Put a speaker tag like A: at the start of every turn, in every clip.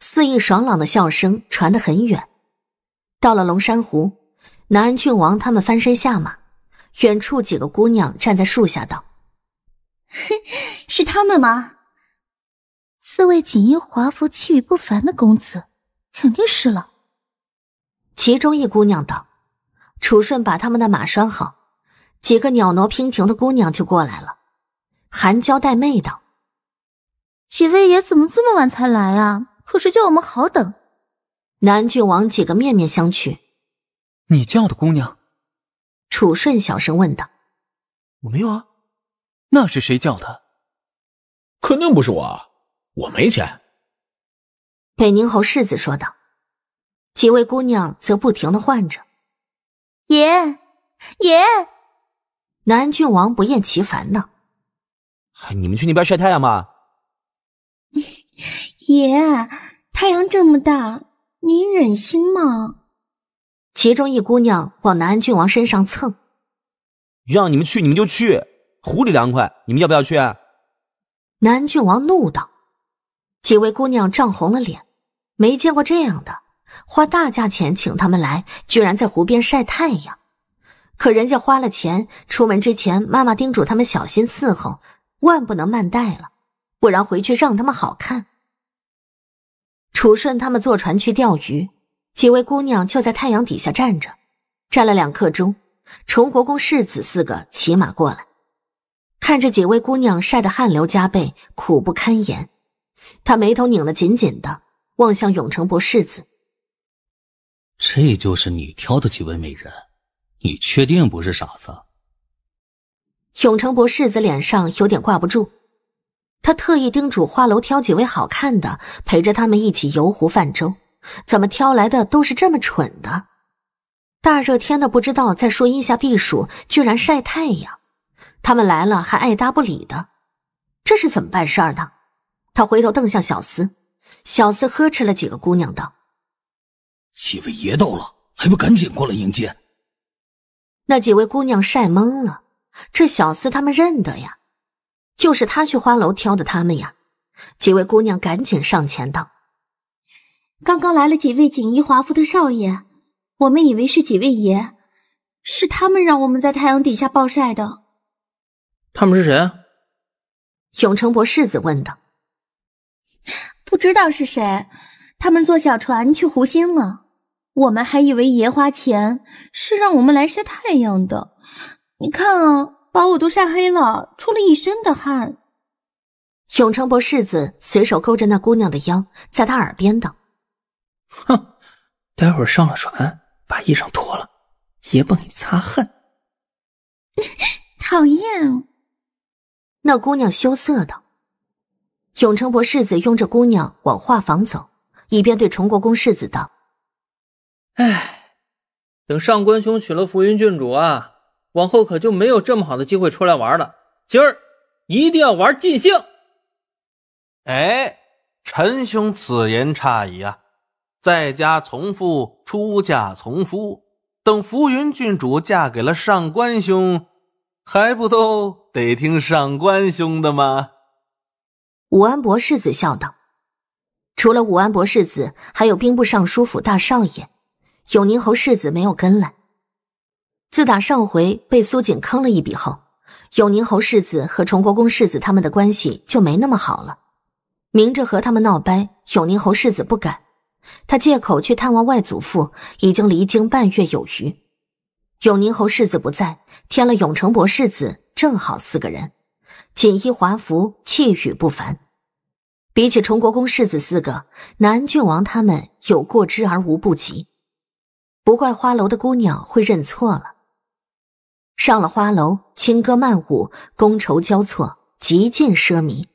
A: 肆意爽朗的笑声传得很远。到了龙山湖，南安郡王他们翻身下马。远处几个姑娘站在树下道：“是他们吗？四位锦衣华服、气宇不凡的公子，肯定是了。”其中一姑娘道：“楚顺把他们的马拴好，几个袅娜娉婷的姑娘就过来了，含娇带媚道：‘几位爷怎么这么晚才来啊？’”可是叫我们好等，南郡王几个面面相觑。你叫的姑娘？楚顺小声问道。我没有啊，那是谁叫的？肯定不是我，我没钱。北宁侯世子说道。几位姑娘则不停的唤着，爷，爷。南郡王不厌其烦的。
B: 哎，你们去那边晒太阳吧。
A: 爷，太阳这么大，您忍心吗？其中一姑娘往南安郡王身上蹭，
B: 让你们去，你们就去，湖里凉快，你们要不要去？
A: 南安郡王怒道：“几位姑娘涨红了脸，没见过这样的，花大价钱请他们来，居然在湖边晒太阳。可人家花了钱，出门之前妈妈叮嘱他们小心伺候，万不能慢待了，不然回去让他们好看。”楚顺他们坐船去钓鱼，几位姑娘就在太阳底下站着，站了两刻钟。崇国公世子四个骑马过来，看着几位姑娘晒得汗流浃背，苦不堪言，他眉头拧得紧紧的，望向永成伯世子：“
B: 这就是你挑的几位美人？你确定不是傻子？”
A: 永成伯世子脸上有点挂不住。他特意叮嘱花楼挑几位好看的陪着他们一起游湖泛舟，怎么挑来的都是这么蠢的？大热天的不知道在树荫下避暑，居然晒太阳。他们来了还爱搭不理的，这是怎么办事儿的？他回头瞪向小厮，小厮呵斥了几个姑娘道：“
B: 几位爷到了，还不赶紧过来迎
A: 接？”那几位姑娘晒懵了，这小厮他们认得呀。就是他去花楼挑的，他们呀，几位姑娘赶紧上前道：“刚刚来了几位锦衣华服的少爷，我们以为是几位爷，是他们让我们在太阳底下暴晒的。”他们是谁？永城伯世子问道。“不知道是谁，他们坐小船去湖心了。我们还以为爷花钱是让我们来晒太阳的。你看啊。”把我都晒黑了，出了一身的汗。永城伯世子随手勾着那姑娘的腰，在她耳边道：“哼，
B: 待会儿上了船，把衣裳脱了，
C: 爷帮你擦汗。
A: ”讨厌！那姑娘羞涩道。永城伯世子拥着姑娘往画房走，一边对崇国公世子道：“哎，等
B: 上官兄娶了浮云郡主啊。”往后可就没有这么好的机会出来玩了。今儿一定要玩尽兴。哎，陈兄此言差矣啊！在家从父，出嫁从夫。等浮云郡主嫁给了上官兄，还不都得听上官兄的吗？
A: 武安伯世子笑道：“除了武安伯世子，还有兵部尚书府大少爷，永宁侯世子没有跟来。”自打上回被苏锦坑了一笔后，永宁侯世子和崇国公世子他们的关系就没那么好了。明着和他们闹掰，永宁侯世子不敢，他借口去探望外祖父，已经离京半月有余。永宁侯世子不在，添了永城伯世子，正好四个人，锦衣华服，气宇不凡。比起崇国公世子四个，南安郡王他们有过之而无不及。不怪花楼的姑娘会认错了。上了花楼，轻歌曼舞，觥筹交错，极尽奢靡。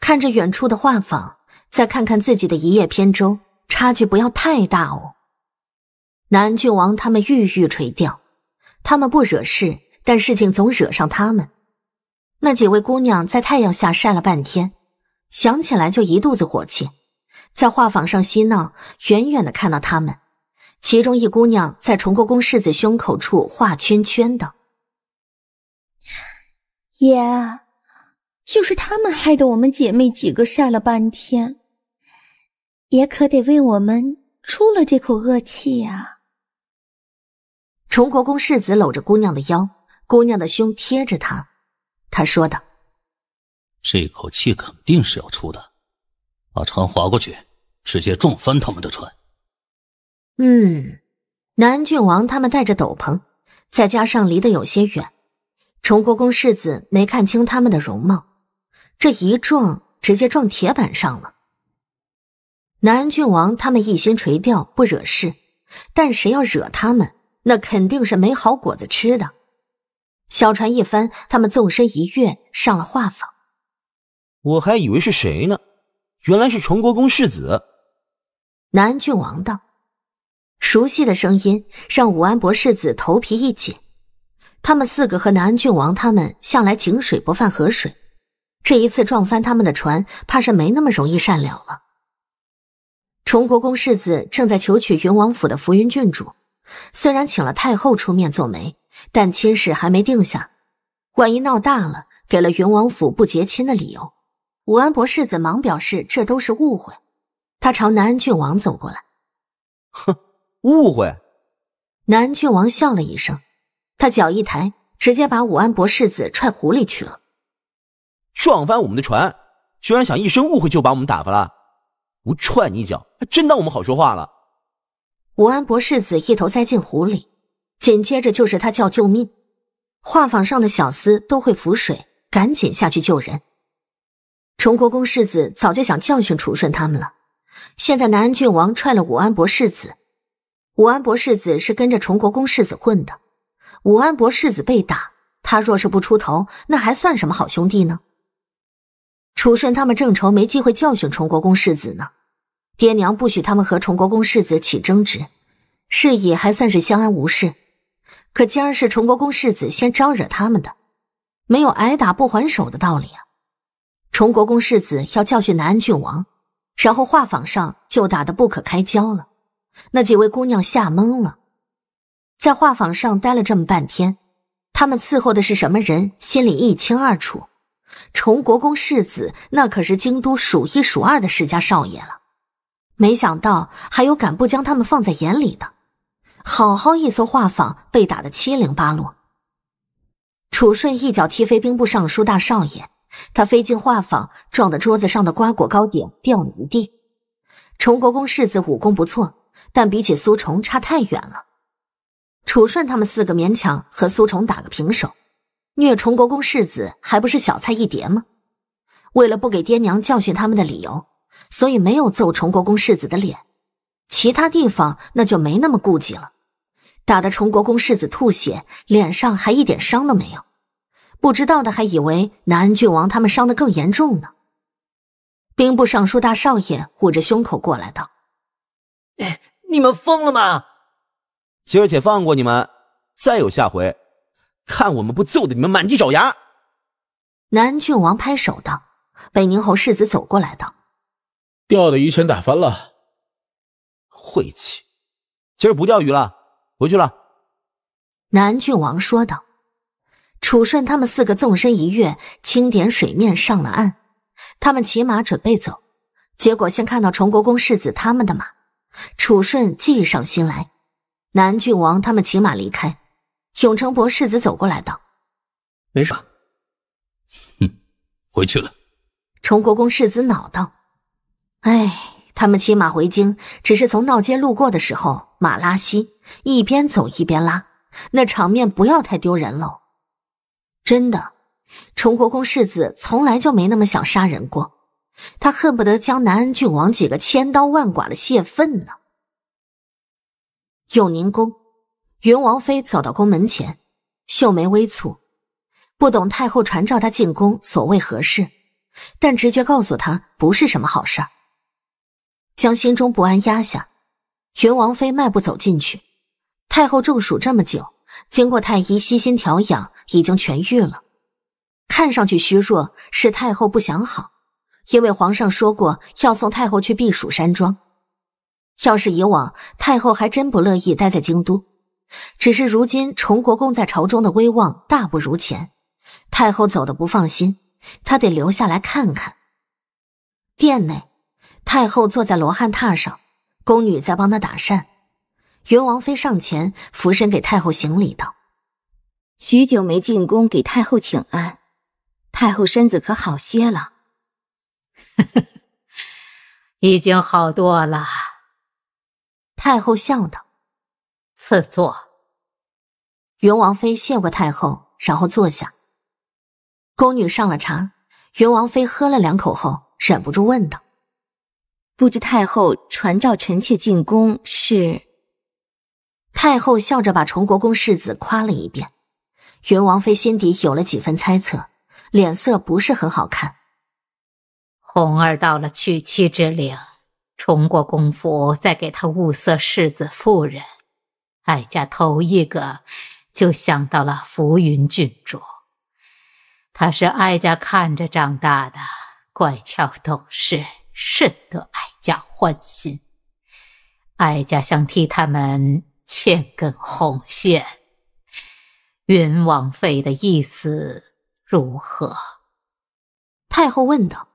A: 看着远处的画舫，再看看自己的一叶扁舟，差距不要太大哦。南郡王他们郁郁垂钓，他们不惹事，但事情总惹上他们。那几位姑娘在太阳下晒了半天，想起来就一肚子火气，在画舫上嬉闹，远远的看到他们。其中一姑娘在崇国公世子胸口处画圈圈的。爷，就是他们害得我们姐妹几个晒了半天，爷可得为我们出了这口恶气呀！”崇国公世子搂着姑娘的腰，姑娘的胸贴着他，他说道：“
B: 这口气肯定是要出的，把船划过去，直接撞翻他们的船。”
A: 嗯，南郡王他们带着斗篷，再加上离得有些远，崇国公世子没看清他们的容貌。这一撞，直接撞铁板上了。南郡王他们一心垂钓，不惹事，但谁要惹他们，那肯定是没好果子吃的。小船一翻，他们纵身一跃，上了画舫。
B: 我还以为是谁呢，原来是崇国公世子。
A: 南郡王道。熟悉的声音让武安伯世子头皮一紧。他们四个和南安郡王他们向来井水不犯河水，这一次撞翻他们的船，怕是没那么容易善了了。崇国公世子正在求娶云王府的浮云郡主，虽然请了太后出面做媒，但亲事还没定下，万一闹大了，给了云王府不结亲的理由，武安伯世子忙表示这都是误会。他朝南安郡王走过来，哼。误会，南安郡王笑了一声，他脚一抬，直接把武安伯世子踹湖里去了，
B: 撞翻我们的船，居然想一声误会就把我们打发了，我
A: 踹你一脚，还真当我们好说话了。武安伯世子一头栽进湖里，紧接着就是他叫救命。画舫上的小厮都会浮水，赶紧下去救人。崇国公世子早就想教训楚顺他们了，现在南安郡王踹了武安伯世子。武安伯世子是跟着崇国公世子混的，武安伯世子被打，他若是不出头，那还算什么好兄弟呢？楚顺他们正愁没机会教训崇国公世子呢，爹娘不许他们和崇国公世子起争执，是以还算是相安无事。可今儿是崇国公世子先招惹他们的，没有挨打不还手的道理啊！崇国公世子要教训南安郡王，然后画舫上就打得不可开交了。那几位姑娘吓懵了，在画舫上待了这么半天，他们伺候的是什么人，心里一清二楚。崇国公世子，那可是京都数一数二的世家少爷了。没想到还有敢不将他们放在眼里的，好好一艘画舫被打得七零八落。楚顺一脚踢飞兵部尚书大少爷，他飞进画舫，撞得桌子上的瓜果糕点掉了一地。崇国公世子武功不错。但比起苏重差太远了，楚顺他们四个勉强和苏重打个平手，虐崇国公世子还不是小菜一碟吗？为了不给爹娘教训他们的理由，所以没有揍崇国公世子的脸，其他地方那就没那么顾忌了，打得崇国公世子吐血，脸上还一点伤都没有，不知道的还以为南安郡王他们伤得更严重呢。兵部尚书大少爷捂着胸口过来道：“
B: 哎。”你们疯了吗？今儿且放过
A: 你们，再有下回，看我们不揍的你们满地找牙！南郡王拍手道。北宁侯世子走过来道：“钓的鱼全
B: 打翻了，晦气！今儿不钓鱼了，回去了。”
A: 南郡王说道。楚顺他们四个纵身一跃，轻点水面上了岸。他们骑马准备走，结果先看到崇国公世子他们的马。楚顺计上心来，南郡王他们骑马离开。永城伯世子走过来道：“
B: 没事。”哼，回去了。
A: 崇国公世子恼道：“哎，他们骑马回京，只是从闹街路过的时候，马拉稀，一边走一边拉，那场面不要太丢人喽！真的，崇国公世子从来就没那么想杀人过。”他恨不得将南安郡王几个千刀万剐的泄愤呢。永宁宫，云王妃走到宫门前，秀眉微蹙，不懂太后传召她进宫所谓何事，但直觉告诉她不是什么好事。将心中不安压下，云王妃迈步走进去。太后中暑这么久，经过太医悉心调养，已经痊愈了，看上去虚弱是太后不想好。因为皇上说过要送太后去避暑山庄，要是以往太后还真不乐意待在京都。只是如今崇国公在朝中的威望大不如前，太后走得不放心，她得留下来看看。殿内，太后坐在罗汉榻上，宫女在帮她打扇。云王妃上前俯身给太后行礼道：“许久没进宫给太后请安，太后身子可好些了？” 已经好多了，太后笑道：“赐座。”云王妃谢过太后，然后坐下。宫女上了茶，云王妃喝了两口后，忍不住问道：“不知太后传召臣妾进宫是？”太后笑着把崇国公世子夸了一遍，云王妃心底有了几分猜测，脸色不是很好看。红儿到了娶妻之龄，重过公府再给他物色世子夫人，哀家头一个就想到了浮云郡主，她是哀家看着长大的，乖巧懂事，甚得哀家欢心。哀家想替他们牵根红线，云王妃的意思如何？太后问道。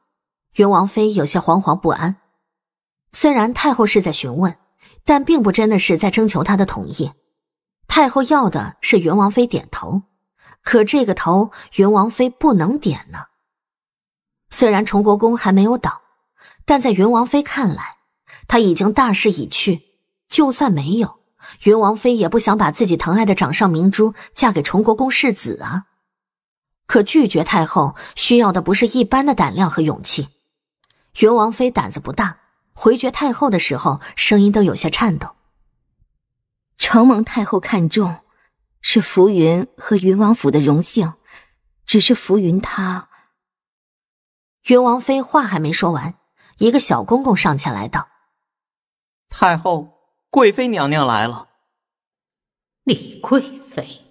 A: 云王妃有些惶惶不安。虽然太后是在询问，但并不真的是在征求她的同意。太后要的是云王妃点头，可这个头云王妃不能点呢。虽然崇国公还没有倒，但在云王妃看来，他已经大势已去。就算没有，云王妃也不想把自己疼爱的掌上明珠嫁给崇国公世子啊。可拒绝太后，需要的不是一般的胆量和勇气。云王妃胆子不大，回绝太后的时候，声音都有些颤抖。承蒙太后看中，是浮云和云王府的荣幸。只是浮云他……云王妃话还没说完，一个小公公上前来道：“太后，
B: 贵妃娘娘来
A: 了。”李贵妃，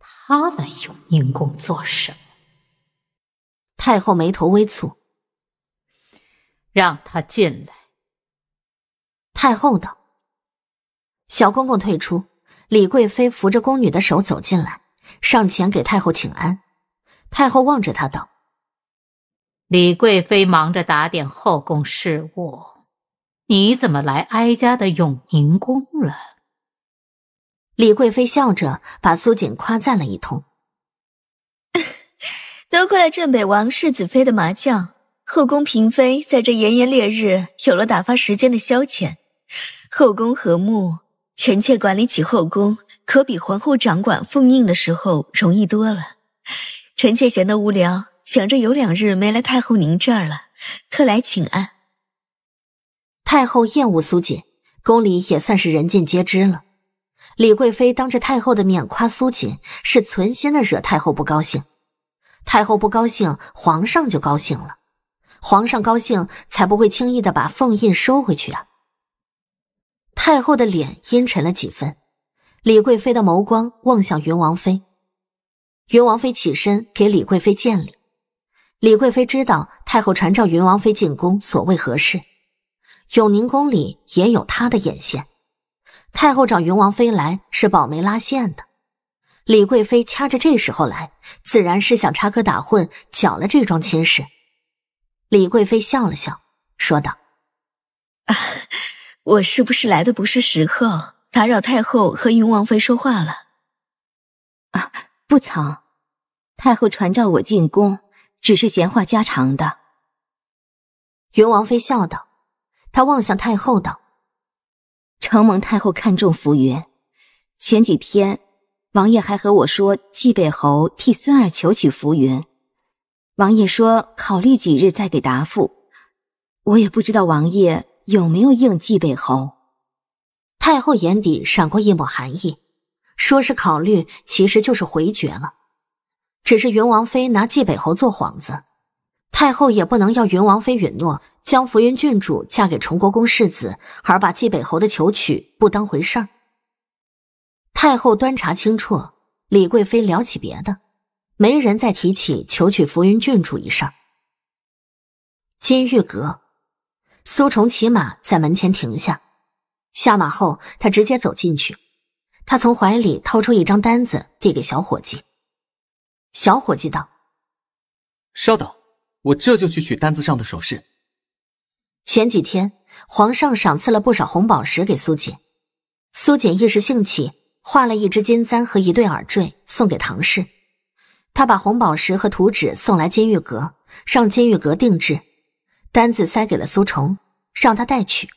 A: 她来永宁宫做什么？太后眉头微蹙。让他进来。太后道：“小公公退出。”李贵妃扶着宫女的手走进来，上前给太后请安。太后望着她道：“李贵妃忙着打点后宫事务，你怎么来哀家的永宁宫了？”李贵妃笑着把苏锦夸赞了一通：“亏了镇北王世子妃的麻将。”后宫嫔妃在这炎炎烈日，有了打发时间的消遣。后宫和睦，臣妾管理起后宫，可比皇后掌管封印的时候容易多了。臣妾闲得无聊，想着有两日没来太后您这儿了，特来请安。太后厌恶苏锦，宫里也算是人尽皆知了。李贵妃当着太后的面夸苏锦，是存心的惹太后不高兴。太后不高兴，皇上就高兴了。皇上高兴，才不会轻易的把凤印收回去啊。太后的脸阴沉了几分，李贵妃的眸光望向云王妃。云王妃起身给李贵妃见礼。李贵妃知道太后传召云王妃进宫，所谓何事？永宁宫里也有她的眼线，太后找云王妃来是保媒拉线的。李贵妃掐着这时候来，自然是想插科打诨，搅了这桩亲事。李贵妃笑了笑，说道：“我是不是来的不是时候，打扰太后和云王妃说话了？啊，不曾，太后传召我进宫，只是闲话家常的。”云王妃笑道，她望向太后道：“承蒙太后看重福云，前几天王爷还和我说，蓟北侯替孙儿求娶福云。”王爷说考虑几日再给答复，我也不知道王爷有没有应蓟北侯。太后眼底闪过一抹寒意，说是考虑，其实就是回绝了。只是云王妃拿蓟北侯做幌子，太后也不能要云王妃允诺将浮云郡主嫁给崇国公世子，而把蓟北侯的求娶不当回事儿。太后端茶清啜，李贵妃聊起别的。没人再提起求娶浮云郡主一事。金玉阁，苏重骑马在门前停下，下马后他直接走进去。他从怀里掏出一张单子，递给小伙计。小伙计道：“稍等，我这就去取单子上的首饰。”前几天皇上赏赐了不少红宝石给苏锦，苏锦一时兴起，画了一只金簪和一对耳坠送给唐氏。他把红宝石和图纸送来金玉阁，上金玉阁定制单子塞给了苏重，让他带去。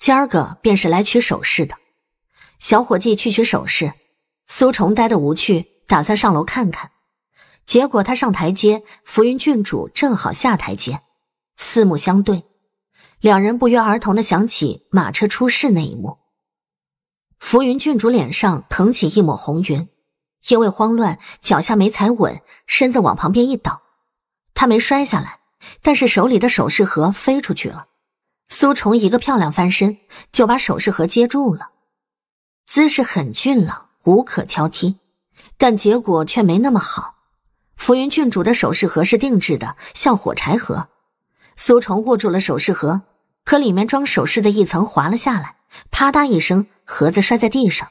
A: 今儿个便是来取首饰的。小伙计去取首饰，苏重待得无趣，打算上楼看看。结果他上台阶，浮云郡主正好下台阶，四目相对，两人不约而同的想起马车出事那一幕。浮云郡主脸上腾起一抹红云。因为慌乱，脚下没踩稳，身子往旁边一倒，他没摔下来，但是手里的首饰盒飞出去了。苏重一个漂亮翻身，就把首饰盒接住了，姿势很俊朗，无可挑剔，但结果却没那么好。浮云郡主的首饰盒是定制的，像火柴盒。苏重握住了首饰盒，可里面装首饰的一层滑了下来，啪嗒一声，盒子摔在地上。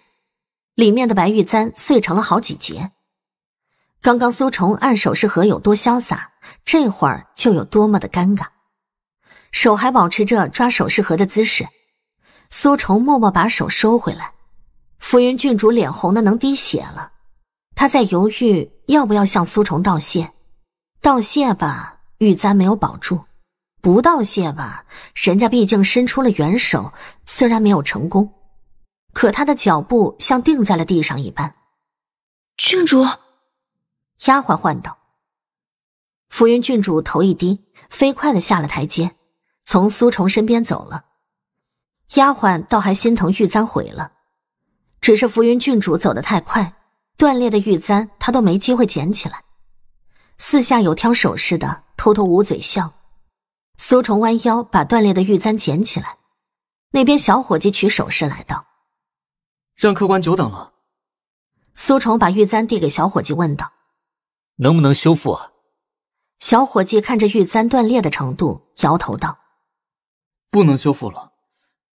A: 里面的白玉簪碎成了好几截。刚刚苏重按首饰盒有多潇洒，这会儿就有多么的尴尬。手还保持着抓首饰盒的姿势，苏重默默把手收回来。浮云郡主脸红的能滴血了，他在犹豫要不要向苏重道谢。道谢吧，玉簪没有保住；不道谢吧，人家毕竟伸出了援手，虽然没有成功。可她的脚步像定在了地上一般，郡主，丫鬟唤道。浮云郡主头一低，飞快的下了台阶，从苏重身边走了。丫鬟倒还心疼玉簪毁了，只是浮云郡主走得太快，断裂的玉簪她都没机会捡起来。四下有挑首饰的，偷偷捂嘴笑。苏重弯腰把断裂的玉簪捡起来，那边小伙计取首饰来道。让客官久等了。苏重把玉簪递给小伙计，问道：“
B: 能不能修复啊？”
A: 小伙计看着玉簪断裂的程度，摇头道：“
B: 不能修复了。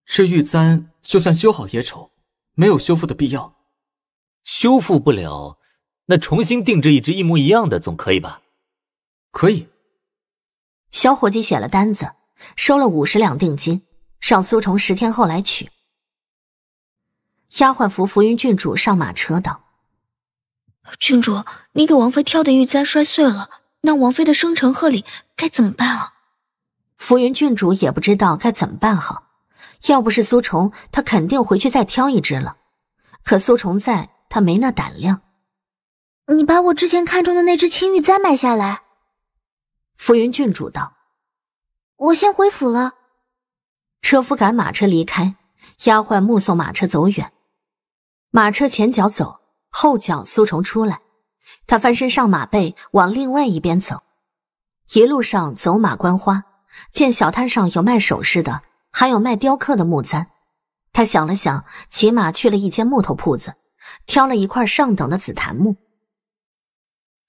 B: 这玉簪就算修好也丑，没有修复的必要。修复不了，那重新定制一只一模一样的总可以吧？”“
A: 可以。”小伙计写了单子，收了五十两定金，让苏重十天后来取。丫鬟扶浮云郡主上马车，道：“郡主，你给王妃挑的玉簪摔碎了，那王妃的生辰贺礼该怎么办啊？”浮云郡主也不知道该怎么办好。要不是苏重，她肯定回去再挑一只了。可苏重在，她没那胆量。你把我之前看中的那只青玉簪买下来。”浮云郡主道：“我先回府了。”车夫赶马车离开，丫鬟目送马车走远。马车前脚走，后脚苏重出来，他翻身上马背，往另外一边走。一路上走马观花，见小摊上有卖首饰的，还有卖雕刻的木簪。他想了想，骑马去了一间木头铺子，挑了一块上等的紫檀木。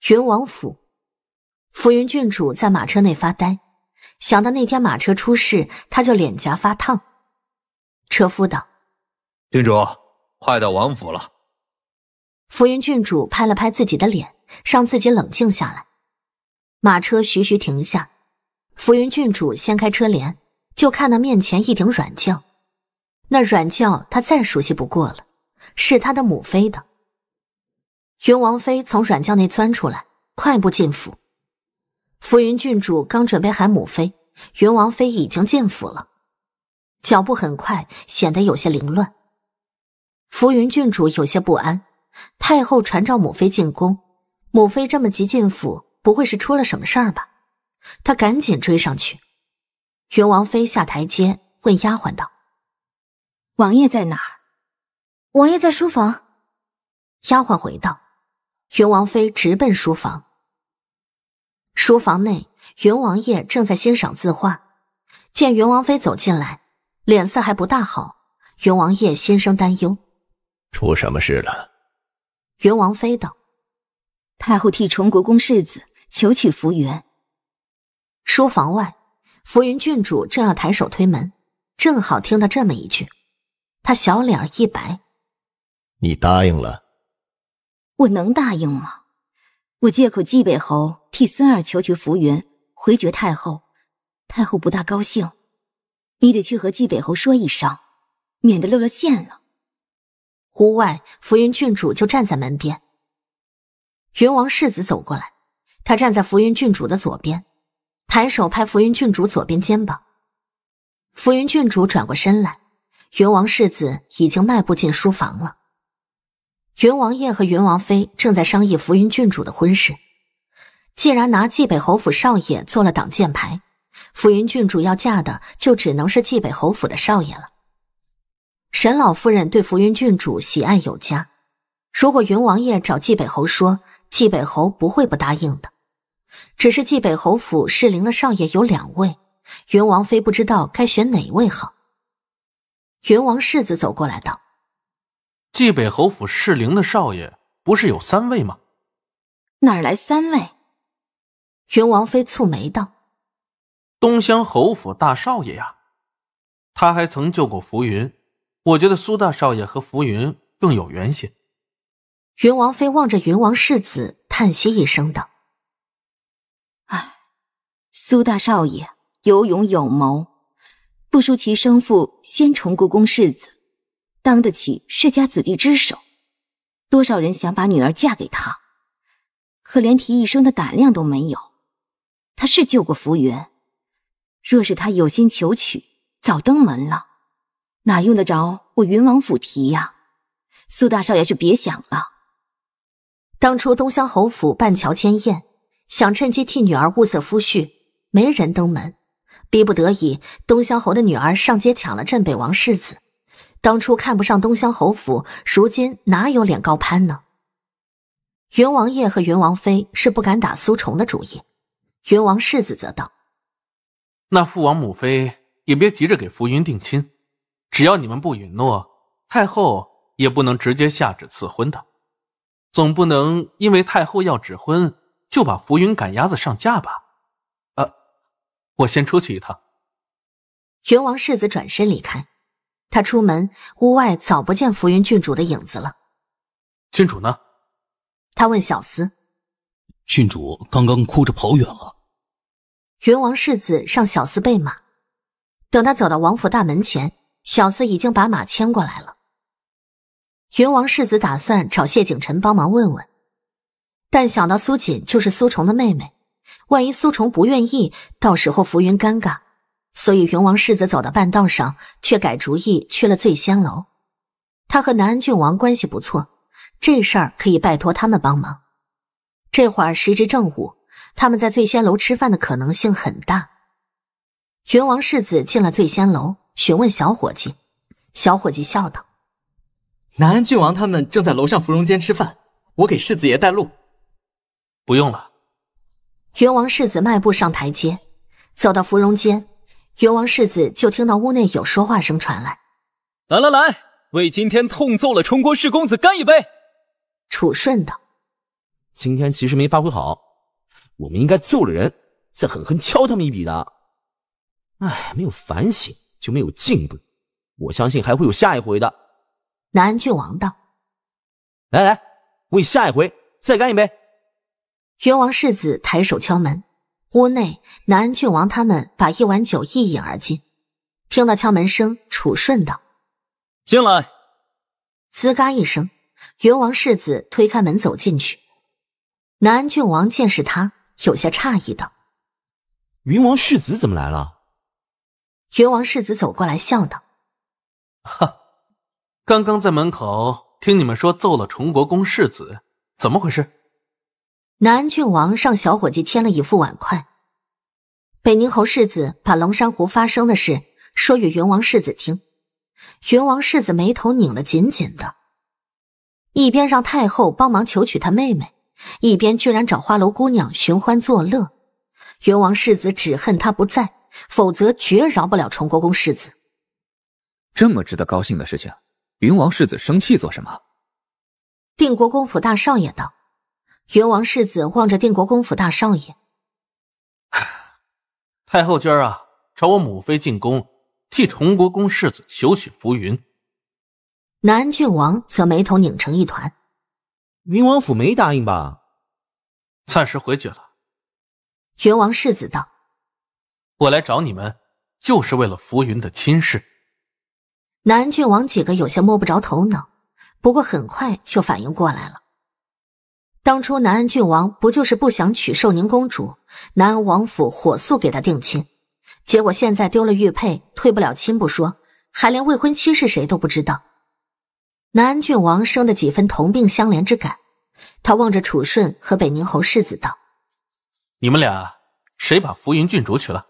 A: 云王府，浮云郡主在马车内发呆，想到那天马车出事，他就脸颊发烫。车夫道：“
D: 郡主。”快到王府了。
A: 浮云郡主拍了拍自己的脸，让自己冷静下来。马车徐徐停下，浮云郡主掀开车帘，就看到面前一顶软轿。那软轿他再熟悉不过了，是他的母妃的。云王妃从软轿内钻出来，快步进府。浮云郡主刚准备喊母妃，云王妃已经进府了，脚步很快，显得有些凌乱。浮云郡主有些不安，太后传召母妃进宫，母妃这么急进府，不会是出了什么事儿吧？她赶紧追上去。云王妃下台阶，问丫鬟道：“王爷在哪儿？”“王爷在书房。”丫鬟回道。云王妃直奔书房。书房内，云王爷正在欣赏字画，见云王妃走进来，脸色还不大好，云王爷心生担忧。
B: 出什么事
C: 了？
A: 云王妃道：“太后替崇国公世子求娶福源。书房外，浮云郡主正要抬手推门，正好听到这么一句，她小脸一白：“
B: 你答应了？
A: 我能答应吗？我借口冀北侯替孙儿求娶福云，回绝太后，太后不大高兴。你得去和冀北侯说一声，免得露了馅了。”屋外，浮云郡主就站在门边。云王世子走过来，他站在浮云郡主的左边，抬手拍浮云郡主左边肩膀。浮云郡主转过身来，云王世子已经迈步进书房了。云王爷和云王妃正在商议浮云郡主的婚事。既然拿冀北侯府少爷做了挡箭牌，浮云郡主要嫁的就只能是冀北侯府的少爷了。沈老夫人对浮云郡主喜爱有加，如果云王爷找冀北侯说，冀北侯不会不答应的。只是冀北侯府适龄的少爷有两位，云王妃不知道该选哪位好。云王世子走过来道：“
B: 冀北侯府适龄的少爷不是有三位吗？
A: 哪儿来三位？”
C: 云
B: 王妃蹙眉道：“东乡侯府大少爷呀，他还曾救过浮云。”我觉得苏大少爷和浮云更有缘些。
A: 云王妃望着云王世子，叹息一声道：“唉，苏大少爷有勇有谋，不输其生父先崇故宫世子，当得起世家子弟之首。多少人想把女儿嫁给他，可连提一声的胆量都没有。他是救过浮云，若是他有心求娶，早登门了。”哪用得着我云王府提呀？苏大少爷就别想了。当初东乡侯府办乔迁宴，想趁机替女儿物色夫婿，没人登门，逼不得已，东乡侯的女儿上街抢了镇北王世子。当初看不上东乡侯府，如今哪有脸高攀呢？云王爷和云王妃是不敢打苏重的主意，云王世子则道：“
B: 那父王母妃也别急着给浮云定亲。”只要你们不允诺，太后也不能直接下旨赐婚的。总不能因为太后要指婚，就把浮云赶鸭子上
A: 架吧？啊！
B: 我先出去一趟。
A: 云王世子转身离开。他出门，屋外早不见浮云郡主的影子了。郡主呢？他问小厮。
B: 郡主刚刚哭着跑远了。
A: 云王世子让小厮备马。等他走到王府大门前。小四已经把马牵过来了。云王世子打算找谢景辰帮忙问问，但想到苏锦就是苏重的妹妹，万一苏重不愿意，到时候浮云尴尬，所以云王世子走到半道上却改主意去了醉仙楼。他和南安郡王关系不错，这事儿可以拜托他们帮忙。这会儿时值正午，他们在醉仙楼吃饭的可能性很大。云王世子进了醉仙楼。询问小伙计，小伙计笑道：“南安郡王他们正在楼上芙蓉间吃饭，我给世子爷带路。”“
B: 不用了。”
A: 元王世子迈步上台阶，走到芙蓉间，元王世子就听到屋内有说话声传来：“
B: 来来来，为今天痛揍了冲国世公子干一杯。”楚顺道：“今天其实没发挥好，我们应该揍了人，再狠狠敲他们一笔的。哎，没有反省。”就没有进步，我相信还会有下一回的。
A: 南安郡王道：“来来，为下一回再干一杯。”元王世子抬手敲门，屋内南安郡王他们把一碗酒一饮而尽。听到敲门声，楚顺道：“进来。”滋嘎一声，元王世子推开门走进去。南安郡王见是他，有些诧异道：“云王世子怎么来了？”云王世子走过来，笑道：“哈，刚刚在门口听你们说揍
B: 了崇国公世子，怎么回事？”
A: 南安郡王让小伙计添了一副碗筷。北宁侯世子把龙山湖发生的事说与云王世子听。云王世子眉头拧得紧紧的，一边让太后帮忙求娶他妹妹，一边居然找花楼姑娘寻欢作乐。云王世子只恨他不在。否则绝饶不了崇国公世子。这么值得高兴的事情，云王世子生气做什么？定国公府大少爷道。云王世子望着定国公府大少爷，
B: 太后今儿啊，找我母妃进宫，替崇国公世子求取浮云。
A: 南郡王则眉头拧成一团。云王府没答应吧？
B: 暂时回绝了。
A: 云王世子道。
B: 我来找你们，就是为了浮云的亲
A: 事。南安郡王几个有些摸不着头脑，不过很快就反应过来了。当初南安郡王不就是不想娶寿宁公主，南安王府火速给他定亲，结果现在丢了玉佩，退不了亲不说，还连未婚妻是谁都不知道。南安郡王生的几分同病相怜之感，他望着楚顺和北宁侯世子道：“
B: 你们俩谁把浮云郡主娶了？”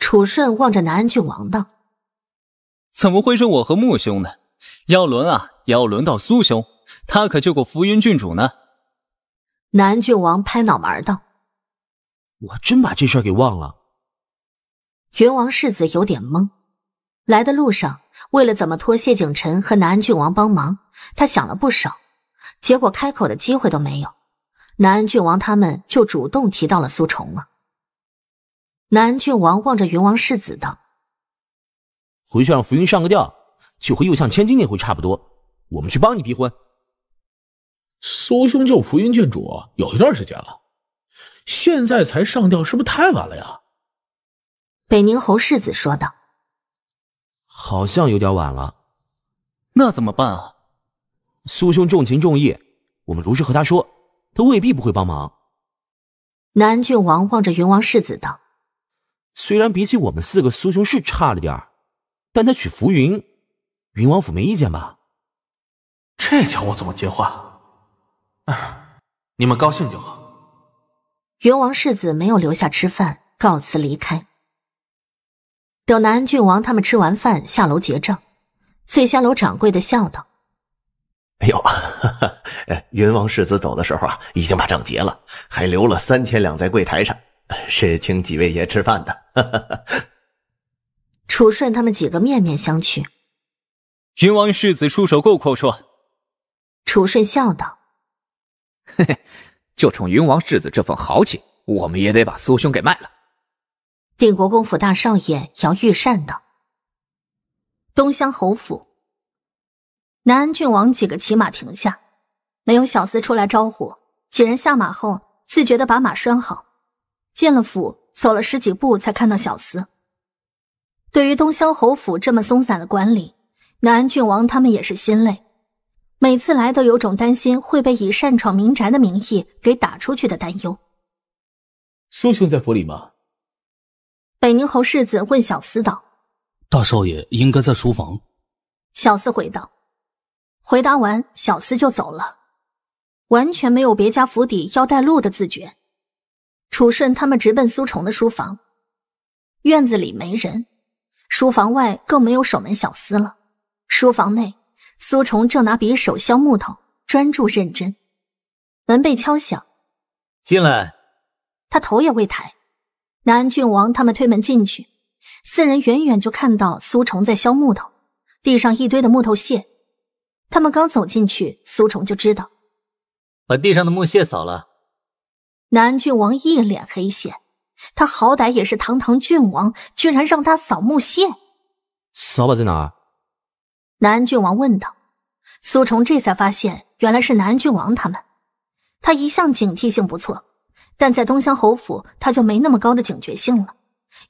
A: 楚顺望着南安郡王道：“
B: 怎么会是我和穆兄呢？要轮啊，也要轮到苏兄，他可救过浮云郡主呢。”
A: 南安郡王拍脑门道：“
B: 我真把这事儿给忘了。”
A: 云王世子有点懵，来的路上为了怎么托谢景辰和南安郡王帮忙，他想了不少，结果开口的机会都没有。南安郡王他们就主动提到了苏重了。南郡王望着云王世子道：“
B: 回去让浮云上个吊，就和右相千金那回差不多。我们去帮你逼婚。”
A: 苏兄救浮云郡主有一段时间了，现在才上吊是不是太晚了呀？”北宁侯世子说道：“
B: 好像有点晚了，那怎么办啊？”苏兄重情重义，我们如实和他说，他未必不会帮忙。”
A: 南郡王望着云王世子道。
B: 虽然比起我们四个苏雄是差了点儿，但他娶浮云，云王府没意见吧？这叫我怎么接话？啊，你们高兴就好。
A: 云王世子没有留下吃饭，告辞离开。等南安郡王他们吃完饭下楼结账，醉香楼掌柜的笑道：“
B: 哎呦，哈 哈，云王世子走的时候啊，已经把账结了，还留了三千两在柜台上。”是请几位爷吃饭的。
A: 楚顺他们几个面面相觑。
B: 云王世子出手够阔绰。
A: 楚顺笑道：“
B: 嘿嘿，就冲云王世子这份豪气，我们也得把苏兄给卖了。”
A: 定国公府大少爷姚玉善道：“东乡侯府，南安郡王几个骑马停下，没有小厮出来招呼，几人下马后自觉的把马拴好。”进了府，走了十几步才看到小厮。对于东萧侯府这么松散的管理，南安郡王他们也是心累，每次来都有种担心会被以擅闯民宅的名义给打出去的担忧。
B: 苏兄在府里吗？
A: 北宁侯世子问小厮道。
B: 大少爷应该在书房。
A: 小厮回道。回答完，小厮就走了，完全没有别家府邸要带路的自觉。楚顺他们直奔苏重的书房，院子里没人，书房外更没有守门小厮了。书房内，苏重正拿匕首削木头，专注认真。门被敲响，进来。他头也未抬。南安郡王他们推门进去，四人远远就看到苏重在削木头，地上一堆的木头屑。他们刚走进去，苏重就知道，
B: 把地上的木屑扫了。
A: 南郡王一脸黑线，他好歹也是堂堂郡王，居然让他扫墓线。
B: 扫把在哪？
A: 南郡王问道。苏重这才发现，原来是南郡王他们。他一向警惕性不错，但在东乡侯府，他就没那么高的警觉性了，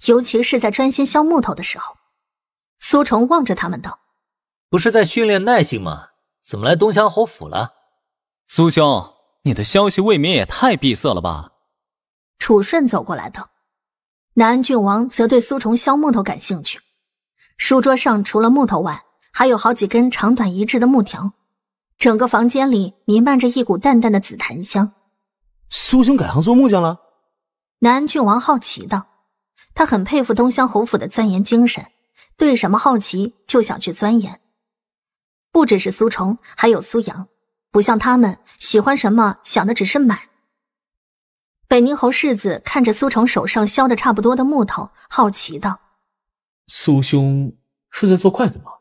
A: 尤其是在专心削木头的时候。苏重望着他们道：“
B: 不是在训练耐心吗？怎么来东乡侯府了，苏兄？”你的消息未免也太闭塞了吧！
A: 楚顺走过来道：“南安郡王则对苏重削木头感兴趣。书桌上除了木头外，还有好几根长短一致的木条。整个房间里弥漫着一股淡淡的紫檀香。苏兄改行做木匠了？”南安郡王好奇道：“他很佩服东乡侯府的钻研精神，对什么好奇就想去钻研。不只是苏重，还有苏阳。”不像他们喜欢什么，想的只是买。北宁侯世子看着苏成手上削的差不多的木头，好奇道：“
B: 苏兄是在做筷子吗？”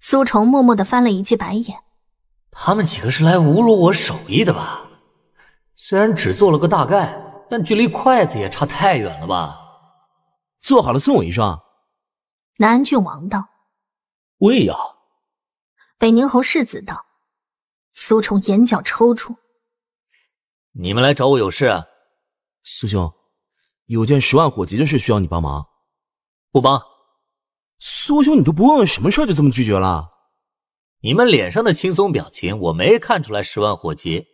A: 苏成默默的翻了一记白眼：“
B: 他们几个是来侮辱我手艺的吧？虽然只做了个大概，但距离筷子也差太远了吧？做好了送我一双。”
A: 南安郡王道：“
B: 我也要。”
A: 北宁侯世子道。苏重眼角抽搐。
B: 你们来找我有事？苏兄，有件十万火急的事需要你帮忙，不帮。苏兄，你都不问问什么事，就这么拒绝了？你们脸上的轻松表情，我没看出来十万火急，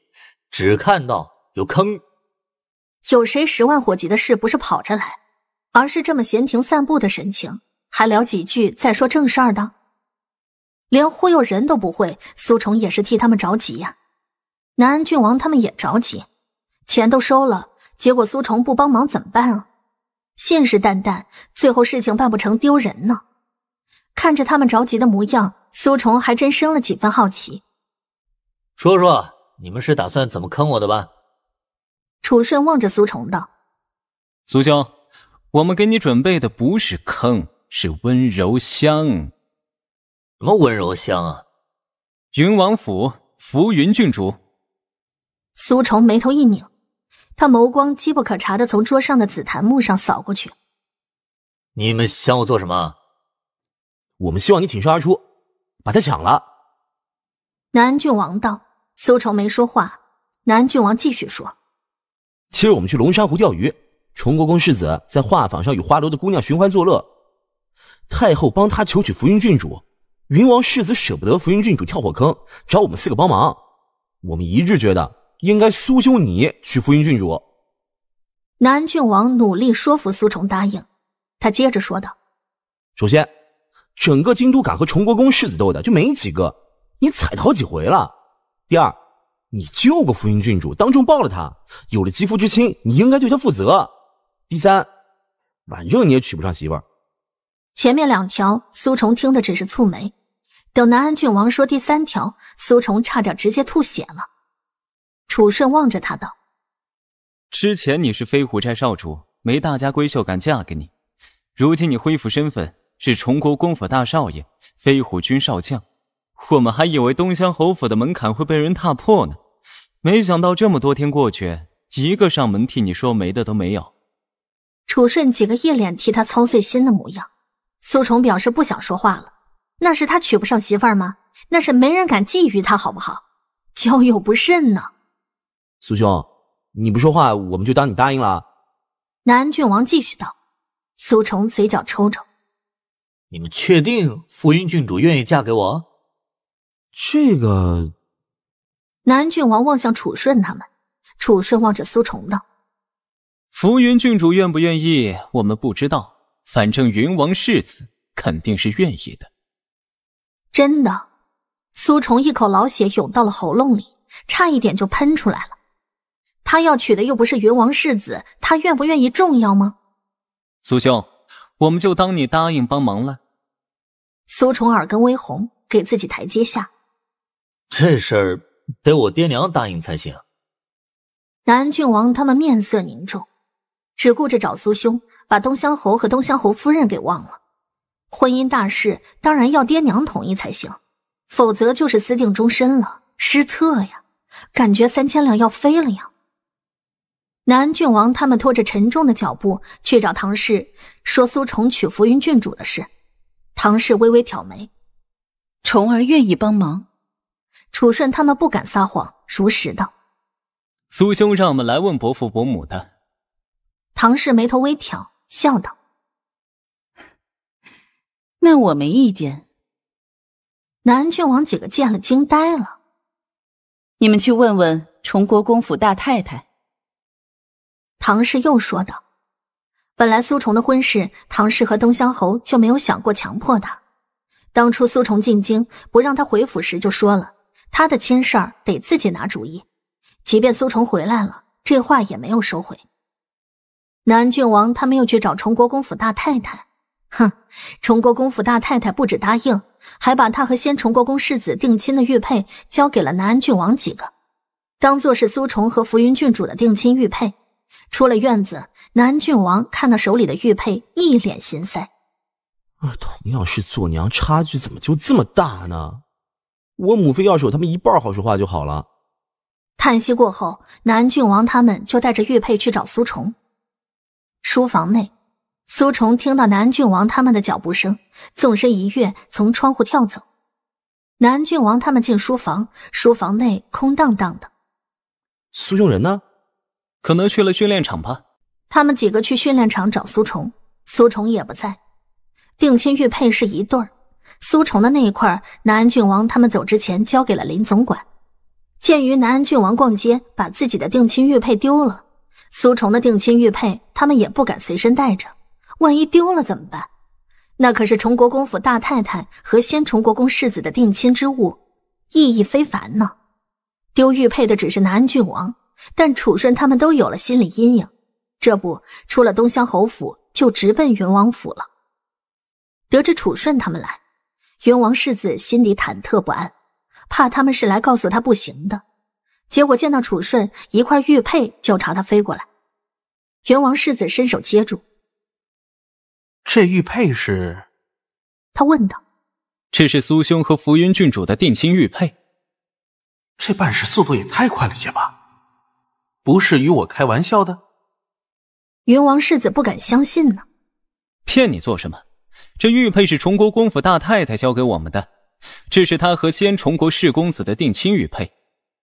B: 只看到有坑。
A: 有谁十万火急的事不是跑着来，而是这么闲庭散步的神情，还聊几句再说正事儿的？连忽悠人都不会，苏崇也是替他们着急呀。南安郡王他们也着急，钱都收了，结果苏崇不帮忙怎么办啊？信誓旦旦，最后事情办不成，丢人呢。看着他们着急的模样，苏崇还真生了几分好奇。
B: 说说你们是打算怎么坑我的吧？
A: 楚顺望着苏崇道：“
B: 苏兄，我们给你准备的不是坑，是温柔乡。”什么温柔乡啊！云王府，浮云郡主。
A: 苏崇眉头一拧，他眸光机不可查的从桌上的紫檀木上扫过去。
B: 你们想我做什么？我们希望你挺身而出，把他抢了。
A: 南郡王道。苏崇没说话。南郡王继续说。
B: 今儿我们去龙山湖钓鱼，崇国公世子在画舫上与花楼的姑娘寻欢作乐，太后帮他求娶浮云郡主。云王世子舍不得浮云郡主跳火坑，找我们四个帮忙。我们一致觉得，应该苏修你娶浮云郡主。
A: 南郡王努力说服苏重答应，他接着说道：“
B: 首先，整个京都敢和崇国公世子斗的就没几个，你踩他好几回了。第二，你救过浮云郡主，当众抱了他，有了肌肤之亲，你应该对他负责。第三，反正你也娶不上媳妇儿。
A: 前面两条，苏重听的只是蹙眉。”等南安郡王说第三条，苏重差点直接吐血了。楚顺望着他道：“
B: 之前你是飞虎寨少主，没大家闺秀敢嫁给你。如今你恢复身份，是崇国公府大少爷，飞虎军少将，我们还以为东乡侯府的门槛会被人踏破呢，没想到这么多天过去，一个上门替你说媒的都没有。”
A: 楚顺几个一脸替他操碎心的模样，苏重表示不想说话了。那是他娶不上媳妇儿吗？那是没人敢觊觎他，好不好？交友不慎呢。
B: 苏兄，你不说话，我们就当你答应了。
A: 南郡王继续道。苏重嘴角抽抽。
B: 你们确定浮云郡主愿意嫁给我？这个。
A: 南郡王望向楚顺他们，楚顺望着苏重道：“
B: 浮云郡主愿不愿意，我们不知道。反正云王世子肯定是愿意的。”
A: 真的，苏重一口老血涌到了喉咙里，差一点就喷出来了。他要娶的又不是云王世子，他愿不愿意重要吗？
B: 苏兄，我们就当你答应帮忙了。
A: 苏重耳根微红，给自己台阶下。
B: 这事儿得我爹娘答应才行。
A: 南郡王他们面色凝重，只顾着找苏兄，把东乡侯和东乡侯夫人给忘了。婚姻大事当然要爹娘同意才行，否则就是私定终身了，失策呀！感觉三千两要飞了呀！南郡王他们拖着沉重的脚步去找唐氏，说苏重娶浮云郡主的事。唐氏微微挑眉，重儿愿意帮忙。楚顺他们不敢撒谎，如实道：“
B: 苏兄让我们来问伯父伯母的。”
A: 唐氏眉头微挑，笑道。那我没意见。南郡王几个见了惊呆了，你们去问问崇国公府大太太。唐氏又说道：“本来苏崇的婚事，唐氏和东乡侯就没有想过强迫他。当初苏崇进京，不让他回府时就说了，他的亲事儿得自己拿主意。即便苏崇回来了，这话也没有收回。”南郡王他们又去找崇国公府大太太。哼，崇国公府大太太不止答应，还把她和先崇国公世子定亲的玉佩交给了南安郡王几个，当做是苏崇和浮云郡主的定亲玉佩。出了院子，南安郡王看到手里的玉佩，一脸心塞。
B: 同样是做娘，差距怎么就这么大呢？我母妃要是有他们一半好说话就好了。
A: 叹息过后，南安郡王他们就带着玉佩去找苏崇。书房内。苏重听到南郡王他们的脚步声，纵身一跃，从窗户跳走。南郡王他们进书房，书房内空荡荡的。
B: 苏兄人呢？可能去了训练场吧。
A: 他们几个去训练场找苏重，苏重也不在。定亲玉佩是一对儿，苏重的那一块，南郡王他们走之前交给了林总管。鉴于南郡王逛街把自己的定亲玉佩丢了，苏重的定亲玉佩他们也不敢随身带着。万一丢了怎么办？那可是崇国公府大太太和先崇国公世子的定亲之物，意义非凡呢。丢玉佩的只是南安郡王，但楚顺他们都有了心理阴影。这不，出了东乡侯府，就直奔云王府了。得知楚顺他们来，云王世子心里忐忑不安，怕他们是来告诉他不行的。结果见到楚顺，一块玉佩就朝他飞过来，云王世子伸手接住。
B: 这玉佩是？他问道。这是苏兄和浮云郡主的定亲玉佩。这办事速度也太快了些吧？不是与我开玩笑的。
A: 云王世子不敢相信呢。
B: 骗你做什么？这玉佩是崇国公府大太太交给我们的，这是他和先崇国世公子的定亲玉佩，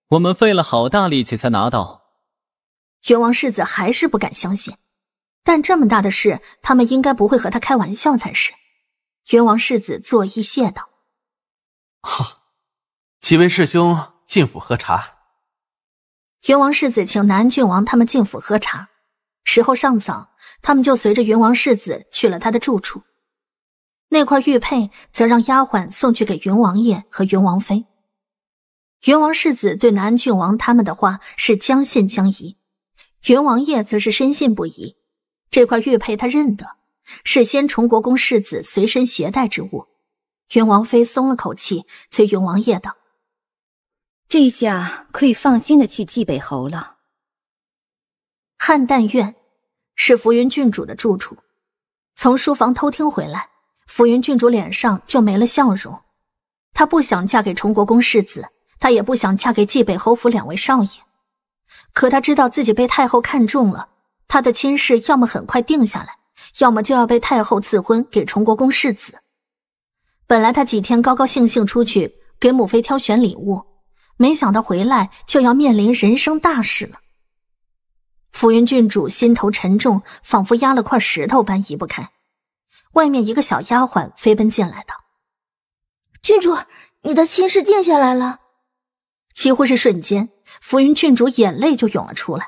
B: 我们费了好大力气才拿到。
A: 云王世子还是不敢相信。但这么大的事，他们应该不会和他开玩笑才是。云王世子作揖谢道：“
B: 哈，几位师兄进府
A: 喝茶。”云王世子请南郡王他们进府喝茶。时候尚早，他们就随着云王世子去了他的住处。那块玉佩则让丫鬟送去给云王爷和云王妃。云王世子对南郡王他们的话是将信将疑，云王爷则是深信不疑。这块玉佩他认得，是先崇国公世子随身携带之物。云王妃松了口气，催云王爷道：“这下可以放心的去济北侯了。”汉淡院是浮云郡主的住处，从书房偷听回来，浮云郡主脸上就没了笑容。她不想嫁给崇国公世子，她也不想嫁给济北侯府两位少爷，可她知道自己被太后看中了。他的亲事要么很快定下来，要么就要被太后赐婚给崇国公世子。本来他几天高高兴兴出去给母妃挑选礼物，没想到回来就要面临人生大事了。浮云郡主心头沉重，仿佛压了块石头般移不开。外面一个小丫鬟飞奔进来道：“郡主，你的亲事定下来了。”几乎是瞬间，浮云郡主眼泪就涌了出来。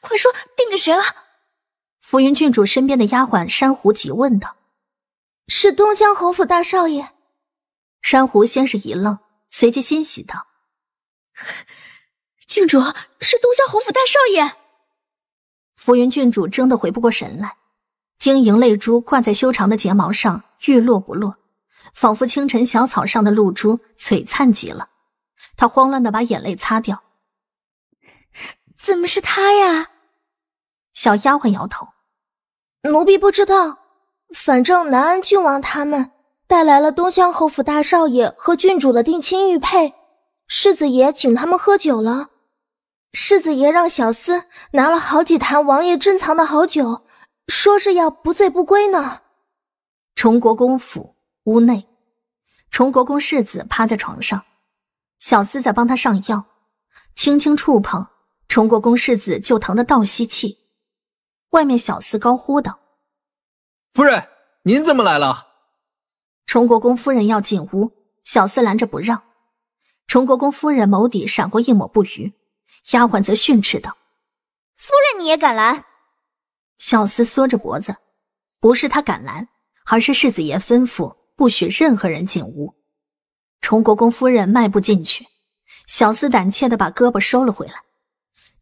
A: 快说，定给谁了？浮云郡主身边的丫鬟珊瑚急问道：“是东乡侯府大少爷。”珊瑚先是一愣，随即欣喜道：“郡主，是东乡侯府大少爷。”浮云郡主怔得回不过神来，晶莹泪珠挂在修长的睫毛上，欲落不落，仿佛清晨小草上的露珠，璀璨极了。她慌乱的把眼泪擦掉。怎么是他呀？小丫鬟摇头，奴婢不知道。反正南安郡王他们带来了东乡侯府大少爷和郡主的定亲玉佩，世子爷请他们喝酒了。世子爷让小厮拿了好几坛王爷珍藏的好酒，说是要不醉不归呢。崇国公府屋内，崇国公世子趴在床上，小厮在帮他上药，轻轻触碰。崇国公世子就疼得倒吸气，外面小厮高呼道：“
D: 夫人，您怎么来了？”
A: 崇国公夫人要进屋，小厮拦着不让。崇国公夫人眸底闪过一抹不愉，丫鬟则训斥道：“夫人你也敢拦？”小厮缩着脖子，不是他敢拦，而是世子爷吩咐不许任何人进屋。崇国公夫人迈步进去，小厮胆怯的把胳膊收了回来。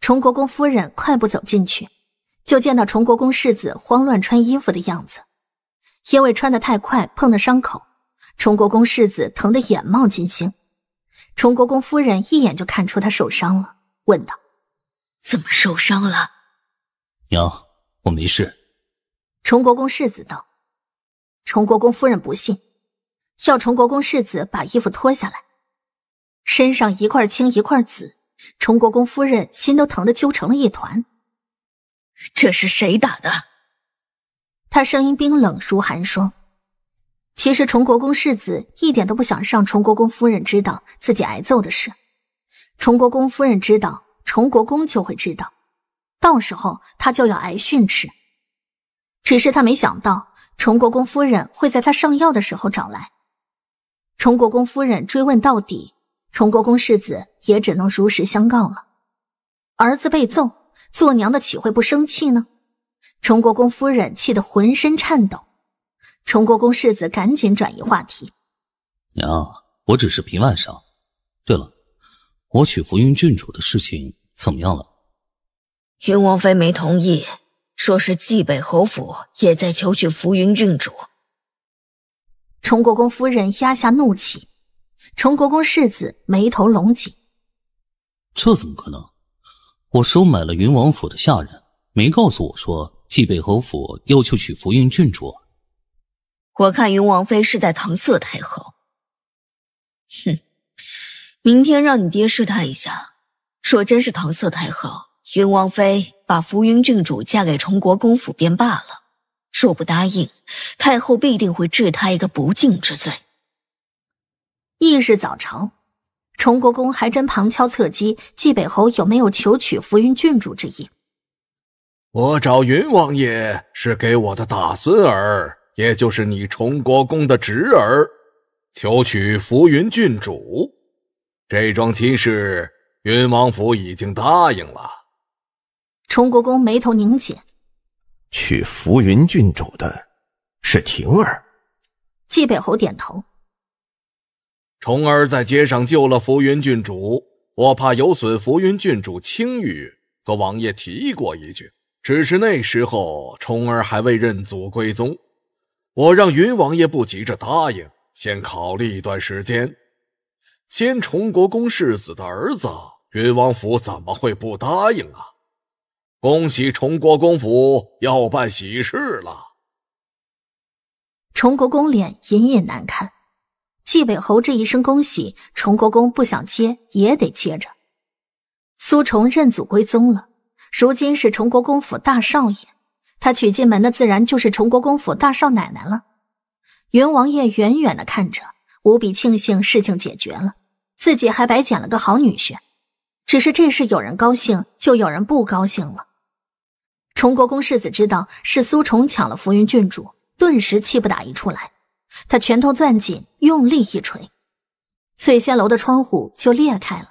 A: 崇国公夫人快步走进去，就见到崇国公世子慌乱穿衣服的样子，因为穿得太快碰了伤口，崇国公世子疼得眼冒金星。崇国公夫人一眼就看出他受伤了，问道：“怎么受伤了？”“
B: 娘，我没事。”
A: 崇国公世子道。崇国公夫人不信，要崇国公世子把衣服脱下来，身上一块青一块紫。崇国公夫人心都疼的揪成了一团，这是谁打的？他声音冰冷如寒霜。其实崇国公世子一点都不想让崇国公夫人知道自己挨揍的事，崇国公夫人知道，崇国公就会知道，到时候他就要挨训斥。只是他没想到崇国公夫人会在他上药的时候找来。崇国公夫人追问到底。崇国公世子也只能如实相告了。儿子被揍，做娘的岂会不生气呢？崇国公夫人气得浑身颤抖。崇国公世子赶紧转移话题：“
B: 娘，我只是皮外伤。对了，我娶浮云郡主的事情怎么样了？”
A: 云王妃没同意，说是冀北侯府也在求娶浮云郡主。崇国公夫人压下怒气。崇国公世子眉头拢紧这怎么可能？
B: 我收买了云王府的下人，没告诉我说蓟北侯府要求娶福云郡主。
A: 我看云王妃是在搪塞太后。哼，明天让你爹试探一下，若真是搪塞太后，云王妃把福云郡主嫁给崇国公府便罢了；若不答应，太后必定会治他一个不敬之罪。翌日早朝，崇国公还真旁敲侧击，冀北侯有没有求娶浮云郡主之意？
B: 我找云王爷是给我的大孙儿，也就是你崇国公的侄儿，求娶浮云郡主。这桩亲事，云王府已经答应了。
A: 崇国公眉头拧紧。
B: 娶浮云郡主的是婷儿。
A: 蓟北侯点头。
B: 重儿在街上救了浮云郡主，我怕有损浮云郡主清誉，和王爷提过一句。只是那时候重儿还未认祖归宗，我让云王爷不急着答应，先考虑一段时间。先重国公世子的儿子，云王府怎么会不答应啊？恭喜重国公府要办喜事了。
A: 重国公脸隐隐难看。纪北侯这一声恭喜，崇国公不想接也得接着。苏崇认祖归宗了，如今是崇国公府大少爷，他娶进门的自然就是崇国公府大少奶奶了。云王爷远远的看着，无比庆幸事情解决了，自己还白捡了个好女婿。只是这事有人高兴，就有人不高兴了。崇国公世子知道是苏崇抢了浮云郡主，顿时气不打一处来。他拳头攥紧，用力一锤，醉仙楼的窗户就裂开了。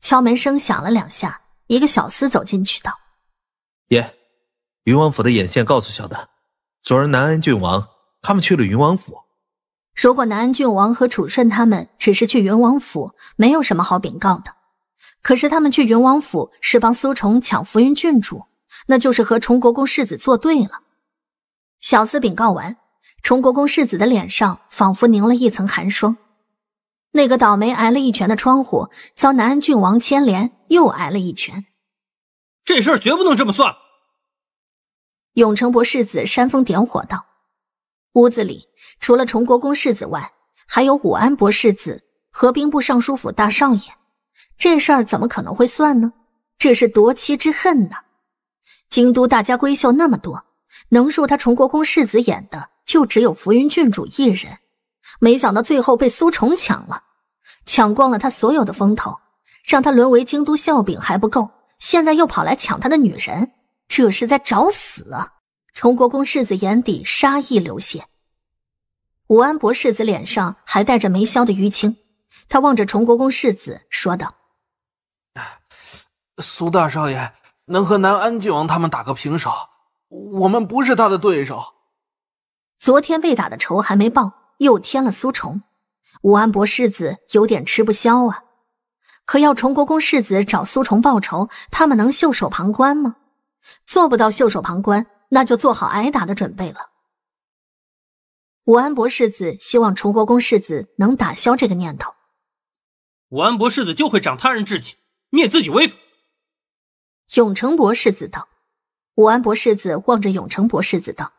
A: 敲门声响了两下，一个小厮走进去道：“
D: 爷，云王府的眼线告诉小的，昨儿南安郡王他们去了云王府。
A: 如果南安郡王和楚顺他们只是去云王府，没有什么好禀告的。可是他们去云王府是帮苏重抢浮云郡主，那就是和崇国公世子作对了。”小厮禀告完。崇国公世子的脸上仿佛凝了一层寒霜。那个倒霉挨了一拳的窗户，遭南安郡王牵连，又挨了一拳。
B: 这事儿绝不能这么算！
A: 永城伯世子煽风点火道：“屋子里除了崇国公世子外，还有武安伯世子和兵部尚书府大少爷。这事儿怎么可能会算呢？这是夺妻之恨呢！京都大家闺秀那么多。”能入他崇国公世子眼的，就只有浮云郡主一人。没想到最后被苏重抢了，抢光了他所有的风头，让他沦为京都笑柄还不够，现在又跑来抢他的女人，这是在找死啊！崇国公世子眼底杀意流血，武安伯世子脸上还带着没消的淤青，他望着崇国公世子说道：“
D: 苏大少爷能和南安郡王他们打个平
B: 手。”我们不是他的对手。
A: 昨天被打的仇还没报，又添了苏重，武安伯世子有点吃不消啊。可要崇国公世子找苏重报仇，他们能袖手旁观吗？做不到袖手旁观，那就做好挨打的准备了。武安伯世子希望崇国公世子能打消这个念头。
B: 武安伯世子就会长他人志气，灭自己威风。
A: 永城伯世子道。武安伯世子望着永城伯世子道：“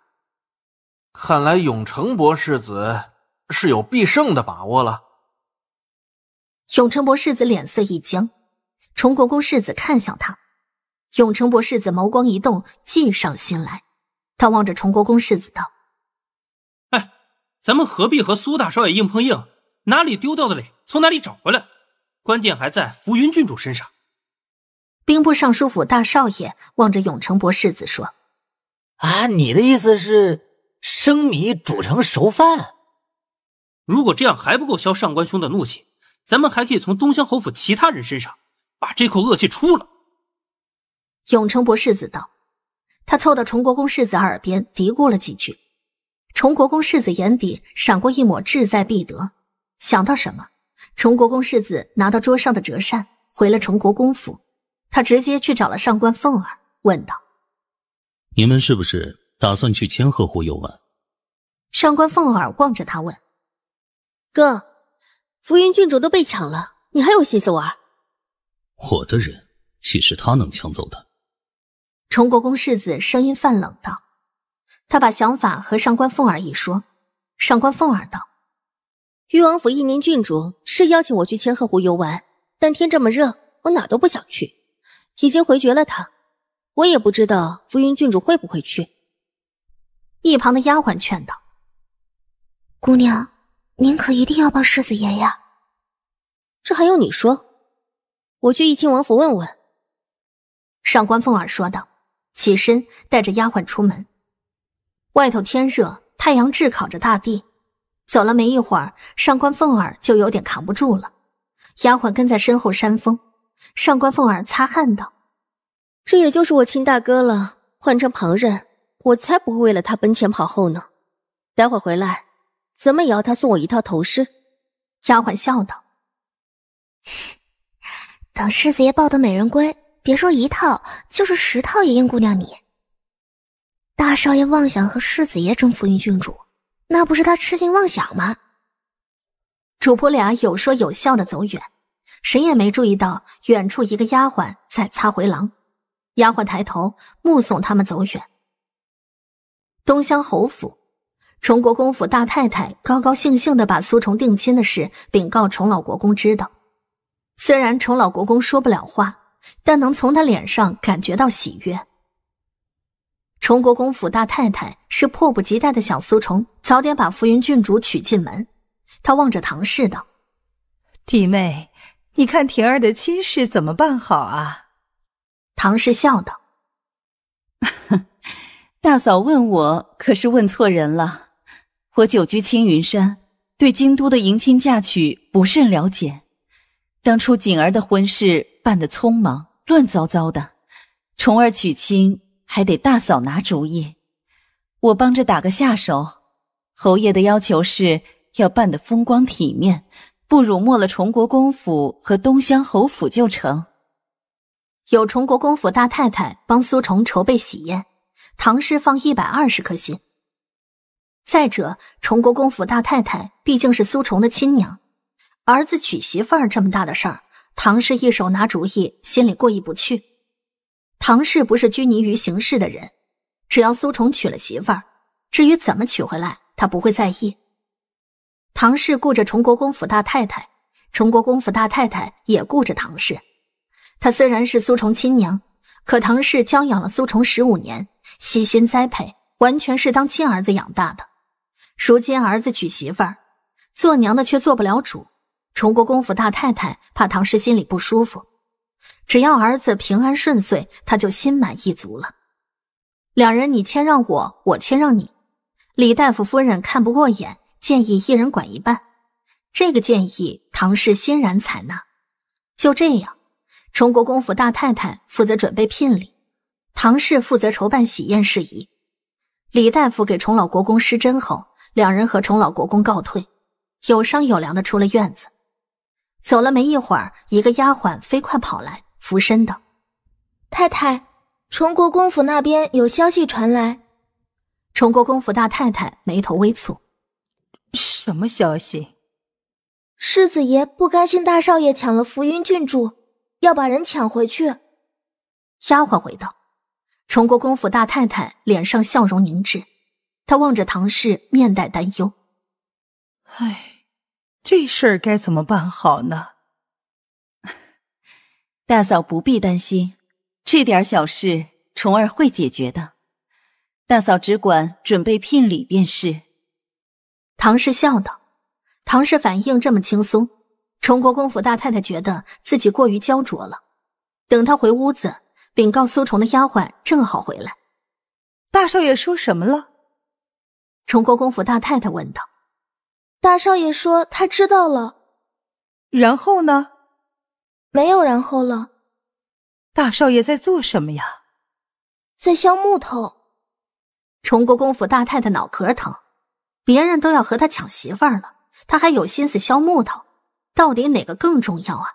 B: 看来永城伯世子是有必胜的把握了。”
A: 永城伯世子脸色一僵，崇国公世子看向他，永城伯世子眸光一动，计上心来，他望着崇国公世子道：“哎，咱们
B: 何必和苏大少爷硬碰硬？哪里丢掉的脸，从哪里找回来？关键还在
A: 浮云郡主身上。”兵部尚书府大少爷望着永成伯世子说：“啊，你的意思是生米煮成熟饭？
B: 如果这样还不够消上官兄的怒气，咱们还可以从东乡侯府其他人身上把这口恶气出了。”
A: 永成伯世子道：“他凑到崇国公世子耳边嘀咕了几句。”崇国公世子眼底闪过一抹志在必得，想到什么，崇国公世子拿到桌上的折扇，回了崇国公府。他直接去找了上官凤儿，问道：“
B: 你们是不是打算去千鹤湖游玩？”
A: 上官凤儿望着他问：“哥，浮云郡主都被抢了，你还有心思玩？”“
B: 我的人岂是他能抢走的？”
A: 崇国公世子声音泛冷道。他把想法和上官凤儿一说，上官凤儿道：“豫王府一宁郡主是邀请我去千鹤湖游玩，但天这么热，我哪都不想去。”已经回绝了他，我也不知道浮云郡主会不会去。一旁的丫鬟劝道：“姑娘，您可一定要帮世子爷呀！”这还用你说？我去义亲王府问问。”上官凤儿说道，起身带着丫鬟出门。外头天热，太阳炙烤着大地。走了没一会儿，上官凤儿就有点扛不住了，丫鬟跟在身后扇风。上官凤儿擦汗道：“这也就是我亲大哥了，换成旁人，我才不会为了他奔前跑后呢。待会回来，怎么也要他送我一套头饰。”丫鬟笑道：“等世子爷抱得美人归，别说一套，就是十套也应姑娘你。大少爷妄想和世子爷争服云郡主，那不是他痴心妄想吗？”主仆俩有说有笑的走远。谁也没注意到远处一个丫鬟在擦回廊。丫鬟抬头目送他们走远。东乡侯府，崇国公府大太太高高兴兴地把苏崇定亲的事禀告崇老国公，知道。虽然崇老国公说不了话，但能从他脸上感觉到喜悦。崇国公府大太太是迫不及待的想苏崇早点把浮云郡主娶进门。他望着唐氏道：“弟妹。”你看婷儿的亲事怎么办好啊？唐氏笑道：“ 大嫂问我，可是问错人了。我久居青云山，对京都的迎亲嫁娶不甚了解。当初锦儿的婚事办得匆忙，乱糟糟的。重儿娶亲还得大嫂拿主意，我帮着打个下手。侯爷的要求是要办得风光体面。”不辱没了崇国公府和东乡侯府就成。有崇国公府大太太帮苏崇筹备喜宴，唐氏放一百二十颗心。再者，崇国公府大太太毕竟是苏崇的亲娘，儿子娶媳妇儿这么大的事儿，唐氏一手拿主意，心里过意不去。唐氏不是拘泥于形式的人，只要苏崇娶了媳妇儿，至于怎么娶回来，他不会在意。唐氏顾着崇国公府大太太，崇国公府大太太也顾着唐氏。她虽然是苏重亲娘，可唐氏教养了苏重十五年，悉心栽培，完全是当亲儿子养大的。如今儿子娶媳妇儿，做娘的却做不了主。崇国公府大太太怕唐氏心里不舒服，只要儿子平安顺遂，她就心满意足了。两人你谦让我，我谦让你。李大夫夫人看不过眼。建议一人管一半，这个建议唐氏欣然采纳。就这样，崇国公府大太太负责准备聘礼，唐氏负责筹办喜宴事宜。李大夫给崇老国公施针后，两人和崇老国公告退，有商有量的出了院子。走了没一会儿，一个丫鬟飞快跑来，俯身道：“太太，崇国公府那边有消息传来。”崇国公府大太太眉头微蹙。什么消息？世子爷不甘心大少爷抢了浮云郡主，要把人抢回去。丫鬟回道：“崇国公府大太太脸上笑容凝滞，她望着唐氏，面带担忧。哎，这事儿该怎么办好呢？大嫂不必担心，这点小事虫儿会解决的。大嫂只管准备聘礼便是。”唐氏笑道：“唐氏反应这么轻松，崇国公府大太太觉得自己过于焦灼了。等她回屋子禀告苏崇的丫鬟正好回来，大少爷说什么了？”崇国公府大太太问道。“大少爷说他知道了，然后呢？”“没有然后了。”“大少爷在做什么呀？”“在削木头。”崇国公府大太太脑壳疼。别人都要和他抢媳妇儿了，他还有心思削木头？到底哪个更重要啊？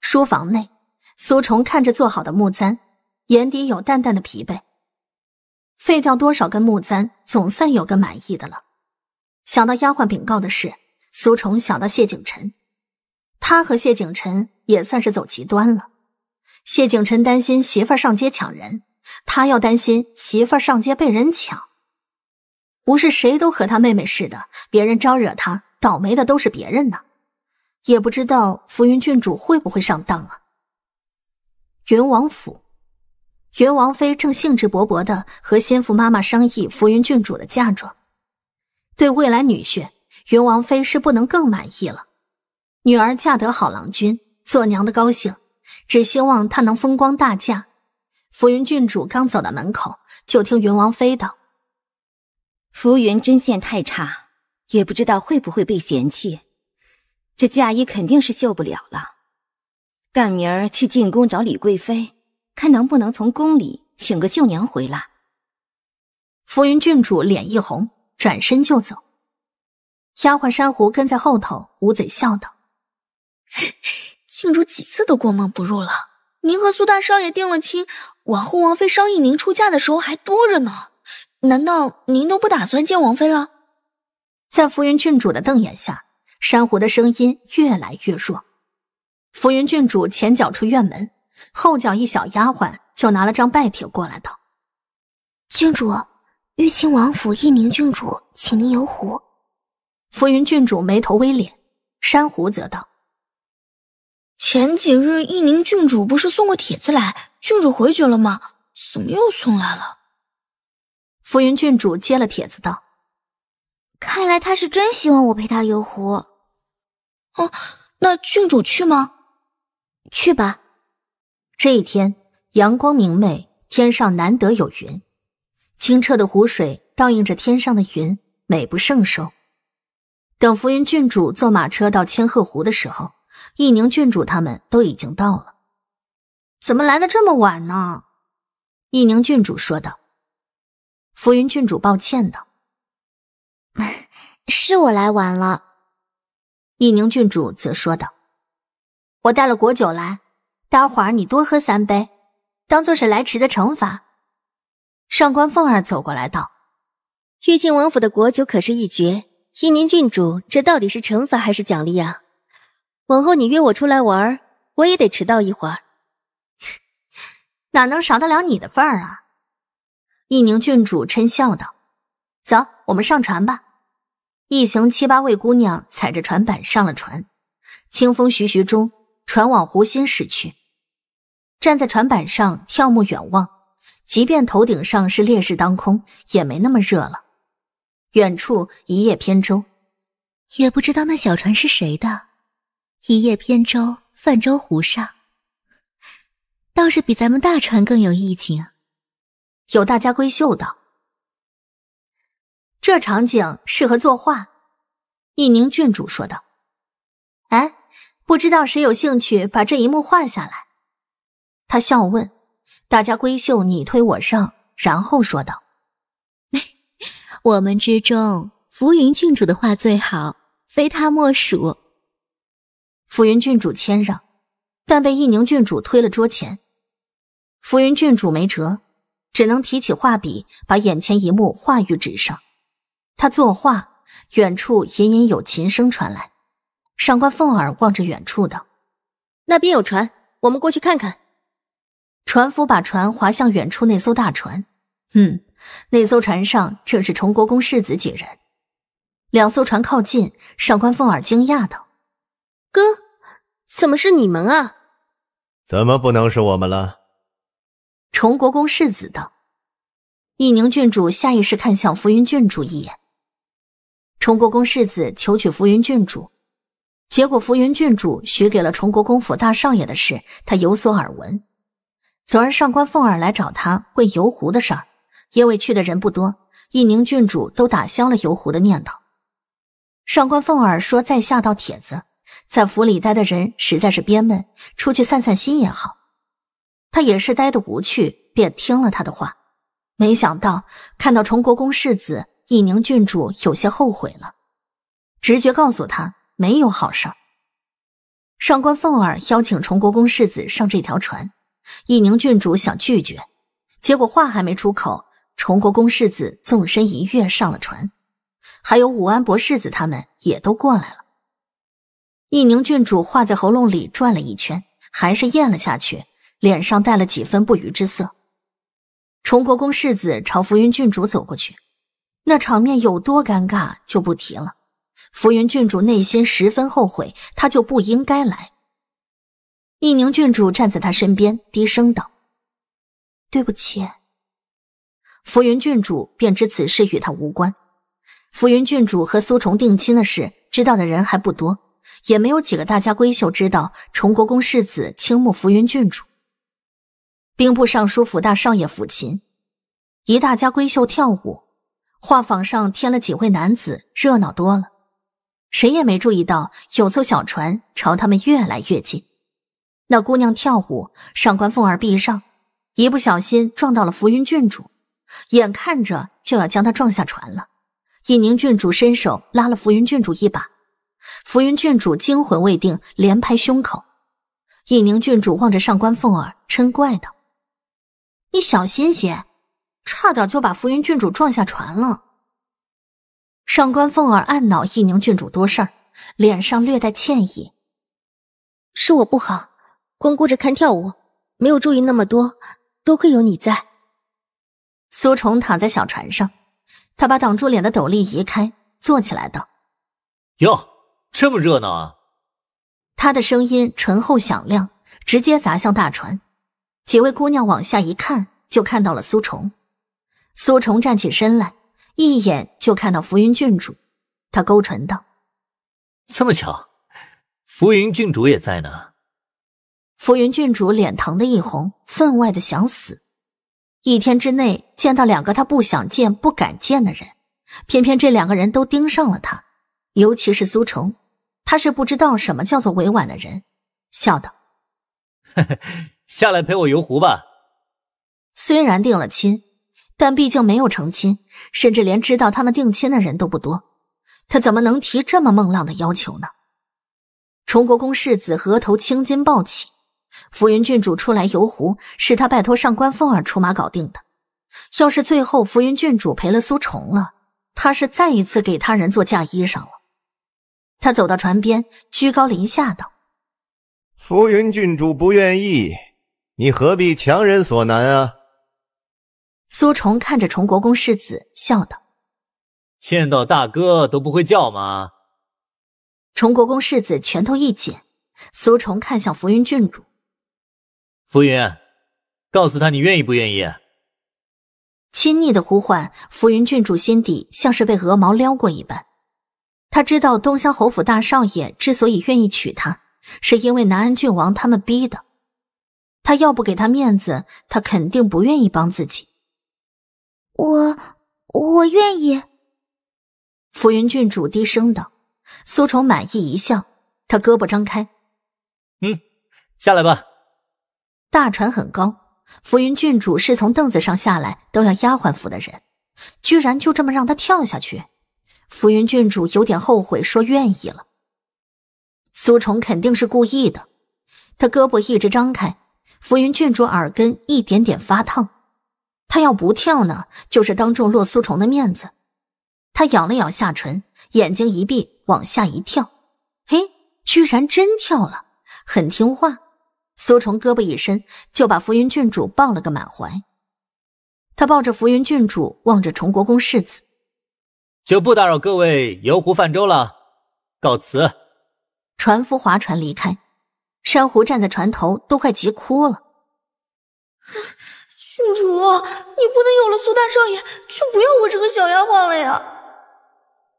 A: 书房内，苏重看着做好的木簪，眼底有淡淡的疲惫。废掉多少根木簪，总算有个满意的了。想到丫鬟禀告的事，苏重想到谢景辰，他和谢景辰也算是走极端了。谢景辰担心媳妇儿上街抢人，他要担心媳妇儿上街被人抢。不是谁都和他妹妹似的，别人招惹他，倒霉的都是别人呢。也不知道浮云郡主会不会上当啊？云王府，云王妃正兴致勃勃的和先父妈妈商议浮云郡主的嫁妆。对未来女婿，云王妃是不能更满意了。女儿嫁得好郎君，做娘的高兴，只希望她能风光大嫁。浮云郡主刚走到门口，就听云王妃道。浮云针线太差，也不知道会不会被嫌弃。这嫁衣肯定是绣不了了。赶明儿去进宫找李贵妃，看能不能从宫里请个绣娘回来。浮云郡主脸一红，转身就走。丫鬟珊瑚跟在后头，捂嘴笑道：“郡主几次都过梦不入了。您和苏大少爷定了亲，往后王妃商议您出嫁的时候还多着呢。”难道您都不打算见王妃了？在浮云郡主的瞪眼下，珊瑚的声音越来越弱。浮云郡主前脚出院门，后脚一小丫鬟就拿了张拜帖过来，道：“郡主，玉清王府一宁郡主请您游湖。”浮云郡主眉头微敛，珊瑚则道：“前几日一宁郡主不是送过帖子来，郡主回绝了吗？怎么又送来了？”浮云郡主接了帖子，道：“看来他是真希望我陪他游湖。”“哦，那郡主去吗？”“去吧。”这一天阳光明媚，天上难得有云，清澈的湖水倒映着天上的云，美不胜收。等浮云郡主坐马车到千鹤湖的时候，一宁郡主他们都已经到了。“怎么来的这么晚呢？”一宁郡主说道。浮云郡主抱歉道：“是我来晚了。”一宁郡主则说道：“我带了果酒来，待会儿你多喝三杯，当做是来迟的惩罚。”上官凤儿走过来道：“郁亲王府的果酒可是一绝。”一宁郡主，这到底是惩罚还是奖励啊？往后你约我出来玩，我也得迟到一会儿，哪能少得了你的份儿啊？一宁郡主嗔笑道：“走，我们上船吧。”一行七八位姑娘踩着船板上了船。清风徐徐中，船往湖心驶去。站在船板上，眺目远望，即便头顶上是烈日当空，也没那么热了。远处一叶扁舟，也不知道那小船是谁的。一叶扁舟泛舟湖上，倒是比咱们大船更有意境。有大家闺秀道：“这场景适合作画。”一宁郡主说道：“哎，不知道谁有兴趣把这一幕画下来？”他笑问：“大家闺秀，你推我上。”然后说道：“我们之中，浮云郡主的画最好，非他莫属。”浮云郡主谦让，但被一宁郡主推了桌前。浮云郡主没辙。只能提起画笔，把眼前一幕画于纸上。他作画，远处隐隐有琴声传来。上官凤儿望着远处道：“那边有船，我们过去看看。”船夫把船划向远处那艘大船。嗯，那艘船上正是崇国公世子几人。两艘船靠近，上官凤儿惊讶道：“哥，怎么是你们啊？”“
B: 怎么不能是我们了？”
A: 崇国公世子道：“义宁郡主下意识看向浮云郡主一眼。崇国公世子求娶浮云郡主，结果浮云郡主许给了崇国公府大少爷的事，他有所耳闻。昨儿上官凤儿来找他问游湖的事儿，因为去的人不多，义宁郡主都打消了游湖的念头。上官凤儿说，在下道帖子，在府里待的人实在是憋闷，出去散散心也好。”他也是呆的无趣，便听了他的话。没想到看到崇国公世子，义宁郡主有些后悔了。直觉告诉他没有好事。上官凤儿邀请崇国公世子上这条船，义宁郡主想拒绝，结果话还没出口，崇国公世子纵身一跃上了船。还有武安伯世子他们也都过来了。义宁郡主话在喉咙里转了一圈，还是咽了下去。脸上带了几分不愉之色，崇国公世子朝浮云郡主走过去，那场面有多尴尬就不提了。浮云郡主内心十分后悔，他就不应该来。一宁郡主站在他身边，低声道：“对不起。”浮云郡主便知此事与他无关。浮云郡主和苏崇定亲的事，知道的人还不多，也没有几个大家闺秀知道崇国公世子倾慕浮云郡主。兵部尚书府大少爷抚琴，一大家闺秀跳舞，画舫上添了几位男子，热闹多了。谁也没注意到有艘小船朝他们越来越近。那姑娘跳舞，上官凤儿避让，一不小心撞到了浮云郡主，眼看着就要将她撞下船了。一宁郡主伸手拉了浮云郡主一把，浮云郡主惊魂未定，连拍胸口。一宁郡主望着上官凤儿，嗔怪道。你小心些，差点就把浮云郡主撞下船了。上官凤儿暗恼一宁郡主多事儿，脸上略带歉意：“是我不好，光顾着看跳舞，没有注意那么多。多亏有你在。”苏重躺在小船上，他把挡住脸的斗笠移开，坐起来道：“
B: 哟，这么热闹啊！”
A: 他的声音醇厚响亮，直接砸向大船。几位姑娘往下一看，就看到了苏重。苏重站起身来，一眼就看到浮云郡主。他勾唇道：“
B: 这么巧，浮云郡主也在呢。”
A: 浮云郡主脸腾的一红，分外的想死。一天之内见到两个他不想见、不敢见的人，偏偏这两个人都盯上了他。尤其是苏重，他是不知道什么叫做委婉的人，笑道：“
B: 呵呵。”下来陪我游湖吧。
A: 虽然定了亲，但毕竟没有成亲，甚至连知道他们定亲的人都不多。他怎么能提这么孟浪的要求呢？崇国公世子额头青筋暴起。浮云郡主出来游湖，是他拜托上官凤儿出马搞定的。要是最后浮云郡主陪了苏崇了，他是再一次给他人做嫁衣裳了。他走到船边，居高临下道：“浮云郡主不愿意。”你何必强人所难啊？苏重看着崇国公世子，笑道：“
B: 见到大哥都不会叫
A: 吗？”崇国公世子拳头一紧。苏重看向浮云郡主：“
B: 浮云，告诉他你愿意不愿意。”
A: 亲昵的呼唤，浮云郡主心底像是被鹅毛撩过一般。他知道东乡侯府大少爷之所以愿意娶她，是因为南安郡王他们逼的。他要不给他面子，他肯定不愿意帮自己。我我愿意。浮云郡主低声道。苏重满意一笑，他胳膊张开，嗯，下来吧。大船很高，浮云郡主是从凳子上下来都要丫鬟扶的人，居然就这么让他跳下去。浮云郡主有点后悔说愿意了。苏重肯定是故意的，他胳膊一直张开。浮云郡主耳根一点点发烫，她要不跳呢，就是当众落苏虫的面子。她咬了咬下唇，眼睛一闭，往下一跳。嘿，居然真跳了，很听话。苏虫胳膊一伸，就把浮云郡主抱了个满怀。他抱着浮云郡主，望着崇国公世子，
B: 就不打扰各位游湖泛舟了，告辞。
A: 船夫划船离开。珊瑚站在船头，都快急哭了。郡主，你不能有了苏大少爷，就不要我这个小丫鬟了呀！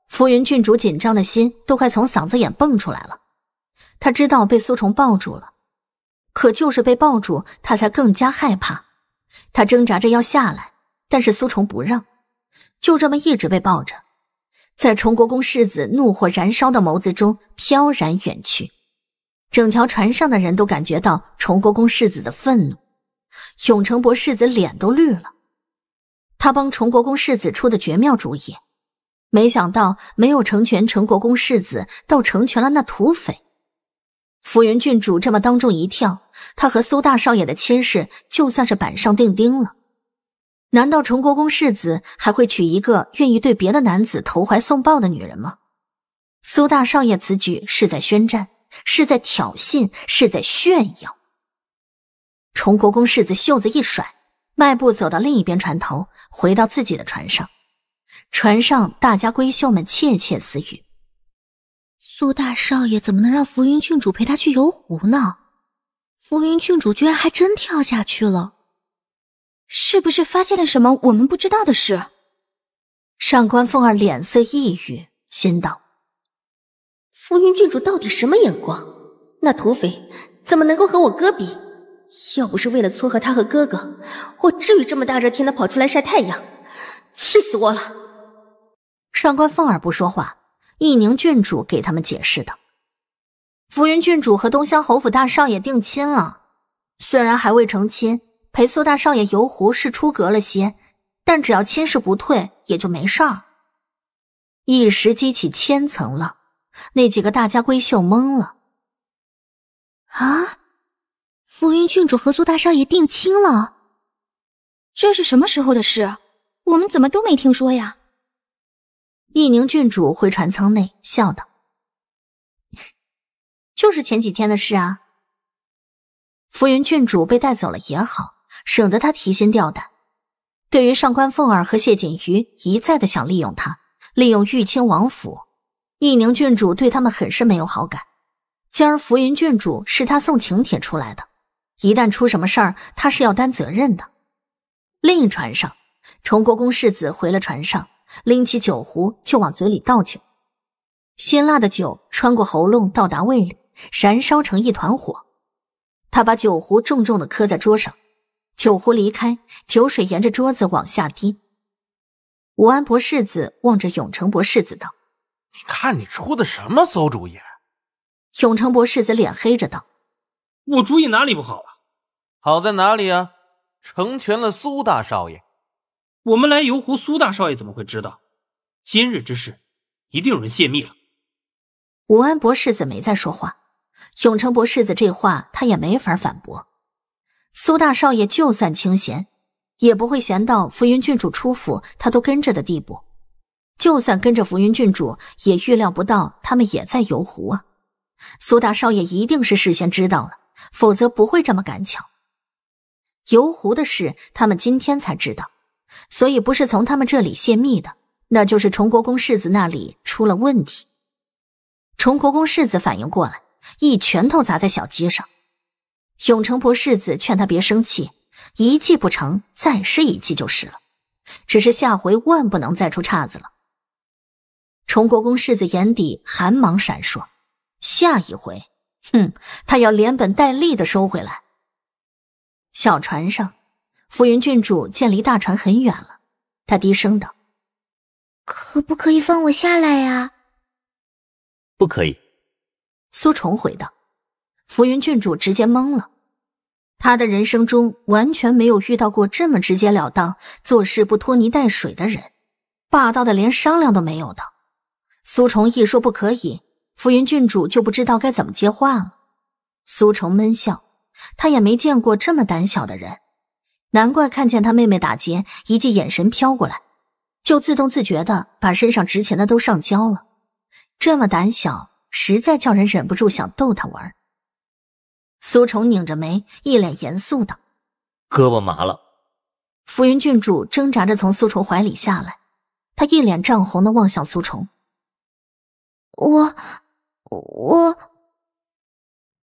A: 浮云郡主紧张的心都快从嗓子眼蹦出来了。她知道被苏重抱住了，可就是被抱住，她才更加害怕。他挣扎着要下来，但是苏重不让，就这么一直被抱着，在崇国公世子怒火燃烧的眸子中飘然远去。整条船上的人都感觉到崇国公世子的愤怒，永成伯世子脸都绿了。他帮崇国公世子出的绝妙主意，没想到没有成全崇国公世子，倒成全了那土匪。福云郡主这么当众一跳，他和苏大少爷的亲事就算是板上钉钉了。难道崇国公世子还会娶一个愿意对别的男子投怀送抱的女人吗？苏大少爷此举是在宣战。是在挑衅，是在炫耀。崇国公世子袖子一甩，迈步走到另一边船头，回到自己的船上。船上大家闺秀们窃窃私语：“苏大少爷怎么能让浮云郡主陪他去游湖呢？”浮云郡主居然还真跳下去了，是不是发现了什么我们不知道的事？上官凤儿脸色抑郁，心道。浮云郡主到底什么眼光？那土匪怎么能够和我哥比？要不是为了撮合他和哥哥，我至于这么大热天的跑出来晒太阳？气死我了！上官凤儿不说话，一宁郡主给他们解释道：“浮云郡主和东乡侯府大少爷定亲了，虽然还未成亲，陪苏大少爷游湖是出格了些，但只要亲事不退，也就没事儿。”一时激起千层浪。那几个大家闺秀懵了，啊？浮云郡主和苏大少爷定亲了，这是什么时候的事？我们怎么都没听说呀？一宁郡主回船舱内笑道：“就是前几天的事啊。浮云郡主被带走了也好，省得他提心吊胆。对于上官凤儿和谢锦瑜，一再的想利用他，利用玉清王府。”宁郡主对他们很是没有好感。今儿浮云郡主是他送请帖出来的，一旦出什么事儿，他是要担责任的。另一船上，崇国公世子回了船上，拎起酒壶就往嘴里倒酒，辛辣的酒穿过喉咙到达胃里，燃烧成一团火。他把酒壶重重的磕在桌上，酒壶离开，酒水沿着桌子往下滴。武安伯世子望着永成伯世子道。你看你出的什么馊主意！永成伯世子脸黑着道：“我
B: 主意哪里不好了？好在哪里啊？成全了苏大少爷。我们来游湖，苏大少爷怎么会知道？今日之事，一定有人泄密了。”
A: 武安伯世子没再说话。永成伯世子这话他也没法反驳。苏大少爷就算清闲，也不会闲到浮云郡主出府他都跟着的地步。就算跟着浮云郡主，也预料不到他们也在游湖啊！苏大少爷一定是事先知道了，否则不会这么赶巧。游湖的事，他们今天才知道，所以不是从他们这里泄密的，那就是崇国公世子那里出了问题。崇国公世子反应过来，一拳头砸在小鸡上。永城伯世子劝他别生气，一计不成再施一计就是了，只是下回万不能再出岔子了。崇国公世子眼底寒芒闪烁，下一回，哼，他要连本带利的收回来。小船上，浮云郡主见离大船很远了，他低声道：“可不可以放我下来呀？”“
B: 不可以。”
A: 苏重回道。浮云郡主直接懵了，他的人生中完全没有遇到过这么直截了当、做事不拖泥带水的人，霸道的连商量都没有的。苏重一说不可以，浮云郡主就不知道该怎么接话了。苏重闷笑，他也没见过这么胆小的人，难怪看见他妹妹打劫，一记眼神飘过来，就自动自觉的把身上值钱的都上交了。这么胆小，实在叫人忍不住想逗他玩。苏重拧着眉，一脸严肃道：“
B: 胳膊麻了。”
A: 浮云郡主挣扎着从苏重怀里下来，他一脸涨红的望向苏重。我我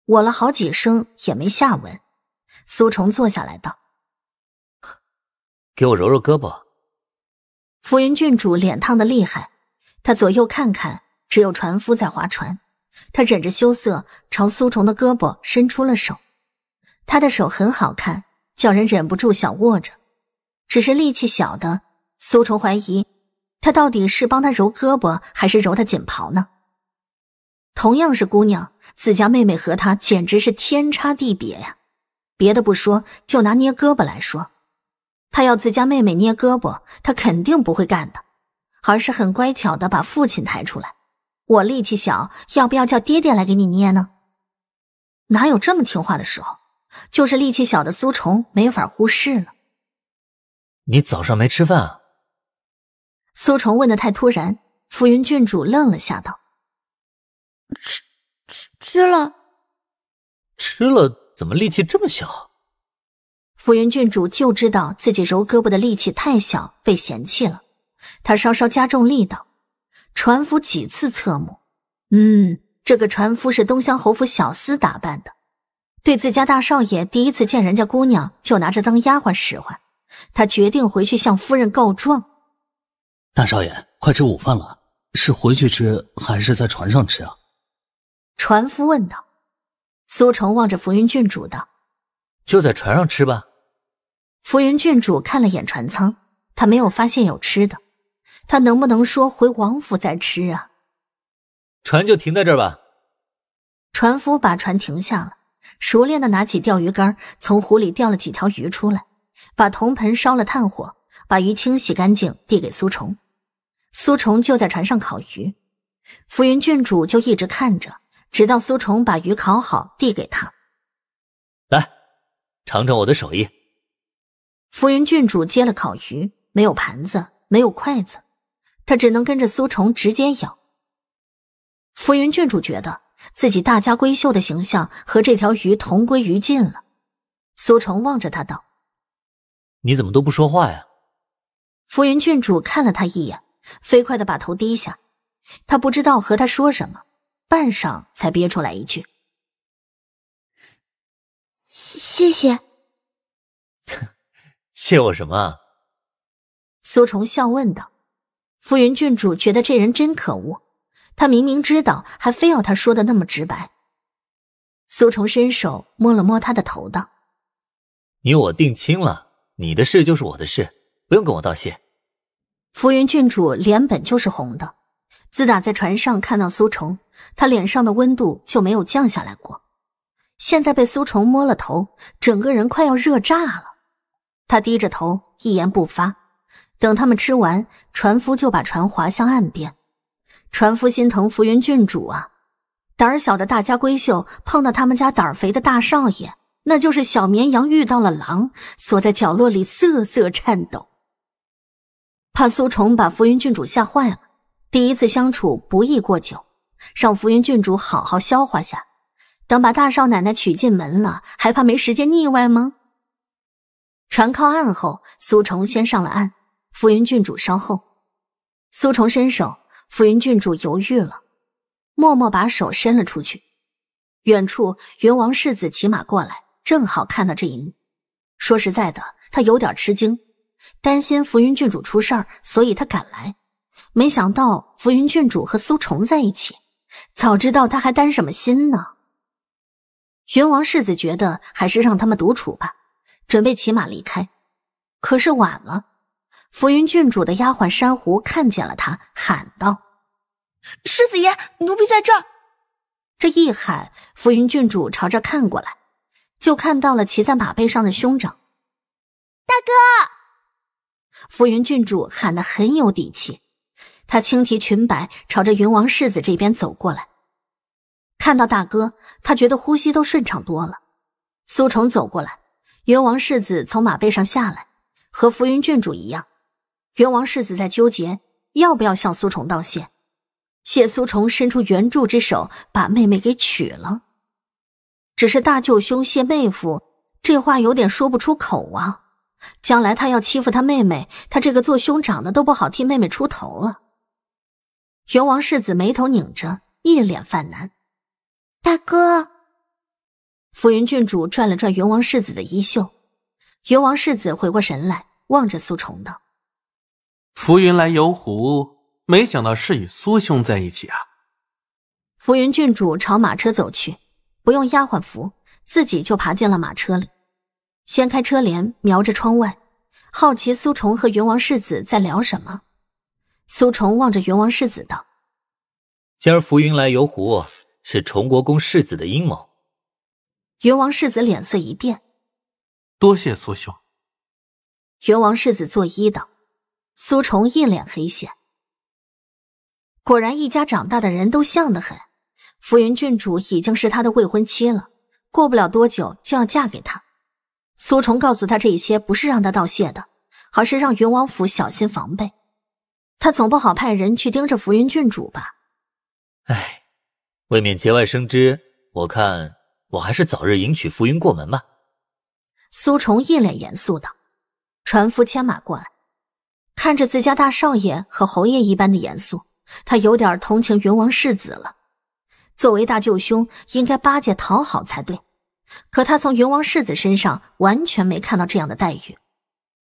A: 我了好几声也没下文，苏重坐下来道：“
B: 给我揉揉胳膊。”
A: 浮云郡主脸烫的厉害，她左右看看，只有船夫在划船。她忍着羞涩，朝苏重的胳膊伸出了手。他的手很好看，叫人忍不住想握着，只是力气小的，苏重怀疑他到底是帮他揉胳膊，还是揉他锦袍呢？同样是姑娘，自家妹妹和她简直是天差地别呀。别的不说，就拿捏胳膊来说，她要自家妹妹捏胳膊，她肯定不会干的，而是很乖巧的把父亲抬出来。我力气小，要不要叫爹爹来给你捏呢？哪有这么听话的时候？就是力气小的苏虫没法忽视了。
B: 你早上没吃饭？啊？
A: 苏虫问的太突然，浮云郡主愣了下，道。吃吃吃了，
B: 吃了怎么
A: 力气这么小？浮云郡主就知道自己揉胳膊的力气太小，被嫌弃了。她稍稍加重力道，船夫几次侧目。嗯，这个船夫是东乡侯府小厮打扮的，对自家大少爷第一次见人家姑娘就拿着当丫鬟使唤，他决定回去向夫人告状。
B: 大少爷，快吃午饭了，是回去吃还是在船上吃啊？
A: 船夫问道：“苏成望着浮云郡主道，就在船上吃吧。”浮云郡主看了眼船舱，他没有发现有吃的。他能不能说回王府再吃啊？
B: 船就停在这儿吧。
A: 船夫把船停下了，熟练的拿起钓鱼竿，从湖里钓了几条鱼出来，把铜盆烧了炭火，把鱼清洗干净，递给苏重。苏重就在船上烤鱼，浮云郡主就一直看着。直到苏重把鱼烤好，递给他，来尝
B: 尝我的手艺。
A: 浮云郡主接了烤鱼，没有盘子，没有筷子，他只能跟着苏重直接咬。浮云郡主觉得自己大家闺秀的形象和这条鱼同归于尽了。苏重望着他道：“
B: 你怎
A: 么都不说话呀？”浮云郡主看了他一眼，飞快的把头低下，他不知道和他说什么。半晌才憋出来一句：“谢谢。
B: ”“谢我什么？”
A: 苏重笑问道。浮云郡主觉得这人真可恶，他明明知道，还非要他说的那么直白。苏重伸手摸了摸他的头，道：“
B: 你我定亲了，你的事就是我的事，不用跟我道
A: 谢。”浮云郡主脸本就是红的。自打在船上看到苏虫，他脸上的温度就没有降下来过。现在被苏虫摸了头，整个人快要热炸了。他低着头，一言不发。等他们吃完，船夫就把船划向岸边。船夫心疼浮云郡主啊，胆儿小的大家闺秀碰到他们家胆儿肥的大少爷，那就是小绵羊遇到了狼，缩在角落里瑟瑟颤抖，怕苏虫把浮云郡主吓坏了。第一次相处不易过久，让浮云郡主好好消化下。等把大少奶奶娶进门了，还怕没时间腻歪吗？船靠岸后，苏重先上了岸，浮云郡主稍后。苏重伸手，浮云郡主犹豫了，默默把手伸了出去。远处，云王世子骑马过来，正好看到这一幕。说实在的，他有点吃惊，担心浮云郡主出事儿，所以他赶来。没想到浮云郡主和苏重在一起，早知道他还担什么心呢？云王世子觉得还是让他们独处吧，准备骑马离开。可是晚了，浮云郡主的丫鬟珊瑚看见了他，喊道：“世子爷，奴婢在这儿。”这一喊，浮云郡主朝着看过来，就看到了骑在马背上的兄长。大哥！浮云郡主喊的很有底气。他轻提裙摆，朝着云王世子这边走过来。看到大哥，他觉得呼吸都顺畅多了。苏重走过来，云王世子从马背上下来，和浮云郡主一样。云王世子在纠结要不要向苏重道谢，谢苏重伸出援助之手把妹妹给娶了。只是大舅兄谢妹夫这话有点说不出口啊。将来他要欺负他妹妹，他这个做兄长的都不好替妹妹出头了。云王世子眉头拧着，一脸犯难。大哥，浮云郡主拽了拽云王世子的衣袖。云王世子回过神来，望着苏重道：“
B: 浮云来游湖，没想到是与苏兄在一起啊。”
A: 浮云郡主朝马车走去，不用丫鬟扶，自己就爬进了马车里，掀开车帘，瞄着窗外，好奇苏重和云王世子在聊什么。苏重望着云王世子道：“
B: 今儿浮云来游湖，是崇国公世子的阴谋。”
A: 云王世子脸色一变，“多谢苏兄。”云王世子作揖道：“苏重一脸黑线，果然一家长大的人都像得很。浮云郡主已经是他的未婚妻了，过不了多久就要嫁给他。苏重告诉他这些，不是让他道谢的，而是让云王府小心防备。”他总不好派人去盯着浮云郡主吧？
B: 哎，未免节外生枝，我看我还是早日迎娶浮云过门吧。
A: 苏重一脸严肃道：“船夫牵马过来，看着自家大少爷和侯爷一般的严肃，他有点同情云王世子了。作为大舅兄，应该巴结讨好才对，可他从云王世子身上完全没看到这样的待遇。”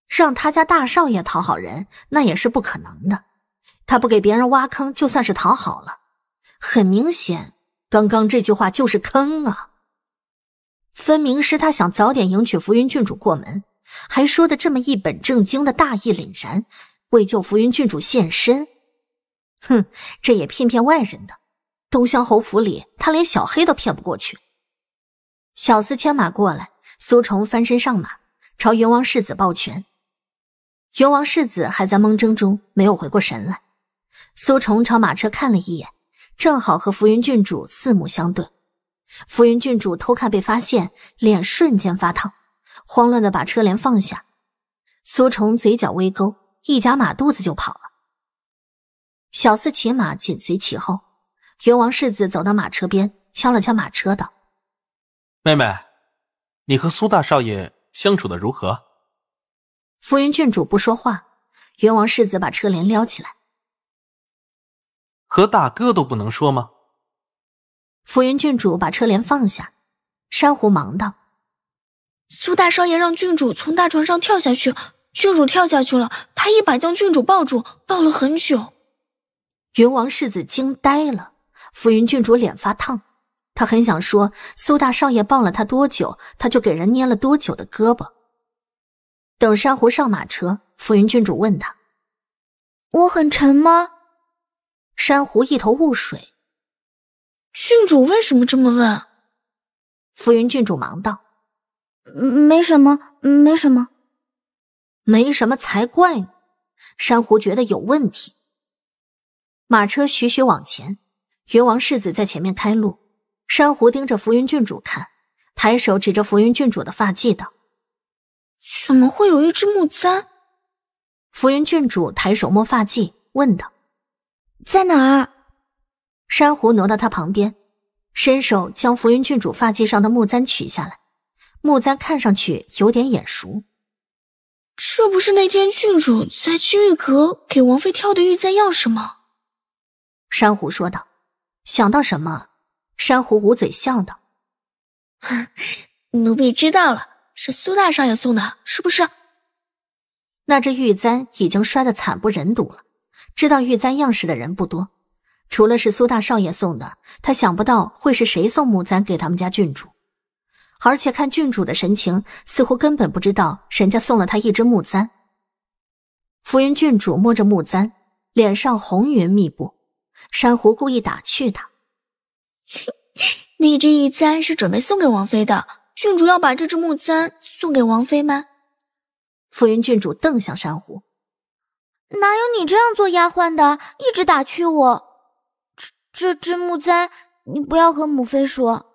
A: 让他家大少爷讨好人，那也是不可能的。他不给别人挖坑，就算是讨好了。很明显，刚刚这句话就是坑啊！分明是他想早点迎娶浮云郡主过门，还说的这么一本正经的大义凛然，为救浮云郡主献身。哼，这也骗骗外人的。东乡侯府里，他连小黑都骗不过去。小厮牵马过来，苏重翻身上马，朝云王世子抱拳。云王世子还在懵怔中，没有回过神来。苏重朝马车看了一眼，正好和浮云郡主四目相对。浮云郡主偷看被发现，脸瞬间发烫，慌乱的把车帘放下。苏重嘴角微勾，一夹马肚子就跑了。小四骑马紧随其后。云王世子走到马车边，敲了敲马车，道：“
B: 妹妹，你和苏大少爷相处的如何？”
A: 浮云郡主不说话，云王世子把车帘撩起来，
B: 和大哥都不能说吗？
A: 浮云郡主把车帘放下，珊瑚忙道：“苏大少爷让郡主从大床上跳下去，郡主跳下去了，他一把将郡主抱住，抱了很久。”云王世子惊呆了，浮云郡主脸发烫，他很想说：“苏大少爷抱了他多久，他就给人捏了多久的胳膊。”等珊瑚上马车，浮云郡主问他：“我很沉吗？”珊瑚一头雾水，郡主为什么这么问？浮云郡主忙道：“没什么，没什么，没什么才怪呢。”珊瑚觉得有问题。马车徐徐往前，云王世子在前面开路，珊瑚盯着浮云郡主看，抬手指着浮云郡主的发髻道。怎么会有一只木簪？浮云郡主抬手摸发髻，问道：“在哪儿？”珊瑚挪到他旁边，伸手将浮云郡主发髻上的木簪取下来。木簪看上去有点眼熟，这不是那天郡主在青玉阁给王妃挑的玉簪钥匙吗？珊瑚说道。想到什么，珊瑚捂嘴笑道：“ 奴婢知道了。”是苏大少爷送的，是不是？那只玉簪已经摔得惨不忍睹了。知道玉簪样式的人不多，除了是苏大少爷送的，他想不到会是谁送木簪给他们家郡主。而且看郡主的神情，似乎根本不知道人家送了他一只木簪。浮云郡主摸着木簪，脸上红云密布。珊瑚故意打趣他：“ 你这玉簪是准备送给王妃的。”郡主要把这只木簪送给王妃吗？浮云郡主瞪向珊瑚，
C: 哪有你这样做丫鬟的，一直打趣我。这这只
A: 木簪，你不要和母妃说。”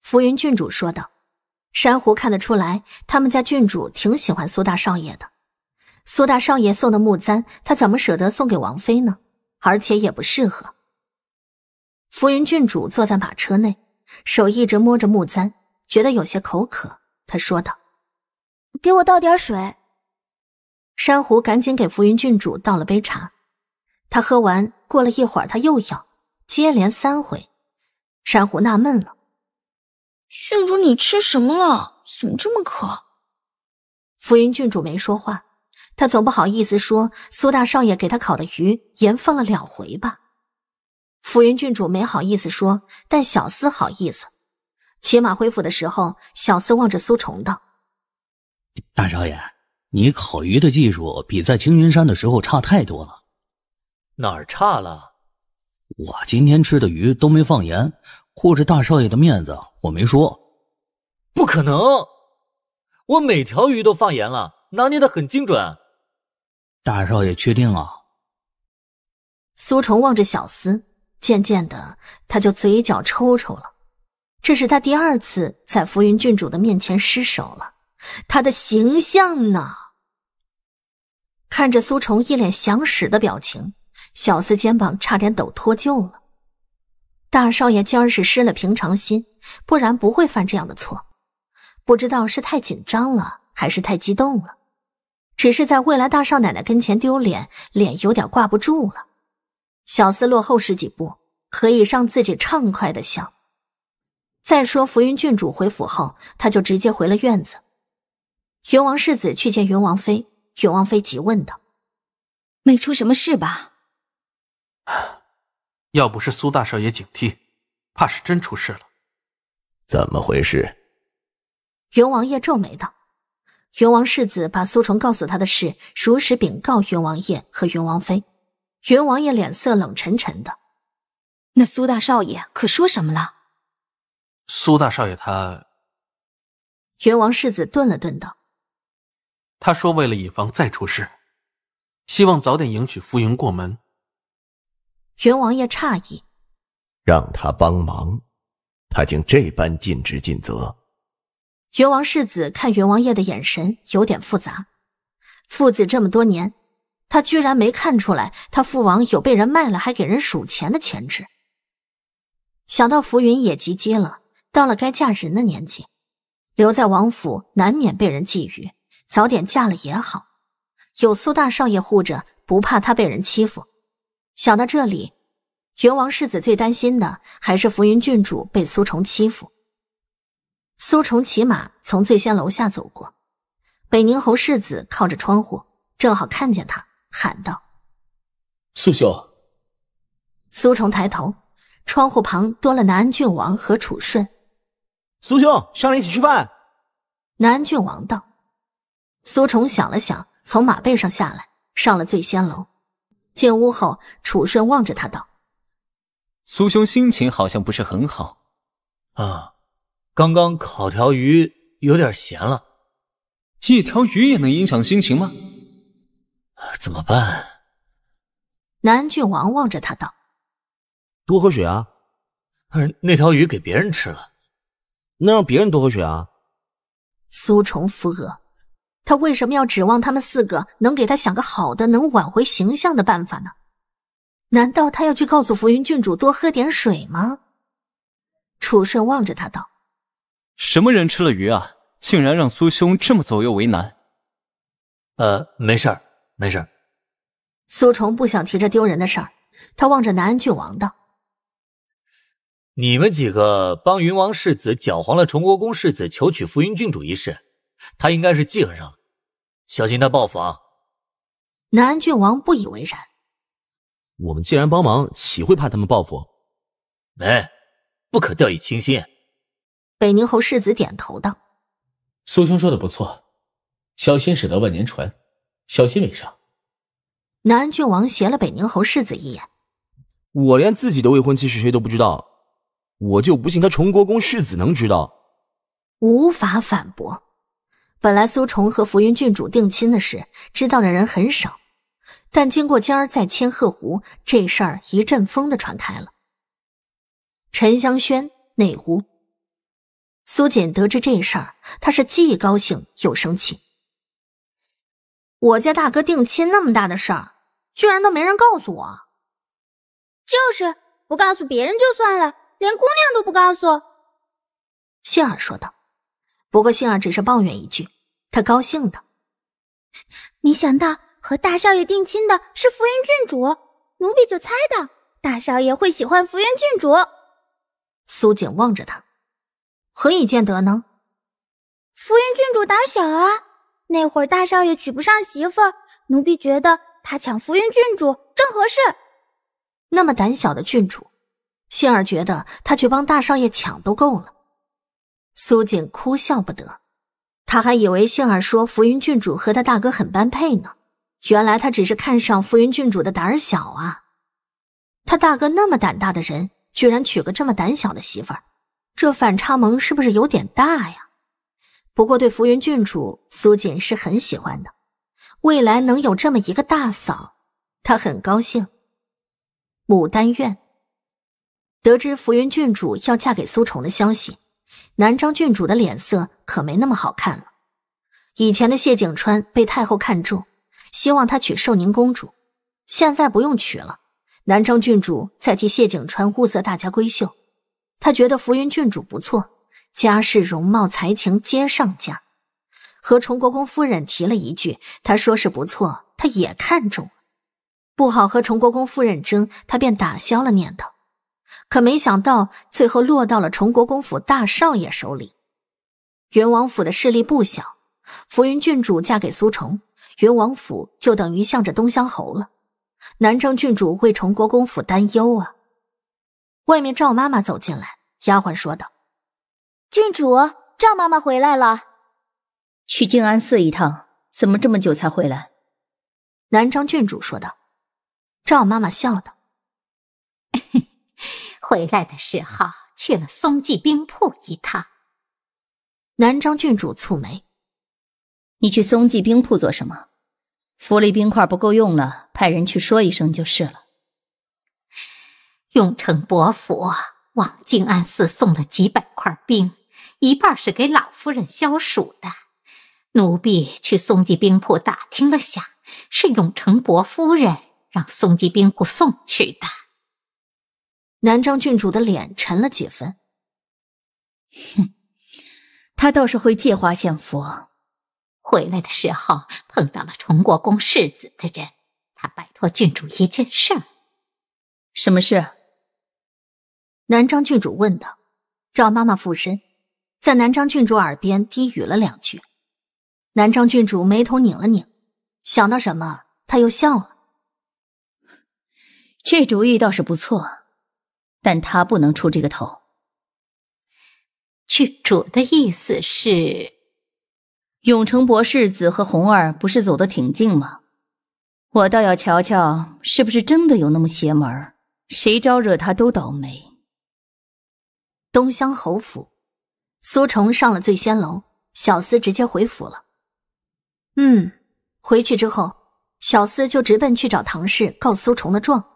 A: 浮云郡主说道。珊瑚看得出来，他们家郡主挺喜欢苏大少爷的。苏大少爷送的木簪，他怎么舍得送给王妃呢？而且也不适合。浮云郡主坐在马车内，手一直摸着木簪。觉得有些口渴，他说道：“给我倒点水。”珊瑚赶紧给浮云郡主倒了杯茶。他喝完，过了一会儿，他又要，接连三回。珊瑚纳闷了：“郡主，你吃什么了？怎么这么渴？”浮云郡主没说话，他总不好意思说苏大少爷给他烤的鱼盐放了两回吧。浮云郡主没好意思说，但小厮好意思。骑马回府的时候，小厮望着苏重道：“
B: 大少爷，你烤鱼的技术比在青云山的时候差太多了。哪儿差了？我今天吃的鱼都没放盐，护着大少爷的面子，我没说。不可能，我每条鱼都放盐了，拿捏的很精准。大少爷确定啊？”
A: 苏重望着小厮，渐渐的，他就嘴角抽抽了。这是他第二次在浮云郡主的面前失手了，他的形象呢？看着苏重一脸想屎的表情，小厮肩膀差点抖脱臼了。大少爷今儿是失了平常心，不然不会犯这样的错。不知道是太紧张了，还是太激动了，只是在未来大少奶奶跟前丢脸，脸有点挂不住了。小厮落后十几步，可以让自己畅快的笑。再说，浮云郡主回府后，他就直接回了院子。云王世子去见云王妃，云王妃急问道：“没出什么事吧？”
B: 要不是苏大少爷警惕，怕是真出事了。怎么回事？
A: 云王爷皱眉道：“云王世子把苏重告诉他的事如实禀告云王爷和云王妃。”云王爷脸色冷沉沉的。那苏大少爷可说什么了？
B: 苏大少爷他，
A: 元王世子顿了顿，道：“
B: 他说为了以防再出事，希望早点迎娶浮云过门。”
A: 元王爷诧异：“
B: 让他帮忙，他竟这般尽职尽责。”
A: 元王世子看元王爷的眼神有点复杂。父子这么多年，他居然没看出来他父王有被人卖了还给人数钱的潜质。想到浮云也急接了。到了该嫁人的年纪，留在王府难免被人觊觎，早点嫁了也好。有苏大少爷护着，不怕他被人欺负。想到这里，元王世子最担心的还是浮云郡主被苏重欺负。苏重骑马从醉仙楼下走过，北宁侯世子靠着窗户，正好看见他，喊道：“
B: 苏兄。”
A: 苏重抬头，窗户旁多了南安郡王和楚顺。苏兄，上来一起吃饭。南郡王道。苏重想了想，从马背上下来，上了醉仙楼。进屋后，楚顺望着他道：“苏
B: 兄，心情好像不是很好啊。刚刚烤条鱼有点咸了，一条鱼也能影响心情吗？怎么办？”
A: 南郡王望着他道：“
B: 多喝水啊。那条鱼给别人吃了。”那让别人多喝水啊！
A: 苏重扶额，他为什么要指望他们四个能给他想个好的、能挽回形象的办法呢？难道他要去告诉浮云郡主多喝点水吗？楚顺望着他道：“
B: 什么人吃了鱼啊？竟然让苏兄这么左右为难。”呃，没事儿，没事儿。
A: 苏重不想提这丢人的事儿，他望着南安郡王道。
B: 你们几个帮云王世子搅黄了崇国公世子求娶福云郡主一事，他应该是记恨上了，小心他报复啊！
A: 南安郡王不以为然。
B: 我们既然帮忙，岂会怕他们报复？喂，不可掉以轻心！
A: 北宁侯世子点头道：“
B: 苏兄说的不错，小心驶得万年船，小心为上。”
A: 南安郡王斜了北宁侯世子一眼：“
B: 我连自己的未婚妻是谁都不知道。”我就不信他崇国公世子能知道。
A: 无法反驳。本来苏重和浮云郡主定亲的事，知道的人很少。但经过今儿在千鹤湖，这事儿一阵风的传开了。陈香轩内屋，苏简得知这事儿，他是既高兴又生气。我家大哥定亲那么大的事儿，居然都没人告诉我。
C: 就是不告诉别人就算了。连姑娘都不告诉，
A: 杏儿说道。不过杏儿只是抱怨一句，她高兴的。
C: 没想到和大少爷定亲的是福云郡主，奴婢就猜到大少爷会喜欢福云郡主。
A: 苏锦望着他，何以见得呢？
C: 福云郡主胆小啊，那会儿大少爷娶不上媳妇儿，奴婢觉得
A: 他抢福云郡主正合适。那么胆小的郡主。杏儿觉得他去帮大少爷抢都够了。苏锦哭笑不得，他还以为杏儿说浮云郡主和他大哥很般配呢，原来他只是看上浮云郡主的胆小啊！他大哥那么胆大的人，居然娶个这么胆小的媳妇儿，这反差萌是不是有点大呀？不过对浮云郡主，苏锦是很喜欢的，未来能有这么一个大嫂，他很高兴。牡丹院。得知浮云郡主要嫁给苏重的消息，南章郡主的脸色可没那么好看了。以前的谢景川被太后看中，希望他娶寿宁公主，现在不用娶了。南章郡主在替谢景川物色大家闺秀，他觉得浮云郡主不错，家世、容貌、才情皆上佳。和崇国公夫人提了一句，他说是不错，他也看中不好和崇国公夫人争，他便打消了念头。可没想到，最后落到了崇国公府大少爷手里。元王府的势力不小，浮云郡主嫁给苏崇，元王府就等于向着东乡侯了。南城郡主为崇国公府担忧啊。外面赵妈妈走进来，丫鬟说道：“郡主，赵妈妈回来了。”“去静安寺一趟，怎么这么久才回来？”南张郡主说道。赵妈妈笑道：“ 回来的时候去了松记冰铺一趟，南章郡主蹙眉：“你去松记冰铺做什么？府里冰块不够用了，派人去说一声就是了。”永城伯府往静安寺送了几百块冰，一半是给老夫人消暑的。奴婢去松记冰铺打听了下，是永城伯夫人让松记冰铺送去的。南章郡主的脸沉了几分。哼，他倒是会借花献佛。回来的时候碰到了崇国公世子的人，他拜托郡主一件事儿。什么事？南章郡主问道。赵妈妈附身在南章郡主耳边低语了两句。南章郡主眉头拧了拧，想到什么，他又笑了。这主意倒是不错。但他不能出这个头。郡主的意思是，永城伯世子和红儿不是走得挺近吗？我倒要瞧瞧，是不是真的有那么邪门儿，谁招惹他都倒霉。东乡侯府，苏重上了醉仙楼，小厮直接回府了。嗯，回去之后，小厮就直奔去找唐氏告苏重的状。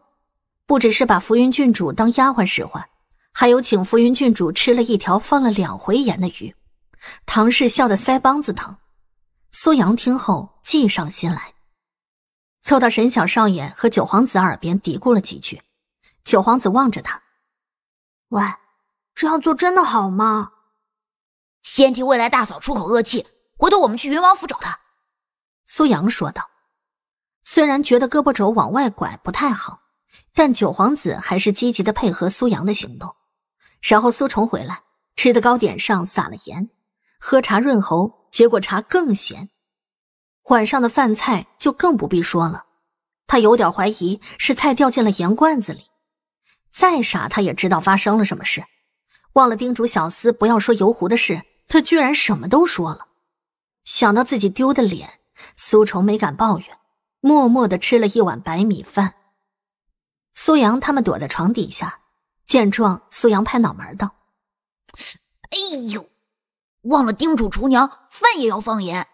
A: 不只是把浮云郡主当丫鬟使唤，还有请浮云郡主吃了一条放了两回盐的鱼。唐氏笑得腮帮子疼。苏阳听后计上心来，凑到沈小少爷和九皇子耳边嘀咕了几句。九皇子望着他：“喂，这样做真的好吗？”先替未来大嫂出口恶气，回头我们去云王府找他。”苏阳说道。虽然觉得胳膊肘往外拐不太好。但九皇子还是积极的配合苏阳的行动。然后苏重回来，吃的糕点上撒了盐，喝茶润喉，结果茶更咸。晚上的饭菜就更不必说了，他有点怀疑是菜掉进了盐罐子里。再傻，他也知道发生了什么事。忘了叮嘱小厮不要说油壶的事，他居然什么都说了。想到自己丢的脸，苏重没敢抱怨，默默地吃了一碗白米饭。苏阳他们躲在床底下，见状，苏阳拍脑门道：“哎呦，忘了叮嘱厨娘，饭也要放盐。”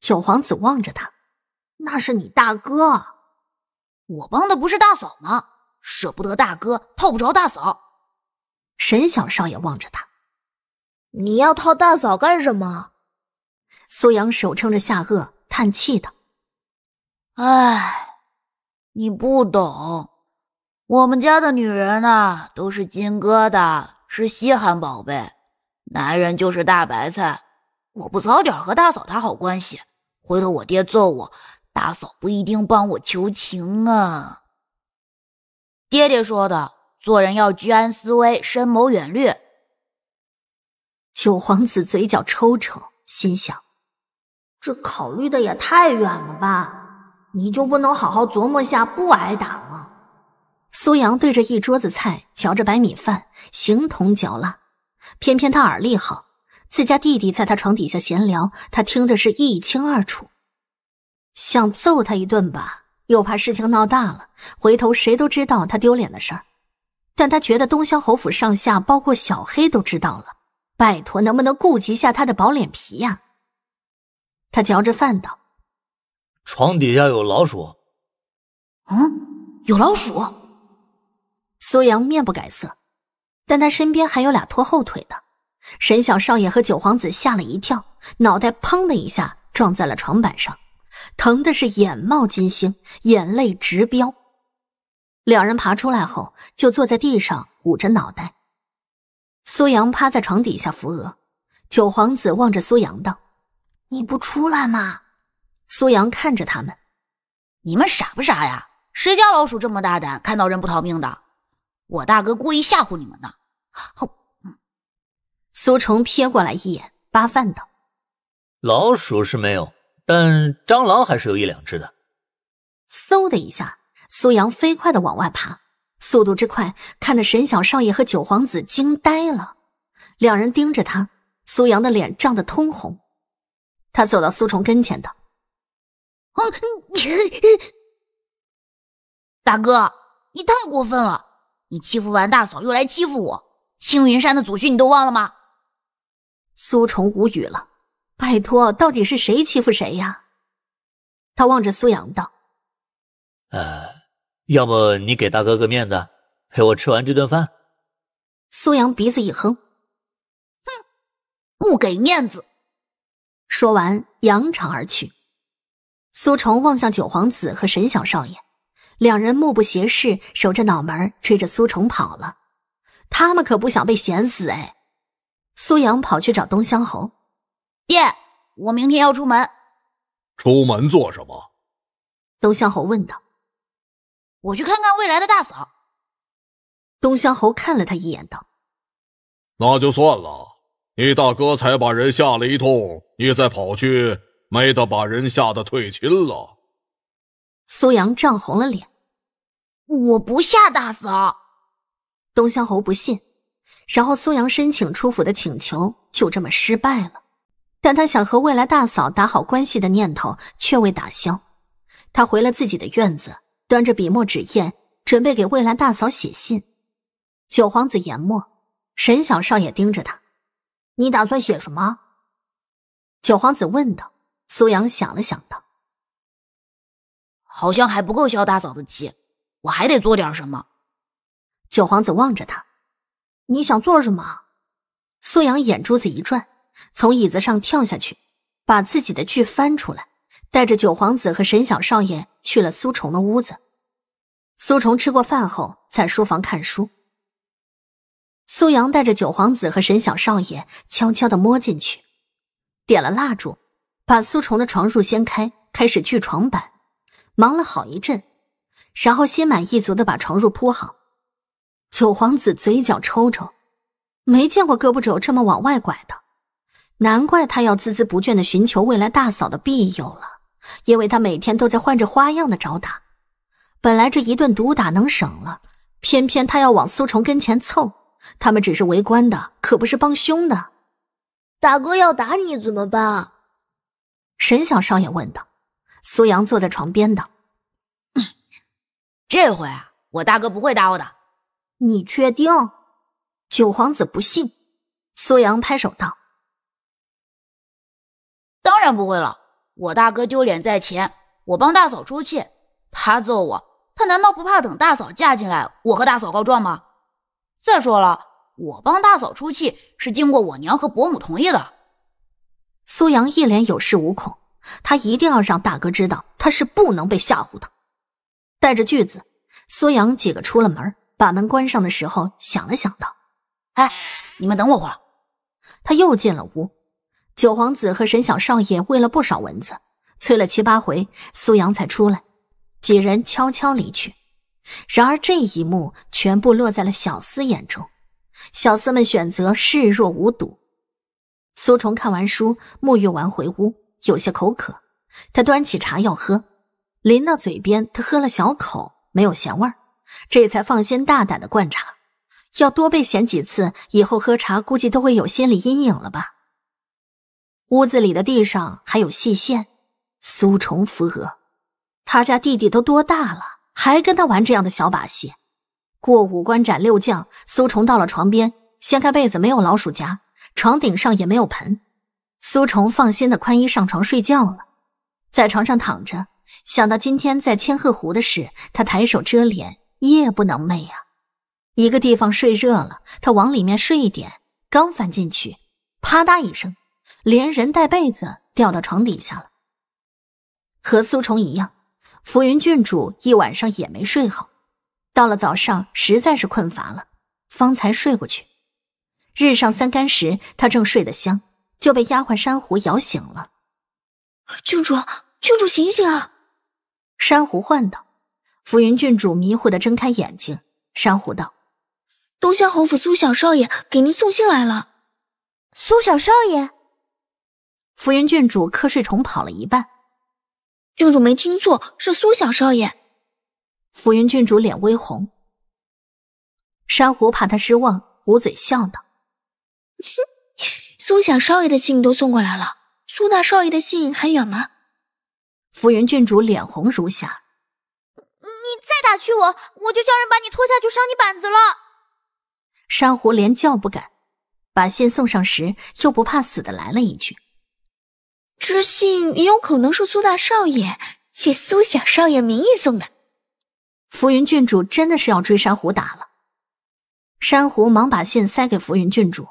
A: 九皇子望着他：“那是你大哥，我帮的不是大嫂吗？舍不得大哥，套不着大嫂。”沈小少爷望着他：“你要套大嫂干什么？”苏阳手撑着下颚，叹气道：“哎，你不懂。”我们家的女人呐，都是金疙瘩，是稀罕宝贝；男人就是大白菜。我不早点和大嫂打好关系，回头我爹揍我，大嫂不一定帮我求情啊。爹爹说的，做人要居安思危，深谋远虑。九皇子嘴角抽抽，心想：这考虑的也太远了吧？你就不能好好琢磨下，不挨打了？苏阳对着一桌子菜嚼着白米饭，形同嚼蜡。偏偏他耳力好，自家弟弟在他床底下闲聊，他听的是一清二楚。想揍他一顿吧，又怕事情闹大了，回头谁都知道他丢脸的事儿。但他觉得东乡侯府上下，包括小黑都知道了。拜托，能不能顾及下他的薄脸皮呀？他嚼着饭道：“
B: 床底下有老鼠。”“
A: 嗯，有老鼠。”苏阳面不改色，但他身边还有俩拖后腿的。沈小少爷和九皇子吓了一跳，脑袋砰的一下撞在了床板上，疼的是眼冒金星，眼泪直飙。两人爬出来后，就坐在地上捂着脑袋。苏阳趴在床底下扶额，九皇子望着苏阳道：“你不出来吗？”苏阳看着他们：“你们傻不傻呀？谁家老鼠这么大胆，看到人不逃命的？”我大哥故意吓唬你们呢。苏重瞥过来一眼，八饭道：“
B: 老鼠是没有，但蟑螂还是有一两只的。”
A: 嗖的一下，苏阳飞快的往外爬，速度之快，看得沈小少爷和九皇子惊呆了。两人盯着他，苏阳的脸涨得通红。他走到苏重跟前道：“
C: 大
A: 哥，你太过分了。”你欺负完大嫂又来欺负我，
C: 青云山的祖训你都忘了吗？
A: 苏重无语了，拜托，到底是谁欺负谁呀？他望着苏阳道：“
B: 呃，要不你给大哥个面子，陪我吃完这顿饭？”
A: 苏阳鼻子一哼：“哼，不给面子。”说完，扬长而去。苏重望向九皇子和沈小少爷。两人目不斜视，守着脑门追着苏虫跑了。他们可不想被闲死哎。苏阳跑去找东乡侯：“爹，我明天要出门。”“
D: 出门做什么？”
A: 东乡侯问道。“我去看看未来的大嫂。”东乡侯看了他一眼，道：“
B: 那就算了，你大哥才把人吓了一通，你再跑去，没得把人吓得退亲了。”
A: 苏阳涨红了脸。我不吓大嫂，东乡侯不信。然后苏阳申请出府的请求就这么失败了。但他想和未来大嫂打好关系的念头却未打消。他回了自己的院子，端着笔墨纸砚，准备给未来大嫂写信。九皇子研墨，沈小少爷盯着他：“你打算写什么？”九皇子问道。苏阳想了想，道：“好像还不够消大嫂的气。”我还得做点什么。九皇子望着他，你想做什么？苏阳眼珠子一转，从椅子上跳下去，把自己的剧翻出来，带着九皇子和沈小少爷去了苏重的屋子。苏重吃过饭后，在书房看书。苏阳带着九皇子和沈小少爷悄悄的摸进去，点了蜡烛，把苏重的床褥掀开，开始锯床板，忙了好一阵。然后心满意足的把床褥铺好，九皇子嘴角抽抽，没见过胳膊肘这么往外拐的，难怪他要孜孜不倦的寻求未来大嫂的庇佑了，因为他每天都在换着花样的找打。本来这一顿毒打能省了，偏偏他要往苏重跟前凑，他们只是围观的，可不是帮凶的。大哥要打你怎么办？沈小少爷问道。苏阳坐在床边道。这回啊，我大哥不会打我的。你确定？九皇子不信。苏阳拍手道：“当然不会了，我大哥丢脸在前，我帮大嫂出气，
C: 他揍我，他难道不怕等大嫂嫁进来，我和大嫂告状吗？再
A: 说了，我帮大嫂出气是经过我娘和伯母同意的。”苏阳一脸有恃无恐，他一定要让大哥知道，他是不能被吓唬的。带着锯子，苏阳几个出了门，把门关上的时候想了想，道：“哎，你们等我会儿。”他又进了屋，九皇子和沈小少爷喂了不少蚊子，催了七八回，苏阳才出来。几人悄悄离去。然而这一幕全部落在了小厮眼中，小厮们选择视若无睹。苏重看完书，沐浴完回屋，有些口渴，他端起茶要喝。淋到嘴边，他喝了小口，没有咸味儿，这才放心大胆的灌茶。要多被咸几次，以后喝茶估计都会有心理阴影了吧？屋子里的地上还有细线。苏重扶额，他家弟弟都多大了，还跟他玩这样的小把戏？过五关斩六将。苏重到了床边，掀开被子，没有老鼠夹，床顶上也没有盆。苏重放心的宽衣上床睡觉了，在床上躺着。想到今天在千鹤湖的事，他抬手遮脸，夜不能寐呀。一个地方睡热了，他往里面睡一点，刚翻进去，啪嗒一声，连人带被子掉到床底下了。和苏重一样，浮云郡主一晚上也没睡好。到了早上，实在是困乏了，方才睡过去。日上三竿时，他正睡得香，就被丫鬟珊瑚摇醒了。“郡主，郡主，醒醒啊！”珊瑚唤道：“浮云郡主迷糊的睁开眼睛。”珊瑚道：“东乡侯府苏小少爷给您送信来了。”苏小少爷，浮云郡主瞌睡虫跑了一半。郡主没听错，是苏小少爷。浮云郡主脸微红。珊瑚怕他失望，捂嘴笑道：“苏小少爷的信都送过来了，苏大少爷的信还远吗？”浮云郡主脸红如霞，
C: 你再打趣我，我就叫人把你拖下去，赏你板子了。
A: 珊瑚连叫不敢，把信送上时，又不怕死的来了一句：“这信也有可能是苏大少爷借苏小少爷名义送的。”浮云郡主真的是要追珊瑚打了，珊瑚忙把信塞给浮云郡主。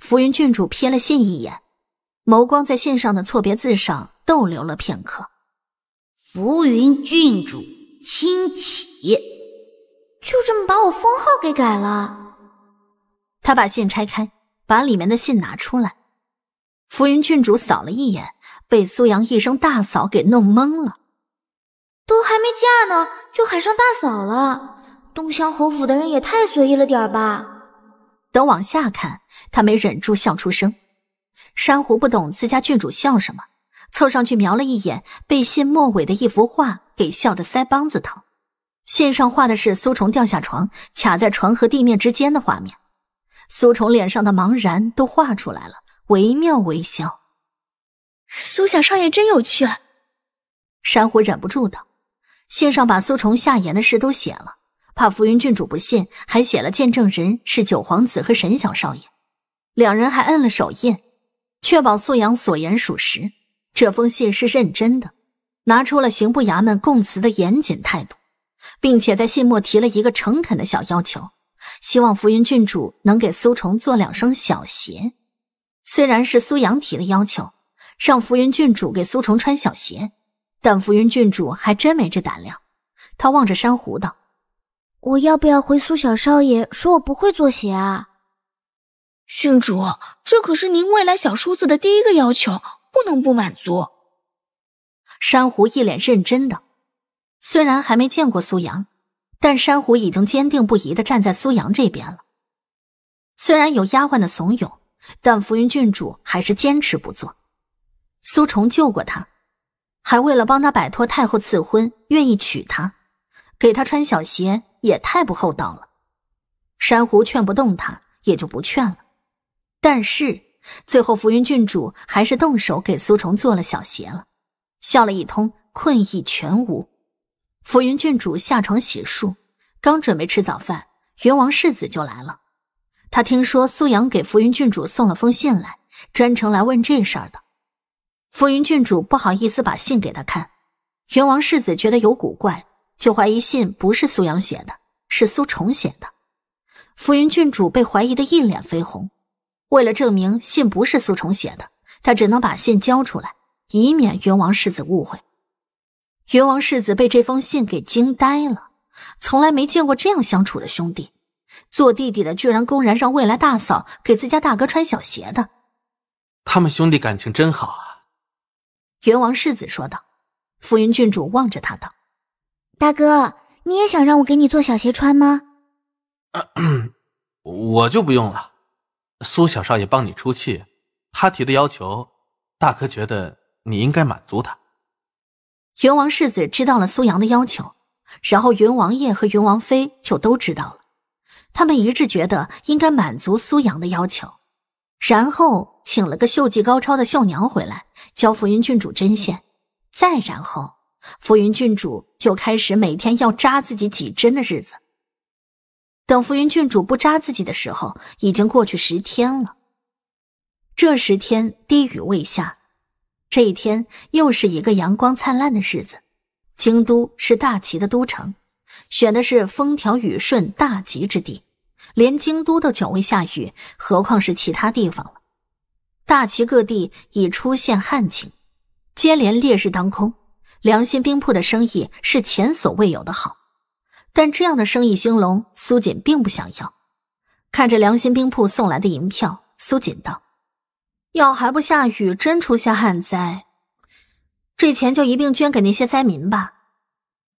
A: 浮云郡主瞥了信一眼，眸光在信上的错别字上逗留了片刻。浮云郡主，亲启，就这么把我封号给改了。他把信拆开，把里面的信拿出来。浮云郡主扫了一眼，被苏阳一声大嫂给弄懵了。都还没嫁呢，就喊上大嫂了。东乡侯府的人也太随意了点吧。等往下看，他没忍住笑出声。珊瑚不懂自家郡主笑什么。凑上去瞄了一眼，被信末尾的一幅画给笑得腮帮子疼。信上画的是苏虫掉下床，卡在床和地面之间的画面，苏虫脸上的茫然都画出来了，惟妙惟肖。苏小少爷真有趣，珊瑚忍不住道。信上把苏虫下言的事都写了，怕浮云郡主不信，还写了见证人是九皇子和沈小少爷，两人还摁了手印，确保素阳所言属实。这封信是认真的，拿出了刑部衙门供词的严谨态度，并且在信末提了一个诚恳的小要求，希望浮云郡主能给苏重做两双小鞋。虽然是苏阳提的要求，让浮云郡主给苏重穿小鞋，但浮云郡主还真没这胆量。他望着珊瑚道：“我要不要回苏小少爷，说我不会做鞋啊？”郡主，这可是您未来小叔子的第一个要求。不能不满足。珊瑚一脸认真的，虽然还没见过苏阳，但珊瑚已经坚定不移的站在苏阳这边了。虽然有丫鬟的怂恿，但浮云郡主还是坚持不做。苏重救过他，还为了帮他摆脱太后赐婚，愿意娶她，给她穿小鞋也太不厚道了。珊瑚劝不动他，也就不劝了。但是。最后，浮云郡主还是动手给苏重做了小鞋了，笑了一通，困意全无。浮云郡主下床洗漱，刚准备吃早饭，云王世子就来了。他听说苏阳给浮云郡主送了封信来，专程来问这事儿的。浮云郡主不好意思把信给他看，云王世子觉得有古怪，就怀疑信不是苏阳写的，是苏重写的。浮云郡主被怀疑的一脸绯红。为了证明信不是苏重写的，他只能把信交出来，以免云王世子误会。云王世子被这封信给惊呆了，从来没见过这样相处的兄弟，做弟弟的居然公然让未来大嫂给自家大哥穿小鞋的。
B: 他们兄弟感情真好
A: 啊！云王世子说道。浮云郡主望着他道：“大哥，你也想让我给你做小鞋穿吗？”
B: 我就不用了。苏小少爷帮你出气，他提的要求，大哥觉得你应该满足他。
A: 云王世子知道了苏阳的要求，然后云王爷和云王妃就都知道了，他们一致觉得应该满足苏阳的要求，然后请了个绣技高超的绣娘回来，教浮云郡主针线，再然后浮云郡主就开始每天要扎自己几针的日子。等浮云郡主不扎自己的时候，已经过去十天了。这十天，滴雨未下。这一天，又是一个阳光灿烂的日子。京都是大齐的都城，选的是风调雨顺、大吉之地。连京都都久未下雨，何况是其他地方了？大齐各地已出现旱情，接连烈日当空，良心冰铺的生意是前所未有的好。但这样的生意兴隆，苏锦并不想要。看着良心冰铺送来的银票，苏锦道：“要还不下雨，真出现旱灾，这钱就一并捐给那些灾民吧。”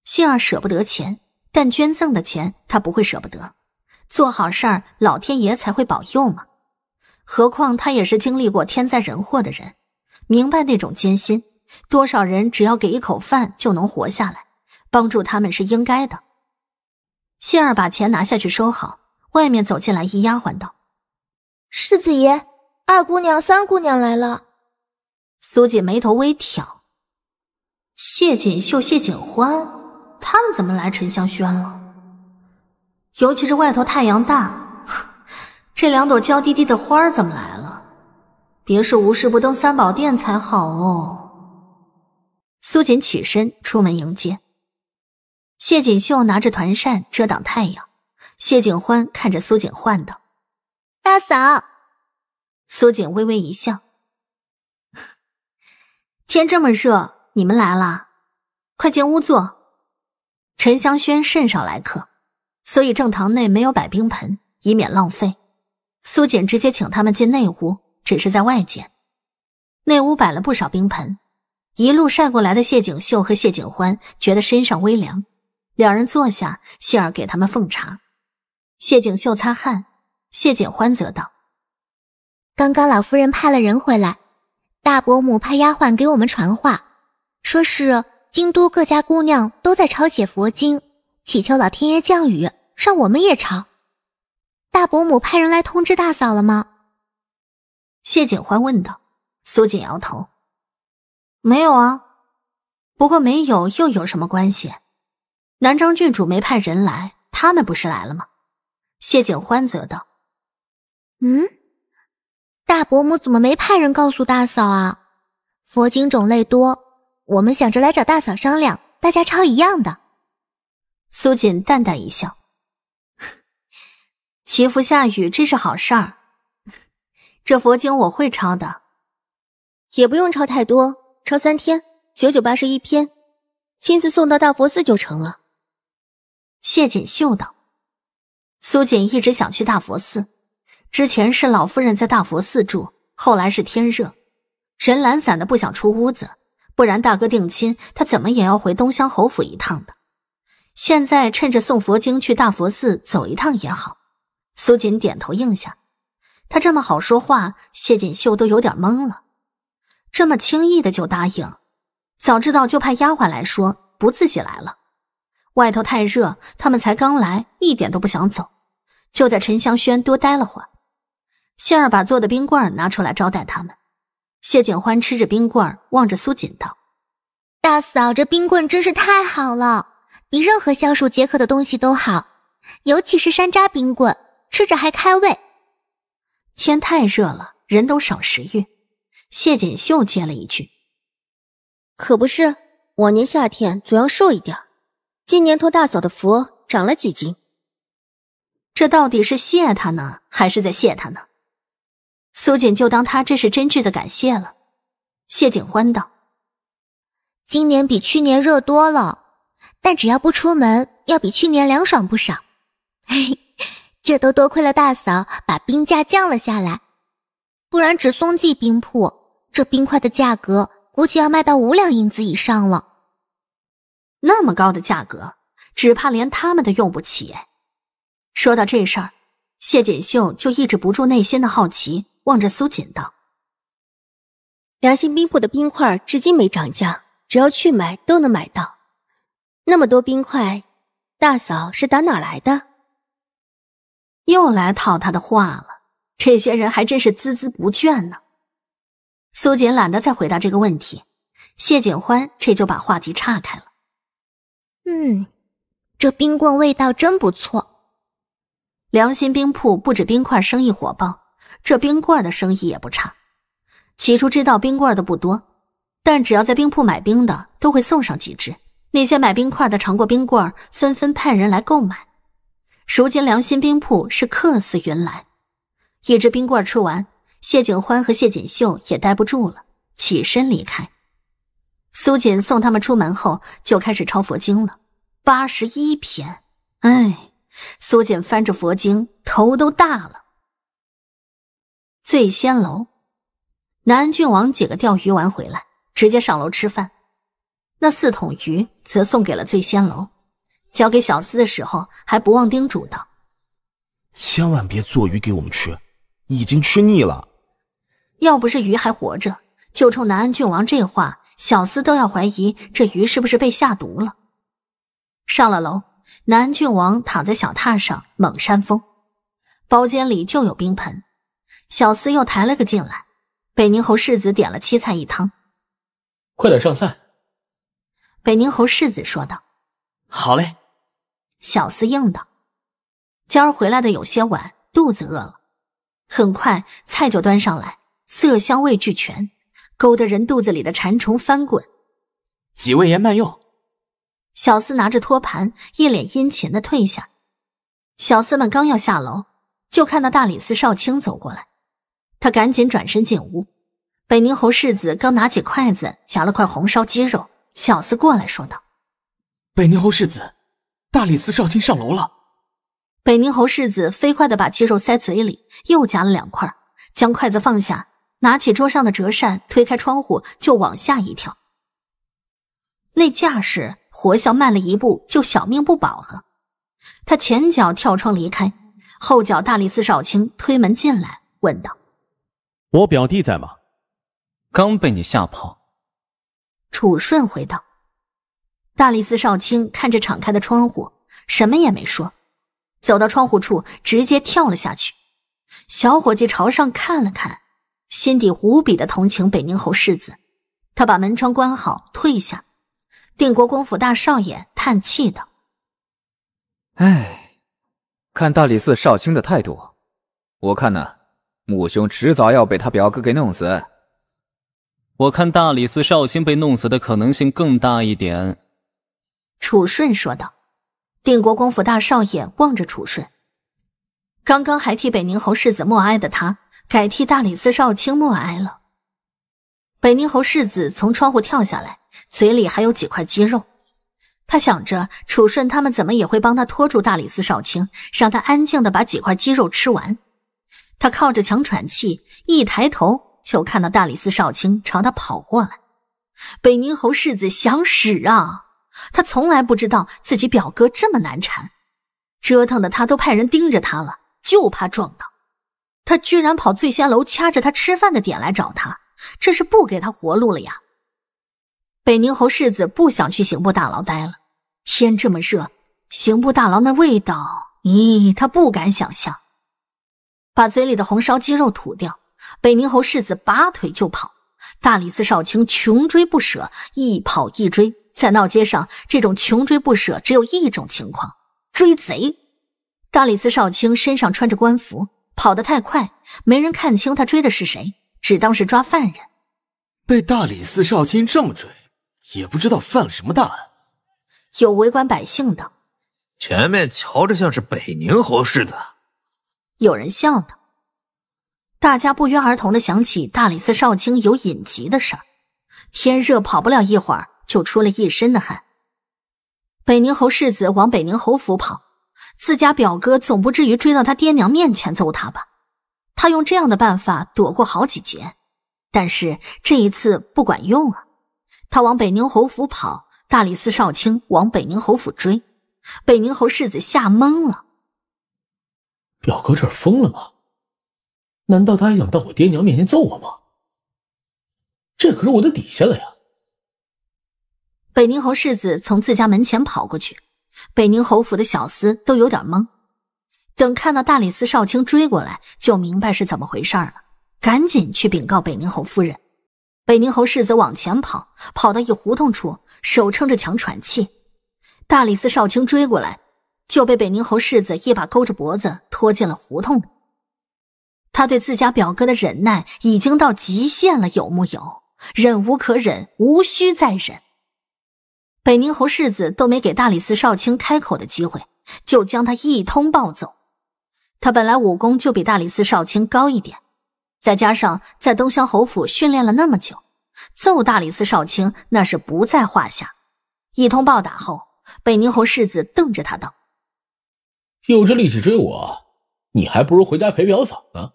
A: 杏儿舍不得钱，但捐赠的钱她不会舍不得。做好事儿，老天爷才会保佑嘛。何况她也是经历过天灾人祸的人，明白那种艰辛。多少人只要给一口饭就能活下来，帮助他们是应该的。谢儿把钱拿下去收好。外面走进来一丫鬟道：“世子爷，二姑娘、三姑娘来了。”苏锦眉头微挑。谢锦绣、谢锦欢，他们怎么来沉香轩了？尤其是外头太阳大，这两朵娇滴滴的花儿怎么来了？别是无事不登三宝殿才好哦。苏锦起身出门迎接。谢锦绣拿着团扇遮挡太阳，谢景欢看着苏锦唤道：“大嫂。”苏锦微微一笑：“天这么热，你们来了，快进屋坐。”陈香轩甚少来客，所以正堂内没有摆冰盆，以免浪费。苏锦直接请他们进内屋，只是在外间。内屋摆了不少冰盆。一路晒过来的谢景秀和谢景欢觉得身上微凉。两人坐下，杏儿给他们奉茶。谢景秀擦汗，谢景欢则道：“刚刚老夫人派了人回来，大伯母派丫鬟给我们传话，说是京都各家姑娘都在抄写佛经，祈求老天爷降雨，让我们也抄。大伯母派人来通知大嫂了吗？”谢景欢问道。苏锦摇头：“没有啊。不过没有又有什么关系？”南章郡主没派人来，他们不是来了吗？谢景欢则道：“嗯，大伯母怎么没派人告诉大嫂啊？佛经种类多，我们想着来找大嫂商量，大家抄一样的。”苏锦淡淡一笑：“ 祈福下雨，这是好事儿。这佛经我会抄的，也不用抄太多，抄三天，九九八十一篇，亲自送到大佛寺就成了。”谢锦绣道：“苏锦一直想去大佛寺，之前是老夫人在大佛寺住，后来是天热，人懒散的不想出屋子。不然大哥定亲，他怎么也要回东乡侯府一趟的。现在趁着送佛经去大佛寺走一趟也好。”苏锦点头应下。他这么好说话，谢锦绣都有点懵了，这么轻易的就答应，早知道就派丫鬟来说，不自己来了。外头太热，他们才刚来，一点都不想走，就在沉香轩多待了会儿。杏儿把做的冰棍拿出来招待他们。谢景欢吃着冰棍，望着苏锦道：“大嫂，这冰棍真是太好了，比任何消暑解渴的东西都好，尤其是山楂冰棍，吃着还开胃。”天太热了，人都少食欲。谢景秀接了一句：“可不是，往年夏天总要瘦一点。”今年托大嫂的福长了几斤，这到底是谢他呢，还是在谢他呢？苏锦就当他这是真挚的感谢了。谢景欢道：“今年比去年热多了，但只要不出门，要比去年凉爽不少。这都多亏了大嫂把冰价降了下来，不然只松记冰铺这冰块的价格估计要卖到五两银子以上了。”那么高的价格，只怕连他们都用不起。说到这事儿，谢锦绣就抑制不住内心的好奇，望着苏锦道：“良心冰铺的冰块至今没涨价，只要去买都能买到。那么多冰块，大嫂是打哪儿来的？”又来套他的话了。这些人还真是孜孜不倦呢。苏锦懒得再回答这个问题，谢锦欢这就把话题岔开了。嗯，这冰棍味道真不错。良心冰铺不止冰块生意火爆，这冰棍的生意也不差。起初知道冰棍的不多，但只要在冰铺买冰的，都会送上几只。那些买冰块的尝过冰棍，纷纷派人来购买。如今良心冰铺是客似云来。一只冰棍吃完，谢景欢和谢锦绣也待不住了，起身离开。苏锦送他们出门后，就开始抄佛经了，八十一篇。哎，苏锦翻着佛经，头都大了。醉仙楼，南安郡王几个钓鱼完回来，直接上楼吃饭。那四桶鱼则送给了醉仙楼，交给小厮的时候还不忘叮嘱道：“
B: 千万别做鱼给我们吃，已经吃腻了。”
A: 要不是鱼还活着，就冲南安郡王这话。小厮都要怀疑这鱼是不是被下毒了。上了楼，南郡王躺在小榻上猛扇风，包间里就有冰盆，小厮又抬了个进来。北宁侯世子点了七菜一汤，快点上菜。北宁侯世子说道：“好嘞。”小厮应道：“今儿回来的有些晚，肚子饿了。”很快菜就端上来，色香味俱全。勾得人肚子里的馋虫翻滚。几位爷慢用。小厮拿着托盘，一脸殷勤的退下。小厮们刚要下楼，就看到大理寺少卿走过来，他赶紧转身进屋。北宁侯世子刚拿起筷子夹了块红烧鸡肉，小厮过来说道：“北宁侯世子，大理寺少卿上楼了。”北宁侯世子飞快的把鸡肉塞嘴里，又夹了两块，将筷子放下。拿起桌上的折扇，推开窗户就往下一跳，那架势活像慢了一步就小命不保了。他前脚跳窗离开，后脚大理寺少卿推门进来问道：“
B: 我表弟在吗？刚被你吓
A: 跑。”楚顺回道：“大理寺少卿看着敞开的窗户，什么也没说，走到窗户处直接跳了下去。小伙计朝上看了看。”心底无比的同情北宁侯世子，他把门窗关好，退下。定国公府大少爷叹气道：“
B: 哎，看大理寺少卿的态度，我看呢，穆兄迟早要被他表哥给弄死。我看大理寺少卿被弄死的可能性更大一点。”
A: 楚顺说道。定国公府大少爷望着楚顺，刚刚还替北宁侯世子默哀的他。改替大理寺少卿默哀了。北宁侯世子从窗户跳下来，嘴里还有几块鸡肉。他想着楚顺他们怎么也会帮他拖住大理寺少卿，让他安静的把几块鸡肉吃完。他靠着墙喘气，一抬头就看到大理寺少卿朝他跑过来。北宁侯世子想死啊！他从来不知道自己表哥这么难缠，折腾的他都派人盯着他了，就怕撞到。他居然跑醉仙楼，掐着他吃饭的点来找他，这是不给他活路了呀！北宁侯世子不想去刑部大牢待了，天这么热，刑部大牢那味道，咦，他不敢想象。把嘴里的红烧鸡肉吐掉，北宁侯世子拔腿就跑。大理寺少卿穷追不舍，一跑一追，在闹街上这种穷追不舍只有一种情况：追贼。大理寺少卿身上穿着官服。跑得太快，没人看清他追的是谁，只当是抓犯人。被大理寺少卿这么追，也不知道犯了什么大案。有围观百姓道：“
D: 前面瞧着像是北宁侯世子。”
A: 有人笑道：“大家不约而同的想起大理寺少卿有隐疾的事儿，天热跑不了一会儿就出了一身的汗。北宁侯世子往北宁侯府跑。”自家表哥总不至于追到他爹娘面前揍他吧？他用这样的办法躲过好几劫，但是这一次不管用啊！他往北宁侯府跑，大理寺少卿往北宁侯府追，北宁侯世子吓懵了。
B: 表哥这疯了吗？
A: 难道他还想到我爹娘面前揍我吗？这可是我的底线了呀！北宁侯世子从自家门前跑过去。北宁侯府的小厮都有点懵，等看到大理寺少卿追过来，就明白是怎么回事了，赶紧去禀告北宁侯夫人。北宁侯世子往前跑，跑到一胡同处，手撑着墙喘气。大理寺少卿追过来，就被北宁侯世子一把勾着脖子拖进了胡同他对自家表哥的忍耐已经到极限了，有木有？忍无可忍，无需再忍。北宁侯世子都没给大理寺少卿开口的机会，就将他一通暴揍。他本来武功就比大理寺少卿高一点，再加上在东乡侯府训练了那么久，揍大理寺少卿那是不在话下。一通暴打后，北宁侯世子瞪着他道：“
B: 有这力气追我，你还不如回家陪表嫂呢。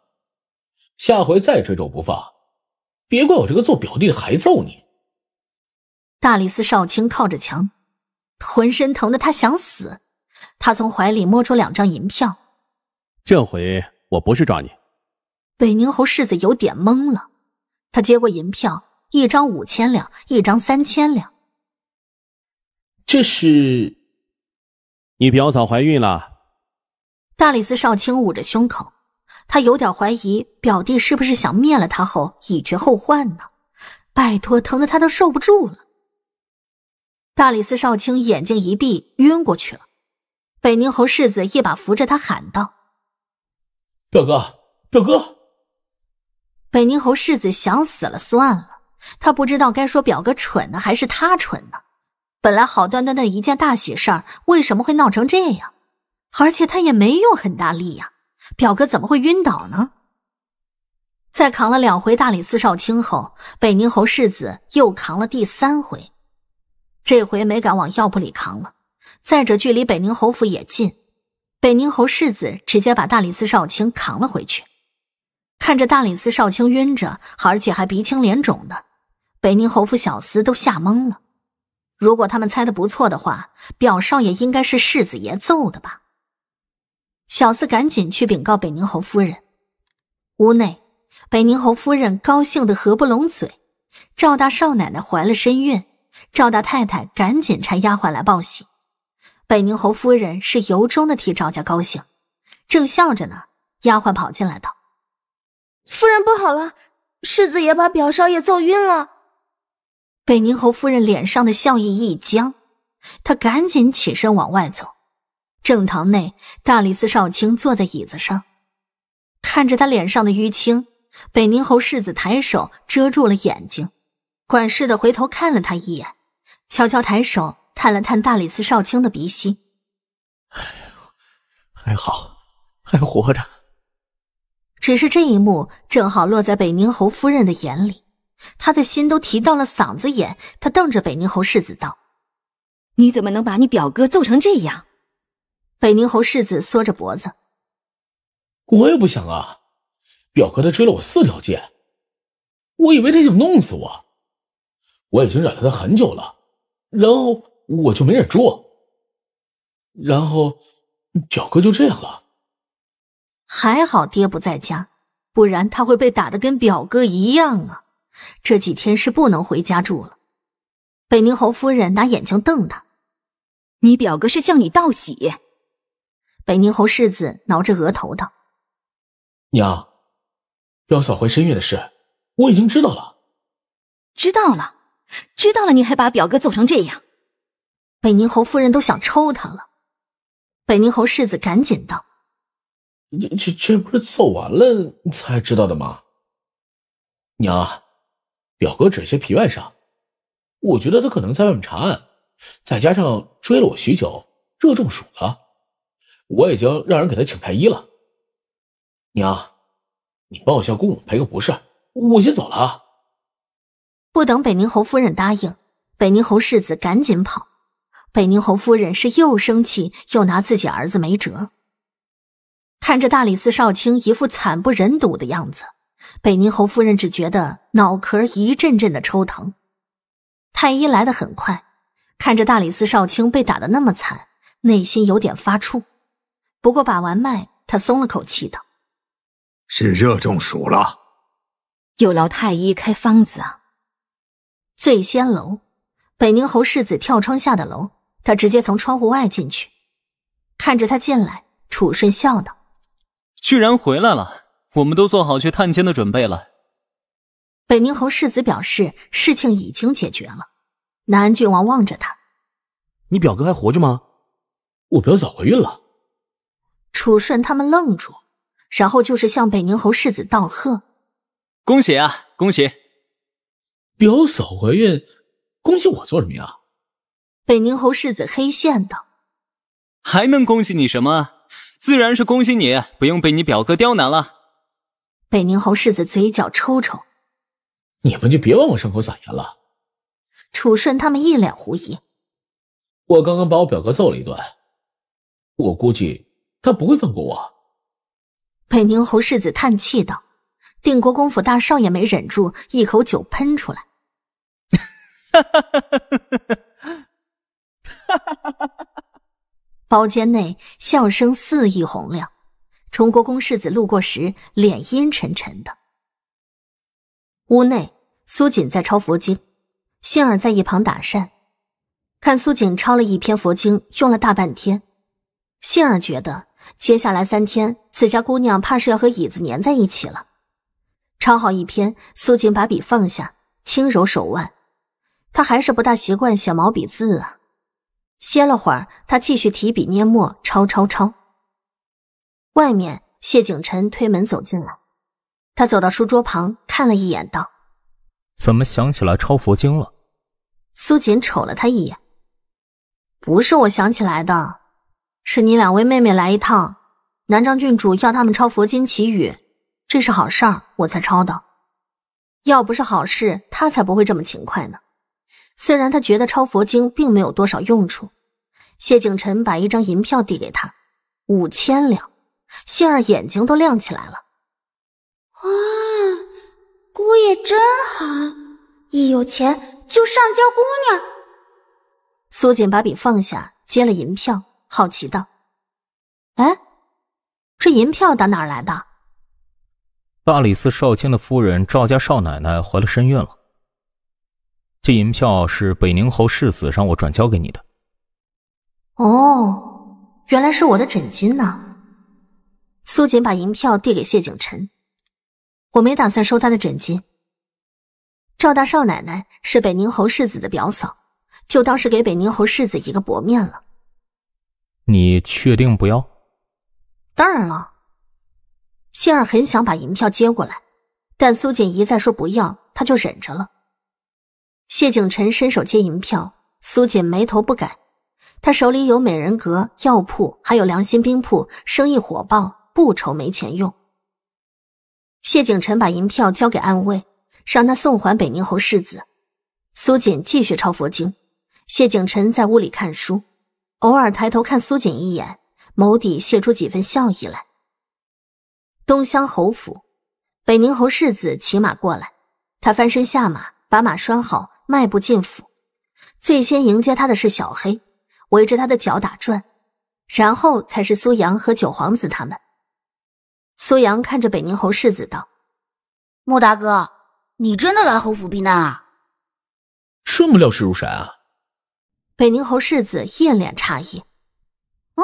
B: 下回再追着我不放，别怪我这个做表弟的还揍你。”
A: 大理寺少卿靠着墙，浑身疼的他想死。他从怀里摸出两张银票。
B: 这回我不是抓你。
A: 北宁侯世子有点懵了。他接过银票，一张五千两，一张三千两。
B: 这是？你表嫂怀孕了。
A: 大理寺少卿捂着胸口，他有点怀疑表弟是不是想灭了他后以绝后患呢？拜托，疼得他都受不住了。大理寺少卿眼睛一闭，晕过去了。北宁侯世子一把扶着他，喊道：“
B: 表哥，
A: 表哥！”北宁侯世子想死了算了，他不知道该说表哥蠢呢，还是他蠢呢？本来好端端的一件大喜事儿，为什么会闹成这样？而且他也没用很大力呀，表哥怎么会晕倒呢？在扛了两回大理寺少卿后，北宁侯世子又扛了第三回。这回没敢往药铺里扛了。再者，距离北宁侯府也近，北宁侯世子直接把大理寺少卿扛了回去。看着大理寺少卿晕着，而且还鼻青脸肿的，北宁侯府小厮都吓懵了。如果他们猜的不错的话，表少爷应该是世子爷揍的吧？小厮赶紧去禀告北宁侯夫人。屋内，北宁侯夫人高兴的合不拢嘴。赵大少奶奶怀了身孕。赵大太太赶紧差丫鬟来报喜。北宁侯夫人是由衷的替赵家高兴，正笑着呢，丫鬟跑进来道：“夫人不好了，世子爷把表少爷揍晕了。”北宁侯夫人脸上的笑意一僵，她赶紧起身往外走。正堂内，大理寺少卿坐在椅子上，看着他脸上的淤青，北宁侯世子抬手遮住了眼睛。管事的回头看了他一眼。悄悄抬手探了探大理寺少卿的鼻息，哎，
B: 还好，还活着。
A: 只是这一幕正好落在北宁侯夫人的眼里，她的心都提到了嗓子眼。她瞪着北宁侯世子道：“你怎么能把你表哥揍成这样？”北宁侯世子缩着脖子：“我也不想
B: 啊，表哥他追了我四条街，
A: 我以为他想弄死我，
B: 我已经忍了他很久了。”然后我就没忍住，然后表哥就这样了。
A: 还好爹不在家，不然他会被打的跟表哥一样啊！这几天是不能回家住了。北宁侯夫人拿眼睛瞪他，你表哥是向你道喜。北宁侯世子挠着额头道：“
B: 娘，表嫂怀身孕的事，
A: 我已经知道了，知道了。”知道了，你还把表哥揍成这样，北宁侯夫人都想抽他了。北宁侯世子赶紧道：“这这这不是揍
B: 完了才知道的吗？娘，表哥只是些皮外伤，我觉得他可能在外面查案，再加上追了我许久，热中暑了。我已经让人给他请太医了。娘，你帮我向姑母赔个不是，我先走了。”
A: 不等北宁侯夫人答应，北宁侯世子赶紧跑。北宁侯夫人是又生气又拿自己儿子没辙。看着大理寺少卿一副惨不忍睹的样子，北宁侯夫人只觉得脑壳一阵阵的抽疼。太医来得很快，看着大理寺少卿被打得那么惨，内心有点发怵。不过把完脉，他松了口气道：“
D: 是热中暑了。”
A: 有劳太医开方子啊。醉仙楼，北宁侯世子跳窗下的楼，他直接从窗户外进去。看着他进来，楚顺笑道：“
B: 居然回来了，我们都做好去探监的准备了。”
A: 北宁侯世子表示事情已经解决了。南安郡王望着他：“
B: 你表哥还活着吗？我表嫂怀孕了。”
A: 楚顺他们愣住，然后就是向北宁侯世子道贺：“恭喜啊，恭喜！”表嫂怀孕，恭喜我做什么呀？北宁侯世子黑线道：“
B: 还能恭喜你什么？自然是恭喜你，不用被你表哥刁难了。”
A: 北宁侯世子嘴角抽抽：“
B: 你们就别往我伤口撒盐了。”
A: 楚顺他们一脸狐疑：“
B: 我刚刚把我表哥揍了一顿，我估计
A: 他不会放过我。”北宁侯世子叹气道：“定国公府大少爷没忍住，一口酒喷出来。”哈哈哈哈哈哈！包间内笑声肆意洪亮。崇国公世子路过时，脸阴沉沉的。屋内，苏锦在抄佛经，杏儿在一旁打扇。看苏锦抄了一篇佛经，用了大半天。杏儿觉得接下来三天，自家姑娘怕是要和椅子粘在一起了。抄好一篇，苏锦把笔放下，轻揉手腕。他还是不大习惯写毛笔字啊。歇了会儿，他继续提笔捏墨，抄抄抄。外面，谢景辰推门走进来，他走到书桌旁看了一眼，道：“
B: 怎么想起来抄佛经了？”
A: 苏锦瞅了他一眼：“不是我想起来的，是你两位妹妹来一趟，南章郡主要他们抄佛经祈雨，这是好事儿，我才抄的。要不是好事，他才不会这么勤快呢。”虽然他觉得抄佛经并没有多少用处，谢景辰把一张银票递给他，五千两，杏儿眼睛都亮起来了。
C: 哇，姑爷真好，一有钱
A: 就上交姑娘。苏锦把笔放下，接了银票，好奇道：“哎，这银票打哪儿来的？”
B: 大理寺少卿的夫人赵家少奶奶怀了身孕了。这银票是北宁侯世子让我转交给你的。
A: 哦，原来是我的枕巾呢。苏锦把银票递给谢景辰，我没打算收他的枕巾。赵大少奶奶是北宁侯世子的表嫂，就当是给北宁侯世子一个薄面了。
B: 你确定不要？
A: 当然了。心儿很想把银票接过来，但苏锦一再说不要，他就忍着了。谢景辰伸手接银票，苏锦眉头不改。他手里有美人阁、药铺，还有良心冰铺，生意火爆，不愁没钱用。谢景辰把银票交给暗卫，让他送还北宁侯世子。苏锦继续抄佛经。谢景辰在屋里看书，偶尔抬头看苏锦一眼，眸底泄出几分笑意来。东乡侯府，北宁侯世子骑马过来，他翻身下马，把马拴好。迈步进府，最先迎接他的是小黑，围着他的脚打转，然后才是苏阳和九皇子他们。苏阳看着北宁侯世子道：“穆大哥，你真的来侯府避难啊？这么
B: 料事如神啊！”
A: 北宁侯世子一脸诧异：“嗯，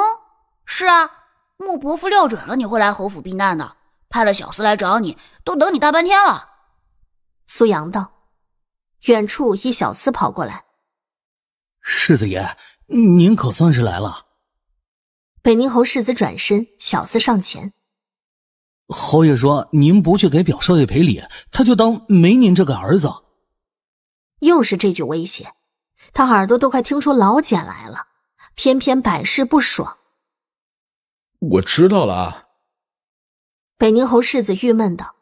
A: 是啊，穆伯父料准了你会来侯府避难的，派了小厮来找你，都等你大半天了。”苏阳道。远处一小厮跑过来：“
B: 世子爷，您可算是来了。”
A: 北宁侯世子转身，小厮上前：“
B: 侯爷说，您不去给表少爷赔礼，他就当没您这个儿子。”
A: 又是这句威胁，他耳朵都快听出老茧来了，偏偏百试不爽。
B: “我知道了。”
A: 北宁侯世子郁闷道。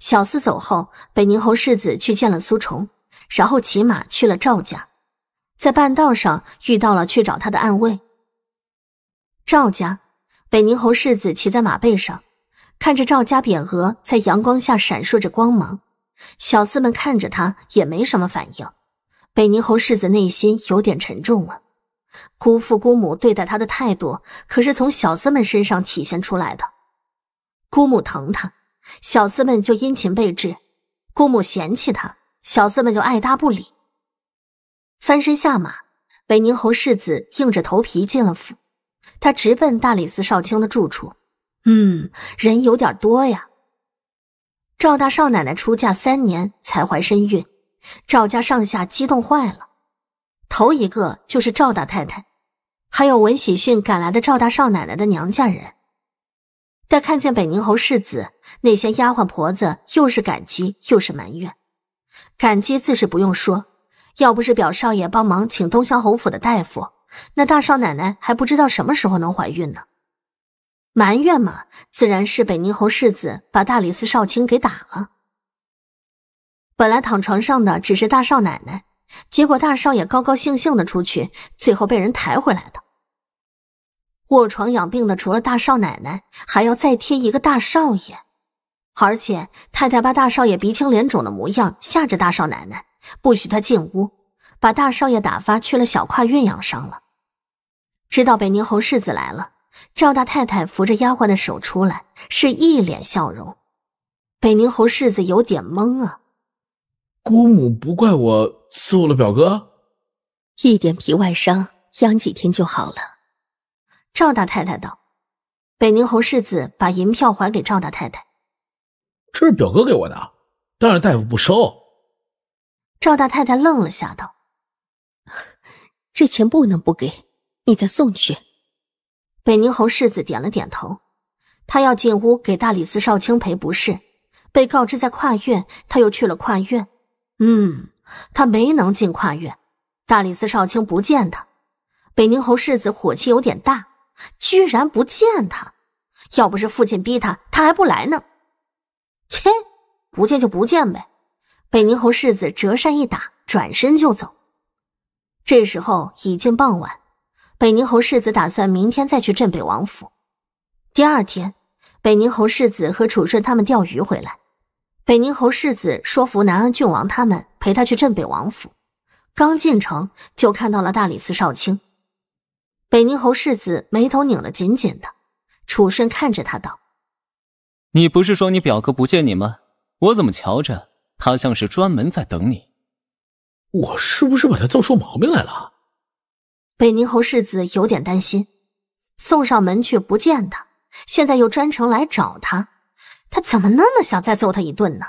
A: 小厮走后，北宁侯世子去见了苏重。然后骑马去了赵家，在半道上遇到了去找他的暗卫。赵家，北宁侯世子骑在马背上，看着赵家匾额在阳光下闪烁着光芒，小厮们看着他也没什么反应。北宁侯世子内心有点沉重了，姑父姑母对待他的态度可是从小厮们身上体现出来的。姑母疼他，小厮们就殷勤备至；姑母嫌弃他。小厮们就爱搭不理，翻身下马。北宁侯世子硬着头皮进了府，他直奔大理寺少卿的住处。嗯，人有点多呀。赵大少奶奶出嫁三年才怀身孕，赵家上下激动坏了，头一个就是赵大太太，还有闻喜讯赶来的赵大少奶奶的娘家人。待看见北宁侯世子，那些丫鬟婆子又是感激又是埋怨。感激自是不用说，要不是表少爷帮忙请东乡侯府的大夫，那大少奶奶还不知道什么时候能怀孕呢。埋怨嘛，自然是北宁侯世子把大理寺少卿给打了。本来躺床上的只是大少奶奶，结果大少爷高高兴兴的出去，最后被人抬回来的。卧床养病的除了大少奶奶，还要再添一个大少爷。而且太太把大少爷鼻青脸肿的模样吓着大少奶奶，不许他进屋，把大少爷打发去了小跨院养伤了。直到北宁侯世子来了，赵大太太扶着丫鬟的手出来，是一脸笑容。北宁侯世子有点懵啊，
B: 姑母不怪我候了表哥，
A: 一点皮外伤，养几天就好了。赵大太太道：“北宁侯世子把银票还给赵大太太。”这是表哥给我的，当然大夫不收。赵大太太愣了下，道：“这钱不能不给，你再送去。”北宁侯世子点了点头。他要进屋给大理寺少卿赔不是，被告知在跨院，他又去了跨院。嗯，他没能进跨院，大理寺少卿不见他。北宁侯世子火气有点大，居然不见他！要不是父亲逼他，他还不来呢。切，不见就不见呗。北宁侯世子折扇一打，转身就走。这时候已近傍晚，北宁侯世子打算明天再去镇北王府。第二天，北宁侯世子和楚顺他们钓鱼回来，北宁侯世子说服南安郡王他们陪他去镇北王府。刚进城就看到了大理寺少卿，北宁侯世子眉头拧得紧紧的。楚顺看着他道。
B: 你不是说你表哥不见你吗？我怎么瞧着他像是专门在等你？我是不是把他揍出毛病来了？
A: 北宁侯世子有点担心，送上门去不见他，现在又专程来找他，他怎么那么想再揍他一顿呢？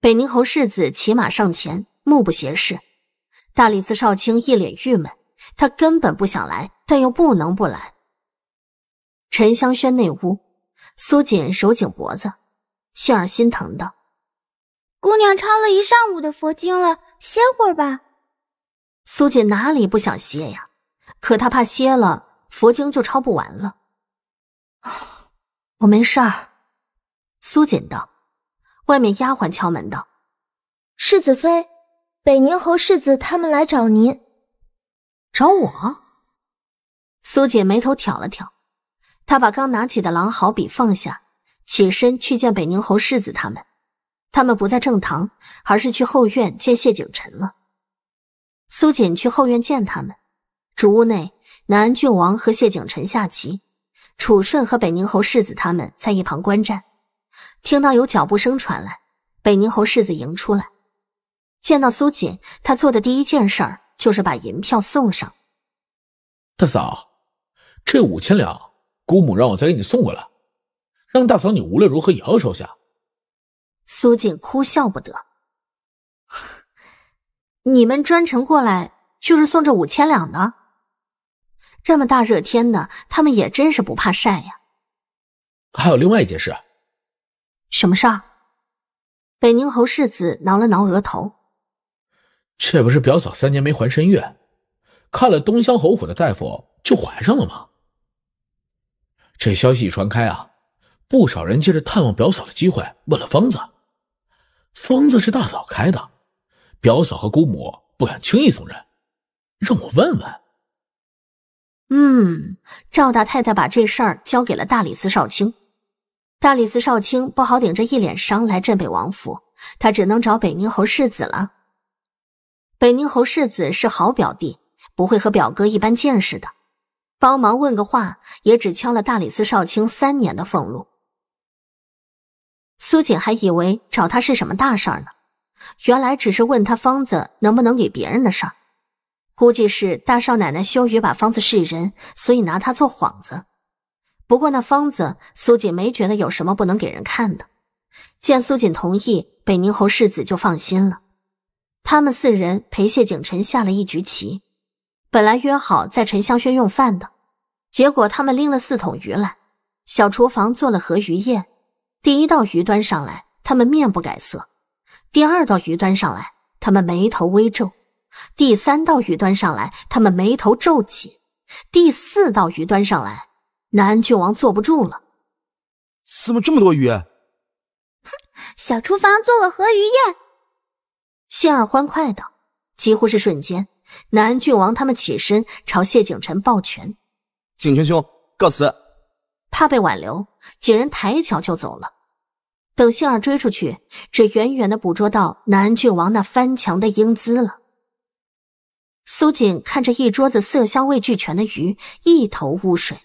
A: 北宁侯世子骑马上前，目不斜视。大理寺少卿一脸郁闷，他根本不想来，但又不能不来。陈香轩那屋。苏锦手紧脖子，杏儿心疼道：“姑娘抄了一上午的佛经了，歇会儿吧。”苏锦哪里不想歇呀？可她怕歇了，佛经就抄不完了。我没事儿。”苏锦道。外面丫鬟敲门道：“世子妃，北宁侯世子他们来找您。”找我？苏锦眉头挑了挑。他把刚拿起的狼毫笔放下，起身去见北宁侯世子他们。他们不在正堂，而是去后院见谢景辰了。苏锦去后院见他们。主屋内，南安郡王和谢景辰下棋，楚顺和北宁侯世子他们在一旁观战。听到有脚步声传来，北宁侯世子迎出来，见到苏锦，他做的第一件事儿就是把银票送上。
B: 大嫂，这五千两。姑母让我再给你送过来，让大嫂你无论如何也要收下。
A: 苏锦哭笑不得，你们专程过来就是送这五千两呢？这么大热天的，他们也真是不怕晒呀。
B: 还有另外一件事，
A: 什么事儿？北宁侯世子挠了挠额头，
B: 这不是表嫂三年没怀身孕，看了东乡侯府的大夫就怀上了吗？这消息一传开啊，不少人借着探望表嫂的机会问了方子。方子是大嫂开的，表嫂和姑母不敢轻易送人，让我问
A: 问。嗯，赵大太太把这事儿交给了大理寺少卿，大理寺少卿不好顶着一脸伤来镇北王府，他只能找北宁侯世子了。北宁侯世子是好表弟，不会和表哥一般见识的。帮忙问个话，也只敲了大理寺少卿三年的俸禄。苏锦还以为找他是什么大事儿呢，原来只是问他方子能不能给别人的事儿。估计是大少奶奶羞于把方子示人，所以拿他做幌子。不过那方子，苏锦没觉得有什么不能给人看的。见苏锦同意，北宁侯世子就放心了。他们四人陪谢景辰下了一局棋。本来约好在陈香轩用饭的，结果他们拎了四桶鱼来，小厨房做了河鱼宴。第一道鱼端上来，他们面不改色；第二道鱼端上来，他们眉头微皱；第三道鱼端上来，他们眉头皱紧；第四道鱼端上来，南安郡王坐不住了。
B: 怎么这么多鱼？哼，
A: 小厨房做了河鱼宴。杏儿欢快道，几乎是瞬间。南郡王他们起身朝谢景辰抱拳，
B: 景臣兄告辞。
A: 怕被挽留，几人抬脚就走了。等杏儿追出去，只远远地捕捉到南郡王那翻墙的英姿了。苏锦看着一桌子色香味俱全的鱼，一头雾水。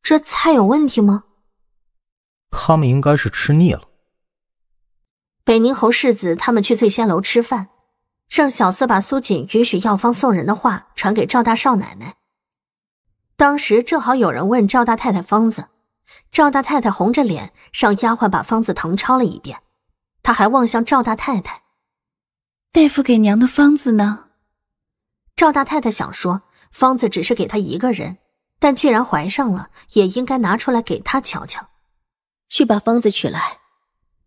A: 这菜有问题吗？他
B: 们应该是吃腻了。
A: 北宁侯世子他们去醉仙楼吃饭。让小四把苏锦允许药方送人的话传给赵大少奶奶。当时正好有人问赵大太太方子，赵大太太红着脸让丫鬟把方子誊抄了一遍。她还望向赵大太太：“大夫给娘的方子呢？”赵大太太想说方子只是给她一个人，但既然怀上了，也应该拿出来给她瞧瞧。去把方子取来，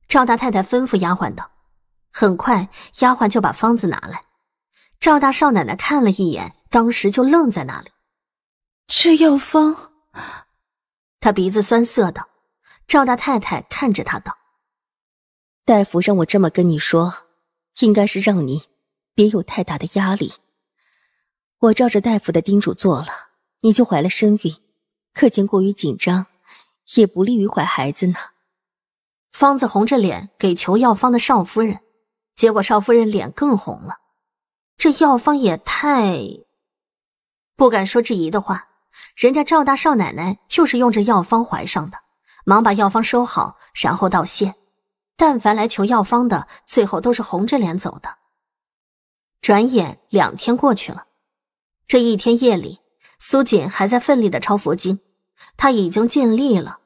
A: 赵大太太吩咐丫鬟道。很快，丫鬟就把方子拿来。赵大少奶奶看了一眼，当时就愣在那里。这药方，她鼻子酸涩道。赵大太太看着她道：“大夫让我这么跟你说，应该是让你别有太大的压力。我照着大夫的叮嘱做了，你就怀了身孕，可见过于紧张也不利于怀孩子呢。”方子红着脸给求药方的少夫人。结果少夫人脸更红了，这药方也太……不敢说质疑的话，人家赵大少奶奶就是用这药方怀上的。忙把药方收好，然后道谢。但凡来求药方的，最后都是红着脸走的。转眼两天过去了，这一天夜里，苏锦还在奋力的抄佛经，他已经尽力了，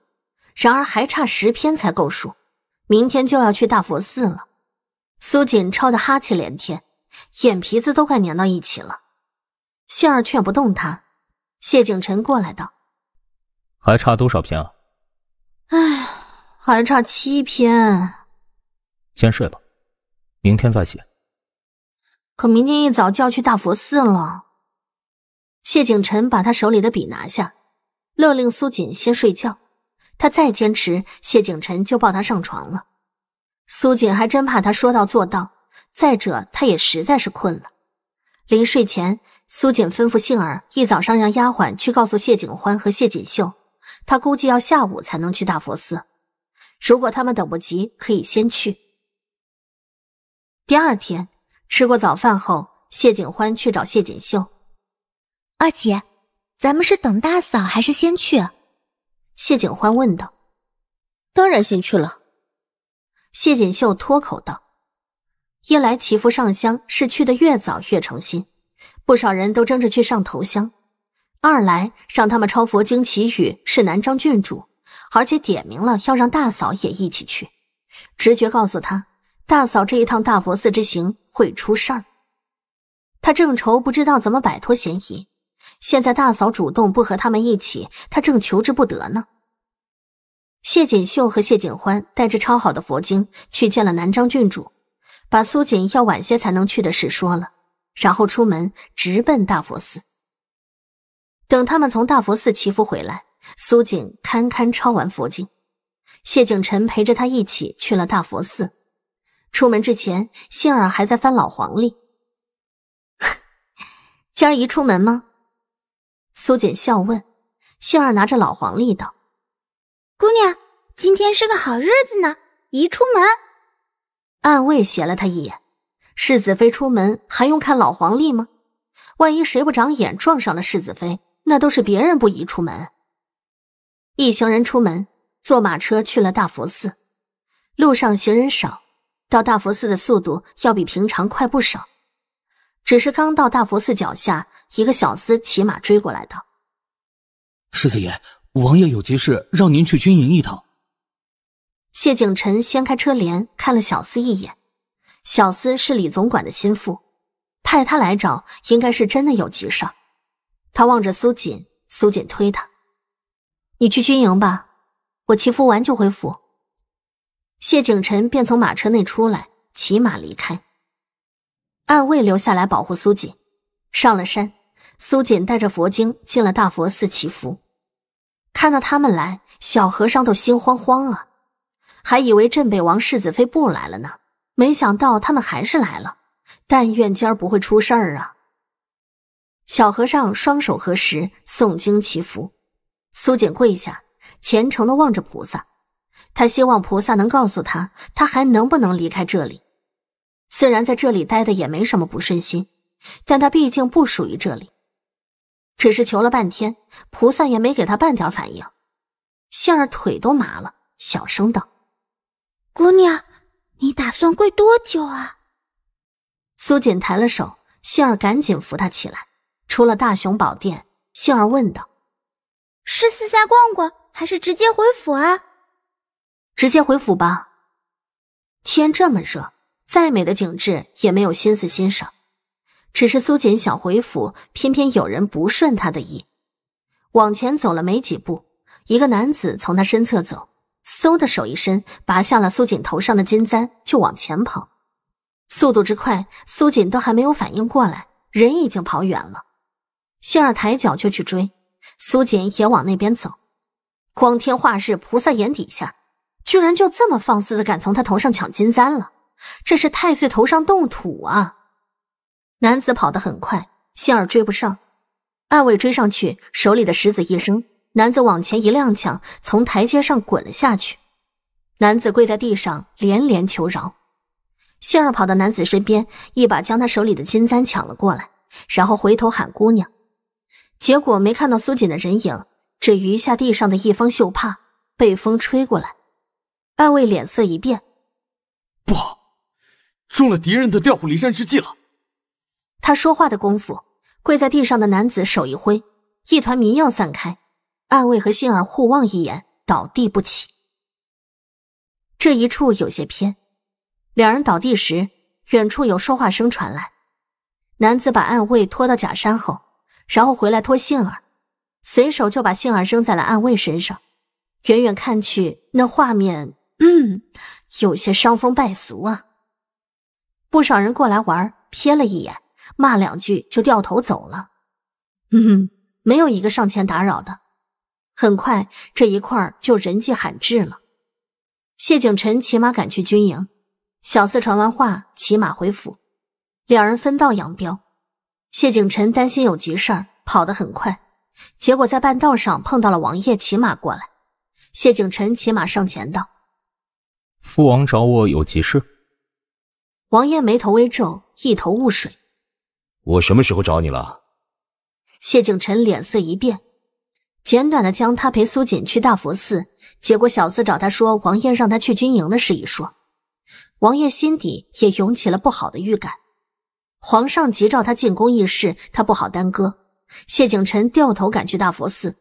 A: 然而还差十篇才够数，明天就要去大佛寺了。苏锦抄的哈气连天，眼皮子都快粘到一起了。杏儿劝不动他，谢景辰过来道：“
B: 还差多少篇啊？”“
A: 哎，还差七篇。”“
B: 先睡吧，明天再写。”“
A: 可明天一早就要去大佛寺了。”谢景辰把他手里的笔拿下，勒令苏锦先睡觉。他再坚持，谢景辰就抱他上床了。苏锦还真怕他说到做到，再者他也实在是困了。临睡前，苏锦吩咐杏儿，一早上让丫鬟去告诉谢景欢和谢锦绣，他估计要下午才能去大佛寺。如果他们等不及，可以先去。第二天吃过早饭后，谢景欢去找谢锦绣。二姐，咱们是等大嫂，还是先去？谢景欢问道。当然先去了。谢锦绣脱口道：“一来祈福上香是去的越早越诚心，不少人都争着去上头香；二来让他们抄佛经祈雨是南张郡主，而且点名了要让大嫂也一起去。直觉告诉他，大嫂这一趟大佛寺之行会出事儿。他正愁不知道怎么摆脱嫌疑，现在大嫂主动不和他们一起，他正求之不得呢。”谢锦绣和谢景欢带着抄好的佛经去见了南章郡主，把苏锦要晚些才能去的事说了，然后出门直奔大佛寺。等他们从大佛寺祈福回来，苏锦堪堪抄完佛经，谢景辰陪着他一起去了大佛寺。出门之前，杏儿还在翻老黄历。今儿一出门吗？苏锦笑问。杏儿拿着老黄历道。姑
C: 娘，今天是个
A: 好日子呢，一出门。暗卫斜了他一眼，世子妃出门还用看老黄历吗？万一谁不长眼撞上了世子妃，那都是别人不宜出门。一行人出门，坐马车去了大佛寺。路上行人少，到大佛寺的速度要比平常快不少。只是刚到大佛寺脚下，一个小厮骑马追过来道：“
B: 世子爷。”王爷有急事，让您去军营一趟。
A: 谢景辰掀开车帘，看了小厮一眼。小厮是李总管的心腹，派他来找，应该是真的有急事。他望着苏锦，苏锦推他：“你去军营吧，我祈福完就回府。”谢景辰便从马车内出来，骑马离开。暗卫留下来保护苏锦。上了山，苏锦带着佛经进了大佛寺祈福。看到他们来，小和尚都心慌慌啊，还以为镇北王世子妃不来了呢，没想到他们还是来了。但愿今儿不会出事儿啊！小和尚双手合十，诵经祈福。苏锦跪下，虔诚的望着菩萨，他希望菩萨能告诉他，他还能不能离开这里。虽然在这里待的也没什么不顺心，但他毕竟不属于这里。只是求了半天，菩萨也没给他半点反应。杏儿腿都麻了，小声道：“姑娘，你打算跪多久啊？”苏锦抬了手，杏儿赶紧扶他起来，出了大雄宝殿。杏儿问道：“是四下逛逛，还是直接回府啊？”“直接回府吧。天这么热，再美的景致也没有心思欣赏。”只是苏锦想回府，偏偏有人不顺他的意。往前走了没几步，一个男子从他身侧走，嗖的手一伸，拔下了苏锦头上的金簪，就往前跑。速度之快，苏锦都还没有反应过来，人已经跑远了。杏儿抬脚就去追，苏锦也往那边走。光天化日菩萨眼底下，居然就这么放肆的敢从他头上抢金簪了，这是太岁头上动土啊！男子跑得很快，杏儿追不上。艾卫追上去，手里的石子一扔，男子往前一踉跄，从台阶上滚了下去。男子跪在地上，连连求饶。杏儿跑到男子身边，一把将他手里的金簪抢了过来，然后回头喊姑娘。结果没看到苏锦的人影，只余下地上的一方绣帕被风吹过来。艾卫脸色一变，不
B: 好，中了敌人的调虎离山之计
A: 了。他说话的功夫，跪在地上的男子手一挥，一团迷药散开。暗卫和杏儿互望一眼，倒地不起。这一处有些偏，两人倒地时，远处有说话声传来。男子把暗卫拖到假山后，然后回来拖杏儿，随手就把杏儿扔在了暗卫身上。远远看去，那画面，嗯，有些伤风败俗啊。不少人过来玩，瞥了一眼。骂两句就掉头走了，哼哼，没有一个上前打扰的。很快，这一块儿就人迹罕至了。谢景辰骑马赶去军营，小四传完话，骑马回府，两人分道扬镳。谢景辰担心有急事儿，跑得很快，结果在半道上碰到了王爷骑马过来。谢景辰骑马上前道：“
B: 父王找我有急事。”
A: 王爷眉头微皱，一头雾水。
B: 我什么时候找你了？
A: 谢景辰脸色一变，简短的将他陪苏锦去大佛寺，结果小厮找他说王爷让他去军营的事一说，王爷心底也涌起了不好的预感。皇上急召他进宫议事，他不好耽搁。谢景辰掉头赶去大佛寺，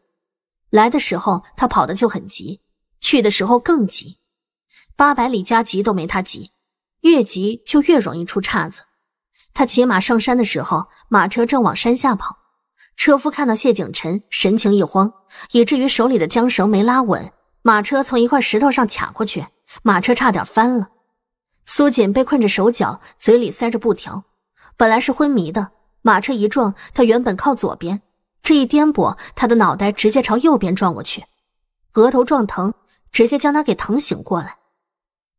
A: 来的时候他跑的就很急，去的时候更急，八百里加急都没他急，越急就越容易出岔子。他骑马上山的时候，马车正往山下跑，车夫看到谢景辰，神情一慌，以至于手里的缰绳没拉稳，马车从一块石头上卡过去，马车差点翻了。苏锦被困着手脚，嘴里塞着布条，本来是昏迷的，马车一撞，他原本靠左边，这一颠簸，他的脑袋直接朝右边撞过去，额头撞疼，直接将他给疼醒过来，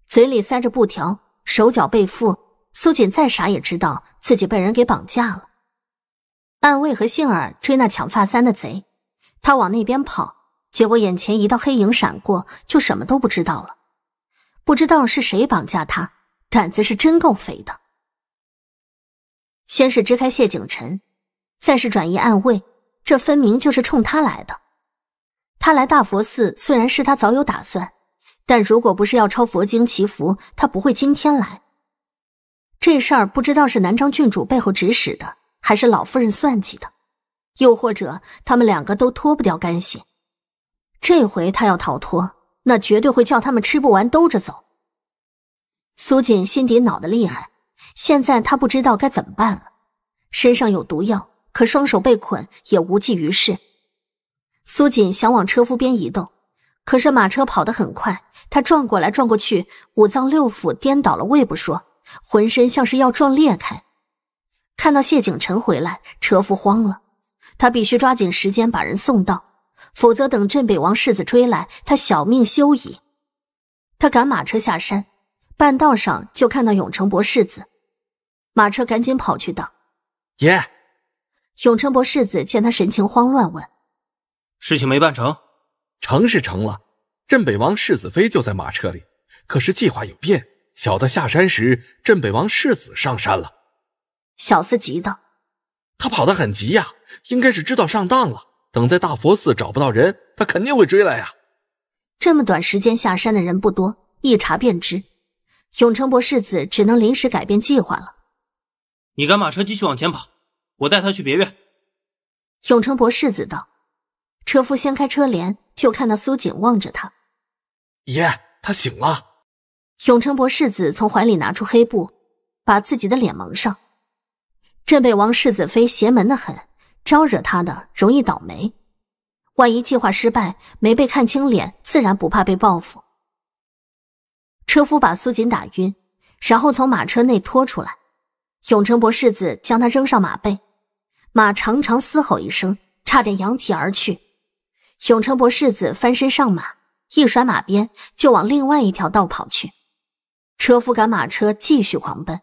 A: 嘴里塞着布条，手脚被缚。苏锦再傻也知道自己被人给绑架了。暗卫和杏儿追那抢发簪的贼，他往那边跑，结果眼前一道黑影闪过，就什么都不知道了。不知道是谁绑架他，胆子是真够肥的。先是支开谢景辰，再是转移暗卫，这分明就是冲他来的。他来大佛寺虽然是他早有打算，但如果不是要抄佛经祈福，他不会今天来。这事儿不知道是南昌郡主背后指使的，还是老夫人算计的，又或者他们两个都脱不掉干系。这回他要逃脱，那绝对会叫他们吃不完兜着走。苏锦心底恼得厉害，现在他不知道该怎么办了。身上有毒药，可双手被捆也无济于事。苏锦想往车夫边移动，可是马车跑得很快，他撞过来撞过去，五脏六腑颠倒了，胃不说。浑身像是要撞裂开。看到谢景辰回来，车夫慌了。他必须抓紧时间把人送到，否则等镇北王世子追来，他小命休矣。他赶马车下山，半道上就看到永城伯世子。马车赶紧跑去道：“爷。”永城伯世子见他神情慌乱，问：“
B: 事情没办成？成是成了，镇北王世子妃就在马车里，可是计划有变。”小的下山时，镇北王世子上山了。
A: 小厮急道：“
B: 他跑得很急呀，应该是知道上当了。等在大佛寺找不到人，他肯定会追来呀。”
A: 这么短时间下山的人不多，一查便知。永城伯世子只能临时改变计划了。
B: 你赶马车继续往前跑，我带他去别院。
A: 永城伯世子道：“车夫掀开车帘，就看到苏锦望着他。
B: 爷，他醒
A: 了。”永成伯世子从怀里拿出黑布，把自己的脸蒙上。镇北王世子妃邪门的很，招惹他的容易倒霉。万一计划失败，没被看清脸，自然不怕被报复。车夫把苏锦打晕，然后从马车内拖出来。永成伯世子将他扔上马背，马长长嘶吼一声，差点扬蹄而去。永成伯世子翻身上马，一甩马鞭，就往另外一条道跑去。车夫赶马车继续狂奔，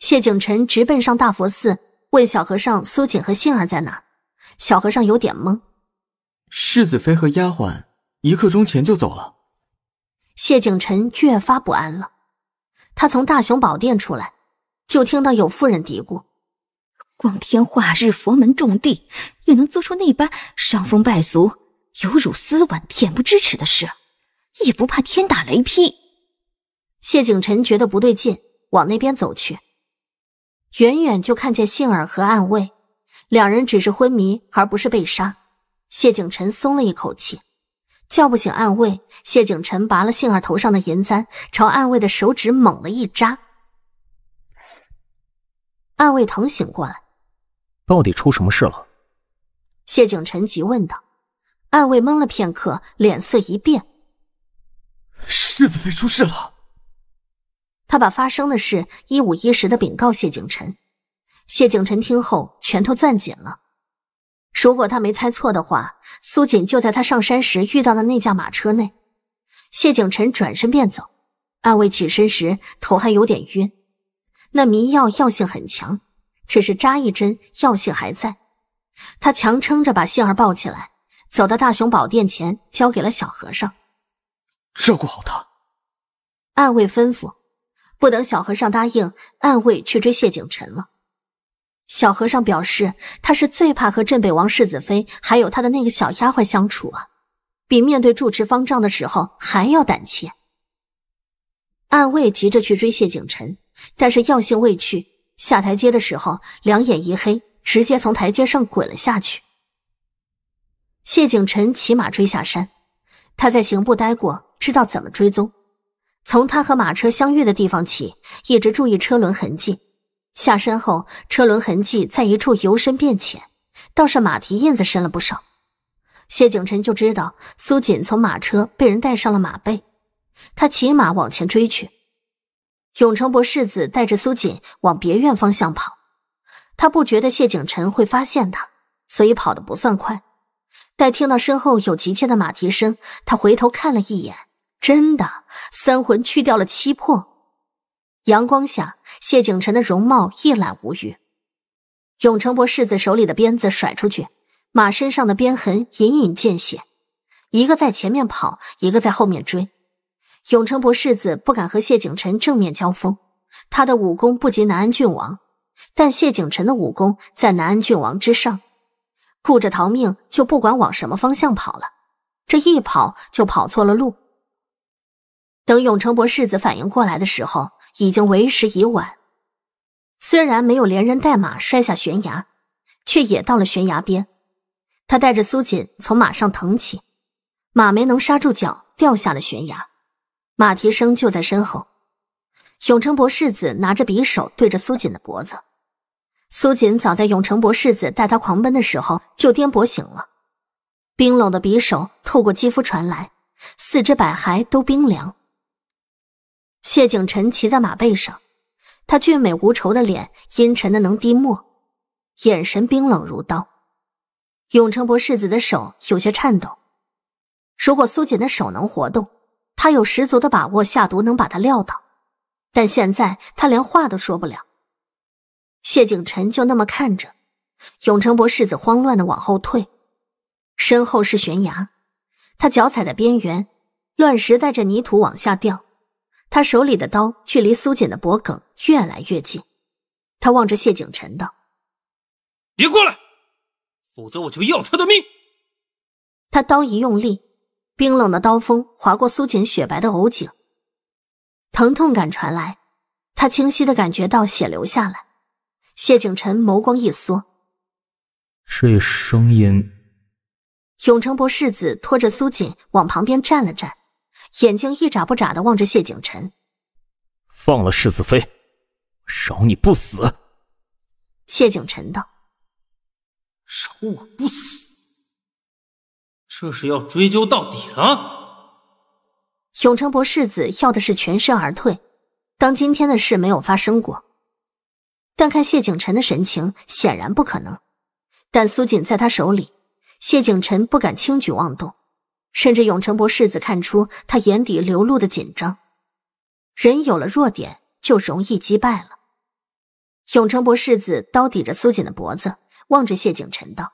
A: 谢景辰直奔上大佛寺，问小和尚：“苏锦和杏儿在哪？”小和尚有点懵：“
B: 世子妃和丫鬟一刻钟前就走了。”
A: 谢景辰越发不安了。他从大雄宝殿出来，就听到有妇人嘀咕：“光天化日，佛门重地，也能做出那般伤风败俗、有辱斯文、恬不知耻的事，也不怕天打雷劈？”谢景辰觉得不对劲，往那边走去，远远就看见杏儿和暗卫两人只是昏迷，而不是被杀。谢景辰松了一口气，叫不醒暗卫。谢景辰拔了杏儿头上的银簪，朝暗卫的手指猛了一扎，暗卫疼醒过来。
B: 到底出什么事了？
A: 谢景辰急问道。暗卫懵了片刻，脸色一变：“世子妃出事了！”他把发生的事一五一十的禀告谢景辰，谢景辰听后拳头攥紧了。如果他没猜错的话，苏锦就在他上山时遇到的那架马车内。谢景辰转身便走，暗卫起身时头还有点晕，那迷药药性很强，只是扎一针药性还在。他强撑着把杏儿抱起来，走到大雄宝殿前，交给了小和尚：“照顾好他。”暗卫吩咐。不等小和尚答应，暗卫去追谢景辰了。小和尚表示，他是最怕和镇北王世子妃还有他的那个小丫鬟相处啊，比面对住持方丈的时候还要胆怯。暗卫急着去追谢景辰，但是药性未去，下台阶的时候两眼一黑，直接从台阶上滚了下去。谢景辰骑马追下山，他在刑部待过，知道怎么追踪。从他和马车相遇的地方起，一直注意车轮痕迹。下山后，车轮痕迹在一处由深变浅，倒是马蹄印子深了不少。谢景辰就知道苏锦从马车被人带上了马背，他骑马往前追去。永城伯世子带着苏锦往别院方向跑，他不觉得谢景辰会发现他，所以跑得不算快。待听到身后有急切的马蹄声，他回头看了一眼。真的，三魂去掉了七魄。阳光下，谢景辰的容貌一览无余。永成伯世子手里的鞭子甩出去，马身上的鞭痕隐隐见血。一个在前面跑，一个在后面追。永成伯世子不敢和谢景辰正面交锋，他的武功不及南安郡王，但谢景辰的武功在南安郡王之上。顾着逃命，就不管往什么方向跑了。这一跑，就跑错了路。等永成伯世子反应过来的时候，已经为时已晚。虽然没有连人带马摔下悬崖，却也到了悬崖边。他带着苏锦从马上腾起，马没能刹住脚，掉下了悬崖。马蹄声就在身后。永成伯世子拿着匕首对着苏锦的脖子。苏锦早在永成伯世子带他狂奔的时候就颠簸醒了，冰冷的匕首透过肌肤传来，四肢百骸都冰凉。谢景辰骑在马背上，他俊美无愁的脸阴沉的能滴墨，眼神冰冷如刀。永成伯世子的手有些颤抖。如果苏锦的手能活动，他有十足的把握下毒能把他撂倒。但现在他连话都说不了。谢景辰就那么看着，永成伯世子慌乱的往后退，身后是悬崖，他脚踩在边缘，乱石带着泥土往下掉。他手里的刀距离苏锦的脖颈越来越近，他望着谢景辰道：“
B: 别过来，否则我就要他的命。”
A: 他刀一用力，冰冷的刀锋划过苏锦雪白的藕颈，疼痛感传来，他清晰的感觉到血流下来。谢景辰眸光一缩，
B: 这声音。
A: 永城伯世子拖着苏锦往旁边站了站。眼睛一眨不眨的望着谢景辰，
B: 放了世子妃，饶你不死。
A: 谢景辰道：“饶我不死，
B: 这是要追究到底了。”
A: 永城伯世子要的是全身而退，当今天的事没有发生过。但看谢景辰的神情，显然不可能。但苏锦在他手里，谢景辰不敢轻举妄动。甚至永成伯世子看出他眼底流露的紧张，人有了弱点就容易击败了。永成伯世子刀抵着苏锦的脖子，望着谢景辰道：“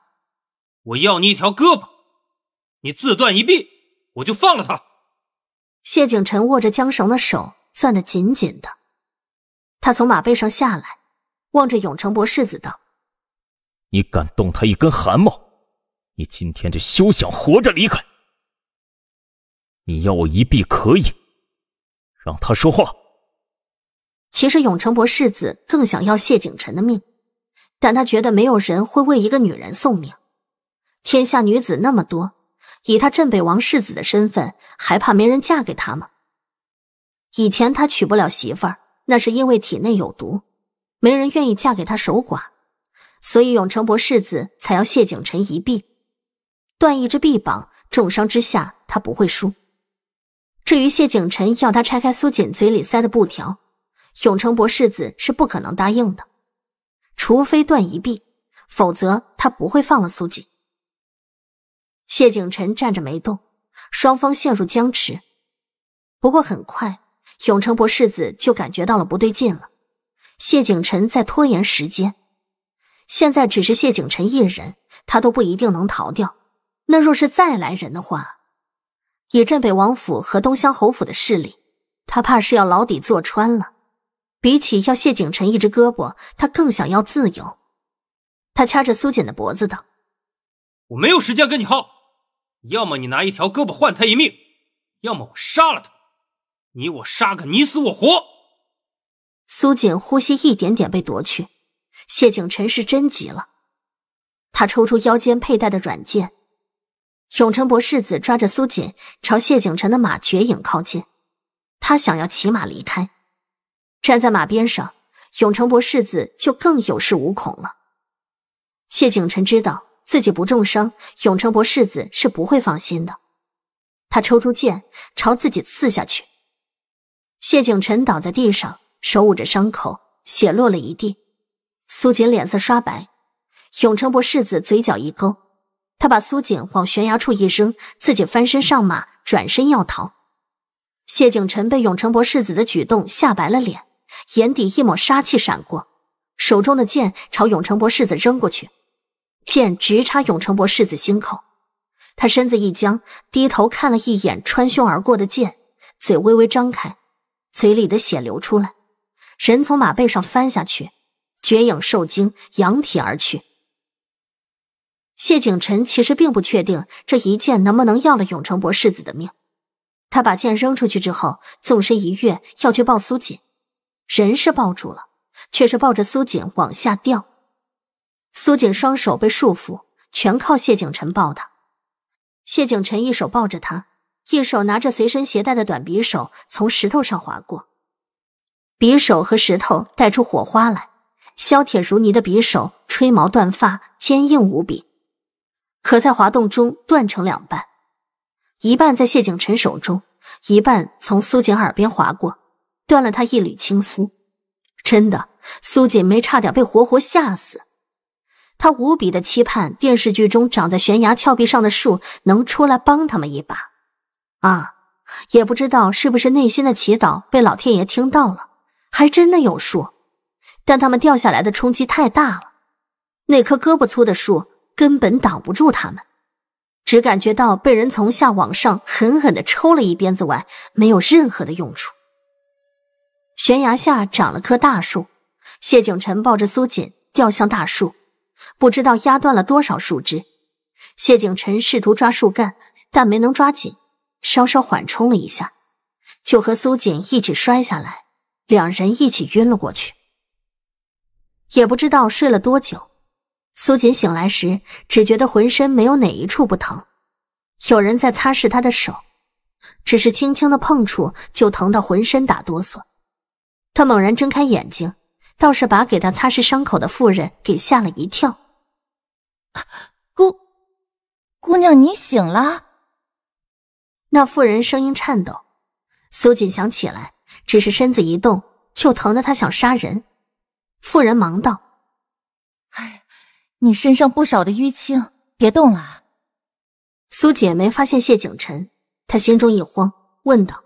B: 我要你一条胳膊，你自断一臂，我就放了他。”
A: 谢景辰握着缰绳的手攥得紧紧的，他从马背上下来，望着永成伯世子道：“
B: 你敢动他一根汗毛，你今天就休想活着离开。”你要我一臂可以，让他说话。
A: 其实永成伯世子更想要谢景辰的命，但他觉得没有人会为一个女人送命。天下女子那么多，以他镇北王世子的身份，还怕没人嫁给他吗？以前他娶不了媳妇儿，那是因为体内有毒，没人愿意嫁给他守寡。所以永成伯世子才要谢景辰一臂，断一只臂膀。重伤之下，他不会输。至于谢景辰要他拆开苏锦嘴里塞的布条，永成博世子是不可能答应的，除非断一臂，否则他不会放了苏锦。谢景辰站着没动，双方陷入僵持。不过很快，永成博世子就感觉到了不对劲了，谢景辰在拖延时间。现在只是谢景辰一人，他都不一定能逃掉，那若是再来人的话。以镇北王府和东乡侯府的势力，他怕是要牢底坐穿了。比起要谢景辰一只胳膊，他更想要自由。他掐着苏锦的脖子道：“
B: 我没有时间跟你耗，要么你拿一条胳膊换他一命，要么我杀了他，你我杀个你死我活。”
A: 苏锦呼吸一点点被夺去，谢景辰是真急了，他抽出腰间佩戴的软剑。永城伯世子抓着苏锦朝谢景辰的马绝影靠近，他想要骑马离开。站在马边上，永城伯世子就更有恃无恐了。谢景辰知道自己不重伤，永城伯世子是不会放心的。他抽出剑朝自己刺下去，谢景辰倒在地上，手捂着伤口，血落了一地。苏锦脸色刷白，永城伯世子嘴角一勾。他把苏锦往悬崖处一扔，自己翻身上马，转身要逃。谢景辰被永成伯世子的举动吓白了脸，眼底一抹杀气闪过，手中的剑朝永成伯世子扔过去，剑直插永成伯世子心口，他身子一僵，低头看了一眼穿胸而过的剑，嘴微微张开，嘴里的血流出来，人从马背上翻下去，绝影受惊，扬体而去。谢景辰其实并不确定这一剑能不能要了永成伯世子的命。他把剑扔出去之后，纵身一跃，要去抱苏锦。人是抱住了，却是抱着苏锦往下掉。苏锦双手被束缚，全靠谢景辰抱他。谢景辰一手抱着他，一手拿着随身携带的短匕首，从石头上划过，匕首和石头带出火花来，削铁如泥的匕首，吹毛断发，坚硬无比。可在滑动中断成两半，一半在谢景辰手中，一半从苏锦耳边划过，断了他一缕青丝。真的，苏锦没差点被活活吓死。他无比的期盼电视剧中长在悬崖峭壁上的树能出来帮他们一把。啊，也不知道是不是内心的祈祷被老天爷听到了，还真的有树。但他们掉下来的冲击太大了，那棵胳膊粗的树。根本挡不住他们，只感觉到被人从下往上狠狠的抽了一鞭子，外没有任何的用处。悬崖下长了棵大树，谢景辰抱着苏锦掉向大树，不知道压断了多少树枝。谢景辰试图抓树干，但没能抓紧，稍稍缓冲了一下，就和苏锦一起摔下来，两人一起晕了过去。也不知道睡了多久。苏锦醒来时，只觉得浑身没有哪一处不疼。有人在擦拭她的手，只是轻轻的碰触，就疼得浑身打哆嗦。他猛然睁开眼睛，倒是把给他擦拭伤口的妇人给吓了一跳。“姑，姑娘，你醒了？”那妇人声音颤抖。苏锦想起来，只是身子一动，就疼得他想杀人。妇人忙道。你身上不少的淤青，别动了。苏姐没发现谢景辰，她心中一慌，问道：“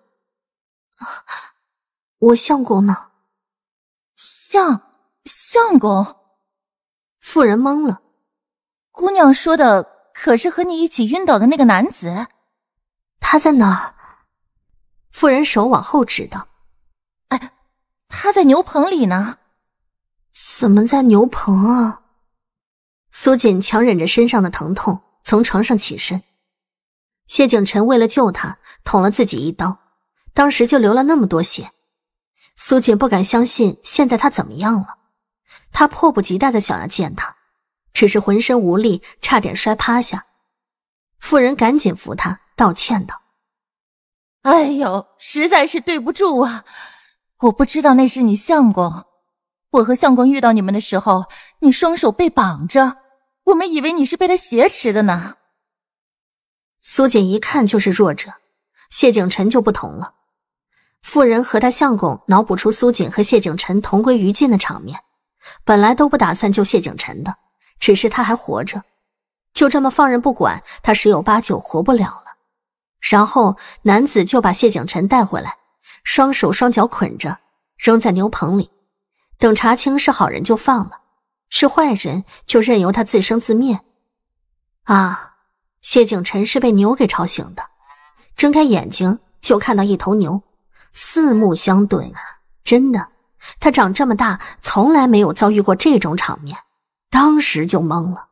A: 我相公呢？”“相相公？”妇人懵了，“姑娘说的可是和你一起晕倒的那个男子？他在哪？”妇人手往后指道：“哎，他在牛棚里呢。”“怎么在牛棚啊？”苏锦强忍着身上的疼痛从床上起身，谢景辰为了救他捅了自己一刀，当时就流了那么多血。苏锦不敢相信现在他怎么样了，他迫不及待的想要见他，只是浑身无力，差点摔趴下。妇人赶紧扶他，道歉道：“哎呦，实在是对不住啊，我不知道那是你相公。我和相公遇到你们的时候，你双手被绑着。”我们以为你是被他挟持的呢。苏锦一看就是弱者，谢景辰就不同了。妇人和他相公脑补出苏锦和谢景辰同归于尽的场面，本来都不打算救谢景辰的，只是他还活着，就这么放任不管，他十有八九活不了了。然后男子就把谢景辰带回来，双手双脚捆着，扔在牛棚里，等查清是好人就放了。是坏人，就任由他自生自灭。啊，谢景辰是被牛给吵醒的，睁开眼睛就看到一头牛，四目相对。真的，他长这么大从来没有遭遇过这种场面，当时就懵了。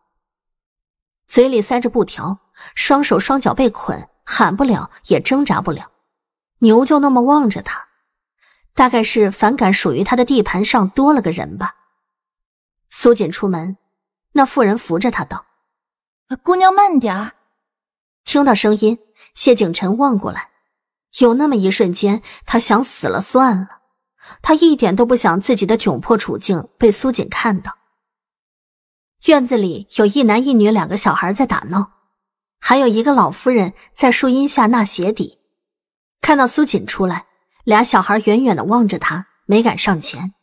A: 嘴里塞着布条，双手双脚被捆，喊不了也挣扎不了。牛就那么望着他，大概是反感属于他的地盘上多了个人吧。苏锦出门，那妇人扶着她道：“姑娘慢点儿。”听到声音，谢景辰望过来，有那么一瞬间，他想死了算了。他一点都不想自己的窘迫处境被苏锦看到。院子里有一男一女两个小孩在打闹，还有一个老夫人在树荫下纳鞋底。看到苏锦出来，俩小孩远远的望着他，没敢上前。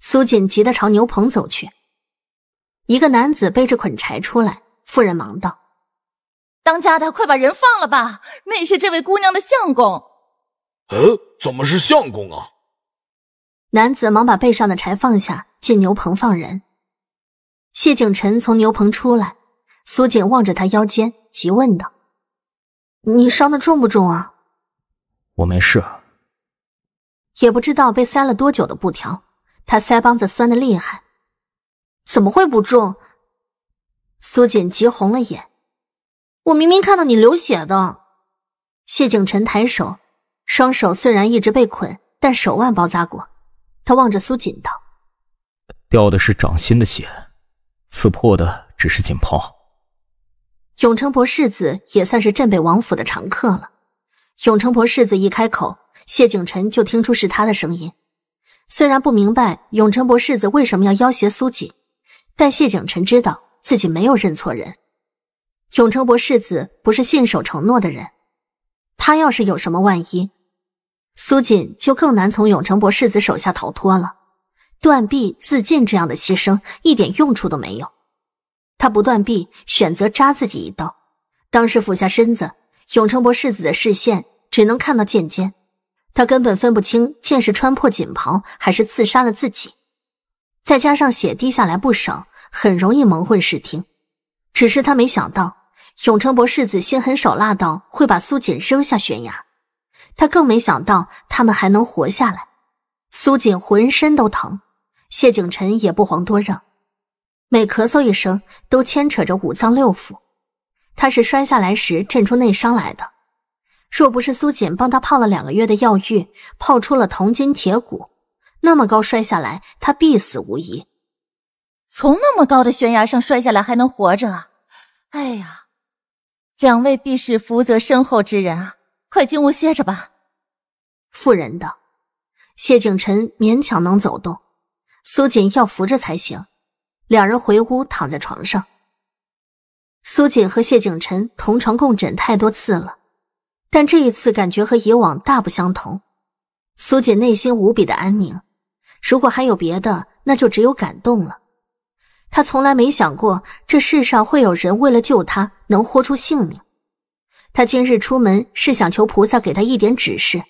A: 苏锦急得朝牛棚走去，一个男子背着捆柴出来，妇人忙道：“当家的，快把人放了吧，那是这位姑娘的相公。”“
C: 呃，
B: 怎么是相公啊？”
A: 男子忙把背上的柴放下，进牛棚放人。谢景辰从牛棚出来，苏锦望着他腰间，急问道：“你伤的重不重啊？”“
B: 我没事。”
A: 也不知道被塞了多久的布条。他腮帮子酸得厉害，怎么会不重？苏锦急红了眼，我明明看到你流血的。谢景辰抬手，双手虽然一直被捆，但手腕包扎过。他望着苏锦道：“
B: 掉的是掌心的血，刺破的只是锦袍。”
A: 永城伯世子也算是镇北王府的常客了。永城伯世子一开口，谢景辰就听出是他的声音。虽然不明白永城伯世子为什么要要挟苏锦，但谢景辰知道自己没有认错人。永城伯世子不是信守承诺的人，他要是有什么万一，苏锦就更难从永城伯世子手下逃脱了。断臂自尽这样的牺牲一点用处都没有，他不断臂，选择扎自己一刀。当时俯下身子，永城伯世子的视线只能看到剑尖。他根本分不清剑是穿破锦袍，还是刺杀了自己。再加上血滴下来不少，很容易蒙混视听。只是他没想到永城伯世子心狠手辣到会把苏锦扔下悬崖，他更没想到他们还能活下来。苏锦浑身都疼，谢景辰也不遑多让，每咳嗽一声都牵扯着五脏六腑。他是摔下来时震出内伤来的。若不是苏锦帮他泡了两个月的药浴，泡出了铜筋铁骨，那么高摔下来，他必死无疑。从那么高的悬崖上摔下来还能活着啊？哎呀，两位必是福泽深厚之人啊！快进屋歇着吧。妇人道：“谢景辰勉强能走动，苏锦要扶着才行。”两人回屋躺在床上。苏锦和谢景辰同床共枕太多次了。但这一次感觉和以往大不相同，苏锦内心无比的安宁。如果还有别的，那就只有感动了。他从来没想过这世上会有人为了救他能豁出性命。他今日出门是想求菩萨给他一点指示，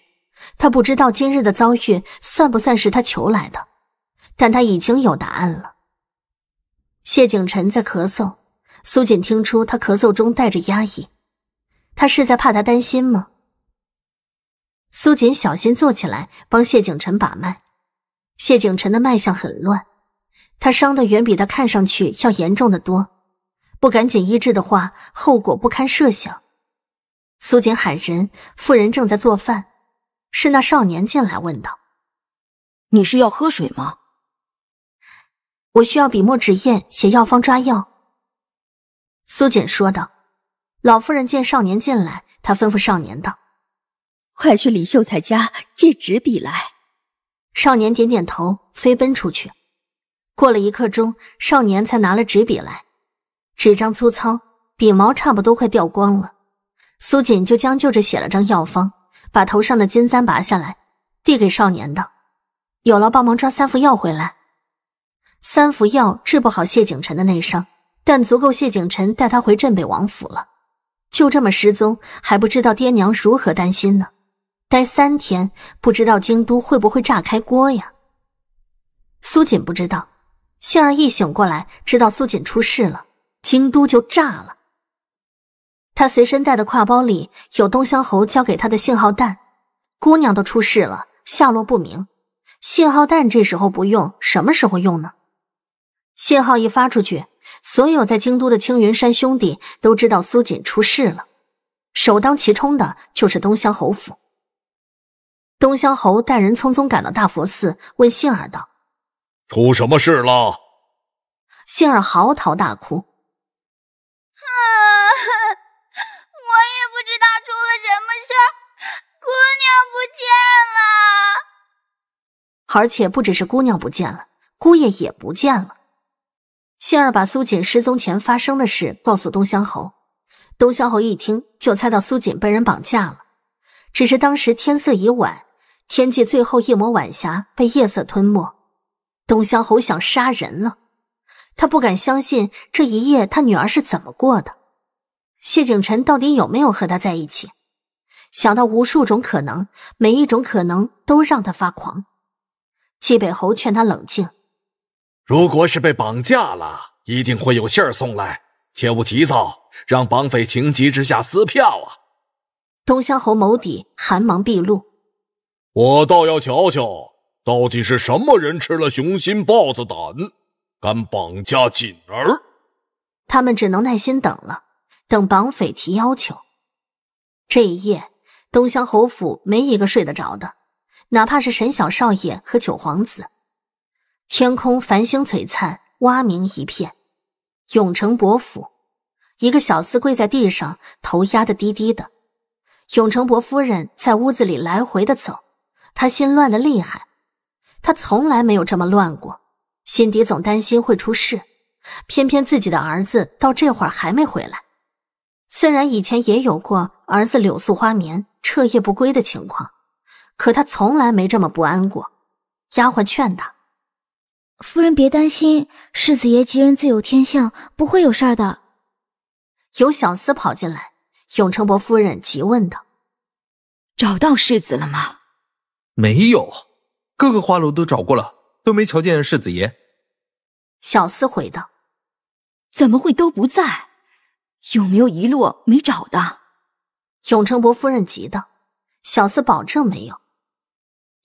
A: 他不知道今日的遭遇算不算是他求来的，但他已经有答案了。谢景辰在咳嗽，苏锦听出他咳嗽中带着压抑。他是在怕他担心吗？苏锦小心坐起来，帮谢景辰把脉。谢景辰的脉象很乱，他伤的远比他看上去要严重的多。不赶紧医治的话，后果不堪设想。苏锦喊人，妇人正在做饭，是那少年进来问道：“你是要喝水吗？”“我需要笔墨纸砚写药方抓药。”苏锦说道。老夫人见少年进来，她吩咐少年道：“快去李秀才家借纸笔来。”少年点点头，飞奔出去。过了一刻钟，少年才拿了纸笔来。纸张粗糙，笔毛差不多快掉光了。苏锦就将就着写了张药方，把头上的金簪拔下来，递给少年道：“有劳帮忙抓三服药回来。三服药治不好谢景辰的内伤，但足够谢景辰带他回镇北王府了。”就这么失踪，还不知道爹娘如何担心呢？待三天，不知道京都会不会炸开锅呀？苏锦不知道，杏儿一醒过来，知道苏锦出事了，京都就炸了。他随身带的挎包里有东乡侯交给他的信号弹，姑娘都出事了，下落不明，信号弹这时候不用，什么时候用呢？信号一发出去。所有在京都的青云山兄弟都知道苏锦出事了，首当其冲的就是东乡侯府。东乡侯带人匆匆赶到大佛寺，问杏儿道：“
B: 出什么事了？”
A: 杏儿嚎啕大哭：“ 我
C: 也不知道出了什么事儿，姑娘不见了。
A: 而且不只是姑娘不见了，姑爷也不见了。”杏儿把苏锦失踪前发生的事告诉东乡侯，东乡侯一听就猜到苏锦被人绑架了。只是当时天色已晚，天际最后一抹晚霞被夜色吞没。东乡侯想杀人了，他不敢相信这一夜他女儿是怎么过的，谢景辰到底有没有和他在一起？想到无数种可能，每一种可能都让他发狂。戚北侯劝他冷静。
B: 如果是被绑架了，一定会有信儿送来。切勿急躁，让绑匪情急之下撕票啊！
A: 东乡侯眸底寒芒毕露，
B: 我倒要瞧瞧，到底是什么人吃了雄心豹子胆，敢绑架锦儿？
A: 他们只能耐心等了，等绑匪提要求。这一夜，东乡侯府没一个睡得着的，哪怕是沈小少爷和九皇子。天空繁星璀璨，蛙鸣一片。永城伯府，一个小厮跪在地上，头压得低低的。永城伯夫人在屋子里来回的走，她心乱的厉害，她从来没有这么乱过，心底总担心会出事。偏偏自己的儿子到这会儿还没回来。虽然以前也有过儿子柳宿花眠彻夜不归的情况，可她从来没这么不安过。丫鬟劝她。夫人别担心，世子爷吉人自有天相，不会有事儿的。有小厮跑进来，永成伯夫人急问道：“找到世子了吗？”“
D: 没有，各个花楼都找过了，都没瞧见世子爷。”
A: 小厮回道：“怎么会都不在？有没有遗落没找的？”永成伯夫人急道：“小厮保证没有。”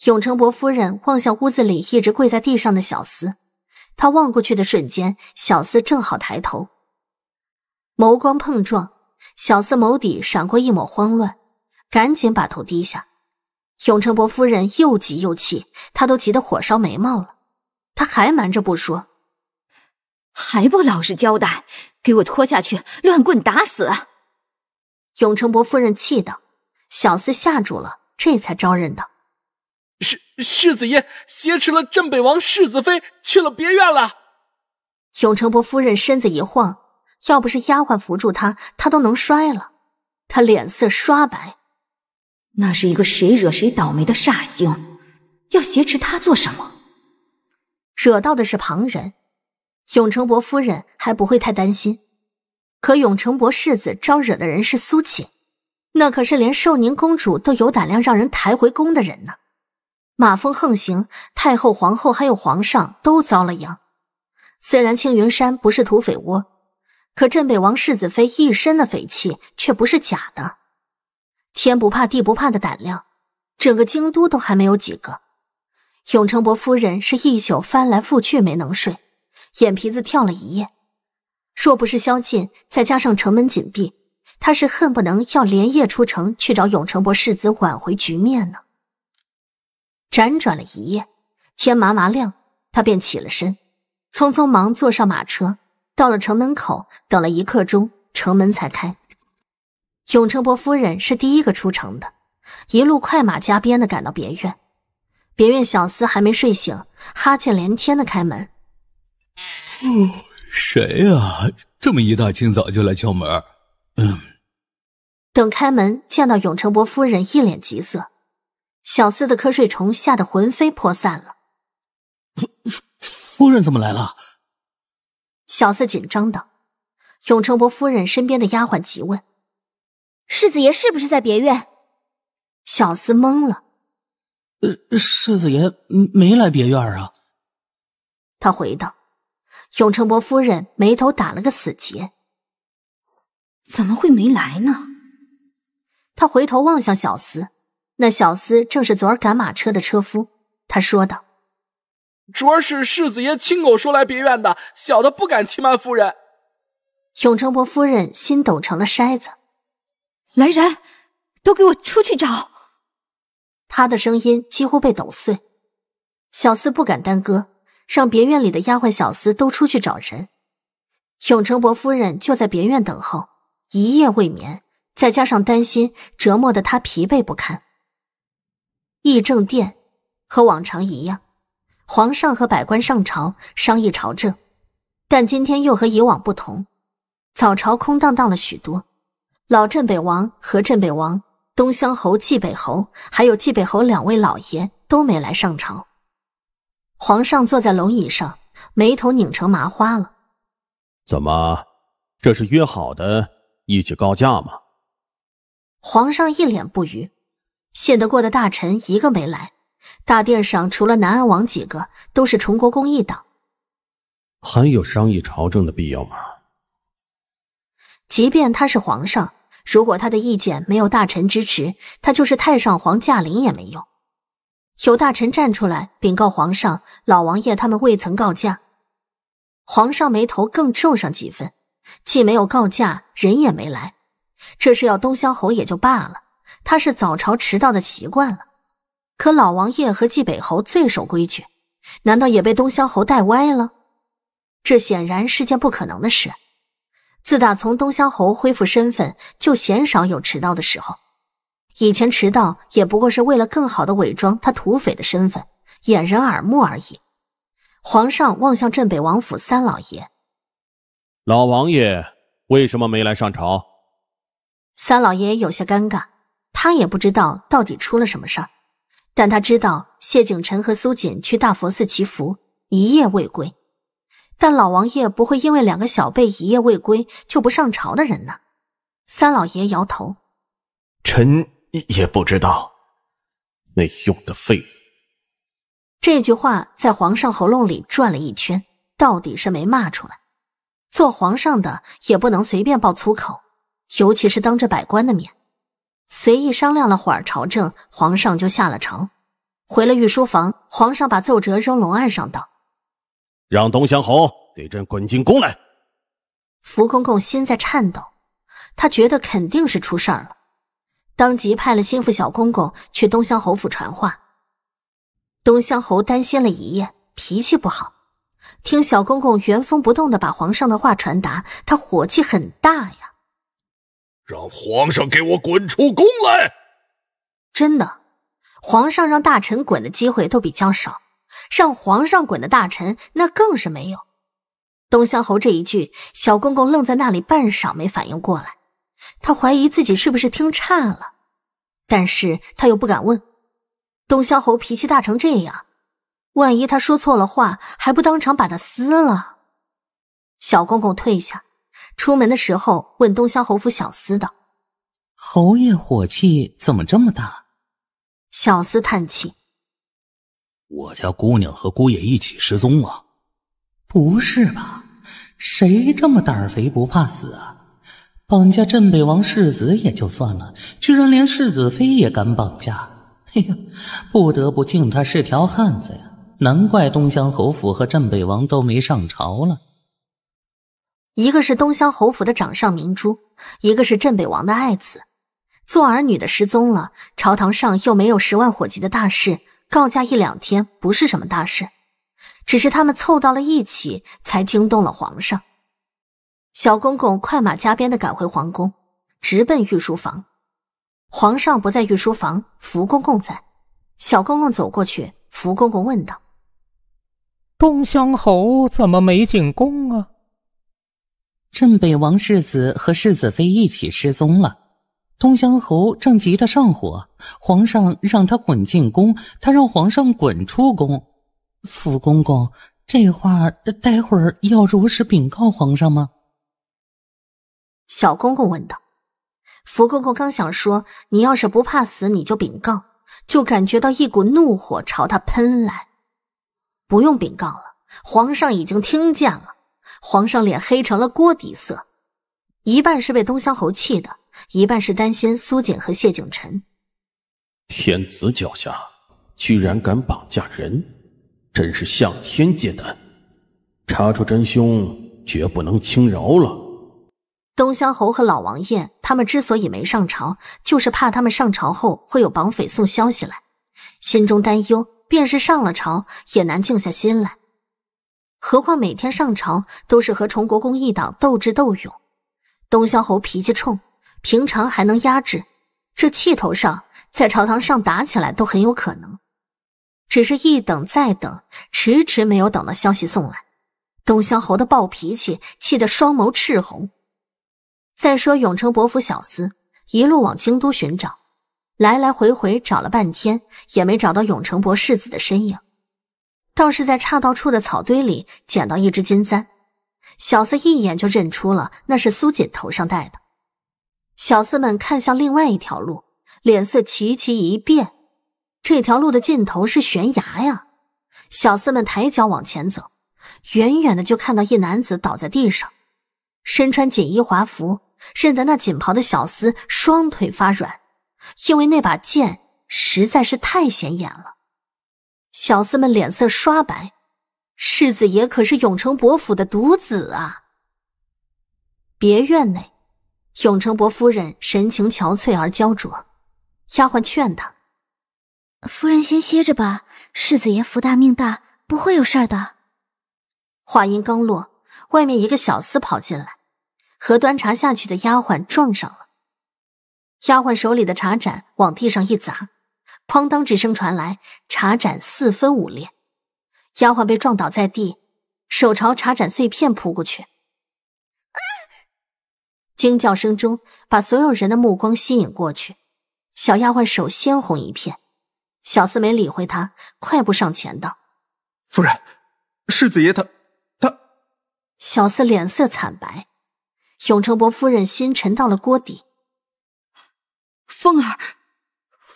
A: 永成伯夫人望向屋子里一直跪在地上的小厮，她望过去的瞬间，小厮正好抬头，眸光碰撞，小厮眸底闪过一抹慌乱，赶紧把头低下。永成伯夫人又急又气，她都急得火烧眉毛了，他还瞒着不说，还不老实交代，给我拖下去，乱棍打死！永成伯夫人气道，小厮吓住了，这才招认的。
B: 世世子爷挟持了镇北王世子妃去了别院了。
A: 永成伯夫人身子一晃，要不是丫鬟扶住她，她都能摔了。她脸色刷白。那是一个谁惹谁倒霉的煞星，要挟持她做什么？惹到的是旁人，永成伯夫人还不会太担心。可永成伯世子招惹的人是苏请，那可是连寿宁公主都有胆量让人抬回宫的人呢。马蜂横行，太后、皇后还有皇上都遭了殃。虽然青云山不是土匪窝，可镇北王世子妃一身的匪气却不是假的，天不怕地不怕的胆量，整个京都都还没有几个。永成伯夫人是一宿翻来覆去没能睡，眼皮子跳了一夜。若不是宵禁，再加上城门紧闭，她是恨不能要连夜出城去找永成伯世子挽回局面呢。辗转了一夜，天麻麻亮，他便起了身，匆匆忙坐上马车，到了城门口，等了一刻钟，城门才开。永成伯夫人是第一个出城的，一路快马加鞭的赶到别院，别院小厮还没睡醒，哈欠连天的开门。
B: 谁呀？这么一大清早就来敲门？嗯。
A: 等开门，见到永成伯夫人，一脸急色。小厮的瞌睡虫吓得魂飞魄散了。
B: 夫夫人怎么来了？
A: 小四紧张道。永成伯夫人身边的丫鬟急问：“世子爷是不是在别院？”小厮懵了：“世子爷没来别院啊。”他回道。永成伯夫人眉头打了个死结：“怎么会没来呢？”他回头望向小厮：“那小厮正是昨儿赶马车的车夫，他说道：“
B: 昨儿是世子爷亲口说来别院的，小的不敢欺瞒夫人。”
A: 永成伯夫人心抖成了筛子，来人都给我出去找！他的声音几乎被抖碎。小厮不敢耽搁，让别院里的丫鬟小厮都出去找人。永成伯夫人就在别院等候，一夜未眠，再加上担心折磨的她疲惫不堪。议政殿和往常一样，皇上和百官上朝商议朝政，但今天又和以往不同，早朝空荡荡了许多。老镇北王和镇北王、东乡侯、冀北侯，还有冀北侯两位老爷都没来上朝。皇上坐在龙椅上，眉头拧成麻花了。
B: 怎么，这是约好的一起告假吗？
A: 皇上一脸不语。信得过的大臣一个没来，大殿上除了南安王几个，都是崇国公一党。
C: 还
B: 有商议朝政的必要吗？
A: 即便他是皇上，如果他的意见没有大臣支持，他就是太上皇驾临也没用。有大臣站出来禀告皇上，老王爷他们未曾告假。皇上眉头更皱上几分，既没有告假，人也没来，这是要东乡侯也就罢了。他是早朝迟到的习惯了，可老王爷和蓟北侯最守规矩，难道也被东萧侯带歪了？这显然是件不可能的事。自打从东萧侯恢复身份，就鲜少有迟到的时候。以前迟到也不过是为了更好的伪装他土匪的身份，掩人耳目而已。皇上望向镇北王府三老爷，
B: 老王爷为什么没来上朝？
A: 三老爷有些尴尬。他也不知道到底出了什么事儿，但他知道谢景辰和苏锦去大佛寺祈福，一夜未归。但老王爷不会因为两个小辈一夜未归就不上朝的人呢。三老爷摇头，
B: 臣也不知道。没用的废物！
A: 这句话在皇上喉咙里转了一圈，到底是没骂出来。做皇上的也不能随便爆粗口，尤其是当着百官的面。随意商量了会儿朝政，皇上就下了朝，回了御书房。皇上把奏折扔龙案上，道：“
B: 让东乡侯给朕滚进
A: 宫来。”福公公心在颤抖，他觉得肯定是出事儿了，当即派了心腹小公公去东乡侯府传话。东乡侯担心了一夜，脾气不好，听小公公原封不动的把皇上的话传达，他火气很大呀。
B: 让皇上给我滚出宫来！
A: 真的，皇上让大臣滚的机会都比较少，让皇上滚的大臣那更是没有。东乡侯这一句，小公公愣在那里半晌没反应过来，他怀疑自己是不是听岔了，但是他又不敢问。东乡侯脾气大成这样，万一他说错了话，还不当场把他撕了？小公公退下。出门的时候，问东乡侯府小厮道：“
B: 侯爷火气怎么这么大？”
A: 小厮叹气：“
B: 我家姑娘和姑爷一起失踪了。”“不是吧？谁这么胆肥不怕死啊？绑架镇北王世子也就算了，居然连世子妃也敢绑架！哎呀，不得不敬他是条汉子呀！难怪东乡侯府和镇北王都没上朝了。”
A: 一个是东乡侯府的掌上明珠，一个是镇北王的爱子，做儿女的失踪了，朝堂上又没有十万火急的大事，告假一两天不是什么大事，只是他们凑到了一起，才惊动了皇上。小公公快马加鞭的赶回皇宫，直奔御书房。皇上不在御书房，福公公在。小公公走过去，福公公问道：“东乡侯怎么没进
B: 宫啊？”
A: 镇北王世子和世子妃一起失踪了，
B: 东乡侯正急得上火，皇上让他滚进宫，他让皇上滚出宫。福公公，这话待会儿要如实禀告皇上吗？
A: 小公公问道。福公公刚想说：“你要是不怕死，你就禀告。”就感觉到一股怒火朝他喷来。不用禀告了，皇上已经听见了。皇上脸黑成了锅底色，一半是被东乡侯气的，一半是担心苏锦和谢景辰。
B: 天子脚下居然敢绑架人，真是向天借胆！查出真凶，绝不能轻饶了
A: 东乡侯和老王爷。他们之所以没上朝，就是怕他们上朝后会有绑匪送消息来，心中担忧，便是上了朝也难静下心来。何况每天上朝都是和崇国公一党斗智斗勇，东萧侯脾气冲，平常还能压制，这气头上在朝堂上打起来都很有可能。只是一等再等，迟迟没有等到消息送来，东萧侯的暴脾气气得双眸赤红。再说永城伯府小厮一路往京都寻找，来来回回找了半天，也没找到永城伯世子的身影。倒是在岔道处的草堆里捡到一只金簪，小厮一眼就认出了那是苏锦头上戴的。小厮们看向另外一条路，脸色齐齐一变。这条路的尽头是悬崖呀！小厮们抬脚往前走，远远的就看到一男子倒在地上，身穿锦衣华服，认得那锦袍的小厮双腿发软，因为那把剑实在是太显眼了。小厮们脸色刷白，世子爷可是永城伯府的独子啊！别院内，永城伯夫人神情憔悴而焦灼，丫鬟劝她：“夫人先歇着吧，世子爷福大命大，不会有事儿的。”话音刚落，外面一个小厮跑进来，和端茶下去的丫鬟撞上了，丫鬟手里的茶盏往地上一砸。哐当之声传来，茶盏四分五裂，丫鬟被撞倒在地，手朝茶盏碎片扑过去。啊！惊叫声中，把所有人的目光吸引过去。小丫鬟手鲜红一片，小四没理会她，快步上前道：“
D: 夫人，世子爷他……他……”
A: 小四脸色惨白，永成伯夫人心沉到了锅底。凤儿。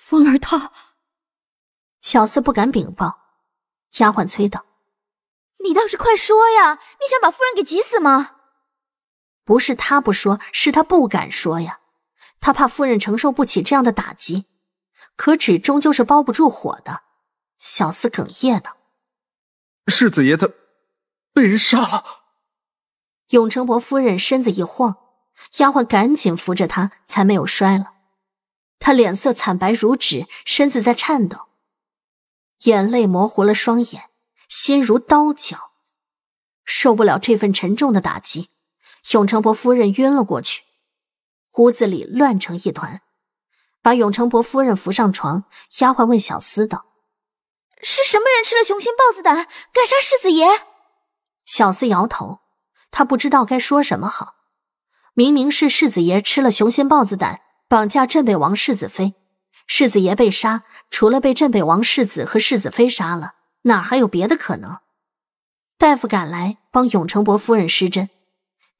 A: 风儿他，小厮不敢禀报，丫鬟催道：“
C: 你倒是快说呀！你想把夫人
A: 给急死吗？”不是他不说，是他不敢说呀，他怕夫人承受不起这样的打击。可纸终究是包不住火的，小厮哽咽道：“
D: 世子爷他
A: 被人杀了。”永成伯夫人身子一晃，丫鬟赶紧扶着他，才没有摔了。他脸色惨白如纸，身子在颤抖，眼泪模糊了双眼，心如刀绞，受不了这份沉重的打击，永成伯夫人晕了过去。屋子里乱成一团，把永成伯夫人扶上床，丫鬟问小厮道：“
C: 是什么人吃了雄心豹子胆，敢杀世子爷？”
A: 小厮摇头，他不知道该说什么好。明明是世子爷吃了雄心豹子胆。绑架镇北王世子妃，世子爷被杀，除了被镇北王世子和世子妃杀了，哪还有别的可能？大夫赶来帮永成伯夫人施针，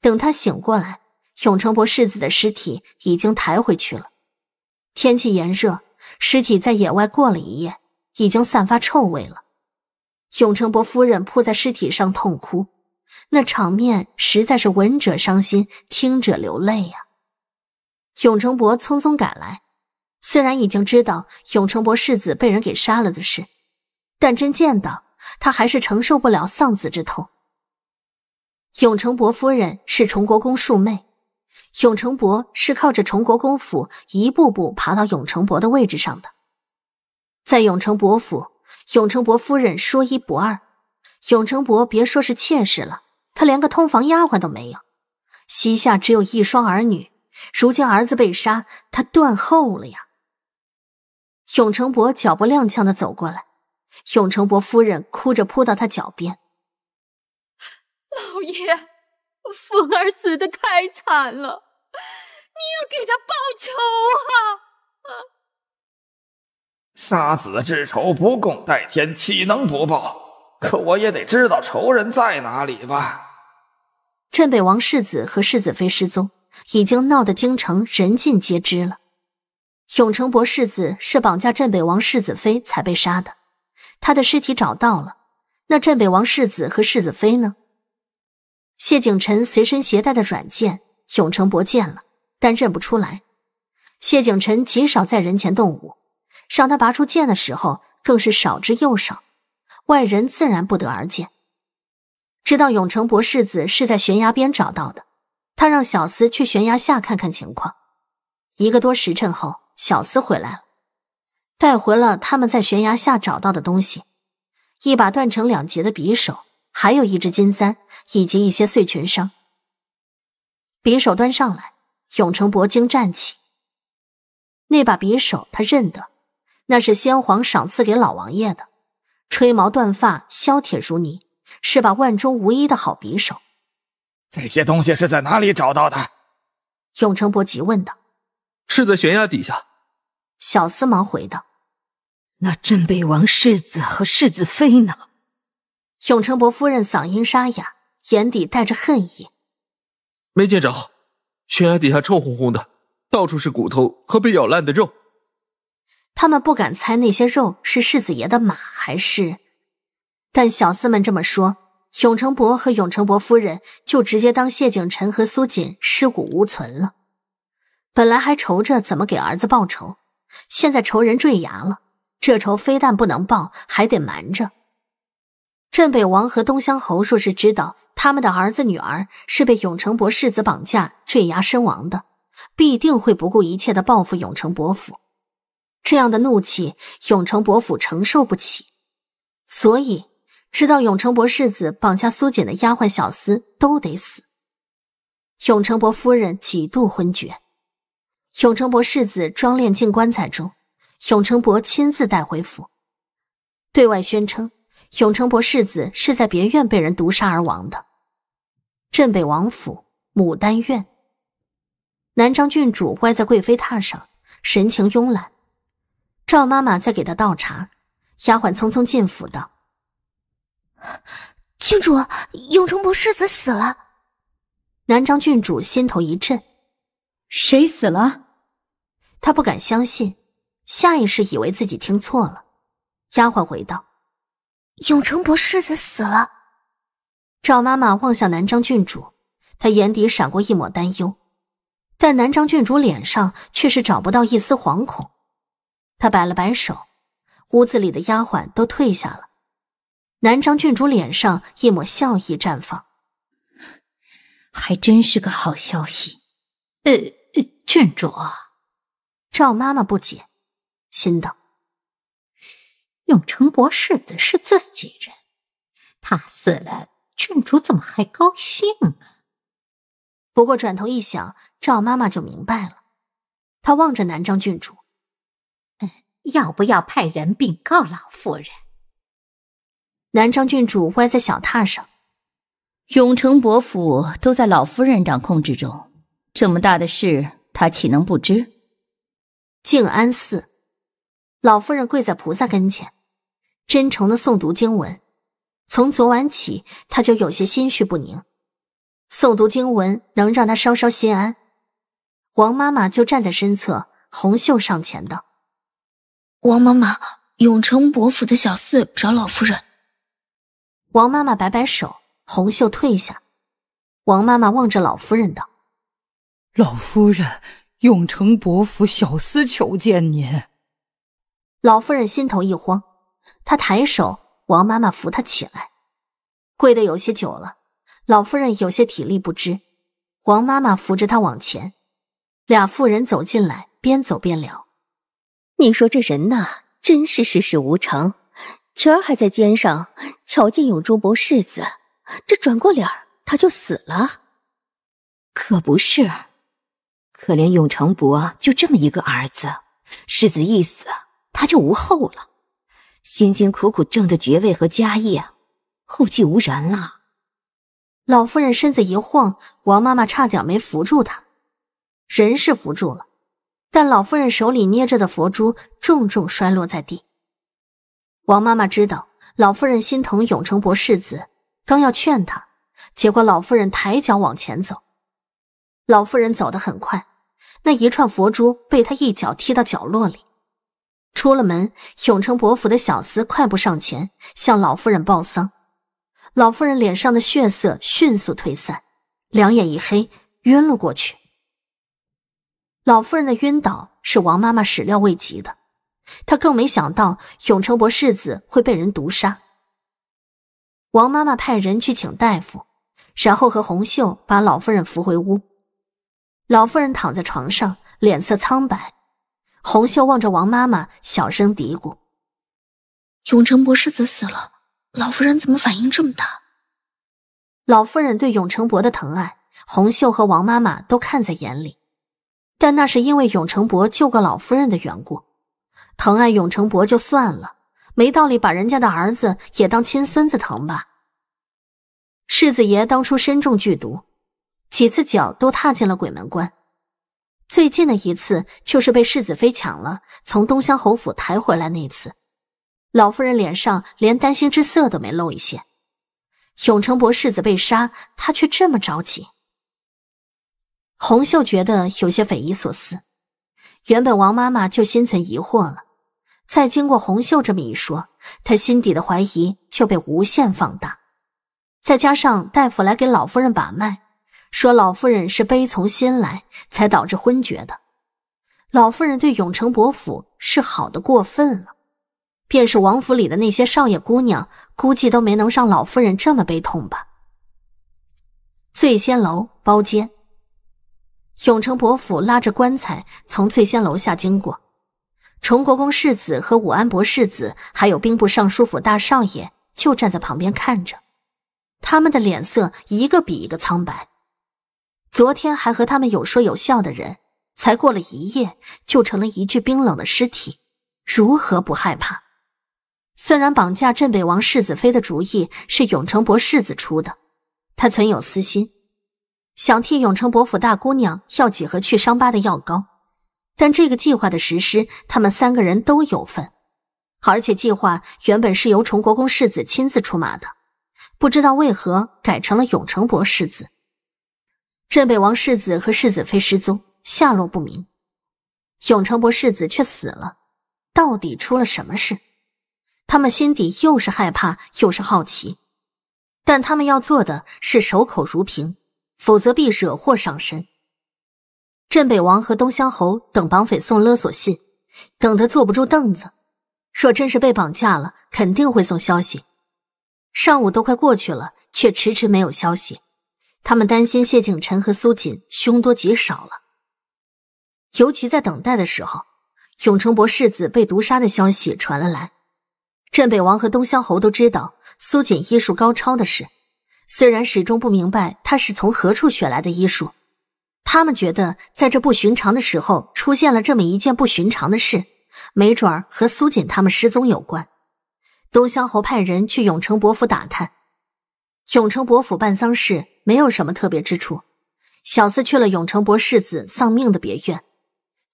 A: 等他醒过来，永成伯世子的尸体已经抬回去了。天气炎热，尸体在野外过了一夜，已经散发臭味了。永成伯夫人扑在尸体上痛哭，那场面实在是闻者伤心，听者流泪呀。永成伯匆匆赶来，虽然已经知道永成伯世子被人给杀了的事，但真见到他还是承受不了丧子之痛。永成伯夫人是崇国公庶妹，永成伯是靠着崇国公府一步步爬到永成伯的位置上的。在永成伯府，永成伯夫人说一不二，永成伯别说是妾室了，他连个通房丫鬟都没有，膝下只有一双儿女。如今儿子被杀，他断后了呀。永成伯脚步踉跄的走过来，永成伯夫人哭着扑到他脚边：“
C: 老爷，凤儿死的太惨了，你要给他报仇啊！
B: 杀子之仇不共戴天，岂能不报？可我也得知道仇人在哪里吧。”
A: 镇北王世子和世子妃失踪。已经闹得京城人尽皆知了。永成伯世子是绑架镇北王世子妃才被杀的，他的尸体找到了。那镇北王世子和世子妃呢？谢景辰随身携带的软剑，永成伯见了，但认不出来。谢景辰极少在人前动武，让他拔出剑的时候更是少之又少，外人自然不得而见。知道永成伯世子是在悬崖边找到的。他让小厮去悬崖下看看情况。一个多时辰后，小厮回来了，带回了他们在悬崖下找到的东西：一把断成两截的匕首，还有一只金簪，以及一些碎裙伤。匕首端上来，永成伯惊站起。那把匕首他认得，那是先皇赏赐给老王爷的，吹毛断发，削铁如泥，是把万中无一的好匕首。这些东西是在哪里找到的？永成伯急问道。是在悬崖底下，小厮忙回道。那镇北王世子和世子妃呢？永成伯夫人嗓音沙哑，眼底带着恨意。
D: 没见着，悬崖底下臭烘烘的，到处是骨头和被咬烂的肉。
A: 他们不敢猜那些肉是世子爷的马还是，但小厮们这么说。永成伯和永成伯夫人就直接当谢景辰和苏锦尸骨无存了。本来还愁着怎么给儿子报仇，现在仇人坠崖了，这仇非但不能报，还得瞒着。镇北王和东乡侯若是知道他们的儿子女儿是被永成伯世子绑架坠崖身亡的，必定会不顾一切的报复永成伯府。这样的怒气，永成伯府承受不起，所以。知道永成伯世子绑架苏锦的丫鬟小厮都得死。永成伯夫人几度昏厥。永成伯世子装殓进棺材中，永成伯亲自带回府，对外宣称永成伯世子是在别院被人毒杀而亡的。镇北王府牡丹院，南张郡主歪在贵妃榻上，神情慵懒。赵妈妈在给她倒茶，丫鬟匆匆进府道。郡主，永城伯世子死了。南章郡主心头一震，谁死了？她不敢相信，下意识以为自己听错了。丫鬟回道：“永城伯世子死了。”赵妈妈望向南章郡主，她眼底闪过一抹担忧，但南章郡主脸上却是找不到一丝惶恐。她摆了摆手，屋子里的丫鬟都退下了。南章郡主脸上一抹笑意绽放，还真是个好消息。呃，郡主，赵妈妈不解，心道：“永成博世子是自己人，他死了，郡主怎么还高兴呢？”不过转头一想，赵妈妈就明白了。她望着南章郡主：“要不要派人禀告老夫人？”南昌郡主歪在小榻上，永城伯府都在老夫人掌控之中，这么大的事，她岂能不知？静安寺，老夫人跪在菩萨跟前，真诚的诵读经文。从昨晚起，她就有些心绪不宁，诵读经文能让她稍稍心安。王妈妈就站在身侧，红袖上前道：“王妈妈，永城伯府的小四找老夫人。”王妈妈摆摆手，红袖退下。王妈妈望着老夫人道：“老夫人，永城伯府小厮求见您。”老夫人心头一慌，她抬手，王妈妈扶她起来。跪得有些久了，老夫人有些体力不支。王妈妈扶着她往前。俩妇人走进来，边走边聊：“你说这人呐，真是世事无常。”钱儿还在肩上，瞧见永忠伯世子，这转过脸他就死了，可不是？可怜永成伯就这么一个儿子，世子一死他就无后了，辛辛苦苦挣的爵位和家业，后继无人了。老夫人身子一晃，王妈妈差点没扶住她，人是扶住了，但老夫人手里捏着的佛珠重重摔落在地。王妈妈知道老夫人心疼永成伯世子，刚要劝他，结果老夫人抬脚往前走。老夫人走得很快，那一串佛珠被他一脚踢到角落里。出了门，永成伯府的小厮快步上前向老夫人报丧。老夫人脸上的血色迅速退散，两眼一黑，晕了过去。老夫人的晕倒是王妈妈始料未及的。他更没想到永成伯世子会被人毒杀。王妈妈派人去请大夫，然后和红秀把老夫人扶回屋。老夫人躺在床上，脸色苍白。红秀望着王妈妈，小声嘀咕：“永成伯世子死了，老夫人怎么反应这么大？”老夫人对永成伯的疼爱，红秀和王妈妈都看在眼里，但那是因为永成伯救过老夫人的缘故。疼爱永成伯就算了，没道理把人家的儿子也当亲孙子疼吧。世子爷当初身中剧毒，几次脚都踏进了鬼门关，最近的一次就是被世子妃抢了，从东乡侯府抬回来那次。老夫人脸上连担心之色都没露一些。永成伯世子被杀，她却这么着急。红袖觉得有些匪夷所思。原本王妈妈就心存疑惑了。再经过红袖这么一说，他心底的怀疑就被无限放大。再加上大夫来给老夫人把脉，说老夫人是悲从心来才导致昏厥的。老夫人对永城伯府是好的过分了，便是王府里的那些少爷姑娘，估计都没能让老夫人这么悲痛吧。醉仙楼包间，永城伯府拉着棺材从醉仙楼下经过。崇国公世子和武安伯世子，还有兵部尚书府大少爷，就站在旁边看着，他们的脸色一个比一个苍白。昨天还和他们有说有笑的人，才过了一夜，就成了一具冰冷的尸体，如何不害怕？虽然绑架镇北王世子妃的主意是永城伯世子出的，他存有私心，想替永城伯府大姑娘要几盒去伤疤的药膏。但这个计划的实施，他们三个人都有份，而且计划原本是由崇国公世子亲自出马的，不知道为何改成了永成伯世子。镇北王世子和世子妃失踪，下落不明，永成伯世子却死了，到底出了什么事？他们心底又是害怕又是好奇，但他们要做的是守口如瓶，否则必惹祸上身。镇北王和东乡侯等绑匪送勒索信，等他坐不住凳子。若真是被绑架了，肯定会送消息。上午都快过去了，却迟迟没有消息，他们担心谢景辰和苏锦凶多吉少了。尤其在等待的时候，永城伯世子被毒杀的消息传了来。镇北王和东乡侯都知道苏锦医术高超的事，虽然始终不明白他是从何处学来的医术。他们觉得，在这不寻常的时候出现了这么一件不寻常的事，没准儿和苏锦他们失踪有关。东乡侯派人去永城伯府打探，永城伯府办丧事没有什么特别之处。小四去了永城伯世子丧命的别院，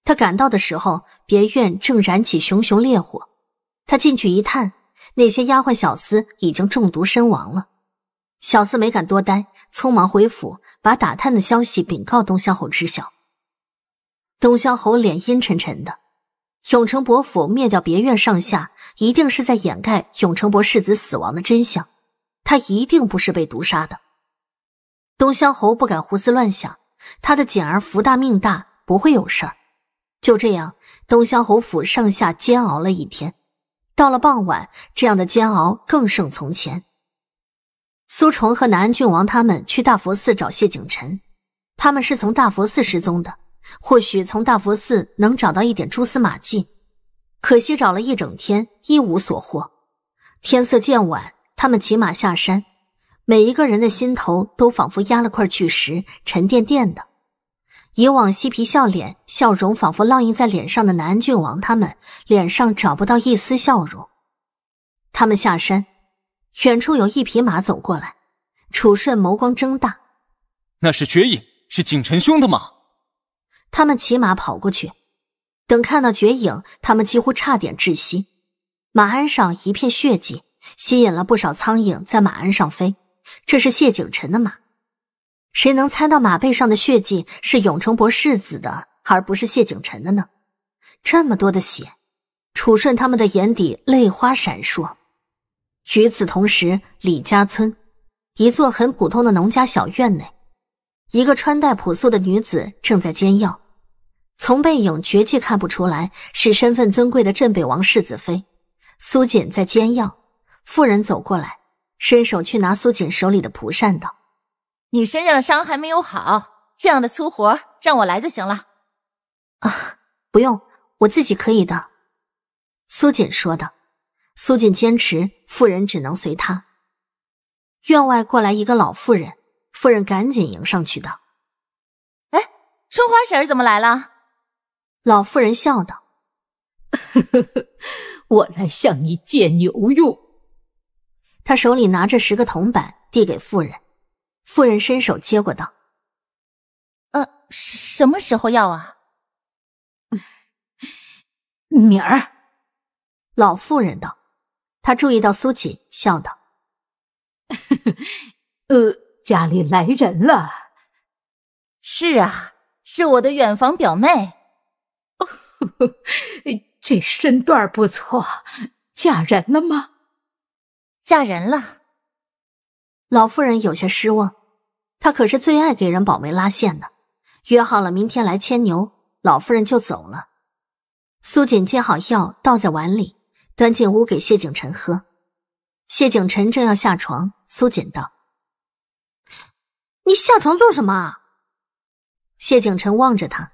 A: 他赶到的时候，别院正燃起熊熊烈火。他进去一探，那些丫鬟小厮已经中毒身亡了。小四没敢多待，匆忙回府。把打探的消息禀告东乡侯知晓。东乡侯脸阴沉沉的，永城伯府灭掉别院上下，一定是在掩盖永城伯世子死亡的真相。他一定不是被毒杀的。东乡侯不敢胡思乱想，他的简儿福大命大，不会有事儿。就这样，东乡侯府上下煎熬了一天，到了傍晚，这样的煎熬更胜从前。苏重和南安郡王他们去大佛寺找谢景辰，他们是从大佛寺失踪的，或许从大佛寺能找到一点蛛丝马迹。可惜找了一整天，一无所获。天色渐晚，他们骑马下山，每一个人的心头都仿佛压了块巨石，沉甸甸的。以往嬉皮笑脸、笑容仿佛烙印在脸上的南安郡王他们，脸上找不到一丝笑容。他们下山。远处有一匹马走过来，楚顺眸光睁大。
B: 那是绝影，是景辰兄的马。
A: 他们骑马跑过去，等看到绝影，他们几乎差点窒息。马鞍上一片血迹，吸引了不少苍蝇在马鞍上飞。这是谢景辰的马。谁能猜到马背上的血迹是永成伯世子的，而不是谢景辰的呢？这么多的血，楚顺他们的眼底泪花闪烁。与此同时，李家村，一座很普通的农家小院内，一个穿戴朴素的女子正在煎药。从背影绝迹看不出来是身份尊贵的镇北王世子妃苏锦在煎药。妇人走过来，伸手去拿苏锦手里的蒲扇，道：“你身上的伤还没有好，这样的粗活让我来就行了。”啊，不用，我自己可以的。”苏锦说道。苏锦坚持，妇人只能随他。院外过来一个老妇人，妇人赶紧迎上去道：“哎，春花婶儿怎么来了？”老妇人笑道：“我来向你借牛用。”他手里拿着十个铜板，递给妇人。妇人伸手接过道：“呃，什么时候要啊？”“明儿。”老妇人道。他注意到苏锦，笑道：“呃，家里来人了。是啊，是我的远房表妹。哦，这身段不错，嫁人了吗？嫁人了。”老夫人有些失望，她可是最爱给人保媒拉线的。约好了明天来牵牛，老夫人就走了。苏锦煎好药，倒在碗里。端进屋给谢景辰喝。谢景辰正要下床，苏锦道：“你下床做什么？”谢景辰望着他：“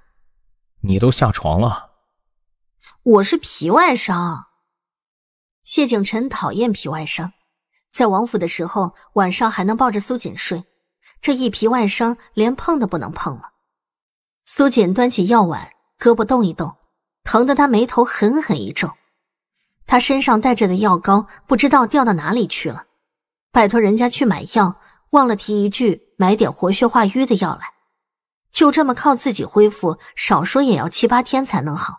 B: 你都下床了。”“
A: 我是皮外伤。”谢景辰讨厌皮外伤，在王府的时候晚上还能抱着苏锦睡，这一皮外伤连碰都不能碰了。苏锦端起药碗，胳膊动一动，疼得他眉头狠狠一皱。他身上带着的药膏不知道掉到哪里去了，拜托人家去买药，忘了提一句买点活血化瘀的药来。就这么靠自己恢复，少说也要七八天才能好。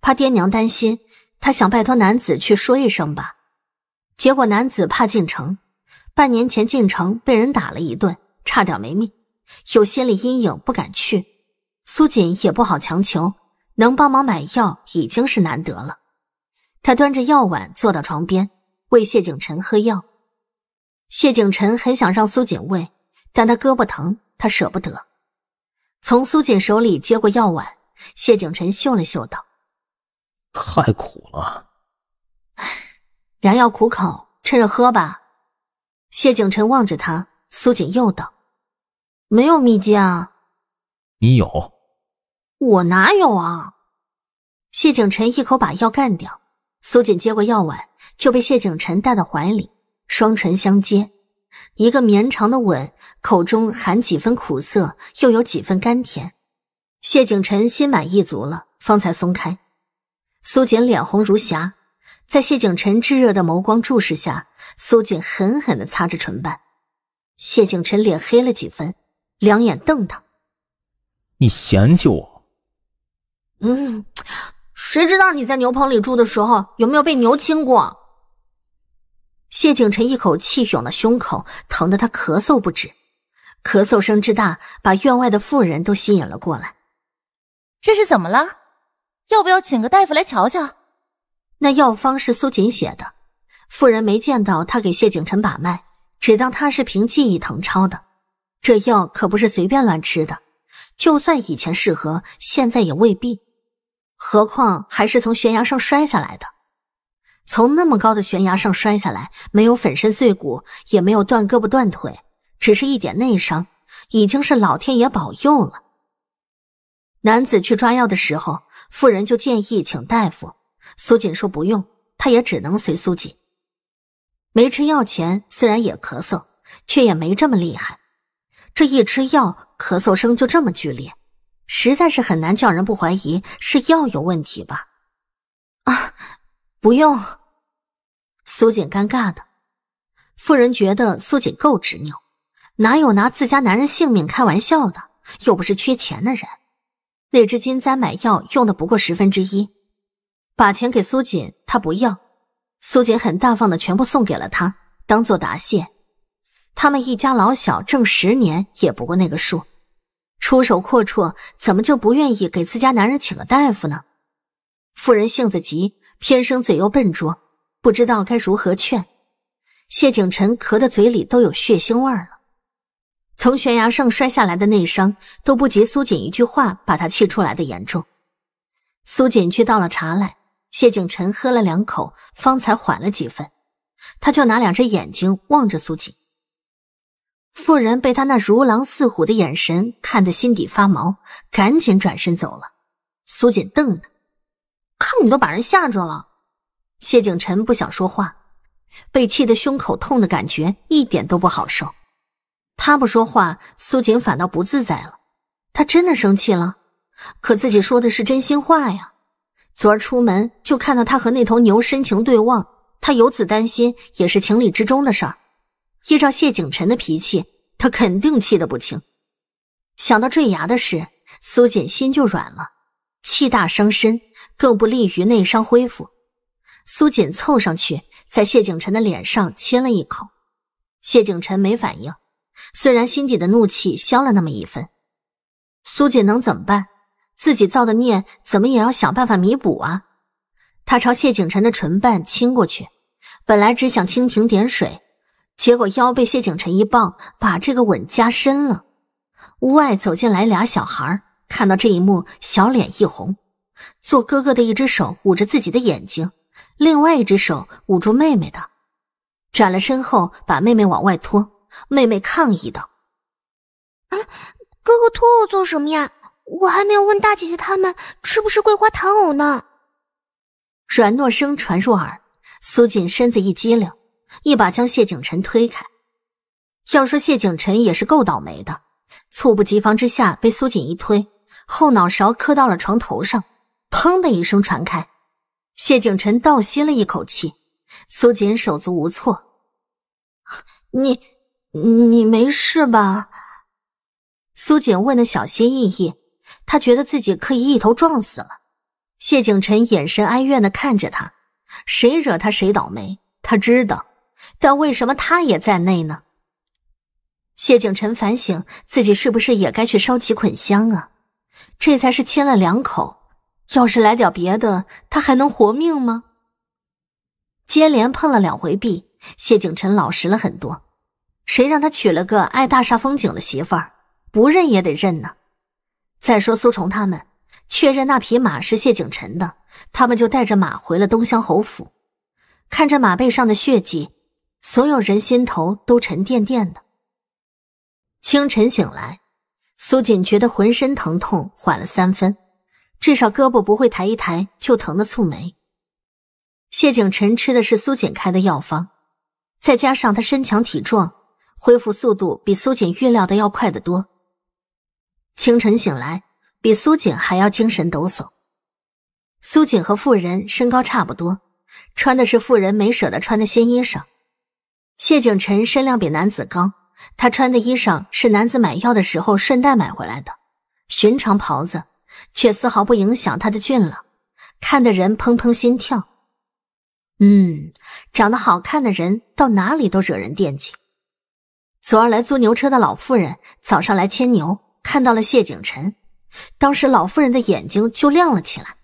A: 怕爹娘担心，他想拜托男子去说一声吧。结果男子怕进城，半年前进城被人打了一顿，差点没命，有心理阴影，不敢去。苏锦也不好强求，能帮忙买药已经是难得了。他端着药碗坐到床边，喂谢景辰喝药。谢景辰很想让苏锦喂，但他胳膊疼，他舍不得。从苏锦手里接过药碗，谢景辰嗅了嗅，道：“
C: 太苦了。”“
A: 哎，良药苦口，趁热喝吧。”谢景辰望着他，苏锦又道：“没有秘籍啊？”“
B: 你有。”“
A: 我哪有啊？”谢景辰一口把药干掉。苏锦接过药碗，就被谢景辰带到怀里，双唇相接，一个绵长的吻，口中含几分苦涩，又有几分甘甜。谢景辰心满意足了，方才松开。苏锦脸红如霞，在谢景辰炙热的眸光注视下，苏锦狠狠的擦着唇瓣。谢景辰脸黑了几分，两眼瞪他：“
B: 你嫌弃我？”
A: 嗯。谁知道你在牛棚里住的时候有没有被牛亲过？谢景辰一口气涌了胸口，疼得他咳嗽不止，咳嗽声之大，把院外的妇人都吸引了过来。这是怎么了？要不要请个大夫来瞧瞧？那药方是苏锦写的，妇人没见到他给谢景辰把脉，只当他是凭记忆誊抄的。这药可不是随便乱吃的，就算以前适合，现在也未必。何况还是从悬崖上摔下来的，从那么高的悬崖上摔下来，没有粉身碎骨，也没有断胳膊断腿，只是一点内伤，已经是老天爷保佑了。男子去抓药的时候，妇人就建议请大夫。苏锦说不用，他也只能随苏锦。没吃药前虽然也咳嗽，却也没这么厉害，这一吃药，咳嗽声就这么剧烈。实在是很难叫人不怀疑是药有问题吧？啊，不用。苏锦尴尬的，妇人觉得苏锦够执拗，哪有拿自家男人性命开玩笑的？又不是缺钱的人。那只金簪买药用的不过十分之一，把钱给苏锦，他不要。苏锦很大方的，全部送给了他，当做答谢。他们一家老小挣十年也不过那个数。出手阔绰，怎么就不愿意给自家男人请个大夫呢？妇人性子急，偏生嘴又笨拙，不知道该如何劝。谢景辰咳的嘴里都有血腥味了，从悬崖上摔下来的内伤都不及苏锦一句话把他气出来的严重。苏锦去倒了茶来，谢景辰喝了两口，方才缓了几分，他就拿两只眼睛望着苏锦。妇人被他那如狼似虎的眼神看得心底发毛，赶紧转身走了。苏锦瞪他，看你都把人吓着了。谢景辰不想说话，被气得胸口痛的感觉一点都不好受。他不说话，苏锦反倒不自在了。他真的生气了，可自己说的是真心话呀。昨儿出门就看到他和那头牛深情对望，他由此担心也是情理之中的事儿。依照谢景辰的脾气，他肯定气得不轻。想到坠崖的事，苏锦心就软了。气大伤身，更不利于内伤恢复。苏锦凑上去，在谢景辰的脸上亲了一口。谢景辰没反应，虽然心底的怒气消了那么一分，苏锦能怎么办？自己造的孽，怎么也要想办法弥补啊。他朝谢景辰的唇瓣亲过去，本来只想蜻蜓点水。结果腰被谢景辰一抱，把这个吻加深了。屋外走进来俩小孩，看到这一幕，小脸一红。做哥哥的一只手捂着自己的眼睛，另外一只手捂住妹妹的，转了身后把妹妹往外拖。妹妹抗议道：“
C: 啊，哥哥拖我做什么呀？我还没有问大姐姐他们吃不吃桂
A: 花糖藕呢。”软糯声传入耳，苏锦身子一激灵。一把将谢景辰推开。要说谢景辰也是够倒霉的，猝不及防之下被苏锦一推，后脑勺磕到了床头上，砰的一声传开。谢景辰倒吸了一口气，苏锦手足无措：“你你没事吧？”苏锦问的小心翼翼，他觉得自己可以一头撞死了。谢景辰眼神哀怨的看着他，谁惹他谁倒霉，他知道。但为什么他也在内呢？谢景辰反省自己是不是也该去烧几捆香啊？这才是亲了两口，要是来点别的，他还能活命吗？接连碰了两回壁，谢景辰老实了很多。谁让他娶了个爱大煞风景的媳妇儿？不认也得认呢。再说苏重他们确认那匹马是谢景辰的，他们就带着马回了东乡侯府，看着马背上的血迹。所有人心头都沉甸甸的。清晨醒来，苏锦觉得浑身疼痛缓了三分，至少胳膊不会抬一抬就疼的蹙眉。谢景辰吃的是苏锦开的药方，再加上他身强体壮，恢复速度比苏锦预料的要快得多。清晨醒来，比苏锦还要精神抖擞。苏锦和妇人身高差不多，穿的是妇人没舍得穿的新衣裳。谢景辰身量比男子高，他穿的衣裳是男子买药的时候顺带买回来的寻常袍子，却丝毫不影响他的俊朗，看得人怦怦心跳。嗯，长得好看的人到哪里都惹人惦记。昨儿来租牛车的老妇人早上来牵牛，看到了谢景辰，当时老妇人的眼睛就亮了起来。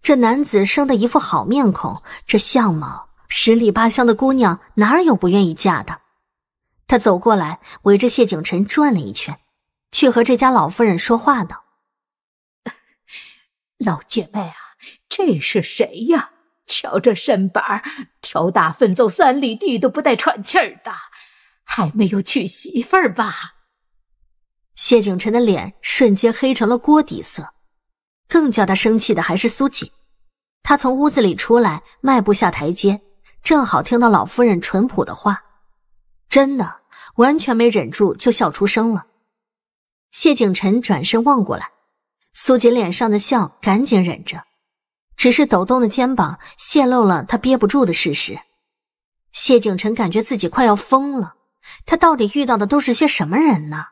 A: 这男子生的一副好面孔，这相貌。十里八乡的姑娘哪有不愿意嫁的？他走过来，围着谢景辰转了一圈，去和这家老夫人说话道：“老姐妹啊，这是谁呀？瞧这身板儿，挑大粪走三里地都不带喘气儿的，还没有娶媳妇儿吧？”谢景辰的脸瞬间黑成了锅底色。更叫他生气的还是苏锦，他从屋子里出来，迈步下台阶。正好听到老夫人淳朴的话，真的完全没忍住就笑出声了。谢景辰转身望过来，苏锦脸上的笑赶紧忍着，只是抖动的肩膀泄露了他憋不住的事实。谢景辰感觉自己快要疯了，他到底遇到的都是些什么人呢？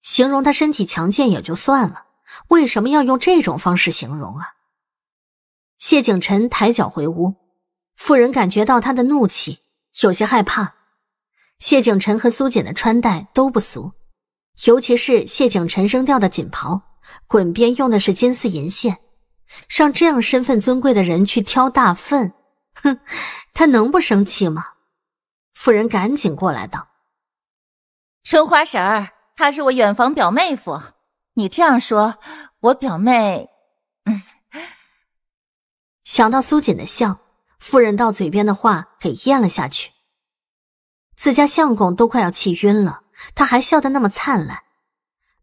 A: 形容他身体强健也就算了，为什么要用这种方式形容啊？谢景辰抬脚回屋。妇人感觉到他的怒气，有些害怕。谢景辰和苏简的穿戴都不俗，尤其是谢景辰扔掉的锦袍，滚边用的是金丝银线。让这样身份尊贵的人去挑大粪，哼，他能不生气吗？妇人赶紧过来道：“春花婶儿，他是我远房表妹夫。你这样说，我表妹……嗯，想到苏锦的笑。”夫人到嘴边的话给咽了下去，自家相公都快要气晕了，他还笑得那么灿烂。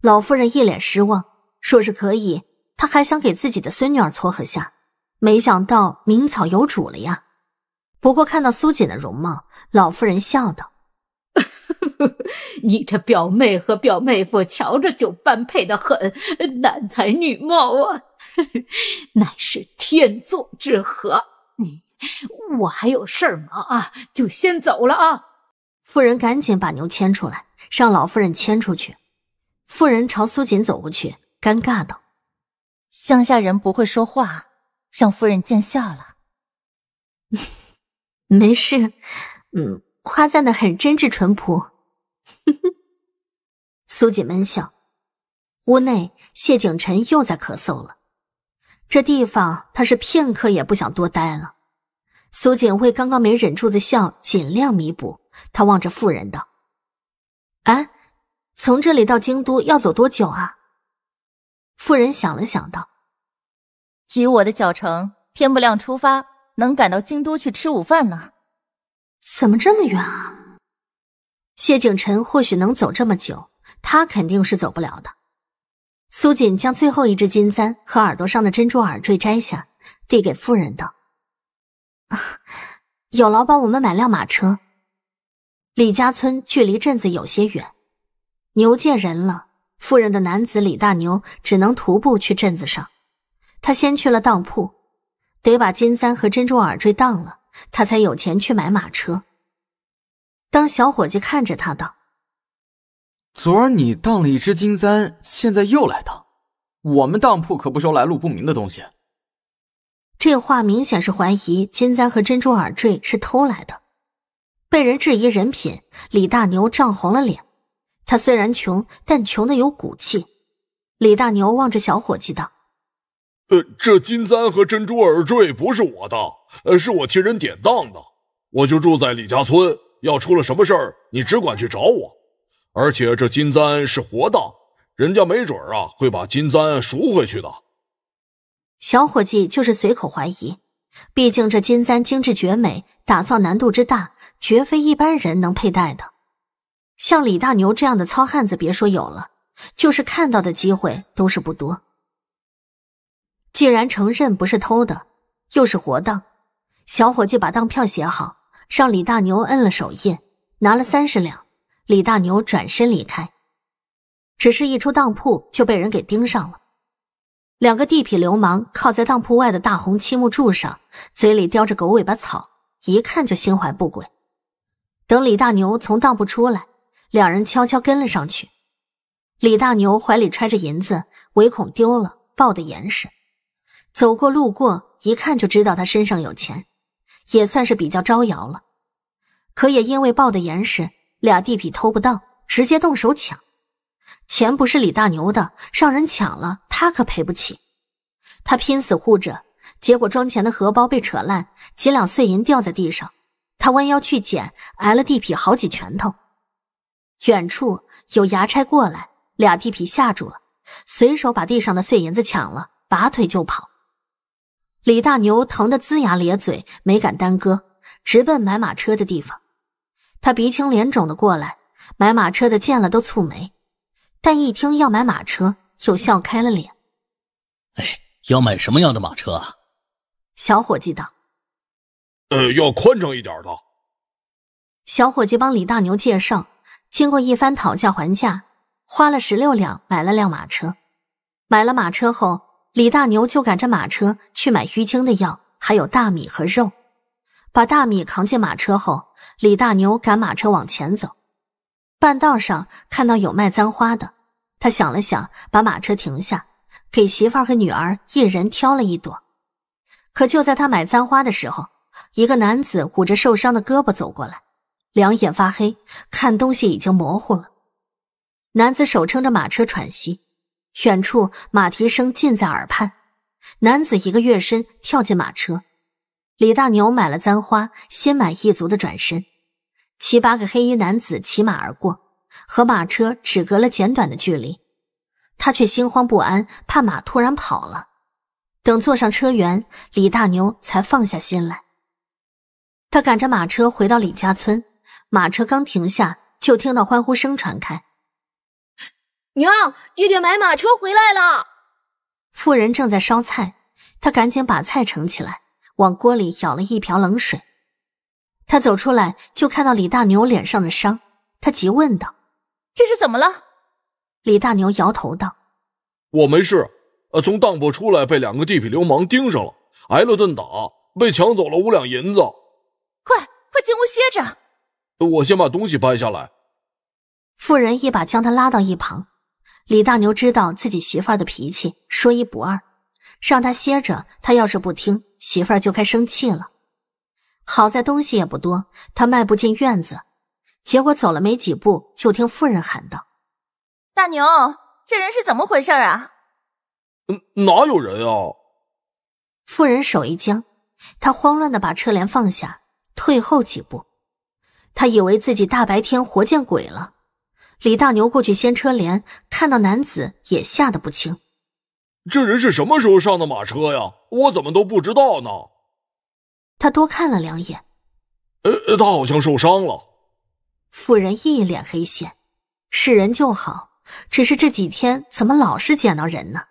A: 老夫人一脸失望，说是可以，他还想给自己的孙女儿撮合下，没想到名草有主了呀。不过看到苏锦的容貌，老夫人笑道：“你这表妹和表妹夫瞧着就般配的很，男才女貌啊，乃是天作之合。”嗯。我还有事儿忙啊，就先走了啊。夫人，赶紧把牛牵出来，让老夫人牵出去。夫人朝苏锦走过去，尴尬道：“乡下人不会说话，让夫人见笑了。”没事，嗯，夸赞的很真挚淳朴。苏锦闷笑。屋内，谢景辰又在咳嗽了。这地方，他是片刻也不想多待了。苏锦为刚刚没忍住的笑尽量弥补，他望着妇人道：“哎，从这里到京都要走多久啊？”妇人想了想道：“以我的脚程，天不亮出发，能赶到京都去吃午饭呢。怎么这么远啊？”谢景辰或许能走这么久，他肯定是走不了的。苏锦将最后一只金簪和耳朵上的珍珠耳坠摘下，递给妇人道。有劳帮我们买辆马车。李家村距离镇子有些远，牛见人了。富人的男子李大牛只能徒步去镇子上。他先去了当铺，得把金簪和珍珠耳坠当了，他才有钱去买马车。当小伙计看着他道：“
C: 昨儿
B: 你当了一只金簪，现在又来当，我们当铺可不收来路不明的东
A: 西。”这话明显是怀疑金簪和珍珠耳坠是偷来的，被人质疑人品，李大牛涨红了脸。他虽然穷，但穷的有骨气。李大牛望着小伙计道：“
C: 呃，
B: 这金簪和珍珠耳坠不是我的，呃，是我替人典当的。我就住在李家村，要出了什么事儿，你只管去找我。而且这金簪是活的，人家没准啊会把金簪赎回去的。”
A: 小伙计就是随口怀疑，毕竟这金簪精致绝美，打造难度之大，绝非一般人能佩戴的。像李大牛这样的糙汉子，别说有了，就是看到的机会都是不多。既然承认不是偷的，又是活当，小伙计把当票写好，让李大牛摁了手印，拿了三十两。李大牛转身离开，只是一出当铺就被人给盯上了。两个地痞流氓靠在当铺外的大红漆木柱上，嘴里叼着狗尾巴草，一看就心怀不轨。等李大牛从当铺出来，两人悄悄跟了上去。李大牛怀里揣着银子，唯恐丢了，抱得严实。走过路过，一看就知道他身上有钱，也算是比较招摇了。可也因为抱得严实，俩地痞偷不到，直接动手抢。钱不是李大牛的，让人抢了，他可赔不起。他拼死护着，结果装钱的荷包被扯烂，几两碎银掉在地上。他弯腰去捡，挨了地痞好几拳头。远处有牙差过来，俩地痞吓住了，随手把地上的碎银子抢了，拔腿就跑。李大牛疼得龇牙咧嘴，没敢耽搁，直奔买马车的地方。他鼻青脸肿的过来，买马车的见了都蹙眉。但一听要买马车，又笑开了脸。
B: 哎，要买什么样的马车啊？
A: 小伙计道：“
B: 呃，要宽敞一点的。”
A: 小伙计帮李大牛介绍，经过一番讨价还价，花了十六两买了辆马车。买了马车后，李大牛就赶着马车去买淤青的药，还有大米和肉。把大米扛进马车后，李大牛赶马车往前走。半道上看到有卖簪花的，他想了想，把马车停下，给媳妇儿和女儿一人挑了一朵。可就在他买簪花的时候，一个男子捂着受伤的胳膊走过来，两眼发黑，看东西已经模糊了。男子手撑着马车喘息，远处马蹄声近在耳畔。男子一个跃身跳进马车。李大牛买了簪花，心满意足的转身。七八个黑衣男子骑马而过，和马车只隔了简短的距离，他却心慌不安，怕马突然跑了。等坐上车辕，李大牛才放下心来。他赶着马车回到李家村，马车刚停下，就听到欢呼声传开：“娘，爹爹买马车回来了！”妇人正在烧菜，他赶紧把菜盛起来，往锅里舀了一瓢冷水。他走出来，就看到李大牛脸上的伤，他急问道：“这是怎么了？”李大牛摇头道：“
B: 我没事，呃，从当铺出来被两个地痞流氓盯上了，挨了顿打，被抢走了五两银子。快，快
A: 进屋歇着。”
B: 我先把东西搬下来。
A: 妇人一把将他拉到一旁。李大牛知道自己媳妇的脾气，说一不二，让他歇着。他要是不听，媳妇就该生气了。好在东西也不多，他迈步进院子，结果走了没几步，就听妇人喊道：“大牛，这人是怎么回事啊？”“
B: 哪有人啊？”
A: 妇人手一僵，她慌乱的把车帘放下，退后几步。她以为自己大白天活见鬼了。李大牛过去掀车帘，看到男子也吓得不轻。
B: “这人是什么时候上的马车呀？我怎么都不知道呢？”
A: 他多看了两眼，
B: 呃，他好像受伤了。
A: 妇人一脸黑线，是人就好，只是这几天怎么老是捡到人呢？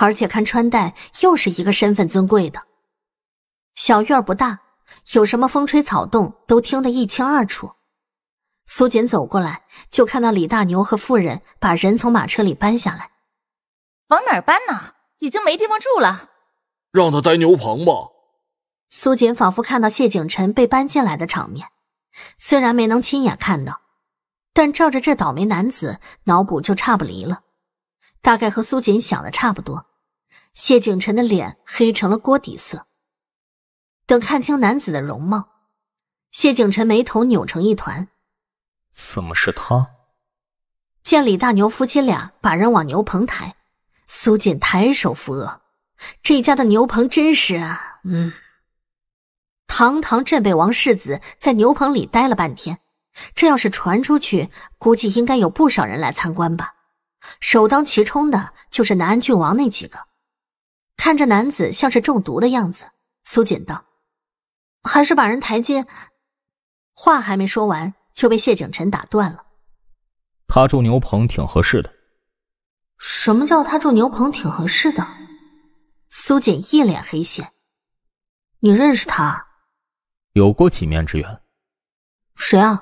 A: 而且看穿戴，又是一个身份尊贵的。小院不大，有什么风吹草动都听得一清二楚。苏锦走过来，就看到李大牛和妇人把人从马车里搬下来，往哪儿搬呢？已经没地方住了，
B: 让他待牛棚吧。
A: 苏锦仿佛看到谢景辰被搬进来的场面，虽然没能亲眼看到，但照着这倒霉男子脑补就差不离了。大概和苏锦想的差不多，谢景辰的脸黑成了锅底色。等看清男子的容貌，谢景辰眉头扭成一团，
B: 怎么是他？
A: 见李大牛夫妻俩把人往牛棚抬，苏锦抬手扶额，这家的牛棚真是啊，嗯。堂堂镇北王世子在牛棚里待了半天，这要是传出去，估计应该有不少人来参观吧。首当其冲的就是南安郡王那几个。看这男子像是中毒的样子，苏锦道：“还是把人抬进。”话还没说完，就被谢景辰打断了：“
B: 他住牛棚挺合适的。”“
A: 什么叫他住牛棚挺合适的？”苏锦一脸黑线：“你认识他？”
B: 有过几面之缘，
A: 谁啊？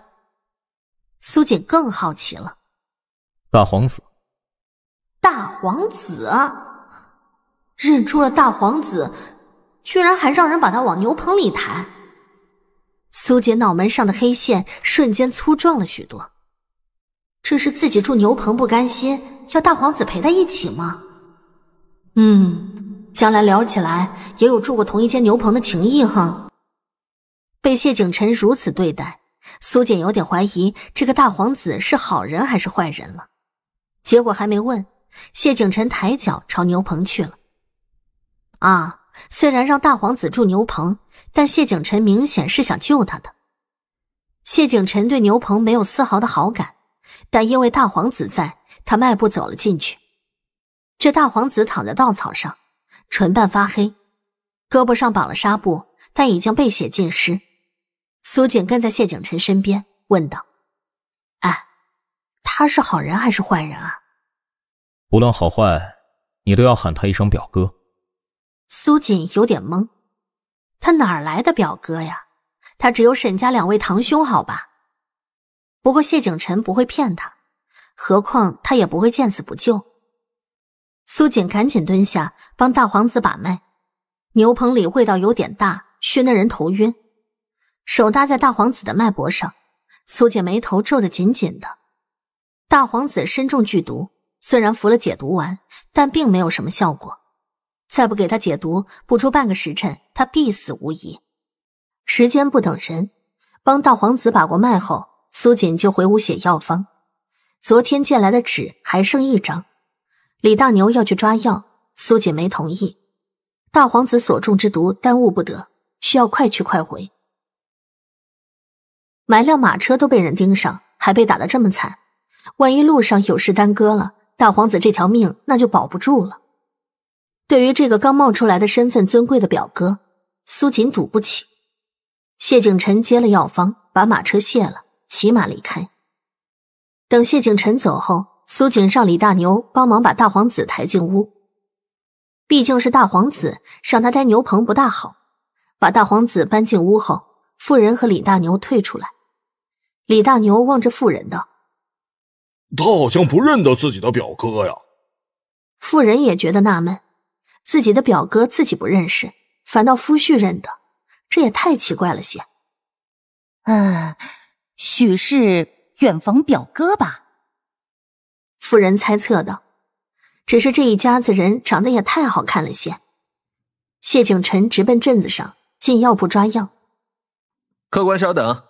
A: 苏锦更好奇了。大皇子。大皇子，认出了大皇子，居然还让人把他往牛棚里抬。苏姐脑门上的黑线瞬间粗壮了许多。这是自己住牛棚不甘心，要大皇子陪她一起吗？嗯，将来聊起来也有住过同一间牛棚的情谊哈。被谢景辰如此对待，苏锦有点怀疑这个大皇子是好人还是坏人了。结果还没问，谢景辰抬脚朝牛棚去了。啊，虽然让大皇子住牛棚，但谢景辰明显是想救他的。谢景辰对牛棚没有丝毫的好感，但因为大皇子在，他迈步走了进去。这大皇子躺在稻草上，唇瓣发黑，胳膊上绑了纱布，但已经被血浸湿。苏锦跟在谢景辰身边问道：“哎，他是好人还是坏人啊？
B: 无论好坏，你都要喊他一声表哥。”
A: 苏锦有点懵，他哪来的表哥呀？他只有沈家两位堂兄，好吧。不过谢景辰不会骗他，何况他也不会见死不救。苏锦赶紧蹲下帮大皇子把脉，牛棚里味道有点大，熏得人头晕。手搭在大皇子的脉搏上，苏锦眉头皱得紧紧的。大皇子身中剧毒，虽然服了解毒丸，但并没有什么效果。再不给他解毒，不出半个时辰，他必死无疑。时间不等人。帮大皇子把过脉后，苏锦就回屋写药方。昨天借来的纸还剩一张。李大牛要去抓药，苏锦没同意。大皇子所中之毒耽误不得，需要快去快回。买辆马车都被人盯上，还被打得这么惨，万一路上有事耽搁了，大皇子这条命那就保不住了。对于这个刚冒出来的身份尊贵的表哥，苏锦赌不起。谢景辰接了药方，把马车卸了，骑马离开。等谢景辰走后，苏锦让李大牛帮忙把大皇子抬进屋。毕竟是大皇子，让他待牛棚不大好。把大皇子搬进屋后，妇人和李大牛退出来。李大牛望着妇人道：“
B: 他好像不认得自己的表哥呀。”
A: 妇人也觉得纳闷，自己的表哥自己不认识，反倒夫婿认得，这也太奇怪了些。嗯，许是远房表哥吧？妇人猜测道：“只是这一家子人长得也太好看了些。”谢景辰直奔镇子上进药铺抓药。
D: 客官稍等。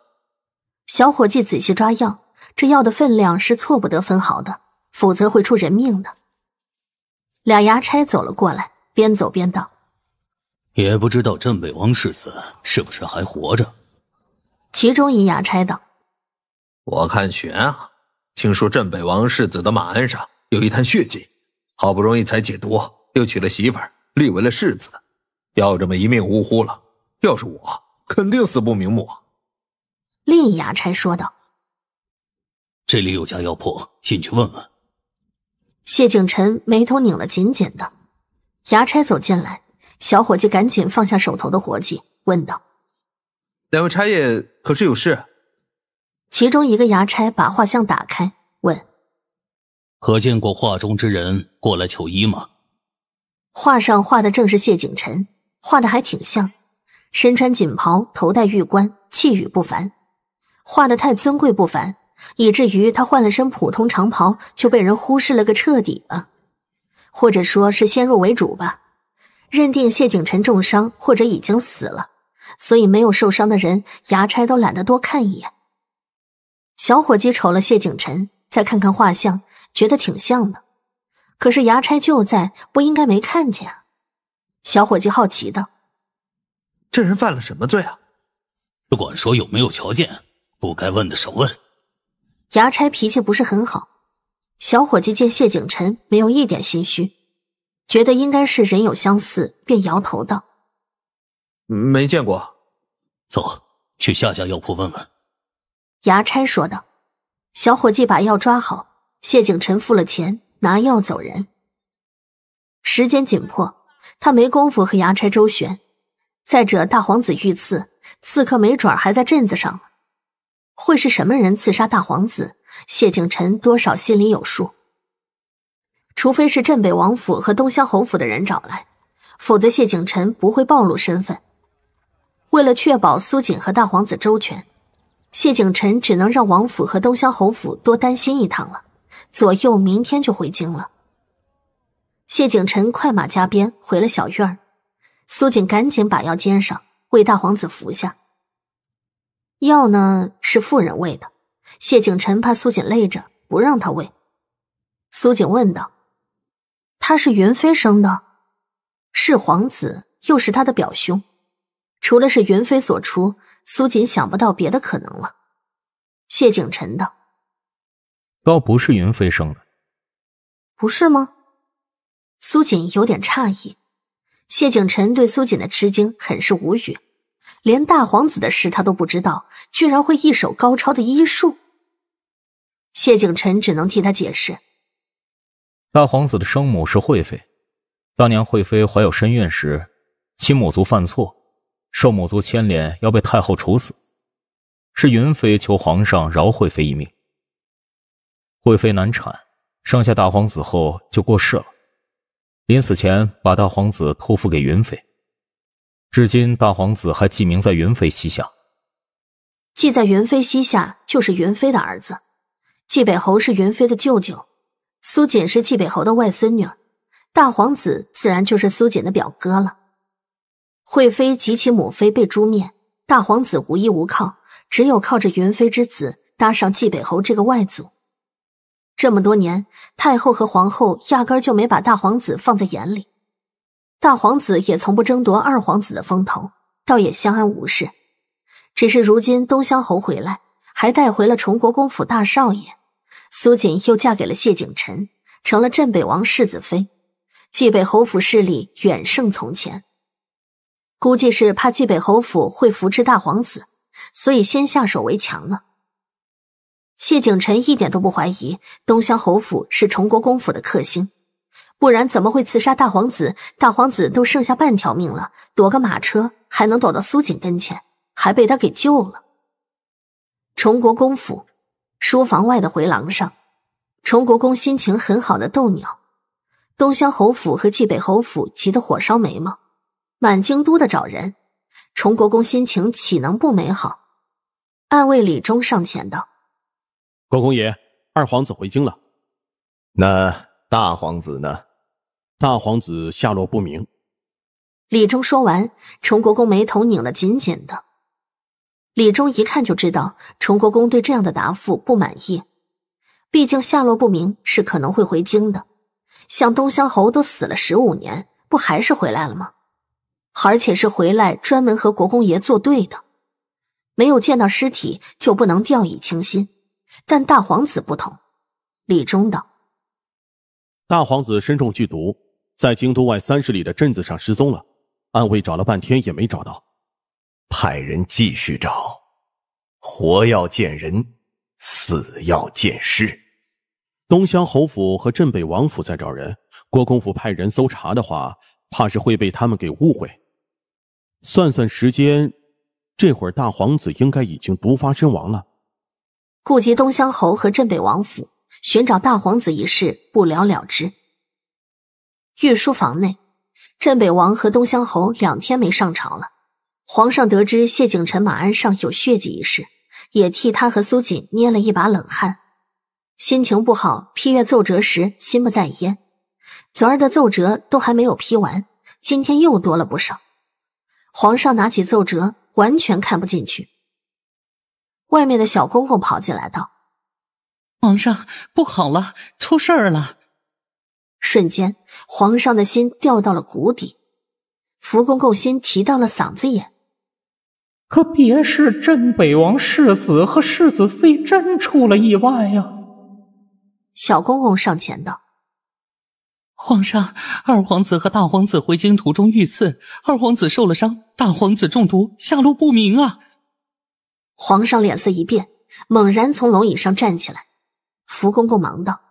A: 小伙计仔细抓药，这药的分量是错不得分毫的，否则会出人命的。俩牙差走了过来，边走边道：“
B: 也不知道镇北王世子是不是还活着。”
A: 其中一牙差道：“
D: 我看悬啊！听说镇北王世子的马鞍上有一滩血迹，好不容易才解毒，又娶了媳妇儿，立为了世子，要这么一命呜呼了，要是我，肯定死不瞑目。”
A: 另一牙差说道：“
B: 这里有家药铺，进去问问。”
A: 谢景辰眉头拧了紧紧的。牙差走进来，小伙计赶紧放下手头的活计，问道：“
D: 两位差爷可是有
B: 事？”
A: 其中一个牙差把画像打开，问：“
B: 可见过画中之人过来求医吗？”
A: 画上画的正是谢景辰，画的还挺像，身穿锦袍，头戴玉冠，气宇不凡。画的太尊贵不凡，以至于他换了身普通长袍，就被人忽视了个彻底了，或者说是先入为主吧，认定谢景辰重伤或者已经死了，所以没有受伤的人，牙差都懒得多看一眼。小伙计瞅了谢景辰，再看看画像，觉得挺像的。可是牙差就在，不应该没看见啊？小伙计好奇道：“这人犯了什么罪啊？
B: 不管说有没有瞧见。”不该问的少问。
A: 衙差脾气不是很好，小伙计见谢景辰没有一点心虚，觉得应该是人有相似，便摇头道：“
B: 没见过。”走去下家药铺问
A: 问。牙差说道：“小伙计把药抓好。”谢景辰付了钱，拿药走人。时间紧迫，他没工夫和牙差周旋。再者，大皇子遇刺，刺客没准还在镇子上。会是什么人刺杀大皇子？谢景辰多少心里有数。除非是镇北王府和东乡侯府的人找来，否则谢景辰不会暴露身份。为了确保苏锦和大皇子周全，谢景辰只能让王府和东乡侯府多担心一趟了。左右明天就回京了。谢景辰快马加鞭回了小院儿，苏锦赶紧把药煎上，为大皇子服下。药呢是妇人喂的，谢景辰怕苏锦累着，不让他喂。苏锦问道：“他是云飞生的？是皇子，又是他的表兄，除了是云飞所出，苏锦想不到别的可能了。”谢景辰道：“
B: 倒不是云飞生的，
A: 不是吗？”苏锦有点诧异，谢景辰对苏锦的吃惊很是无语。连大皇子的事他都不知道，居然会一手高超的医术。谢景辰只能替他解释：
B: 大皇子的生母是惠妃，当年惠妃怀有身孕时，其母族犯错，受母族牵连要被太后处死，是云妃求皇上饶惠妃一命。惠妃难产，生下大皇子后就过世了，临死前把大皇子托付给云妃。至今，大皇子还记名在云妃膝下。
A: 记在云妃膝下，就是云妃的儿子。纪北侯是云妃的舅舅，苏锦是纪北侯的外孙女，大皇子自然就是苏锦的表哥了。惠妃及其母妃被诛灭，大皇子无依无靠，只有靠着云妃之子搭上纪北侯这个外祖。这么多年，太后和皇后压根就没把大皇子放在眼里。大皇子也从不争夺二皇子的风头，倒也相安无事。只是如今东乡侯回来，还带回了崇国公府大少爷苏锦，又嫁给了谢景辰，成了镇北王世子妃，冀北侯府势力远胜从前。估计是怕冀北侯府会扶持大皇子，所以先下手为强了。谢景辰一点都不怀疑东乡侯府是崇国公府的克星。不然怎么会刺杀大皇子？大皇子都剩下半条命了，躲个马车还能躲到苏锦跟前，还被他给救了。崇国公府书房外的回廊上，崇国公心情很好的逗鸟。东乡侯府和冀北侯府急得火烧眉毛，满京都的找人。崇国公心情岂能不美好？暗卫李忠上前道：“
B: 国公爷，二皇子回京了，那大皇子呢？”大皇子下落不明。
A: 李忠说完，崇国公眉头拧得紧紧的。李忠一看就知道崇国公对这样的答复不满意。毕竟下落不明是可能会回京的，像东乡侯都死了十五年，不还是回来了吗？而且是回来专门和国公爷作对的。没有见到尸体就不能掉以轻心，但大皇子不同。李忠道：“
B: 大皇子身中剧毒。”在京都外三十里的镇子上失踪了，暗卫找了半天也没找到，派人继续找，活要见人，死要见尸。东乡侯府和镇北王府在找人，郭公府派人搜查的话，怕是会被他们给误会。算算时间，这会儿大皇子应该已经毒发身亡了。
A: 顾及东乡侯和镇北王府，寻找大皇子一事不了了之。御书房内，镇北王和东乡侯两天没上朝了。皇上得知谢景辰马鞍上有血迹一事，也替他和苏锦捏了一把冷汗，心情不好，批阅奏折时心不在焉。昨儿的奏折都还没有批完，今天又多了不少。皇上拿起奏折，完全看不进去。外面的小公公跑进来道：“皇上，不好了，出事儿了。”瞬间，皇上的心掉到了谷底，福公公心提到了嗓子眼。可别是镇北王世子和世子妃真出了意外呀！小公公上前道：“
B: 皇上，二皇子和大皇子回京途中遇刺，
A: 二皇子受了伤，大皇子中毒，下落不明啊！”皇上脸色一变，猛然从龙椅上站起来。福公公忙道。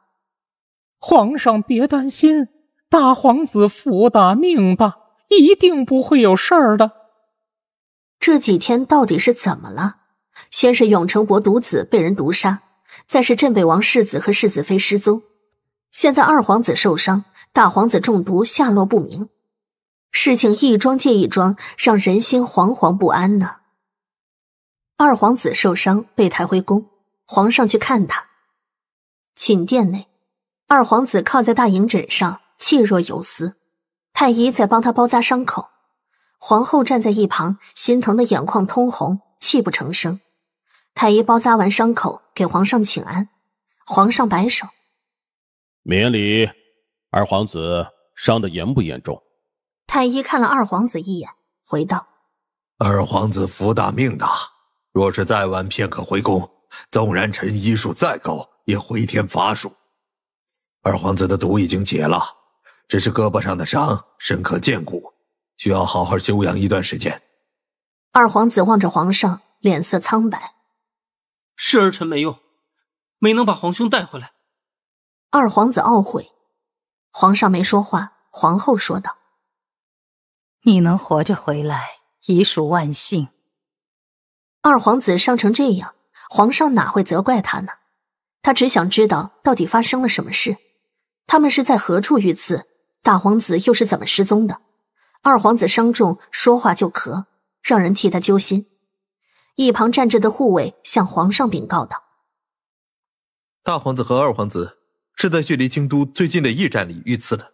A: 皇上别担心，大皇子福大命大，一定不会有事儿的。这几天到底是怎么了？先是永城伯独子被人毒杀，再是镇北王世子和世子妃失踪，现在二皇子受伤，大皇子中毒下落不明，事情一桩接一桩，让人心惶惶不安呢。二皇子受伤被抬回宫，皇上去看他，寝殿内。二皇子靠在大营枕上，气若游丝。太医在帮他包扎伤口，皇后站在一旁，心疼的眼眶通红，泣不成声。太医包扎完伤口，给皇上请安。皇上摆手，
B: 免礼。二皇子伤得严不严重？
A: 太医看了二皇子一眼，回道：“
B: 二皇子福大命大，若是再晚
D: 片刻回宫，纵然臣医术再高，也回天乏术。”二皇子的毒已经解了，只是胳膊上的伤深可见骨，需要好好休养一段时间。
A: 二皇子望着皇上，脸色苍白：“
B: 是儿臣没用，没能把皇兄带回来。”
A: 二皇子懊悔。皇上没说话，皇后说道：“你能活着回来，已属万幸。”二皇子伤成这样，皇上哪会责怪他呢？他只想知道到底发生了什么事。他们是在何处遇刺？大皇子又是怎么失踪的？二皇子伤重，说话就咳，让人替他揪心。一旁站着的护卫向皇上禀告道：“
D: 大皇子和二皇子是在距离京都最近的驿站里遇刺的，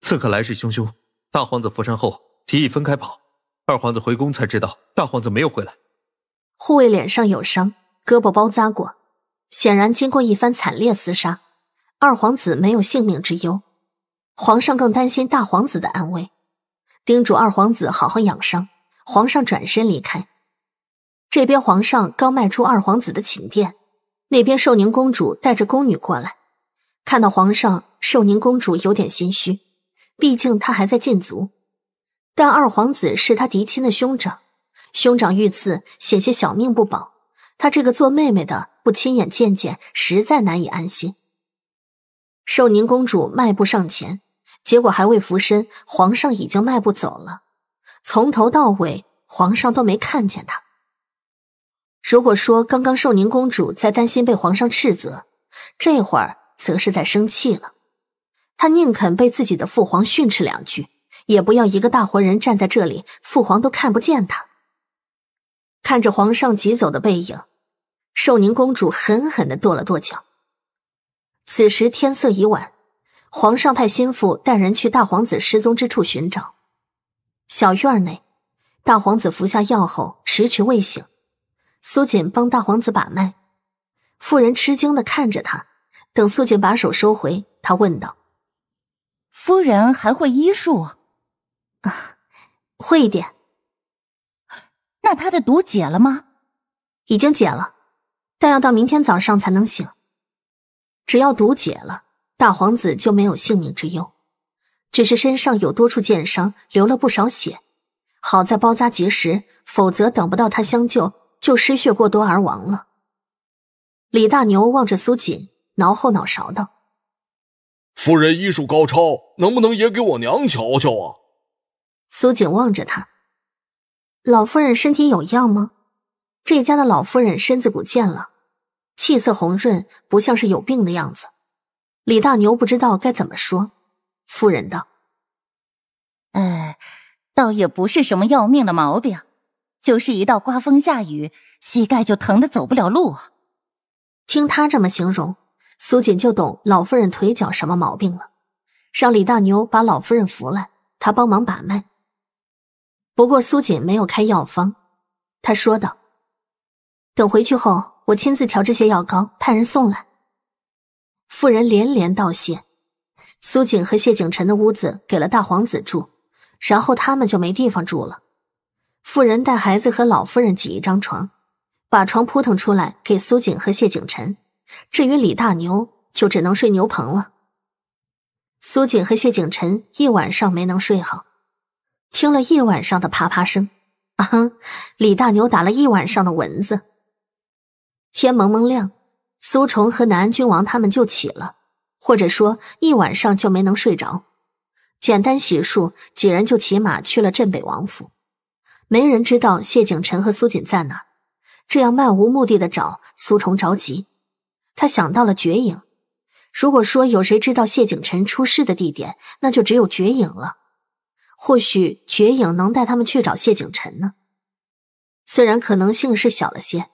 D: 刺客来势汹汹。大皇子负伤后提议分开跑，二皇子回宫才知道大皇子没有回来。
A: 护卫脸上有伤，胳膊包扎过，显然经过一番惨烈厮杀。”二皇子没有性命之忧，皇上更担心大皇子的安危，叮嘱二皇子好好养伤。皇上转身离开，这边皇上刚迈出二皇子的寝殿，那边寿宁公主带着宫女过来，看到皇上，寿宁公主有点心虚，毕竟她还在禁足，但二皇子是他嫡亲的兄长，兄长遇刺，险些小命不保，她这个做妹妹的不亲眼见见，实在难以安心。寿宁公主迈步上前，结果还未俯身，皇上已经迈步走了。从头到尾，皇上都没看见她。如果说刚刚寿宁公主在担心被皇上斥责，这会儿则是在生气了。她宁肯被自己的父皇训斥两句，也不要一个大活人站在这里，父皇都看不见她。看着皇上急走的背影，寿宁公主狠狠地跺了跺脚。此时天色已晚，皇上派心腹带人去大皇子失踪之处寻找。小院内，大皇子服下药后迟迟未醒。苏锦帮大皇子把脉，妇人吃惊的看着他。等苏锦把手收回，他问道：“夫人还会医术？”“啊，会一点。”“那他的毒解了吗？”“已经解了，但要到明天早上才能醒。”只要毒解了，大皇子就没有性命之忧。只是身上有多处箭伤，流了不少血，好在包扎及时，否则等不到他相救，就失血过多而亡了。李大牛望着苏锦，挠后脑勺道：“
B: 夫人医术高超，能不能也给我娘瞧瞧啊？”
A: 苏锦望着他：“老夫人身体有恙吗？这家的老夫人身子骨健了。”气色红润，不像是有病的样子。李大牛不知道该怎么说。夫人道：“哎，倒也不是什么要命的毛病，就是一到刮风下雨，膝盖就疼的走不了路。”听他这么形容，苏锦就懂老夫人腿脚什么毛病了。让李大牛把老夫人扶来，他帮忙把脉。不过苏锦没有开药方，他说道：“等回去后。”我亲自调这些药膏，派人送来。妇人连连道谢。苏锦和谢景辰的屋子给了大皇子住，然后他们就没地方住了。妇人带孩子和老夫人挤一张床，把床扑腾出来给苏锦和谢景辰。至于李大牛，就只能睡牛棚了。苏锦和谢景辰一晚上没能睡好，听了一晚上的啪啪声。啊哼，李大牛打了一晚上的蚊子。天蒙蒙亮，苏重和南安君王他们就起了，或者说一晚上就没能睡着。简单洗漱，几人就骑马去了镇北王府。没人知道谢景辰和苏锦在哪，这样漫无目的的找苏重着急。他想到了绝影，如果说有谁知道谢景辰出事的地点，那就只有绝影了。或许绝影能带他们去找谢景辰呢，虽然可能性是小了些。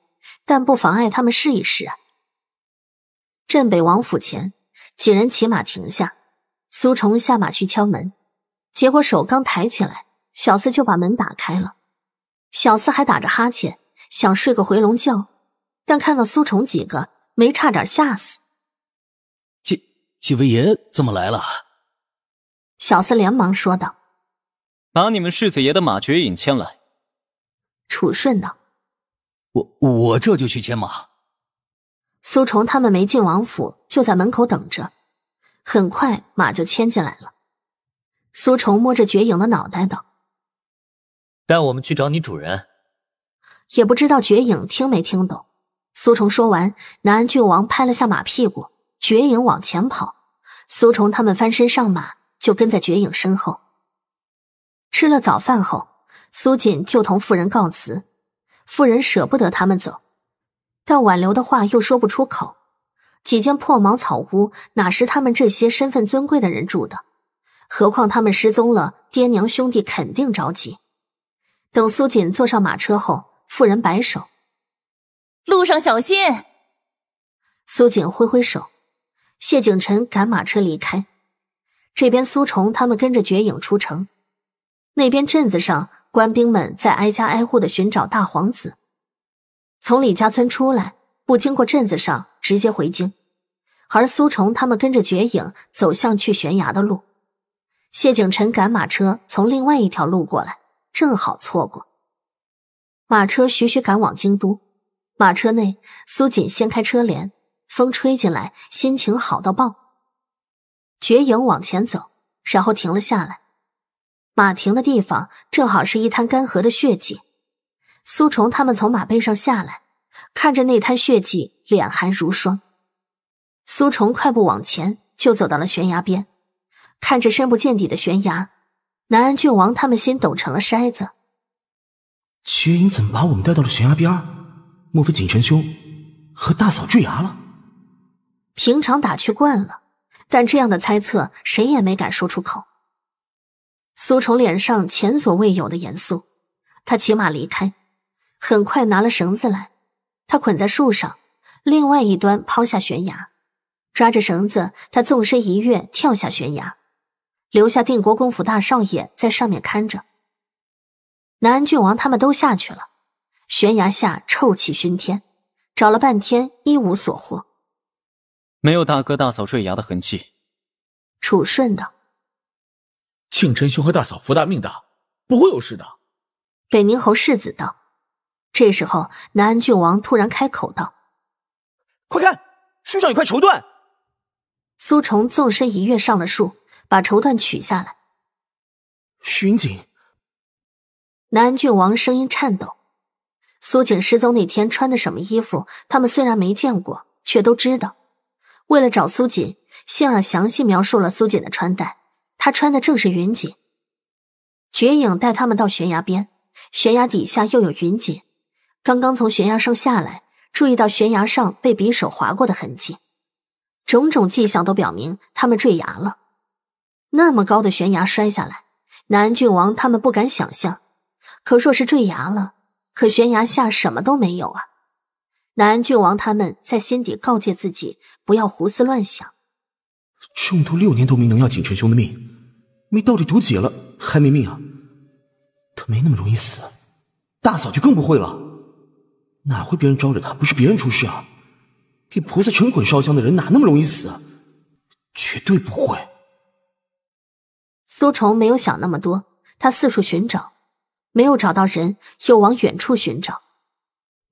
A: 但不妨碍他们试一试啊！镇北王府前，几人骑马停下，苏重下马去敲门，结果手刚抬起来，小厮就把门打开了。小厮还打着哈欠，想睡个回笼觉，但看到苏重几个，没差点吓死。
B: 几几位爷怎么来了？
A: 小厮连忙说道：“
B: 把你们世子爷的马绝引牵来。”楚顺道。我我这就去牵马。
A: 苏重他们没进王府，就在门口等着。很快马就牵进来了。苏重摸着绝影的脑袋道：“
B: 带我们去找你主人。”
A: 也不知道绝影听没听懂。苏重说完，南安郡王拍了下马屁股，绝影往前跑。苏重他们翻身上马，就跟在绝影身后。吃了早饭后，苏锦就同夫人告辞。富人舍不得他们走，但挽留的话又说不出口。几间破茅草屋哪是他们这些身份尊贵的人住的？何况他们失踪了，爹娘兄弟肯定着急。等苏锦坐上马车后，富人摆手：“路上小心。”苏锦挥挥手，谢景辰赶马车离开。这边苏重他们跟着绝影出城，那边镇子上。官兵们在挨家挨户的寻找大皇子。从李家村出来，不经过镇子上，直接回京。而苏重他们跟着绝影走向去悬崖的路。谢景辰赶马车从另外一条路过来，正好错过。马车徐徐赶往京都。马车内，苏锦掀开车帘，风吹进来，心情好到爆。绝影往前走，然后停了下来。马停的地方正好是一滩干涸的血迹。苏重他们从马背上下来，看着那滩血迹，脸寒如霜。苏重快步往前，就走到了悬崖边，看着深不见底的悬崖，南安郡王他们心抖成了筛子。
B: 劫影怎么把我们带到了悬崖边？莫非景玄兄和大嫂坠崖了？
A: 平常打趣惯了，但这样的猜测谁也没敢说出口。苏重脸上前所未有的严肃，他骑马离开，很快拿了绳子来，他捆在树上，另外一端抛下悬崖，抓着绳子，他纵身一跃，跳下悬崖，留下定国公府大少爷在上面看着。南安郡王他们都下去了，悬崖下臭气熏天，找了半天一无所获，
B: 没有大哥大嫂坠崖的痕迹。
A: 楚顺道。
B: 庆辰兄和大嫂福大命大，
A: 不会有事的。北宁侯世子道。这时候，南安郡王突然开口道：“快看，树上有块绸缎。”苏重纵身一跃上了树，把绸缎取下来。巡警。南安郡王声音颤抖。苏瑾失踪那天穿的什么衣服，他们虽然没见过，却都知道。为了找苏锦，杏儿详细描述了苏锦的穿戴。他穿的正是云锦。绝影带他们到悬崖边，悬崖底下又有云锦，刚刚从悬崖上下来，注意到悬崖上被匕首划过的痕迹，种种迹象都表明他们坠崖了。那么高的悬崖摔下来，南郡王他们不敢想象。可若是坠崖了，可悬崖下什么都没有啊！南郡王他们在心底告诫自己，不要胡思乱想。
B: 中毒六年都没能要景辰兄的命。没到底毒解了还没命啊？他没那么容易死，大嫂就更不会了。哪会别人招惹他？不是别人出事啊！给菩萨全捆烧香的人哪那么容易死？
A: 绝对不会。苏重没有想那么多，他四处寻找，没有找到人，又往远处寻找。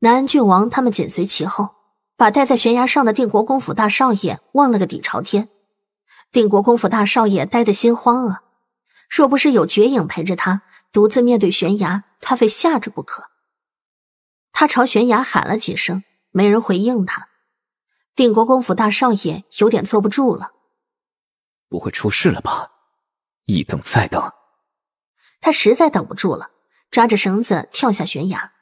A: 南安郡王他们紧随其后，把待在悬崖上的定国公府大少爷忘了个底朝天。定国公府大少爷待的心慌啊！若不是有绝影陪着他，独自面对悬崖，他非吓着不可。他朝悬崖喊了几声，没人回应他。定国公府大少爷有点坐不住了，
B: 不会出事了吧？一等再等，
A: 他实在等不住了，抓着绳子跳下悬崖，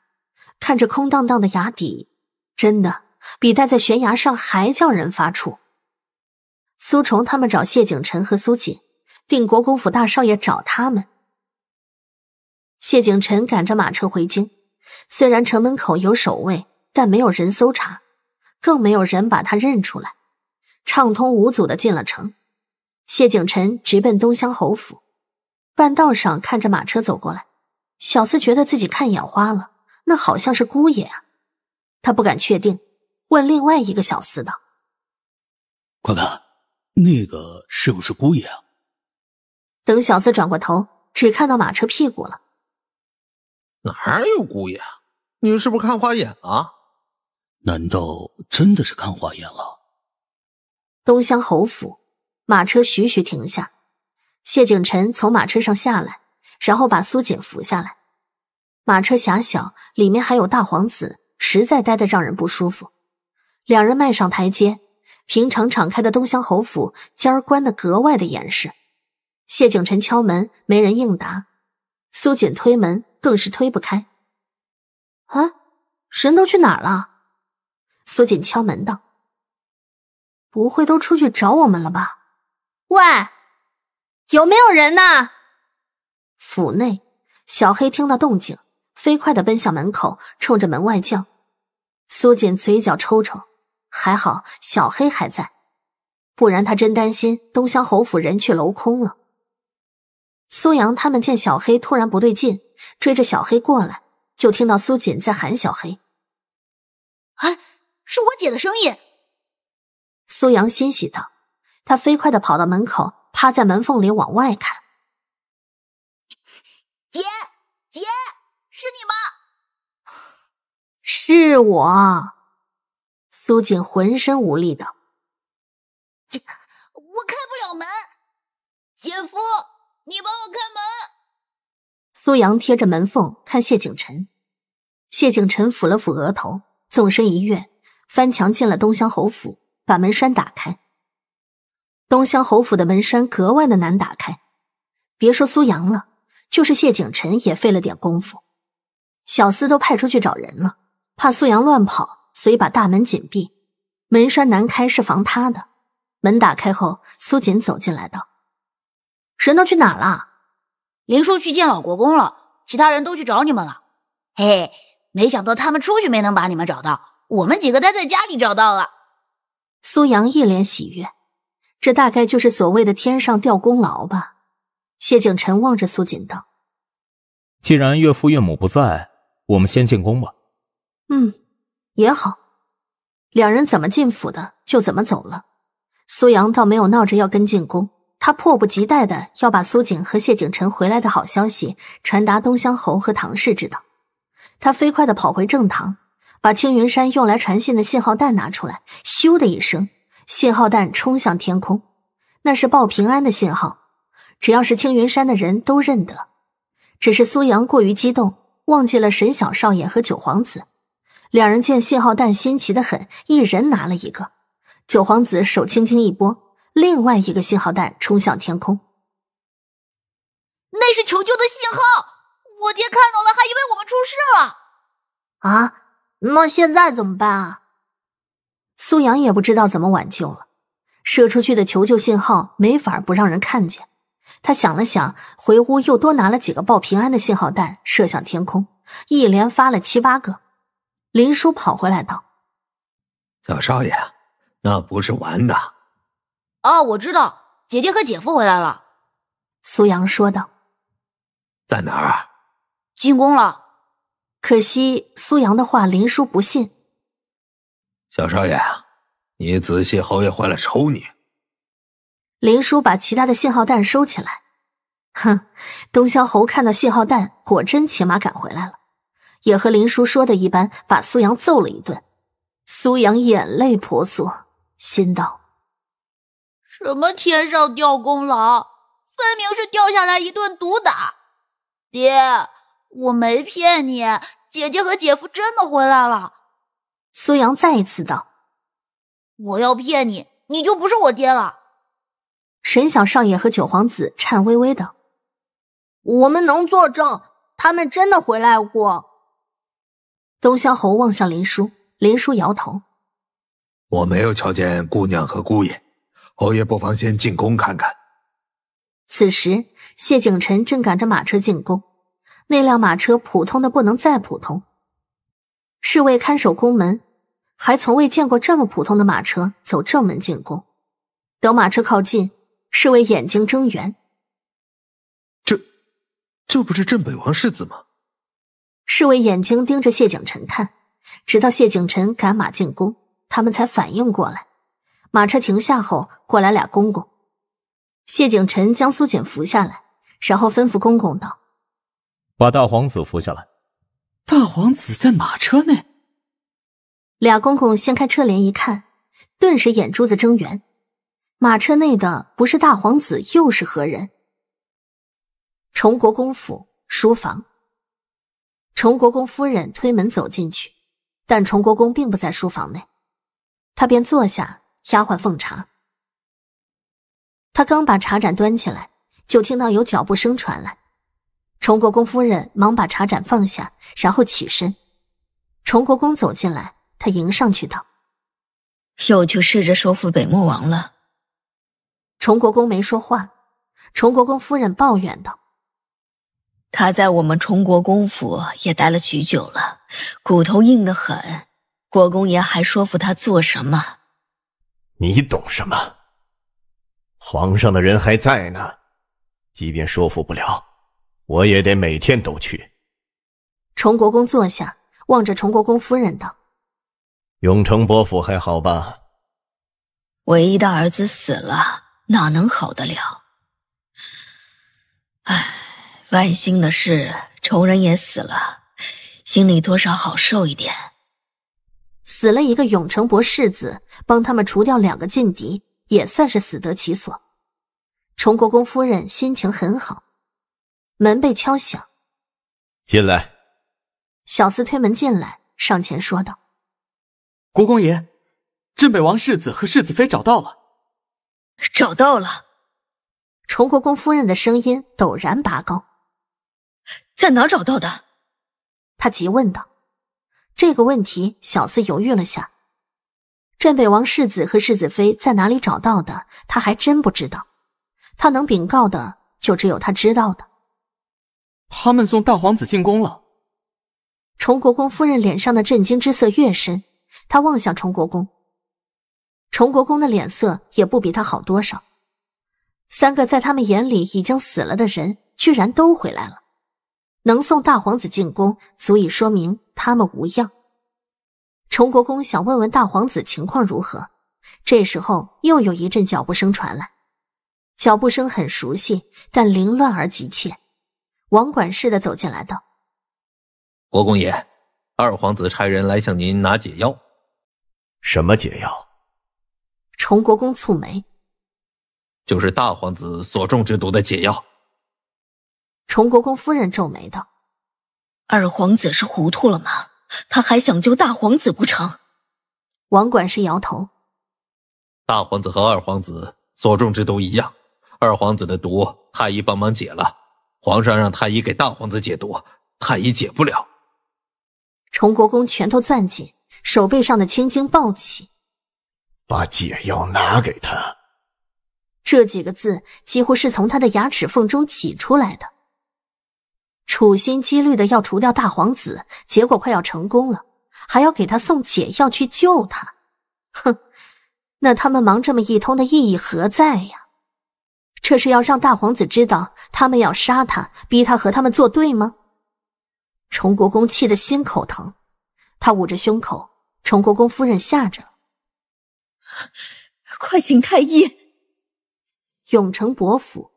A: 看着空荡荡的崖底，真的比待在悬崖上还叫人发怵。苏重他们找谢景辰和苏锦。定国公府大少爷找他们。谢景辰赶着马车回京，虽然城门口有守卫，但没有人搜查，更没有人把他认出来，畅通无阻的进了城。谢景辰直奔东乡侯府，半道上看着马车走过来，小厮觉得自己看眼花了，那好像是姑爷啊，他不敢确定，问另外一个小厮道：“
B: 快看，那个是不是姑爷啊？”
A: 等小厮转过头，只看到马车屁股了。哪有姑爷？你是不是看花眼
B: 了？难道真的是看花眼了？
A: 东乡侯府马车徐徐停下，谢景辰从马车上下来，然后把苏锦扶下来。马车狭小，里面还有大皇子，实在待的让人不舒服。两人迈上台阶，平常敞开的东乡侯府今儿关得格外的严实。谢景辰敲门，没人应答。苏锦推门，更是推不开。啊，人都去哪了？苏锦敲门道：“不会都出去找我们了吧？”喂，有没有人呢？府内，小黑听到动静，飞快的奔向门口，冲着门外叫。苏锦嘴角抽抽，还好小黑还在，不然他真担心东乡侯府人去楼空了。苏阳他们见小黑突然不对劲，追着小黑过来，就听到苏锦在喊小黑：“哎，是我姐的声音。”苏阳欣喜道：“他飞快的跑到门口，趴在门缝里往外看。”“
C: 姐姐，是你吗？”“
A: 是我。”苏锦浑身无力道：“
C: 姐，我开不了门。”“姐夫。”你帮我开门。
A: 苏阳贴着门缝看谢景辰，谢景辰抚了抚额头，纵身一跃，翻墙进了东乡侯府，把门栓打开。东乡侯府的门栓格外的难打开，别说苏阳了，就是谢景辰也费了点功夫。小厮都派出去找人了，怕苏阳乱跑，所以把大门紧闭。门栓难开是防他的。门打开后，苏锦走进来道。人都去哪了？林叔去见老国公了，其他人都去找你们了。嘿，没想到他们出去没能把你们找到，我们几个待在家里找到了。苏阳一脸喜悦，这大概就是所谓的天上掉功劳吧。谢景辰望着苏锦道：“
B: 既然岳父岳母不在，我们先进宫吧。”
A: 嗯，也好。两人怎么进府的，就怎么走了。苏阳倒没有闹着要跟进宫。他迫不及待的要把苏锦和谢景辰回来的好消息传达东乡侯和唐氏知道。他飞快的跑回正堂，把青云山用来传信的信号弹拿出来，咻的一声，信号弹冲向天空，那是报平安的信号，只要是青云山的人都认得。只是苏阳过于激动，忘记了沈小少爷和九皇子。两人见信号弹新奇的很，一人拿了一个。九皇子手轻轻一拨。另外一个信号弹冲向天空，
C: 那是求救的信号。我爹看到了，还以为我们出事了。
A: 啊，那现在怎么办啊？苏阳也不知道怎么挽救了，射出去的求救信号没法不让人看见。他想了想，回屋又多拿了几个报平安的信号弹，射向天空，一连发了七八个。林叔跑回来道：“
D: 小少爷，那不是玩的。”
A: 啊，我知道，姐姐和姐夫回来了。”苏阳说道。
D: “在哪儿？”
A: 进宫了。可惜苏阳的话，林叔不信。
D: 小少爷，你仔细，侯爷回来抽你。
A: 林叔把其他的信号弹收起来。哼，东萧侯看到信号弹，果真骑马赶回来了，也和林叔说的一般，把苏阳揍了一顿。苏阳眼泪婆娑，心道。什么天
C: 上掉功劳，分明是掉下来一顿毒打！爹，我没骗你，姐姐和姐夫真的回来了。
A: 苏阳再一次道：“
C: 我要骗你，你就不是我爹了。”
A: 沈小少爷和九皇子颤巍巍的：“我们能作证，他们真的回来过。”东萧侯望向林叔，林叔摇头：“
D: 我没有瞧见姑娘和姑爷。”侯爷不妨先进宫
A: 看看。此时，谢景辰正赶着马车进宫，那辆马车普通的不能再普通。侍卫看守宫门，还从未见过这么普通的马车走正门进宫。等马车靠近，侍卫眼睛睁圆：“
D: 这，这不是镇北王世子
A: 吗？”侍卫眼睛盯着谢景辰看，直到谢景辰赶马进宫，他们才反应过来。马车停下后，过来俩公公。谢景辰将苏锦扶下来，然后吩咐公公道：“
C: 把
B: 大皇子扶下来。”
A: 大皇子在马车内。俩公公掀开车帘一看，顿时眼珠子睁圆。马车内的不是大皇子，又是何人？崇国公府书房，崇国公夫人推门走进去，但崇国公并不在书房内，他便坐下。丫鬟奉茶，他刚把茶盏端起来，就听到有脚步声传来。崇国公夫人忙把茶盏放下，然后起身。崇国公走进来，他迎上去道：“又去试着说服北漠王了。”崇国公没说话。崇国公夫人抱怨道：“他在我们崇国公府也待了许久了，骨头硬得很，国公爷还说服他做什么？”
B: 你懂什么？皇上的人还在呢，即便说服不了，我也得每天都去。
A: 崇国公坐下，望着崇国公夫人道：“
B: 永城伯府还好吧？
A: 唯一的儿子死了，哪能好得了？唉，万幸的是仇人也死了，心里多少好受一点。”死了一个永城伯世子，帮他们除掉两个劲敌，也算是死得其所。崇国公夫人心情很好。门被敲响，进来。小厮推门进来，上前说道：“
B: 国
A: 公爷，镇北王世子和世子妃找到了。”找到了！崇国公夫人的声音陡然拔高：“在哪找到的？”他急问道。这个问题，小四犹豫了下。镇北王世子和世子妃在哪里找到的？他还真不知道。他能禀告的，就只有他知道的。他们送大皇子进宫了。崇国公夫人脸上的震惊之色越深，她望向崇国公。崇国公的脸色也不比他好多少。三个在他们眼里已经死了的人，居然都回来了。能送大皇子进宫，足以说明他们无恙。崇国公想问问大皇子情况如何。这时候又有一阵脚步声传来，脚步声很熟悉，但凌乱而急切。王管事的走进来道：“
D: 国公爷，二皇子差人来向您拿解药。”“什么解药？”
A: 崇国公蹙眉，“
D: 就是大皇子所中之毒的解药。”
A: 崇国公夫人皱眉道：“二皇子是糊涂了吗？他还想救大皇子不成？”王管事摇头：“
D: 大皇子和二皇子所中之毒一样，二皇子的毒太医帮忙解了，皇上让太医给大皇子解毒，太医解不了。”
A: 崇国公拳头攥紧，手背上的青筋暴起，
D: 把解药拿给他。
A: 这几个字几乎是从他的牙齿缝中挤出来的。处心积虑的要除掉大皇子，结果快要成功了，还要给他送解药去救他。哼，那他们忙这么一通的意义何在呀？这是要让大皇子知道他们要杀他，逼他和他们作对吗？崇国公气得心口疼，他捂着胸口。崇国公夫人吓着了，快请太医。永城伯府，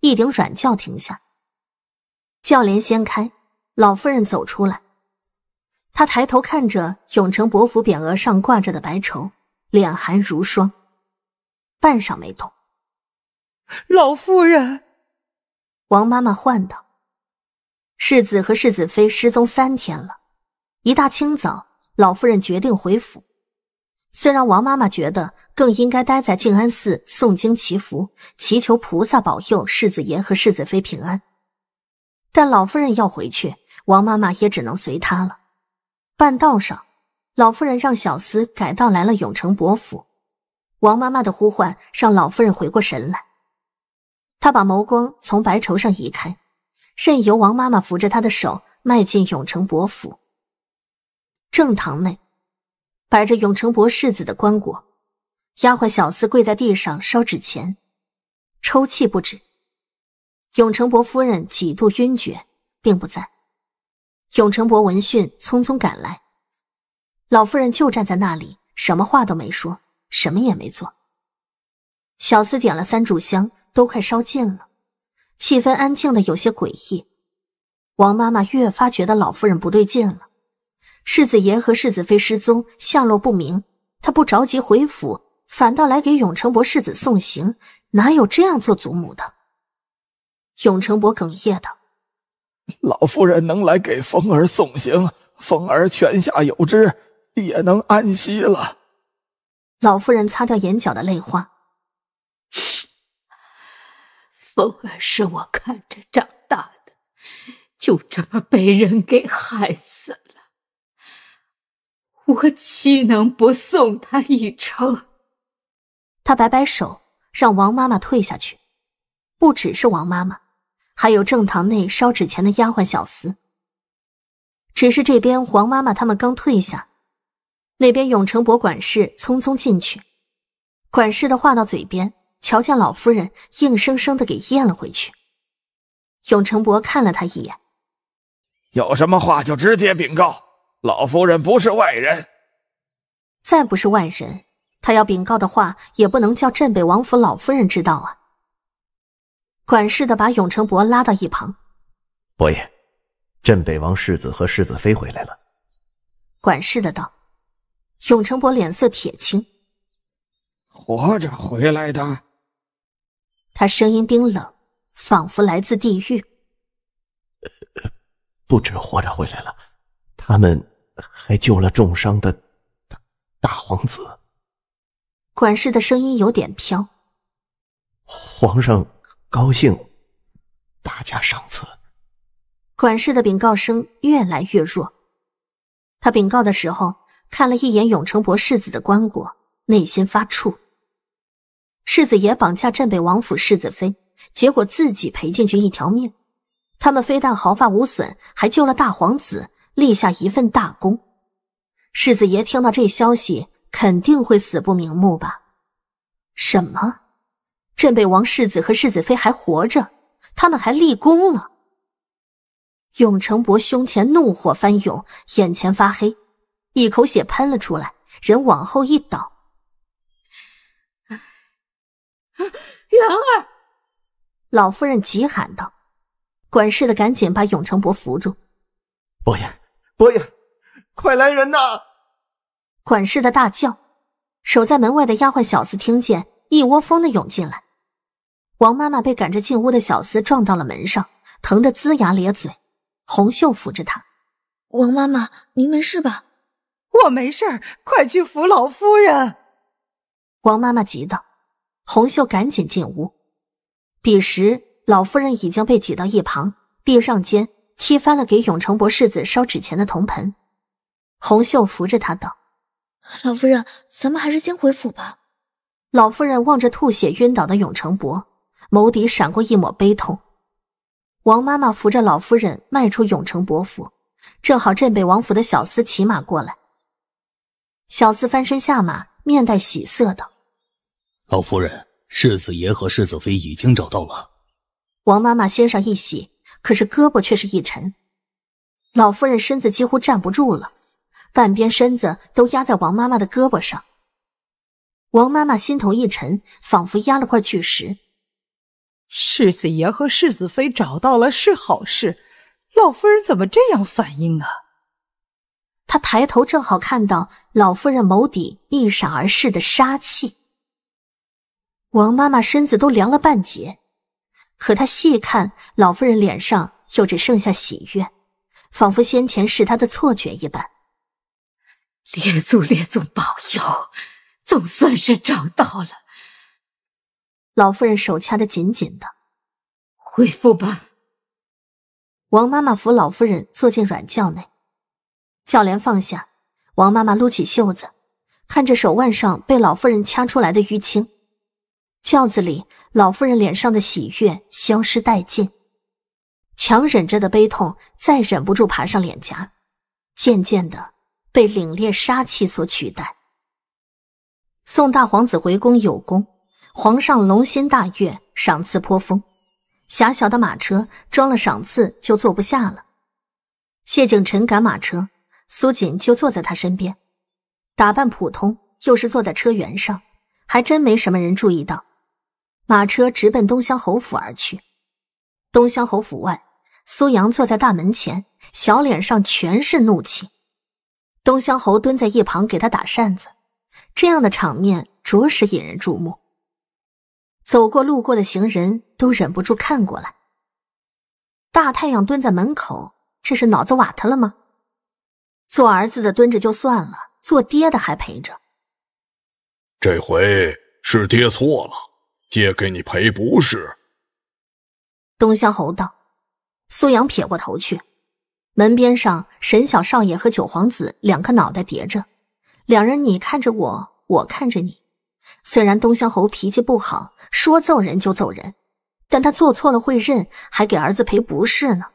A: 一顶软轿停下。轿帘掀开，老夫人走出来。她抬头看着永城伯府匾额上挂着的白绸，脸寒如霜，半晌没动。老夫人，王妈妈唤道：“世子和世子妃失踪三天了，一大清早，老夫人决定回府。虽然王妈妈觉得更应该待在静安寺诵经祈福，祈求菩萨保佑世子爷和世子妃平安。”但老夫人要回去，王妈妈也只能随她了。半道上，老夫人让小厮改道来了永城伯府。王妈妈的呼唤让老夫人回过神来，她把眸光从白绸上移开，任由王妈妈扶着她的手迈进永城伯府。正堂内摆着永城伯世子的棺椁，丫鬟小厮跪在地上烧纸钱，抽泣不止。永成伯夫人几度晕厥，并不在。永成伯闻讯匆匆赶来，老夫人就站在那里，什么话都没说，什么也没做。小厮点了三炷香，都快烧尽了，气氛安静的有些诡异。王妈妈越发觉得老夫人不对劲了。世子爷和世子妃失踪，下落不明，她不着急回府，反倒来给永成伯世子送行，哪有这样做祖母的？永成伯哽咽道：“老夫人能来给风儿送行，风儿泉下有知也能安息了。”老夫人擦掉眼角的泪花：“风儿是我看着长大的，就这么被人给害死了，我岂能不送他一程？”他摆摆手，让王妈妈退下去。不只是王妈妈。还有正堂内烧纸钱的丫鬟小厮。只是这边王妈妈他们刚退下，那边永成伯管事匆匆进去，管事的话到嘴边，瞧见老夫人，硬生生的给咽了回去。永成伯看了他一眼：“
B: 有什么话就直接禀告老夫人，不是外人。
A: 再不是外人，他要禀告的话，也不能叫镇北王府老夫人知道啊。”管事的把永成伯拉到一旁，
B: 伯爷，镇北王世子和世子妃回来了。
A: 管事的道。永成伯脸色铁青，
B: 活着回来的。
A: 他声音冰冷，仿佛来自地狱。
B: 不止活着回来了，他们还救了重伤的大大皇子。
A: 管事的声音有点飘。
B: 皇
D: 上。高兴，大家赏赐。
A: 管事的禀告声越来越弱。他禀告的时候，看了一眼永城伯世子的棺椁，内心发怵。世子爷绑架镇北王府世子妃，结果自己赔进去一条命。他们非但毫发无损，还救了大皇子，立下一份大功。世子爷听到这消息，肯定会死不瞑目吧？什么？镇北王世子和世子妃还活着，他们还立功了。永成伯胸前怒火翻涌，眼前发黑，一口血喷了出来，人往后一倒。元儿，老夫人急喊道：“管事的，赶紧把永成伯扶住！”伯爷，伯爷，快来人呐！管事的大叫，守在门外的丫鬟小厮听见，一窝蜂的涌进来。王妈妈被赶着进屋的小厮撞到了门上，疼得龇牙咧嘴。红袖扶着她：“王妈妈，您没事吧？”“我没事，快去扶老夫人。”王妈妈急道。红袖赶紧进屋。彼时，老夫人已经被挤到一旁，避让间踢翻了给永成伯世子烧纸钱的铜盆。红袖扶着他道：“老夫人，咱们还是先回府吧。”老夫人望着吐血晕倒的永成伯。眸底闪过一抹悲痛，王妈妈扶着老夫人迈出永城伯府，正好镇北王府的小厮骑马过来。小厮翻身下马，面带喜色道：“
B: 老夫人，世子爷和世子妃已经找到了。”
A: 王妈妈心上一喜，可是胳膊却是一沉，老夫人身子几乎站不住了，半边身子都压在王妈妈的胳膊上。王妈妈心头一沉，仿佛压了块巨石。世子爷和世子妃找到了是好事，老夫人怎么这样反应啊？她抬头正好看到老夫人眸底一闪而逝的杀气，王妈妈身子都凉了半截。可她细看，老夫人脸上又只剩下喜悦，仿佛先前是她的错觉一般。列祖列宗保佑，总算是找到了。老夫人手掐得紧紧的，回复吧。王妈妈扶老夫人坐进软轿内，轿帘放下，王妈妈撸起袖子，看着手腕上被老夫人掐出来的淤青。轿子里，老夫人脸上的喜悦消失殆尽，强忍着的悲痛再忍不住爬上脸颊，渐渐的被凛冽杀气所取代。送大皇子回宫有功。皇上龙心大悦，赏赐颇丰。狭小的马车装了赏赐就坐不下了。谢景辰赶马车，苏锦就坐在他身边，打扮普通，又是坐在车辕上，还真没什么人注意到。马车直奔东乡侯府而去。东乡侯府外，苏阳坐在大门前，小脸上全是怒气。东乡侯蹲在一旁给他打扇子，这样的场面着实引人注目。走过路过的行人都忍不住看过来。大太阳蹲在门口，这是脑子瓦特了吗？做儿子的蹲着就算了，做爹的还陪着。
B: 这回是爹错了，爹给你赔不是。
A: 东乡侯道。苏阳撇过头去。门边上，沈小少爷和九皇子两个脑袋叠着，两人你看着我，我看着你。虽然东乡侯脾气不好。说揍人就揍人，但他做错了会认，还给儿子赔不是呢，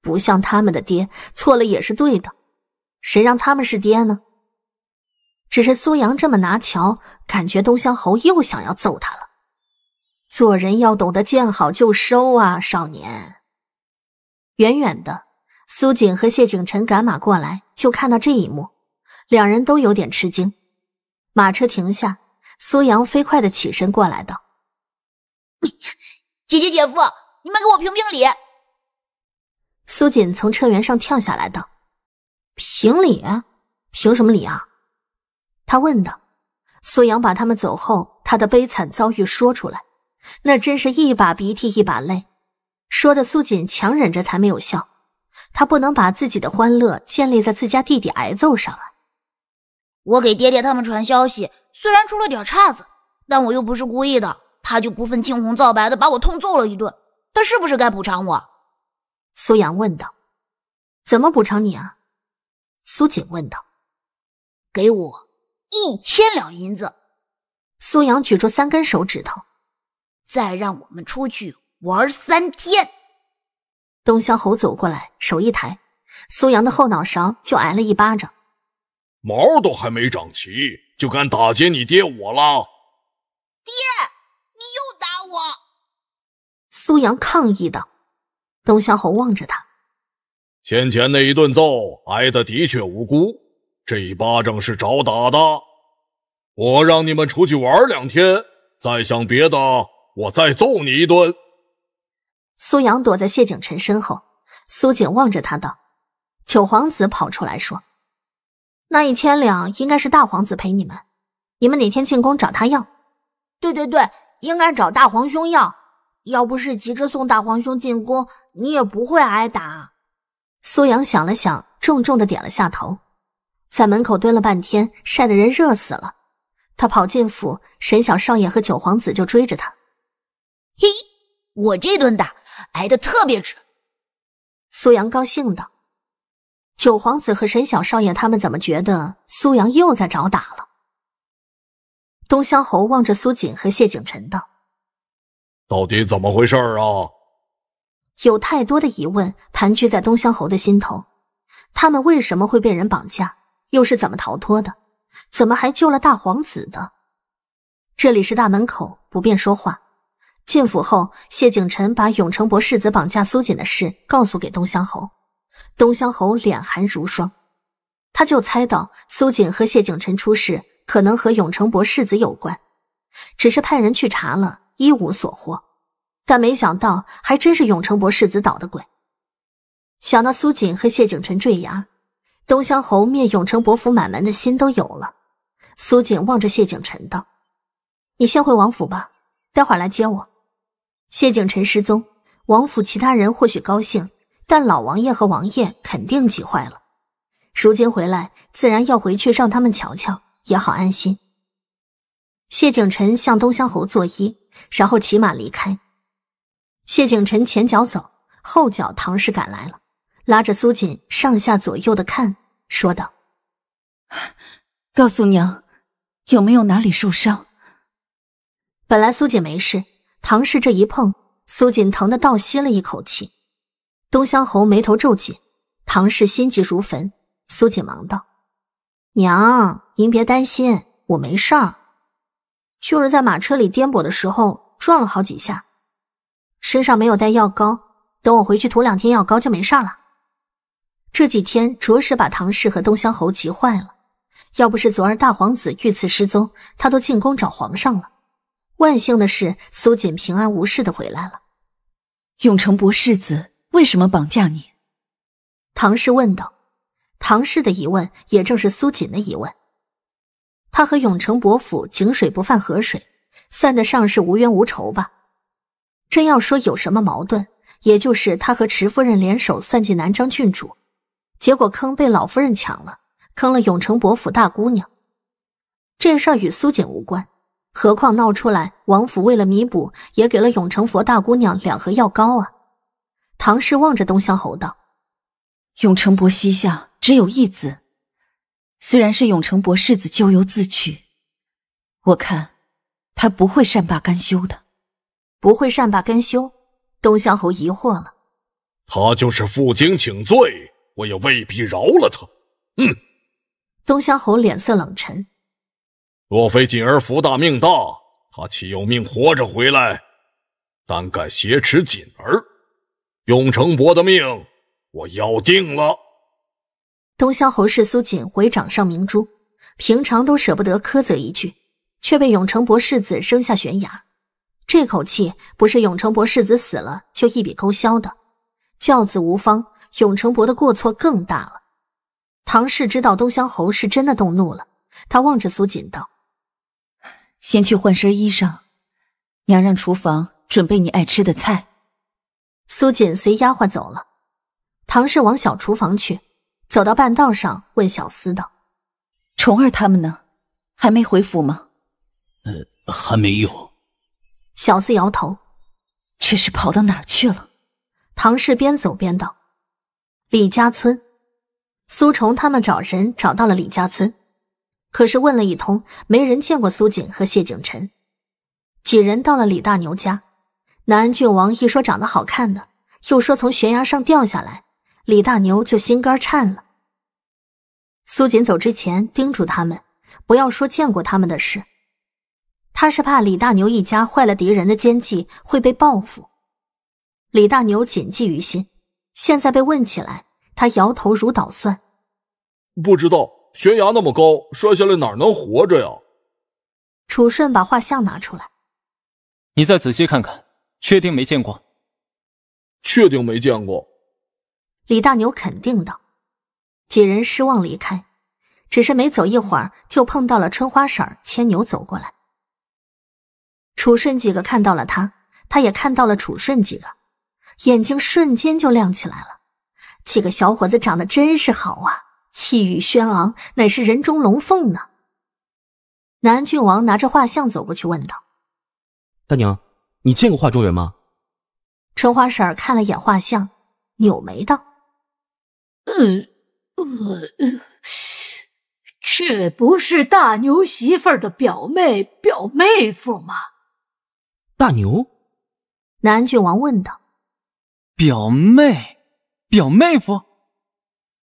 A: 不像他们的爹，错了也是对的，谁让他们是爹呢？只是苏阳这么拿桥，感觉东乡侯又想要揍他了。做人要懂得见好就收啊，少年。远远的，苏锦和谢景辰赶马过来，就看到这一幕，两人都有点吃惊。马车停下，苏阳飞快的起身过来道。你
C: 姐姐、姐夫，你们给我评评理。
A: 苏锦从车辕上跳下来，道：“评理？凭什么理啊？”他问道。苏阳把他们走后他的悲惨遭遇说出来，那真是一把鼻涕一把泪，说的苏锦强忍着才没有笑。他不能把自己的欢乐建立在自家弟弟挨揍上啊！我给爹爹他们传
C: 消息，虽然出了点岔子，但我又不是故意的。他就不分青红皂白的把
A: 我痛揍了一顿，他是不是该补偿我？苏阳问道。怎么补偿你啊？苏锦问道。给我一千两银子。苏阳举出三根手指头。再让我们出去玩三天。东乡侯走过来，手一抬，苏阳的后脑勺就挨了一巴掌。
B: 毛都还没长齐，就敢打劫你爹我了，爹。
A: 苏阳抗议道：“东乡侯望着他，
B: 先前那一顿揍挨的的确无辜，这一巴掌是找打的。我让你们出去玩两天，再想别的，我再揍你一顿。”
A: 苏阳躲在谢景辰身后，苏锦望着他道：“九皇子跑出来说，那一千两应该是大皇子陪你们，你们哪天进宫找他要。对对对，应该找大皇兄要。”要不是急着送大皇兄进宫，你也不会挨打。苏阳想了想，重重的点了下头。在门口蹲了半天，晒的人热死了。他跑进府，沈小少爷和九皇子就追着他。嘿，我这顿打挨的特别值。苏阳高兴道。九皇子和沈小少爷他们怎么觉得苏阳又在找打了？东乡侯望着苏锦和谢景辰道。
D: 到底怎么回事儿啊？
A: 有太多的疑问盘踞在东乡侯的心头。他们为什么会被人绑架？又是怎么逃脱的？怎么还救了大皇子的？这里是大门口，不便说话。进府后，谢景辰把永城伯世子绑架苏锦的事告诉给东乡侯。东乡侯脸寒如霜，他就猜到苏锦和谢景辰出事可能和永城伯世子有关，只是派人去查了。一无所获，但没想到还真是永城伯世子捣的鬼。想到苏锦和谢景辰坠崖，东乡侯灭永城伯府满门的心都有了。苏锦望着谢景辰道：“你先回王府吧，待会儿来接我。”谢景辰失踪，王府其他人或许高兴，但老王爷和王爷肯定急坏了。如今回来，自然要回去让他们瞧瞧，也好安心。谢景辰向东乡侯作揖。然后骑马离开。谢景辰前脚走，后脚唐氏赶来了，拉着苏锦上下左右的看，说道：“告诉娘，有没有哪里受伤？”本来苏锦没事，唐氏这一碰，苏锦疼得倒吸了一口气。东乡侯眉头皱紧，唐氏心急如焚，苏锦忙道：“娘，您别担心，我没事儿。”就是在马车里颠簸的时候撞了好几下，身上没有带药膏，等我回去涂两天药膏就没事了。这几天着实把唐氏和东乡侯急坏了，要不是昨儿大皇子遇刺失踪，他都进宫找皇上了。万幸的是，苏锦平安无事的回来了。永城伯世子为什么绑架你？唐氏问道。唐氏的疑问也正是苏锦的疑问。他和永城伯府井水不犯河水，算得上是无冤无仇吧？真要说有什么矛盾，也就是他和池夫人联手算计南张郡主，结果坑被老夫人抢了，坑了永城伯府大姑娘。这事儿与苏锦无关，何况闹出来，王府为了弥补，也给了永城佛大姑娘两盒药膏啊。唐氏望着东乡侯道：“永城伯膝下只有一子。”虽然是永成伯世子咎由自取，我看他不会善罢甘休的，不会善罢甘休。东乡侯疑惑了，
B: 他就是负荆请罪，我也未必饶了他。
A: 嗯，东乡侯脸色冷沉，
B: 若非锦儿福大命大，他岂有命活着回来？胆敢挟持锦儿，永成伯的命我要定了。
A: 东乡侯氏苏锦回掌上明珠，平常都舍不得苛责一句，却被永城伯世子扔下悬崖，这口气不是永城伯世子死了就一笔勾销的。教子无方，永城伯的过错更大了。唐氏知道东乡侯是真的动怒了，他望着苏锦道：“先去换身衣裳，娘让厨房准备你爱吃的菜。”苏锦随丫鬟走了，唐氏往小厨房去。走到半道上，问小厮道：“虫儿他们呢？还没回府吗？”“
B: 呃，还没有。”
A: 小厮摇头。“这是跑到哪儿去了？”唐氏边走边道：“李家村，苏崇他们找人找到了李家村，可是问了一通，没人见过苏锦和谢景辰。几人到了李大牛家，南安郡王一说长得好看的，又说从悬崖上掉下来。”李大牛就心肝颤了。苏锦走之前叮嘱他们，不要说见过他们的事，他是怕李大牛一家坏了敌人的奸计会被报复。李大牛谨记于心，现在被问起来，他摇头如捣蒜，
B: 不知道。悬崖那么高，摔下来哪能活着呀？
A: 楚顺把画像拿出来，
B: 你再仔细看看，确定没见过，确定没见过。
A: 李大牛肯定道：“几人失望离开，只是没走一会儿，就碰到了春花婶牵牛走过来。楚顺几个看到了他，他也看到了楚顺几个，眼睛瞬间就亮起来了。几个小伙子长得真是好啊，气宇轩昂，乃是人中龙凤呢。”南郡王拿着画像走过去问道：“
B: 大娘，你见过画中人吗？”
A: 春花婶儿看了眼画像，扭眉道。嗯，呃呃，这不是大牛媳妇的表妹、表妹夫吗？大牛，南郡王问道。
B: 表妹、表妹夫，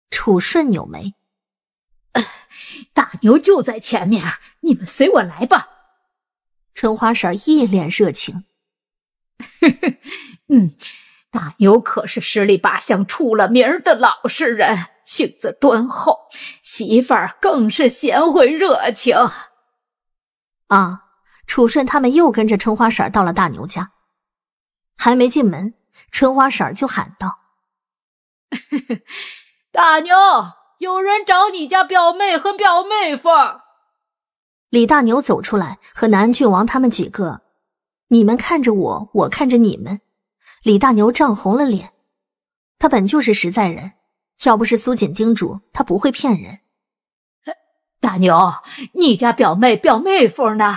A: 楚顺扭眉。大牛就在前面，你们随我来吧。春花婶一脸热情。嗯。大牛可是十里八乡出了名的老实人，性子敦厚，媳妇儿更是贤惠热情。啊！楚顺他们又跟着春花婶儿到了大牛家，还没进门，春花婶儿就喊道：“
B: 大牛，有人找你家表妹和表妹夫。”
A: 李大牛走出来，和南郡王他们几个，你们看着我，我看着你们。李大牛涨红了脸，他本就是实在人，要不是苏锦叮嘱，他不会骗人。大牛，你家表妹、表妹夫呢？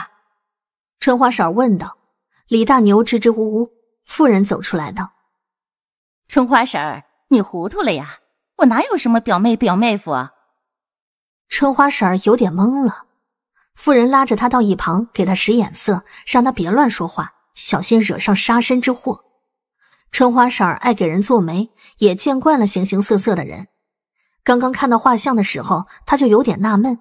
A: 春花婶儿问道。李大牛支支吾吾。妇人走出来道：“春花婶儿，你糊涂了呀，我哪有什么表妹、表妹夫？”啊？”春花婶儿有点懵了。妇人拉着他到一旁，给他使眼色，让他别乱说话，小心惹上杀身之祸。春花婶儿爱给人做媒，也见惯了形形色色的人。刚刚看到画像的时候，她就有点纳闷：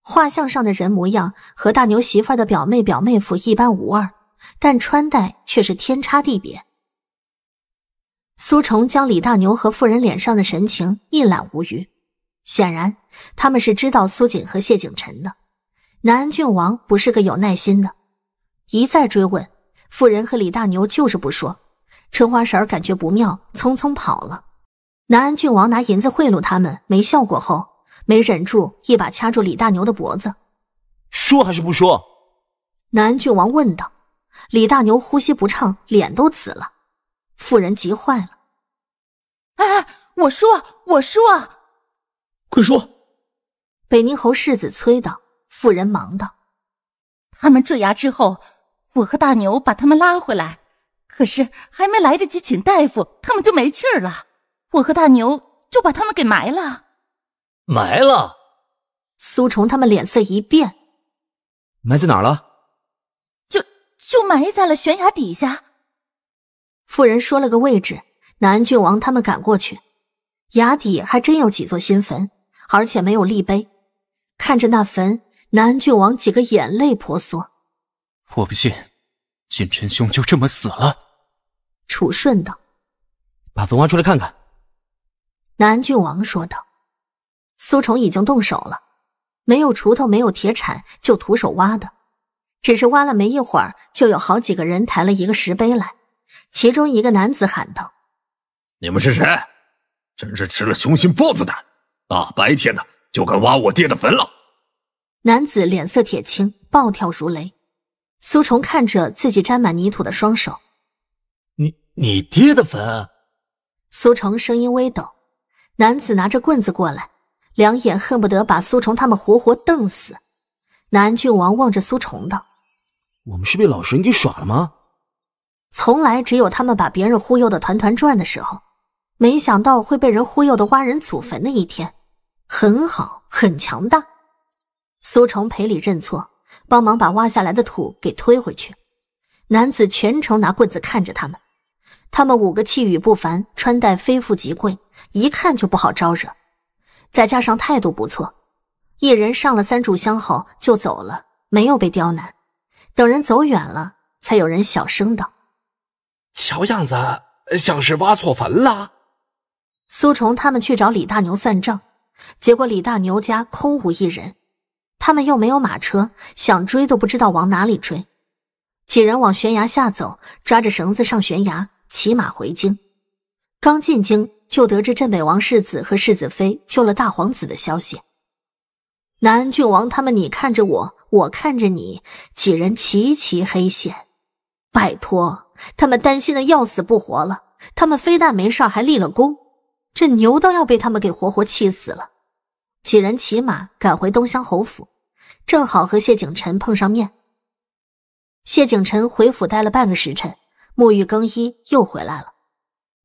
A: 画像上的人模样和大牛媳妇儿的表妹、表妹夫一般无二，但穿戴却是天差地别。苏重将李大牛和妇人脸上的神情一览无余，显然他们是知道苏锦和谢景辰的。南安郡王不是个有耐心的，一再追问，妇人和李大牛就是不说。春花婶儿感觉不妙，匆匆跑了。南安郡王拿银子贿赂他们没效果后，没忍住，一把掐住李大牛的脖子：“
B: 说还是不说？”
A: 南安郡王问道。李大牛呼吸不畅，脸都紫了。妇人急坏了：“哎哎，我说，我说，快说！”北宁侯世子催道。妇人忙道：“他们坠崖之后，我和大牛把他们拉回来。”可是还没来得及请大夫，他们就没气儿了。我和大牛就把他们给埋了。埋了。苏重他们脸色一变。
B: 埋在哪儿了？
A: 就就埋在了悬崖底下。妇人说了个位置，南郡王他们赶过去，崖底还真有几座新坟，而且没有立碑。看着那坟，南郡王几个眼泪婆娑。
B: 我不信，锦臣兄就这么死了。
A: 楚顺道：“
B: 把坟挖出来看看。”
A: 南郡王说道：“苏重已经动手了，没有锄头，没有铁铲，就徒手挖的。只是挖了没一会儿，就有好几个人抬了一个石碑来。其中一个男子喊道：‘
D: 你们是谁？真是吃了雄心豹子胆，大白天的就敢挖我爹的坟了！’”
A: 男子脸色铁青，暴跳如雷。苏重看着自己沾满泥土的双手。
B: 你爹的坟，
A: 苏重声音微抖。男子拿着棍子过来，两眼恨不得把苏重他们活活瞪死。南郡王望着苏重道：“
B: 我们是被老神给耍了吗？”
A: 从来只有他们把别人忽悠的团团转的时候，没想到会被人忽悠的挖人祖坟的一天。很好，很强大。苏重赔礼认错，帮忙把挖下来的土给推回去。男子全程拿棍子看着他们。他们五个气宇不凡，穿戴非富即贵，一看就不好招惹。再加上态度不错，一人上了三炷香后就走了，没有被刁难。等人走远了，才有人小声道：“
B: 瞧样子像是挖错坟了。”
A: 苏重他们去找李大牛算账，结果李大牛家空无一人。他们又没有马车，想追都不知道往哪里追。几人往悬崖下走，抓着绳子上悬崖。骑马回京，刚进京就得知镇北王世子和世子妃救了大皇子的消息。南安郡王他们你看着我，我看着你，几人齐齐黑线。拜托，他们担心的要死不活了。他们非但没事，还立了功，这牛都要被他们给活活气死了。几人骑马赶回东乡侯府，正好和谢景辰碰上面。谢景辰回府待了半个时辰。沐浴更衣，又回来了。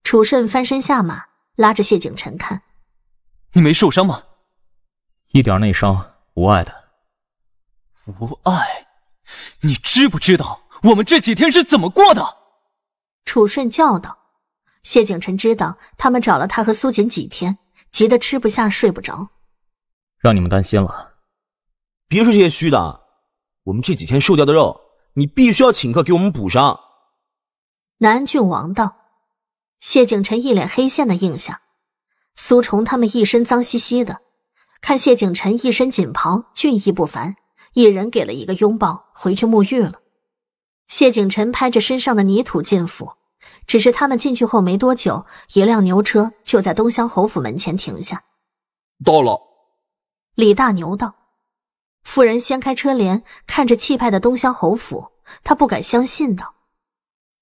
A: 楚顺翻身下马，拉着谢景辰看：“
B: 你没受伤吗？一点内伤，无碍的。无碍。你知不知道我们这几天是怎么过的？”
A: 楚顺叫道。谢景辰知道他们找了他和苏锦几天，急得吃不下睡不着，
B: 让你们担心了。别说这些虚的，我们这几天瘦掉的肉，你必须要请客给我们补上。
A: 南郡王道，谢景辰一脸黑线的应下。苏重他们一身脏兮兮的，看谢景辰一身锦袍，俊逸不凡，一人给了一个拥抱，回去沐浴了。谢景辰拍着身上的泥土进府，只是他们进去后没多久，一辆牛车就在东乡侯府门前停下。到了，李大牛道。妇人掀开车帘，看着气派的东乡侯府，他不敢相信道，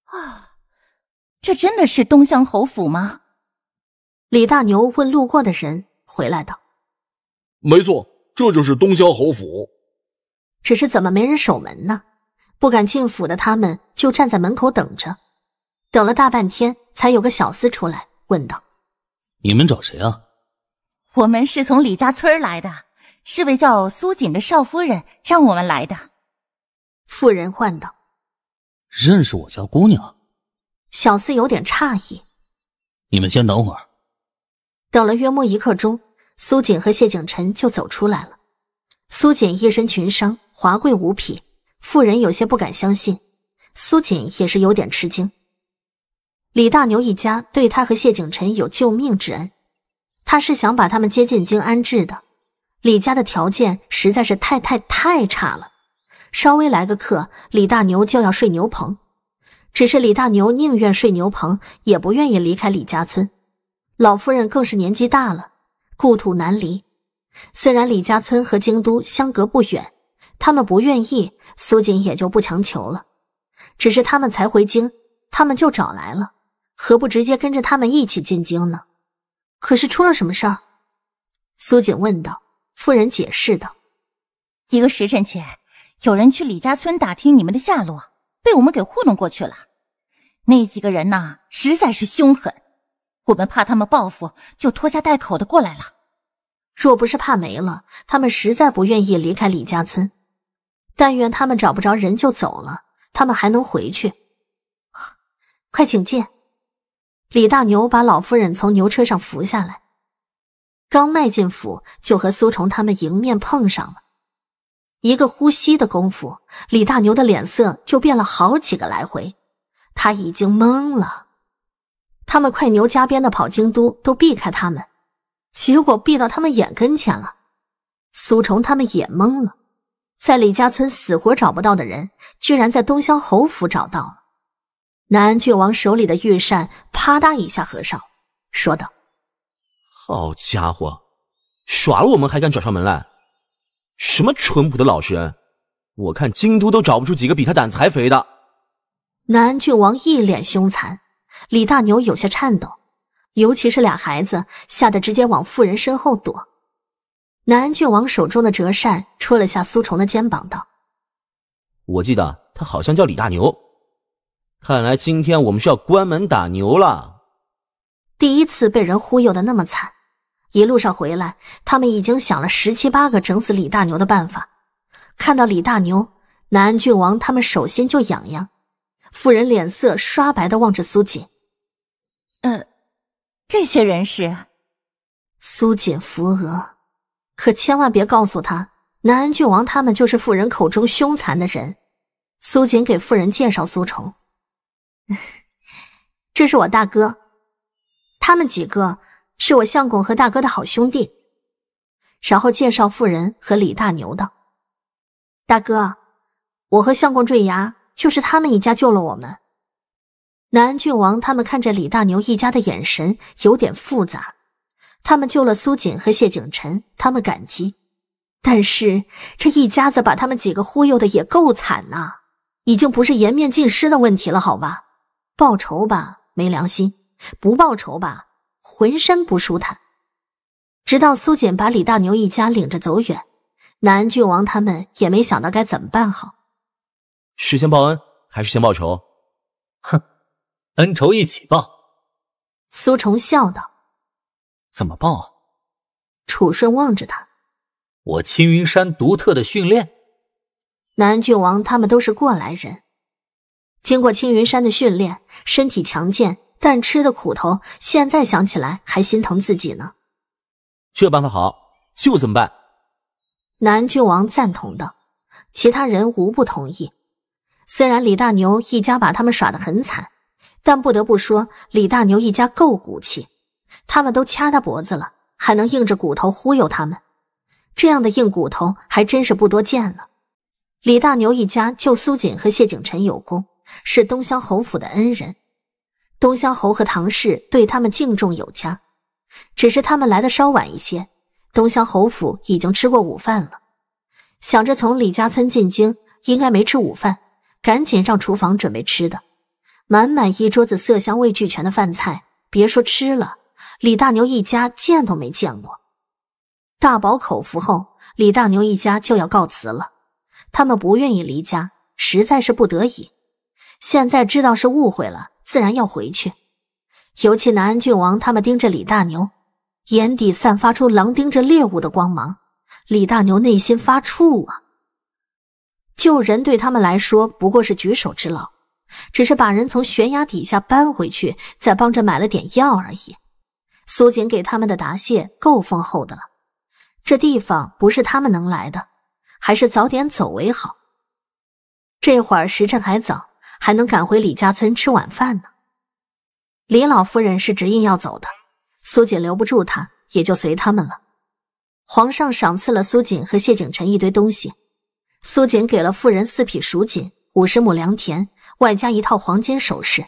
A: 啊。这真的是东乡侯府吗？李大牛问路过的人，回来道：“
B: 没错，这就是东乡侯府。
A: 只是怎么没人守门呢？不敢进府的他们就站在门口等着，等了大半天，才有个小厮出来问道：‘
B: 你们找谁啊？’
A: 我们是从李家村来的，是位叫苏锦的少夫人让我们来的。”妇人唤道：“
B: 认识我家姑娘。”
A: 小四有点诧异，
B: 你们先等会儿。
A: 等了约莫一刻钟，苏锦和谢景辰就走出来了。苏锦一身裙裳，华贵无匹，妇人有些不敢相信，苏锦也是有点吃惊。李大牛一家对他和谢景辰有救命之恩，他是想把他们接进京安置的。李家的条件实在是太太太差了，稍微来个客，李大牛就要睡牛棚。只是李大牛宁愿睡牛棚，也不愿意离开李家村。老夫人更是年纪大了，故土难离。虽然李家村和京都相隔不远，他们不愿意，苏锦也就不强求了。只是他们才回京，他们就找来了，何不直接跟着他们一起进京呢？可是出了什么事儿？苏锦问道。夫人解释道：“一个时辰前，有人去李家村打听你们的下落。”被我们给糊弄过去了。那几个人呢？实在是凶狠，我们怕他们报复，就拖家带口的过来了。若不是怕没了，他们实在不愿意离开李家村。但愿他们找不着人就走了，他们还能回去。快请进。李大牛把老夫人从牛车上扶下来，刚迈进府，就和苏崇他们迎面碰上了。一个呼吸的功夫，李大牛的脸色就变了好几个来回，他已经懵了。他们快牛加鞭的跑京都，都避开他们，结果避到他们眼跟前了。苏重他们也懵了，在李家村死活找不到的人，居然在东乡侯府找到了。南安郡王手里的玉扇啪嗒一下合上，说道：“
B: 好家伙，耍了我们，还敢找上门来。”什么淳朴的老实人？我看京都都找不出几个比他胆子还肥的。
A: 南安郡王一脸凶残，李大牛有些颤抖，尤其是俩孩子吓得直接往妇人身后躲。南安郡王手中的折扇戳了下苏重的肩膀，道：“
B: 我记得他好像叫李大牛，看来今天我们是要关门打牛了。”
A: 第一次被人忽悠的那么惨。一路上回来，他们已经想了十七八个整死李大牛的办法。看到李大牛，南安郡王他们手心就痒痒。妇人脸色刷白的望着苏锦，呃，这些人是？苏锦扶额，可千万别告诉他，南安郡王他们就是妇人口中凶残的人。苏锦给妇人介绍苏崇，这是我大哥，他们几个。是我相公和大哥的好兄弟，然后介绍妇人和李大牛的。大哥，我和相公坠崖，就是他们一家救了我们。”南安郡王他们看着李大牛一家的眼神有点复杂，他们救了苏锦和谢景辰，他们感激，但是这一家子把他们几个忽悠的也够惨呐，已经不是颜面尽失的问题了，好吧？报仇吧，没良心；不报仇吧。浑身不舒坦，直到苏简把李大牛一家领着走远，南郡王他们也没想到该怎么办好。
B: 是先报恩还是先报仇？哼，
A: 恩仇一起报。苏重笑道。怎么报？楚顺望着他。我青云山独特的训练，南郡王他们都是过来人，经过青云山的训练，身体强健。但吃的苦头，现在想起来还心疼自己呢。
B: 这办法好，就这么办。
A: 南郡王赞同道，其他人无不同意。虽然李大牛一家把他们耍得很惨，但不得不说，李大牛一家够骨气。他们都掐他脖子了，还能硬着骨头忽悠他们，这样的硬骨头还真是不多见了。李大牛一家救苏锦和谢景辰有功，是东乡侯府的恩人。东乡侯和唐氏对他们敬重有加，只是他们来的稍晚一些，东乡侯府已经吃过午饭了。想着从李家村进京应该没吃午饭，赶紧让厨房准备吃的，满满一桌子色香味俱全的饭菜，别说吃了，李大牛一家见都没见过。大饱口福后，李大牛一家就要告辞了。他们不愿意离家，实在是不得已。现在知道是误会了。自然要回去，尤其南安郡王他们盯着李大牛，眼底散发出狼盯着猎物的光芒。李大牛内心发怵啊！救人对他们来说不过是举手之劳，只是把人从悬崖底下搬回去，再帮着买了点药而已。苏锦给他们的答谢够丰厚的了，这地方不是他们能来的，还是早点走为好。这会儿时辰还早。还能赶回李家村吃晚饭呢。李老夫人是执意要走的，苏锦留不住她，也就随他们了。皇上赏赐了苏锦和谢景臣一堆东西，苏锦给了富人四匹蜀锦、五十亩良田，外加一套黄金首饰。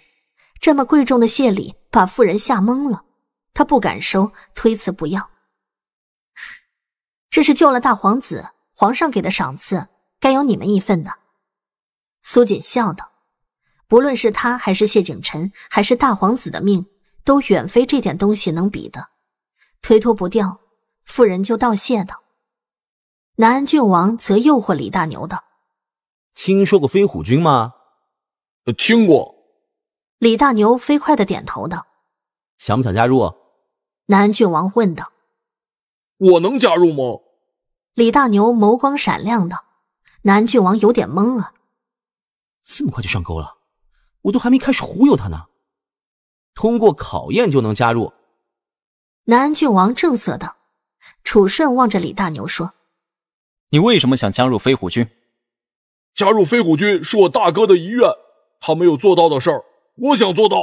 A: 这么贵重的谢礼，把富人吓懵了，她不敢收，推辞不要。这是救了大皇子，皇上给的赏赐，该有你们一份的。苏锦笑道。不论是他还是谢景辰，还是大皇子的命，都远非这点东西能比的。推脱不掉，妇人就道谢道。南安郡王则诱惑李大牛道：“
B: 听说过飞虎军吗？”“听过。”
A: 李大牛飞快的点头道。
B: “想不想加入？”
A: 南安郡王问道。
B: “我能加入吗？”
A: 李大牛眸光闪亮道。南安郡王有点懵啊，
B: 这么快就上钩了？
A: 我都还没开始忽悠他呢，
B: 通过考验就能加入。
A: 南安郡王正色道：“楚顺望着李大牛说，
B: 你为什么想加入飞虎军？加入飞虎军是我大哥的遗愿，他没有做到的事儿，我想做到。”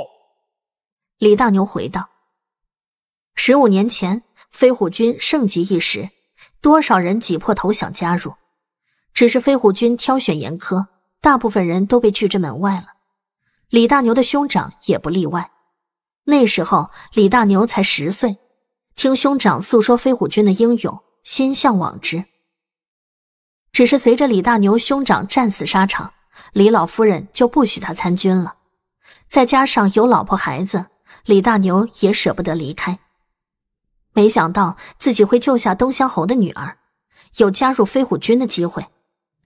A: 李大牛回道：“十五年前，飞虎军盛极一时，多少人挤破头想加入，只是飞虎军挑选严苛，大部分人都被拒之门外了。”李大牛的兄长也不例外。那时候李大牛才十岁，听兄长诉说飞虎军的英勇，心向往之。只是随着李大牛兄长战死沙场，李老夫人就不许他参军了。再加上有老婆孩子，李大牛也舍不得离开。没想到自己会救下东乡侯的女儿，有加入飞虎军的机会。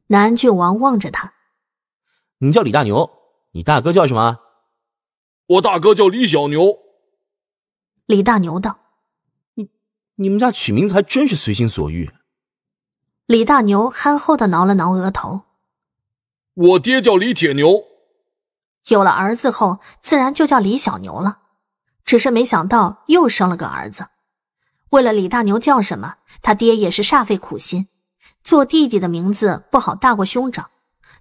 A: 南安郡王望着他：“
B: 你叫李大牛。”你大哥叫什么？我大哥叫李小牛。
A: 李大牛道：“你你们家
B: 取名字还真是随心所欲。”
A: 李大牛憨厚的挠了挠额头：“
B: 我爹叫李铁牛。
A: 有了儿子后，自然就叫李小牛了。只是没想到又生了个儿子。为了李大牛叫什么，他爹也是煞费苦心。做弟弟的名字不好大过兄长。”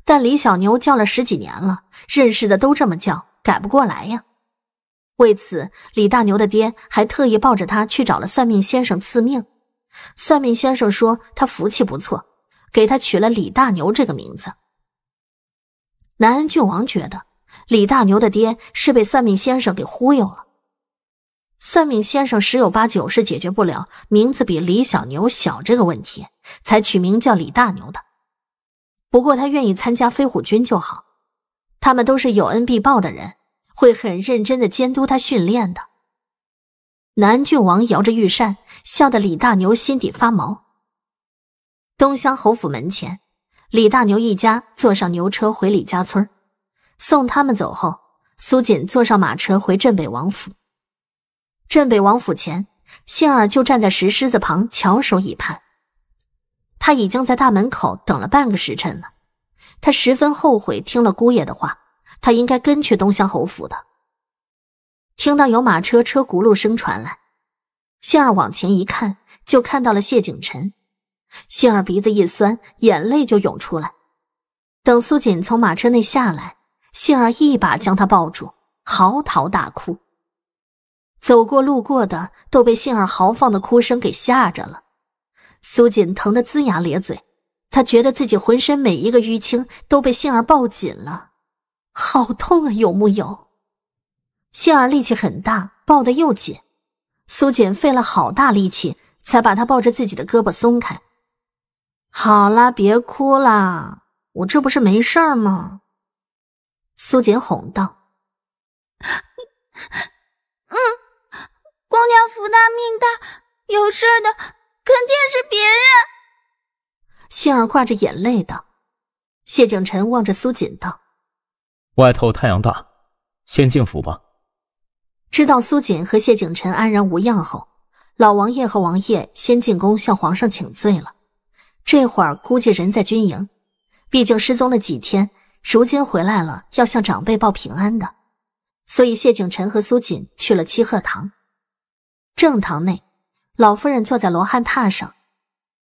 A: 但李小牛叫了十几年了，认识的都这么叫，改不过来呀。为此，李大牛的爹还特意抱着他去找了算命先生赐命。算命先生说他福气不错，给他取了李大牛这个名字。南安郡王觉得李大牛的爹是被算命先生给忽悠了，算命先生十有八九是解决不了名字比李小牛小这个问题，才取名叫李大牛的。不过他愿意参加飞虎军就好，他们都是有恩必报的人，会很认真的监督他训练的。南郡王摇着玉扇，笑得李大牛心底发毛。东乡侯府门前，李大牛一家坐上牛车回李家村，送他们走后，苏锦坐上马车回镇北王府。镇北王府前，杏儿就站在石狮子旁，翘首以盼。他已经在大门口等了半个时辰了，他十分后悔听了姑爷的话，他应该跟去东乡侯府的。听到有马车车轱辘声传来，杏儿往前一看，就看到了谢景辰。杏儿鼻子一酸，眼泪就涌出来。等苏锦从马车内下来，杏儿一把将他抱住，嚎啕大哭。走过路过的都被杏儿豪放的哭声给吓着了。苏锦疼得龇牙咧嘴，她觉得自己浑身每一个淤青都被杏儿抱紧了，好痛啊，有木有？杏儿力气很大，抱得又紧，苏锦费了好大力气才把她抱着自己的胳膊松开。好啦，别哭啦，我这不是没事儿吗？苏锦哄道。
C: 嗯，姑娘福大命大，有事的。
A: 肯定是别人。杏儿挂着眼泪道：“谢景辰望着苏锦道：‘
B: 外头太阳大，先进府吧。’
A: 知道苏锦和谢景辰安然无恙后，老王爷和王爷先进宫向皇上请罪了。这会儿估计人在军营，毕竟失踪了几天，如今回来了要向长辈报平安的，所以谢景辰和苏锦去了七鹤堂。正堂内。”老夫人坐在罗汉榻上，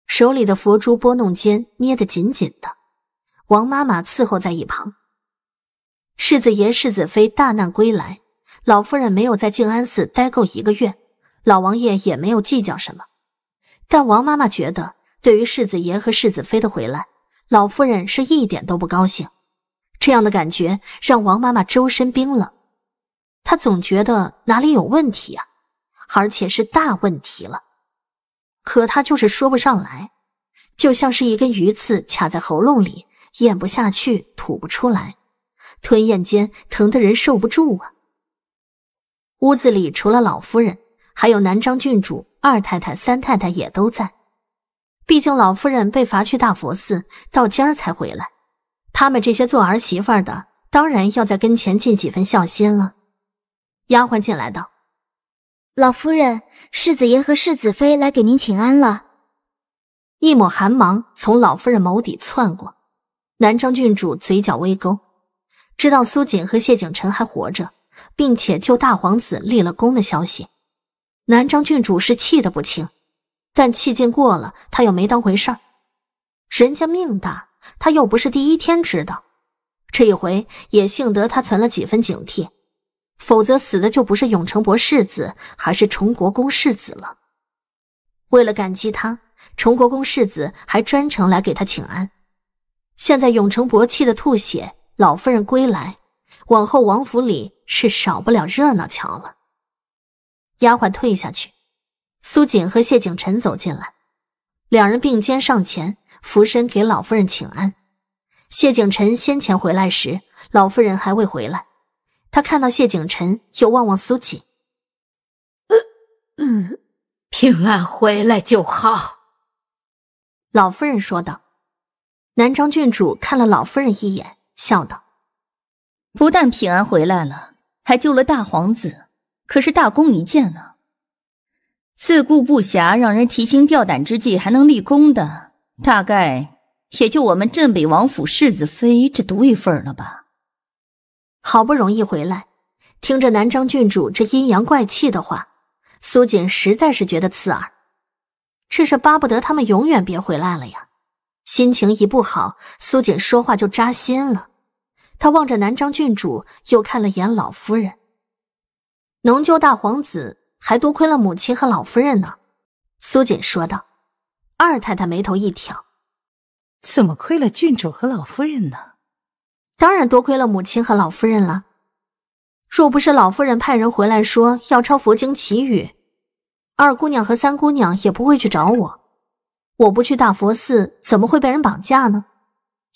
A: 手里的佛珠拨弄间捏得紧紧的。王妈妈伺候在一旁。世子爷、世子妃大难归来，老夫人没有在静安寺待够一个月，老王爷也没有计较什么。但王妈妈觉得，对于世子爷和世子妃的回来，老夫人是一点都不高兴。这样的感觉让王妈妈周身冰冷，她总觉得哪里有问题啊。而且是大问题了，可他就是说不上来，就像是一根鱼刺卡在喉咙里，咽不下去，吐不出来，吞咽间疼得人受不住啊。屋子里除了老夫人，还有南张郡主、二太太、三太太也都在。毕竟老夫人被罚去大佛寺，到今儿才回来，他们这些做儿媳妇的当然要在跟前尽几分孝心了。丫鬟进来道。老夫人，世子爷和世子妃来给您请安了。一抹寒芒从老夫人眸底窜过，南章郡主嘴角微勾，知道苏锦和谢景辰还活着，并且救大皇子立了功的消息，南章郡主是气得不轻，但气劲过了，她又没当回事儿。人家命大，他又不是第一天知道，这一回也幸得他存了几分警惕。否则，死的就不是永成伯世子，而是崇国公世子了。为了感激他，崇国公世子还专程来给他请安。现在永成伯气得吐血，老夫人归来，往后王府里是少不了热闹瞧了。丫鬟退下去，苏锦和谢景辰走进来，两人并肩上前，俯身给老夫人请安。谢景辰先前回来时，老夫人还未回来。他看到谢景臣，又望望苏锦，嗯嗯，平安回来就好。老夫人说道。南章郡主看了老夫人一眼，笑道：“不但平安回来了，还救了大皇子，可是大功一件呢。自顾不暇，让人提心吊胆之际，还能立功的，大概也就我们镇北王府世子妃这独一份了吧。”好不容易回来，听着南张郡主这阴阳怪气的话，苏锦实在是觉得刺耳。这是巴不得他们永远别回来了呀！心情一不好，苏锦说话就扎心了。他望着南张郡主，又看了眼老夫人。能救大皇子，还多亏了母亲和老夫人呢。苏锦说道。二太太眉头一挑：“怎么亏了郡主和老夫人呢？”当然，多亏了母亲和老夫人了。若不是老夫人派人回来说要抄佛经祈雨，二姑娘和三姑娘也不会去找我。我不去大佛寺，怎么会被人绑架呢？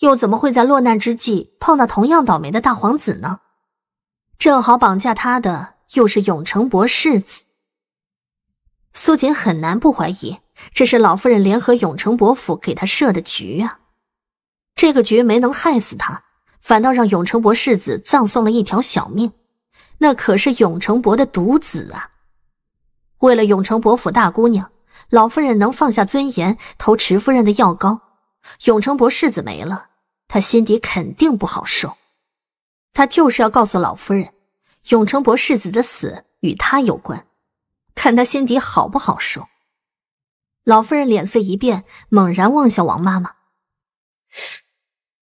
A: 又怎么会在落难之际碰到同样倒霉的大皇子呢？正好绑架他的又是永城伯世子苏锦，很难不怀疑这是老夫人联合永城伯府给他设的局啊！这个局没能害死他。反倒让永成伯世子葬送了一条小命，那可是永成伯的独子啊！为了永成伯府大姑娘，老夫人能放下尊严投池夫人的药膏，永成伯世子没了，她心底肯定不好受。她就是要告诉老夫人，永成伯世子的死与她有关，看她心底好不好受。老夫人脸色一变，猛然望向王妈妈。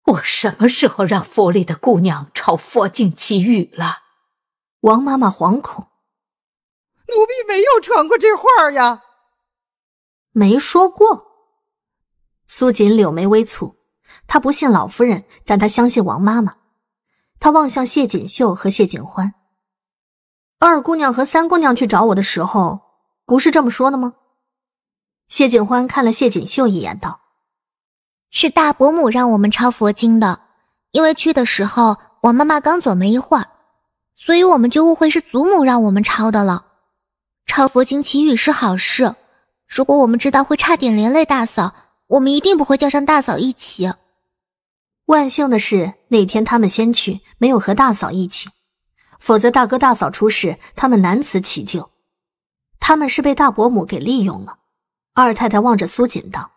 A: 我什么时候让府里的姑娘朝佛境祈雨了？王妈妈惶恐，奴婢没有传过这话呀，没说过。苏锦柳眉微蹙，她不信老夫人，但她相信王妈妈。她望向谢锦绣和谢锦欢，二姑娘和三姑娘去找我的时候，不是这么说的吗？谢锦欢看了谢锦绣一眼，道。是大伯母让我们抄佛经的，因为去的时候我妈妈刚走没一会儿，所以我们就误会是祖母让我们抄的了。抄佛经祈雨是好事，如果我们知道会差点连累大嫂，我们一定不会叫上大嫂一起。万幸的是那天他们先去，没有和大嫂一起，否则大哥大嫂出事，他们难辞其咎。他们是被大伯母给利用了。二太太望着苏锦道。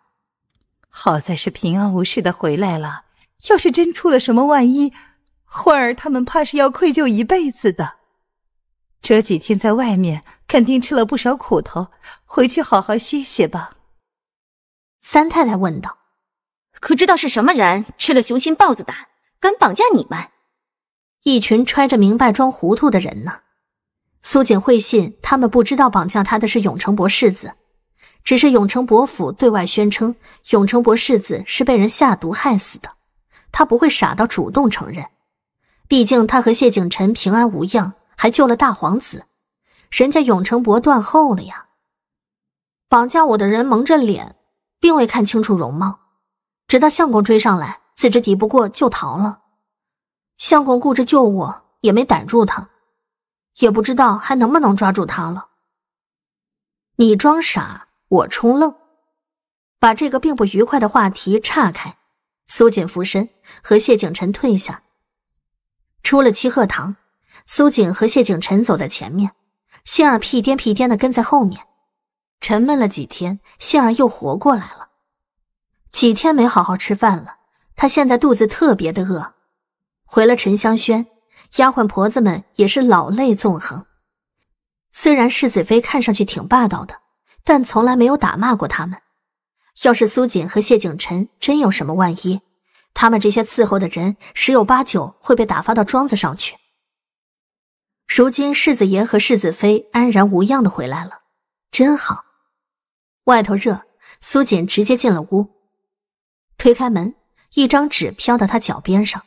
A: 好在是平安无事的回来了，要是真出了什么万一，焕儿他们怕是要愧疚一辈子的。这几天在外面肯定吃了不少苦头，回去好好歇歇吧。三太太问道：“可知道是什么人吃了雄心豹子胆，敢绑架你们？一群揣着明白装糊涂的人呢？”苏锦会信他们不知道绑架他的是永城伯世子。只是永城伯府对外宣称，永城伯世子是被人下毒害死的。他不会傻到主动承认，毕竟他和谢景辰平安无恙，还救了大皇子。人家永城伯断后了呀。绑架我的人蒙着脸，并未看清楚容貌，直到相公追上来，自知敌不过就逃了。相公顾着救我，也没逮住他，也不知道还能不能抓住他了。你装傻。我冲愣，把这个并不愉快的话题岔开。苏锦俯身和谢景辰退下，出了七鹤堂。苏锦和谢景辰走在前面，杏儿屁颠屁颠的跟在后面。沉闷了几天，杏儿又活过来了。几天没好好吃饭了，她现在肚子特别的饿。回了陈香轩，丫鬟婆子们也是老泪纵横。虽然世子妃看上去挺霸道的。但从来没有打骂过他们。要是苏锦和谢景辰真有什么万一，他们这些伺候的人十有八九会被打发到庄子上去。如今世子爷和世子妃安然无恙的回来了，真好。外头热，苏锦直接进了屋，推开门，一张纸飘到他脚边上。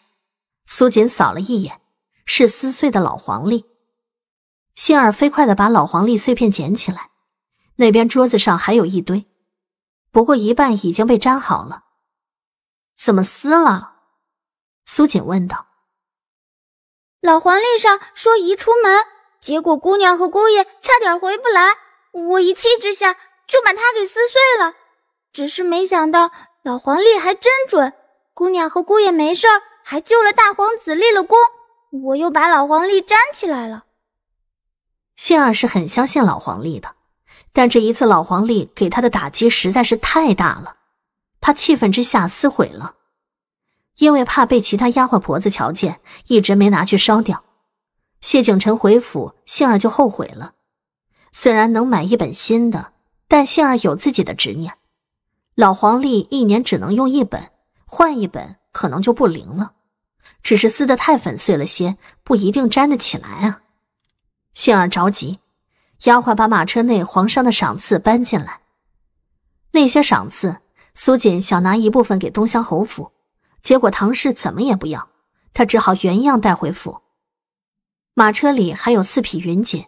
A: 苏锦扫了一眼，是撕碎的老黄历。杏儿飞快的把老黄历碎片捡起来。那边桌子上还有一堆，不过一半已经被粘好了。怎么撕了？苏锦问道。
C: 老黄历上说宜出门，结果姑娘和姑爷差点回不来，我一气之下就把它给撕碎了。只是没想到老黄历还真准，姑娘和姑爷没事儿，还救了大皇子立了功。我又把老黄历粘起来了。
A: 杏儿是很相信老黄历的。但这一次，老黄历给他的打击实在是太大了。他气愤之下撕毁了，因为怕被其他丫鬟婆子瞧见，一直没拿去烧掉。谢景辰回府，杏儿就后悔了。虽然能买一本新的，但杏儿有自己的执念：老黄历一年只能用一本，换一本可能就不灵了。只是撕得太粉碎了些，不一定粘得起来啊。杏儿着急。丫鬟把马车内皇上的赏赐搬进来。那些赏赐，苏锦想拿一部分给东乡侯府，结果唐氏怎么也不要，他只好原样带回府。马车里还有四匹云锦，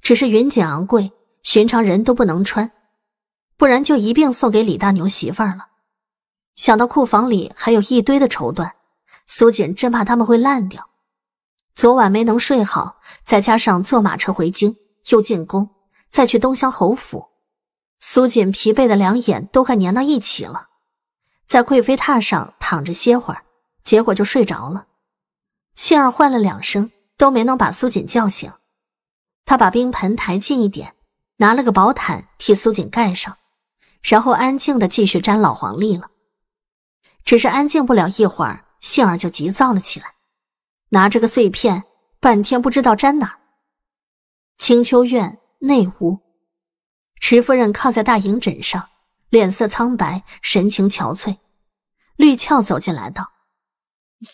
A: 只是云锦昂贵，寻常人都不能穿，不然就一并送给李大牛媳妇儿了。想到库房里还有一堆的绸缎，苏锦真怕他们会烂掉。昨晚没能睡好，再加上坐马车回京。又进宫，再去东乡侯府。苏锦疲惫的两眼都快粘到一起了，在贵妃榻上躺着歇会儿，结果就睡着了。杏儿唤了两声，都没能把苏锦叫醒。他把冰盆抬近一点，拿了个薄毯替苏锦盖上，然后安静的继续粘老黄历了。只是安静不了一会儿，杏儿就急躁了起来，拿着个碎片，半天不知道粘哪儿。清秋院内屋，池夫人靠在大营枕上，脸色苍白，神情憔悴。绿俏走进来道：“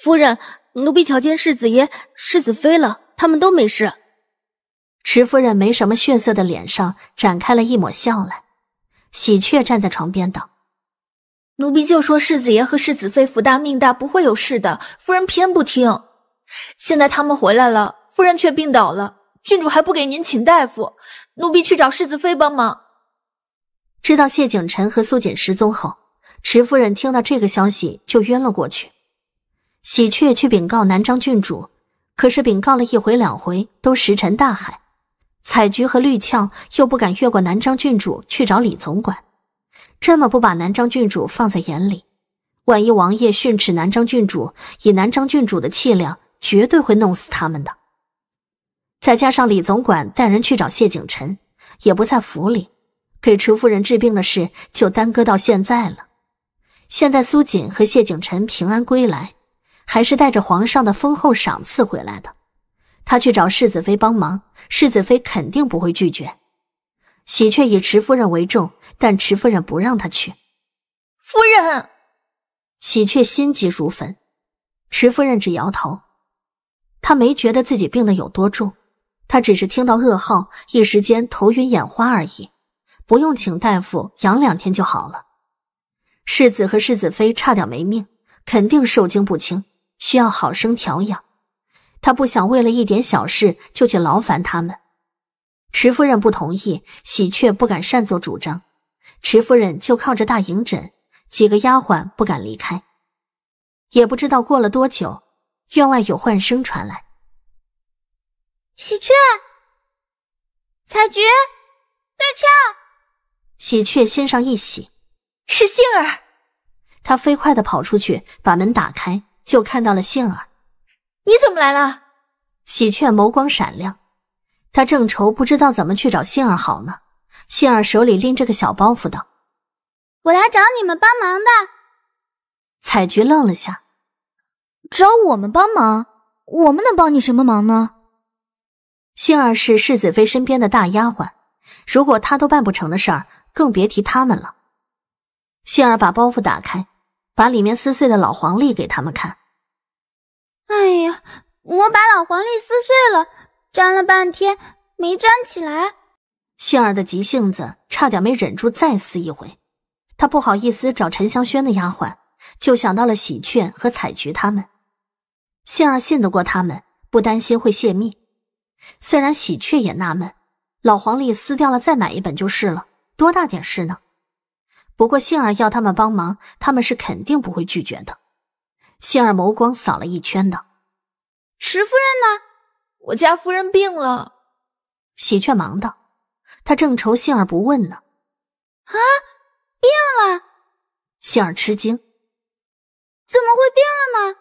A: 夫人，奴婢瞧见世子爷、世子妃了，他们都没事。”池夫人没什么血色的脸上展开了一抹笑来。喜鹊站在床边道：“奴婢就说世子爷和世子妃福大命大，不会有事的。夫人偏不听，现在他们回来了，夫人却病倒了。”郡主还不给您请大夫，奴婢去找世子妃帮忙。知道谢景辰和苏锦失踪后，池夫人听到这个消息就晕了过去。喜鹊去禀告南章郡主，可是禀告了一回两回都石沉大海。采菊和绿俏又不敢越过南章郡主去找李总管，这么不把南章郡主放在眼里，万一王爷训斥南章郡主，以南章郡主的气量，绝对会弄死他们的。再加上李总管带人去找谢景辰，也不在府里，给池夫人治病的事就耽搁到现在了。现在苏锦和谢景辰平安归来，还是带着皇上的丰厚赏赐回来的。他去找世子妃帮忙，世子妃肯定不会拒绝。喜鹊以池夫人为重，但池夫人不让他去。夫人，喜鹊心急如焚。池夫人只摇头，她没觉得自己病得有多重。他只是听到噩耗，一时间头晕眼花而已，不用请大夫养两天就好了。世子和世子妃差点没命，肯定受惊不轻，需要好生调养。他不想为了一点小事就去劳烦他们。池夫人不同意，喜鹊不敢擅作主张。池夫人就靠着大迎枕，几个丫鬟不敢离开。也不知道过了多久，院外有唤声传来。
C: 喜鹊、彩菊、绿俏，
A: 喜鹊心上一喜，是杏儿。她飞快的跑出去，把门打开，就看到了杏儿。你怎么来了？喜鹊眸光闪亮，他正愁不知道怎么去找杏儿好呢。杏儿手里拎着个小包袱，道：“我来找你们帮忙的。”彩菊愣了下，找我们帮忙？我们能帮你什么忙呢？杏儿是世子妃身边的大丫鬟，如果她都办不成的事儿，更别提他们了。杏儿把包袱打开，把里面撕碎的老黄历给他们看。
C: 哎呀，我把老黄历撕碎了，粘了半天
A: 没粘起来。杏儿的急性子差点没忍住再撕一回。她不好意思找陈香轩的丫鬟，就想到了喜鹊和彩菊他们。杏儿信得过他们，不担心会泄密。虽然喜鹊也纳闷，老黄历撕掉了再买一本就是了，多大点事呢？不过杏儿要他们帮忙，他们是肯定不会拒绝的。杏儿眸光扫了一圈的，池夫人呢？我家夫人病了。喜鹊忙道：“她正愁杏儿不问呢。”
C: 啊，
A: 病了！杏儿吃惊：“怎么会病了呢？”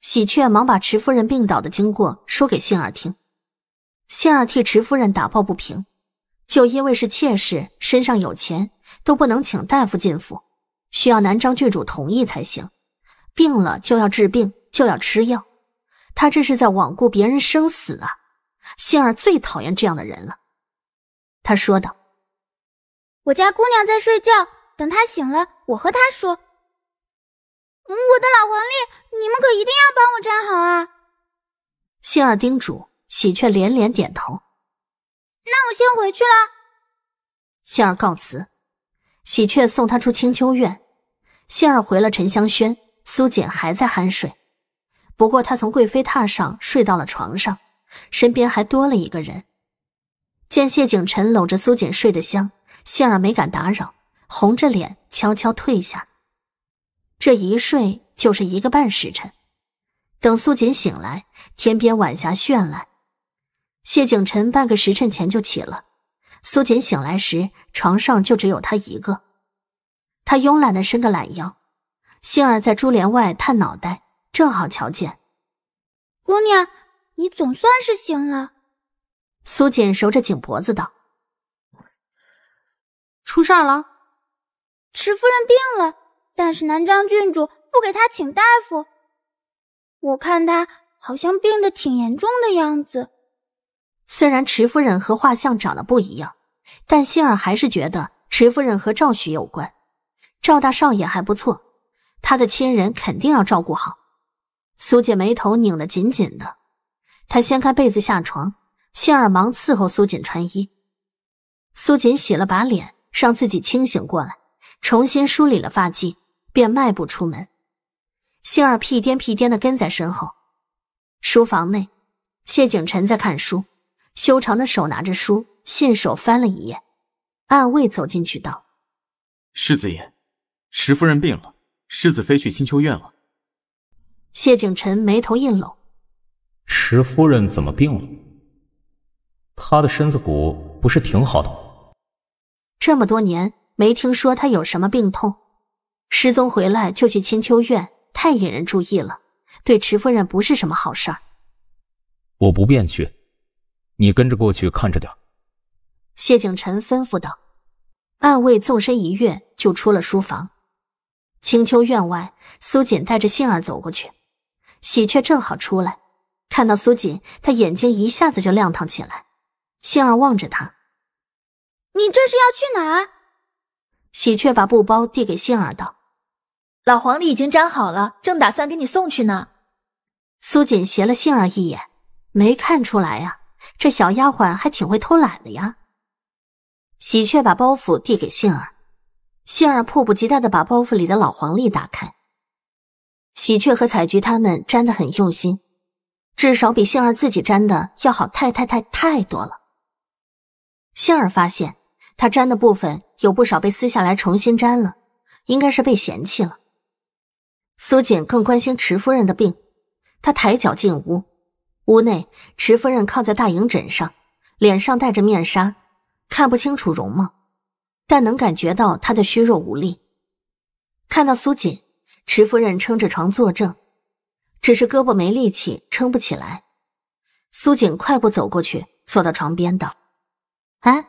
A: 喜鹊忙把池夫人病倒的经过说给杏儿听。杏儿替池夫人打抱不平，就因为是妾室，身上有钱都不能请大夫进府，需要南章郡主同意才行。病了就要治病，就要吃药，他这是在罔顾别人生死啊！杏儿最讨厌这样的人了，她说道：“
C: 我家姑娘在睡觉，等她醒了，我和她说。我的老黄历，你们可一定要帮我粘好啊！”
A: 杏儿叮嘱。喜鹊连连点头，那我先回去了。杏儿告辞，喜鹊送她出清秋院。杏儿回了沉香轩，苏简还在酣睡。不过她从贵妃榻上睡到了床上，身边还多了一个人。见谢景辰搂着苏简睡得香，杏儿没敢打扰，红着脸悄悄退下。这一睡就是一个半时辰。等苏锦醒来，天边晚霞绚烂。谢景辰半个时辰前就起了，苏锦醒来时，床上就只有他一个。他慵懒的伸个懒腰，杏儿在珠帘外探脑袋，正好瞧见。姑娘，你总算是醒了。苏锦揉着颈脖子道：“出事了，
C: 池夫人病了，但是南章郡主不给她请大夫，我看她好像病得挺严重的样子。”
A: 虽然池夫人和画像长得不一样，但杏儿还是觉得池夫人和赵许有关。赵大少爷还不错，他的亲人肯定要照顾好。苏锦眉头拧得紧紧的，她掀开被子下床，杏儿忙伺候苏锦穿衣。苏锦洗了把脸，让自己清醒过来，重新梳理了发髻，便迈步出门。杏儿屁颠屁颠地跟在身后。书房内，谢景辰在看书。修长的手拿着书，信手翻了一页。暗卫走进去道：“
B: 世子爷，石夫人病了，世子妃去清秋院了。”
A: 谢景辰眉头一拢：“
B: 池夫人怎么病了？她的身子骨不是挺好的吗？
A: 这么多年没听说她有什么病痛，失踪回来就去清秋院，太引人注意了，对池夫人不是什么好事儿。
B: 我不便去。”你跟着过去看着点儿，
A: 谢景辰吩咐道。暗卫纵身一跃就出了书房。青丘院外，苏锦带着杏儿走过去。喜鹊正好出来，看到苏锦，他眼睛一下子就亮堂起来。杏儿望着他，
C: 你这是要去哪？
A: 儿？”喜鹊把布包递给杏儿，道：“老黄历已经粘好了，正打算给你送去呢。”苏锦斜了杏儿一眼，没看出来呀。这小丫鬟还挺会偷懒的呀。喜鹊把包袱递给杏儿，杏儿迫不及待的把包袱里的老黄历打开。喜鹊和采菊他们粘的很用心，至少比杏儿自己粘的要好太太太太多了。杏儿发现她粘的部分有不少被撕下来重新粘了，应该是被嫌弃了。苏锦更关心池夫人的病，他抬脚进屋。屋内，池夫人靠在大银枕上，脸上戴着面纱，看不清楚容貌，但能感觉到她的虚弱无力。看到苏锦，池夫人撑着床坐正，只是胳膊没力气，撑不起来。苏锦快步走过去，坐到床边道：“哎，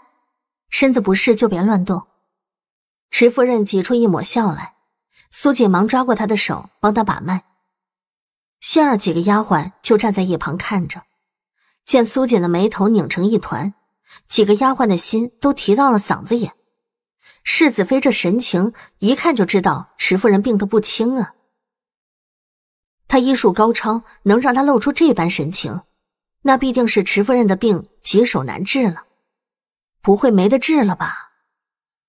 A: 身子不适就别乱动。”池夫人挤出一抹笑来，苏锦忙抓过她的手，帮她把脉。杏儿几个丫鬟就站在一旁看着，见苏锦的眉头拧成一团，几个丫鬟的心都提到了嗓子眼。世子妃这神情，一看就知道池夫人病得不轻啊。她医术高超，能让她露出这般神情，那必定是池夫人的病棘手难治了。不会没得治了吧？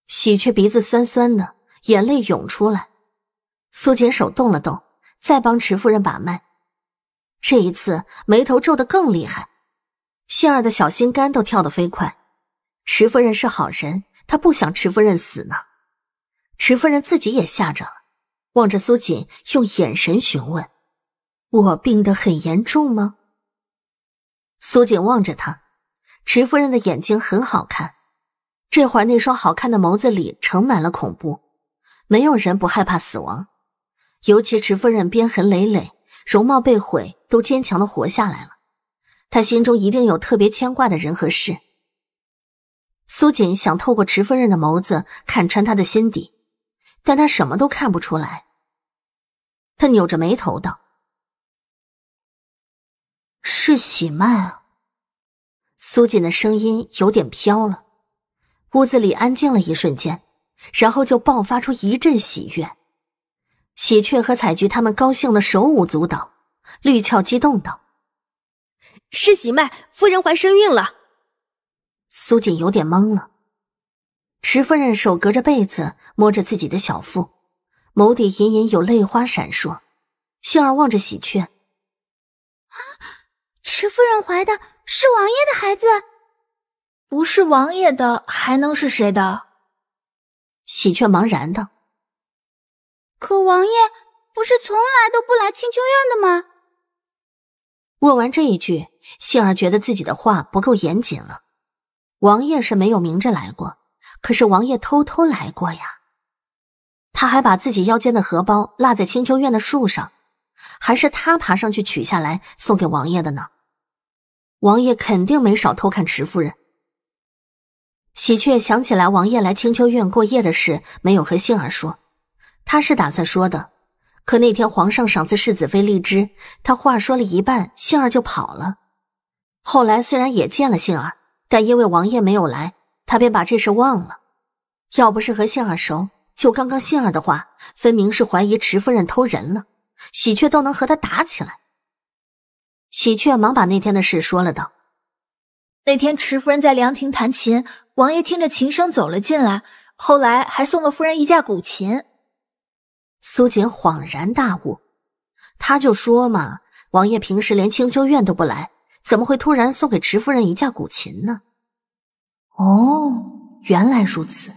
A: 喜鹊鼻子酸酸的，眼泪涌出来。苏锦手动了动。再帮池夫人把脉，这一次眉头皱得更厉害。杏儿的小心肝都跳得飞快。池夫人是好人，她不想池夫人死呢。池夫人自己也吓着了，望着苏锦，用眼神询问：“我病得很严重吗？”苏锦望着她，池夫人的眼睛很好看，这会儿那双好看的眸子里盛满了恐怖。没有人不害怕死亡。尤其池夫人鞭痕累累，容貌被毁，都坚强的活下来了。她心中一定有特别牵挂的人和事。苏锦想透过池夫人的眸子看穿他的心底，但她什么都看不出来。她扭着眉头道：“是喜脉啊。”苏锦的声音有点飘了。屋子里安静了一瞬间，然后就爆发出一阵喜悦。喜鹊和彩菊他们高兴的手舞足蹈，绿俏激动道：“是喜脉夫人怀身孕了。”苏锦有点懵了。池夫人手隔着被子摸着自己的小腹，眸底隐隐有泪花闪烁。杏儿望着喜鹊，啊，
C: 池夫人怀的
A: 是王爷的孩子，不是王爷的还能是谁的？喜鹊茫然道。可王爷不
C: 是从来都不来清秋
A: 院的吗？问完这一句，杏儿觉得自己的话不够严谨了。王爷是没有明着来过，可是王爷偷偷来过呀。他还把自己腰间的荷包落在清秋院的树上，还是他爬上去取下来送给王爷的呢。王爷肯定没少偷看池夫人。喜鹊想起来王爷来清秋院过夜的事，没有和杏儿说。他是打算说的，可那天皇上赏赐世子妃荔枝，他话说了一半，杏儿就跑了。后来虽然也见了杏儿，但因为王爷没有来，他便把这事忘了。要不是和杏儿熟，就刚刚杏儿的话，分明是怀疑池夫人偷人了，喜鹊都能和他打起来。喜鹊忙把那天的事说了，道：“那天池夫人在凉亭弹琴，王爷听着琴声走了进来，后来还送了夫人一架古琴。”苏锦恍然大悟，他就说嘛，王爷平时连清修院都不来，怎么会突然送给池夫人一架古琴呢？哦，原来如此，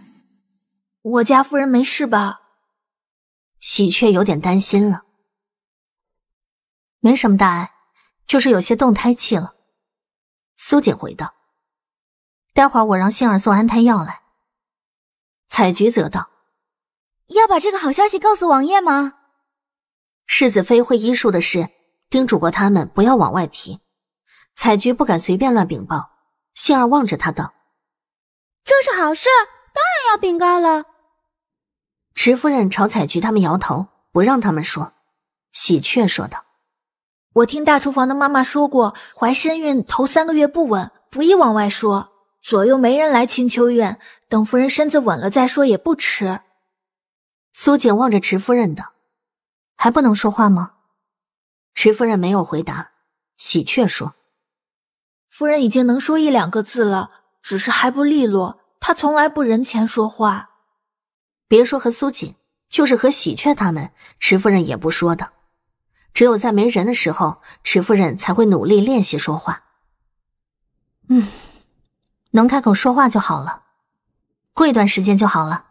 A: 我家夫人没事吧？喜鹊有点担心了，没什么大碍，就是有些动胎气了。苏锦回道，待会儿我让杏儿送安胎药来。采菊则道。要把这个好消息告诉王爷吗？世子妃会医术的事，叮嘱过他们不要往外提。采菊不敢随便乱禀报。杏儿望着他道：“这是好事，当然要禀告了。”池夫人朝采菊他们摇头，不让他们说。喜鹊说道：“我听大厨房的妈妈说过，怀身孕头三个月不稳，不宜往外说。左右没人来青丘院，等夫人身子稳了再说也不迟。”苏锦望着池夫人的，还不能说话吗？池夫人没有回答。喜鹊说：“夫人已经能说一两个字了，只是还不利落。她从来不人前说话，别说和苏锦，就是和喜鹊他们，池夫人也不说的。只有在没人的时候，池夫人才会努力练习说话。嗯，能开口说话就好了，过一段时间就好了。”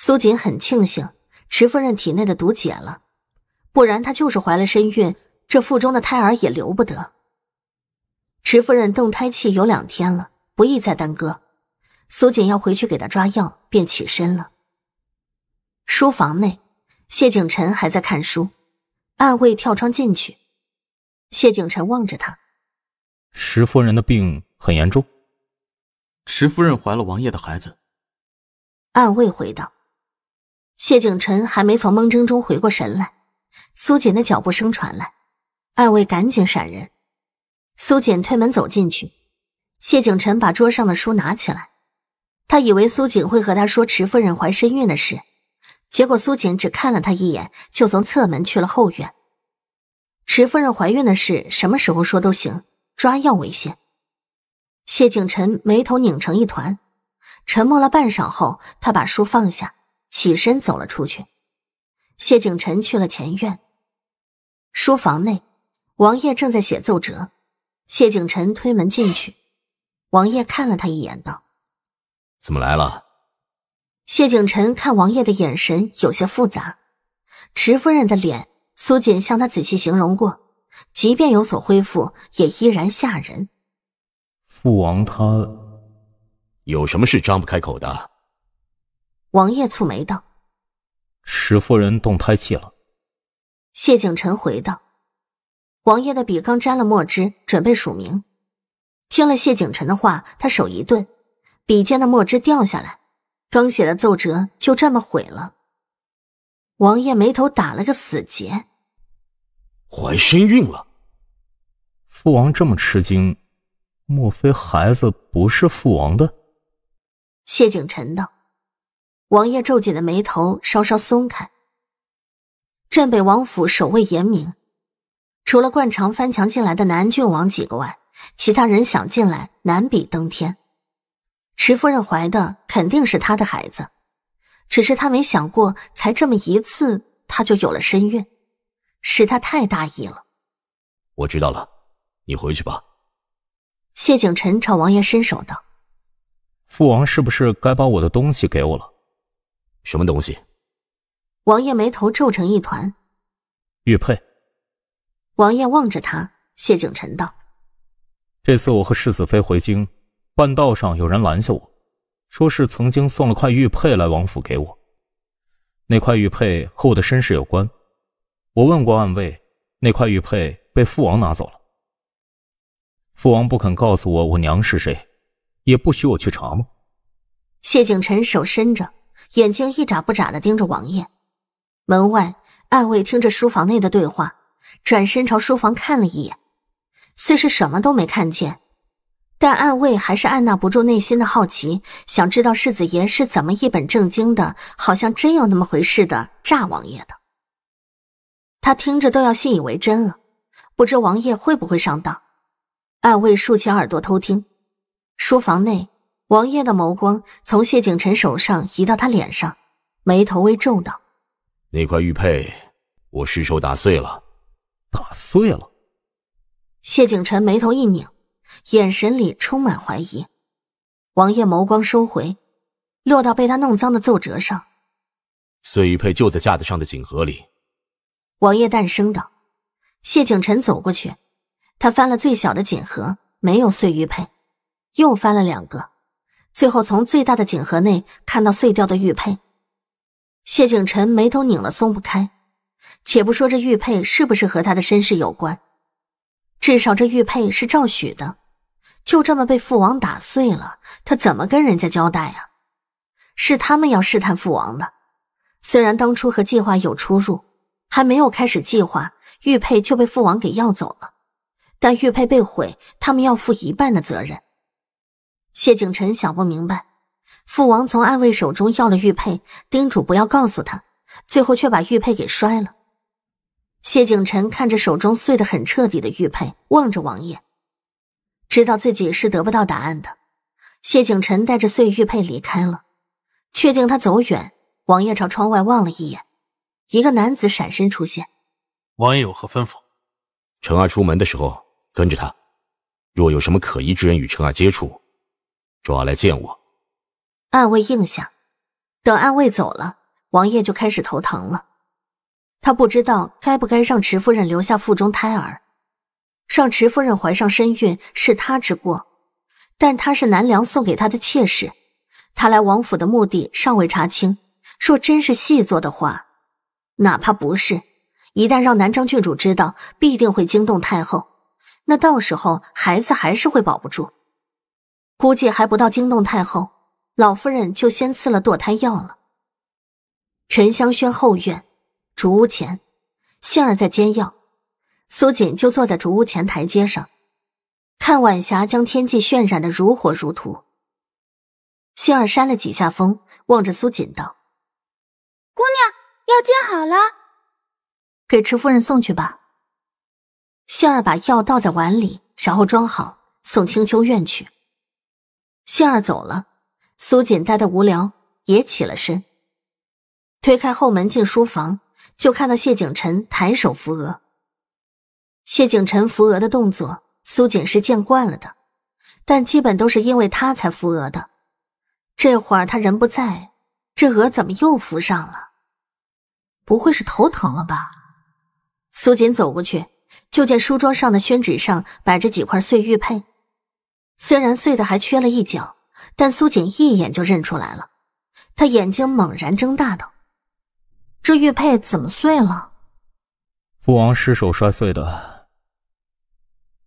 A: 苏锦很庆幸，池夫人体内的毒解了，不然她就是怀了身孕，这腹中的胎儿也留不得。池夫人动胎气有两天了，不宜再耽搁。苏锦要回去给她抓药，便起身了。书房内，谢景辰还在看书，暗卫跳窗进去。谢景辰望着他，
B: 池夫人的病很严重，池夫人怀了王爷的孩子。
A: 暗卫回道。谢景辰还没从梦怔中回过神来，苏锦的脚步声传来，暗卫赶紧闪人。苏锦推门走进去，谢景辰把桌上的书拿起来，他以为苏锦会和他说池夫人怀身孕的事，结果苏锦只看了他一眼，就从侧门去了后院。池夫人怀孕的事，什么时候说都行，抓药为先。谢景辰眉头拧成一团，沉默了半晌后，他把书放下。起身走了出去，谢景辰去了前院。书房内，王爷正在写奏折。谢景辰推门进去，王爷看了他一眼，道：“
B: 怎么来了？”
A: 谢景辰看王爷的眼神有些复杂。池夫人的脸，苏锦向他仔细形容过，即便有所恢复，也依然吓人。
B: 父王他有什么事张不开口的？
A: 王爷蹙眉道：“
B: 史夫人动胎气了。”
A: 谢景辰回道：“王爷的笔刚沾了墨汁，准备署名。听了谢景辰的话，他手一顿，笔尖的墨汁掉下来，刚写的奏折就这么毁了。”王爷眉头打了个死结：“
B: 怀身孕了？父王这么吃惊，莫非孩子不是父王的？”
A: 谢景辰道。王爷皱紧的眉头稍稍松开。镇北王府守卫严明，除了惯常翻墙进来的南郡王几个外，其他人想进来难比登天。池夫人怀的肯定是他的孩子，只是她没想过，才这么一次她就有了身孕，是她太大意了。
B: 我知道了，你回去吧。
A: 谢景辰朝王爷伸手道：“
B: 父王，是不是该把我的东西给我了？”什么东西？
A: 王爷眉头皱成一团。玉佩。王爷望着他，谢景辰道：“
B: 这次我和世子妃回京，半道上有人拦下我，说是曾经送了块玉佩来王府给我。那块玉佩和我的身世有关。我问过暗卫，那块玉佩被父王拿走了。父王不肯告诉我我娘是谁，也不许我去查吗？”
A: 谢景辰手伸着。眼睛一眨不眨的盯着王爷。门外暗卫听着书房内的对话，转身朝书房看了一眼，似是什么都没看见。但暗卫还是按捺不住内心的好奇，想知道世子爷是怎么一本正经的，好像真有那么回事的诈王爷的。他听着都要信以为真了，不知王爷会不会上当。暗卫竖起耳朵偷听，书房内。王爷的眸光从谢景辰手上移到他脸上，眉头微皱道：“
B: 那块玉佩我失手打碎了。”“
A: 打碎了？”谢景辰眉头一拧，眼神里充满怀疑。王爷眸光收回，落到被他弄脏的奏折上。
B: “碎玉佩就在架子上的锦盒里。”
A: 王爷淡声道。谢景辰走过去，他翻了最小的锦盒，没有碎玉佩，又翻了两个。最后从最大的锦盒内看到碎掉的玉佩，谢景辰眉头拧了，松不开。且不说这玉佩是不是和他的身世有关，至少这玉佩是赵许的，就这么被父王打碎了，他怎么跟人家交代啊？是他们要试探父王的，虽然当初和计划有出入，还没有开始计划，玉佩就被父王给要走了，但玉佩被毁，他们要负一半的责任。谢景辰想不明白，父王从暗卫手中要了玉佩，叮嘱不要告诉他，最后却把玉佩给摔了。谢景辰看着手中碎的很彻底的玉佩，望着王爷，知道自己是得不到答案的。谢景辰带着碎玉佩离开了。确定他走远，王爷朝窗外望了一眼，一个男子闪身出现。
B: 王爷有何吩咐？陈儿出门的时候跟着他，若有什么可疑之人与陈儿接触。抓来见我。
A: 暗卫应下，等暗卫走了，王爷就开始头疼了。他不知道该不该让池夫人留下腹中胎儿。让池夫人怀上身孕是他之过，但他是南梁送给他的妾室，他来王府的目的尚未查清。若真是细作的话，哪怕不是，一旦让南章郡主知道，必定会惊动太后，那到时候孩子还是会保不住。估计还不到惊动太后，老夫人就先赐了堕胎药了。沉香轩后院，竹屋前，杏儿在煎药，苏锦就坐在竹屋前台阶上，看晚霞将天际渲染的如火如荼。杏儿扇了几下风，望着苏锦道：“姑娘，药煎好了，给池夫人送去吧。”杏儿把药倒在碗里，然后装好，送清秋院去。谢儿走了，苏锦待得无聊，也起了身，推开后门进书房，就看到谢景辰抬手扶额。谢景辰扶额的动作，苏锦是见惯了的，但基本都是因为他才扶额的。这会儿他人不在，这额怎么又扶上了？不会是头疼了吧？苏锦走过去，就见书桌上的宣纸上摆着几块碎玉佩。虽然碎的还缺了一角，但苏锦一眼就认出来了。他眼睛猛然睁大道：“这玉佩怎么碎了？”
B: 父王失手摔碎的。”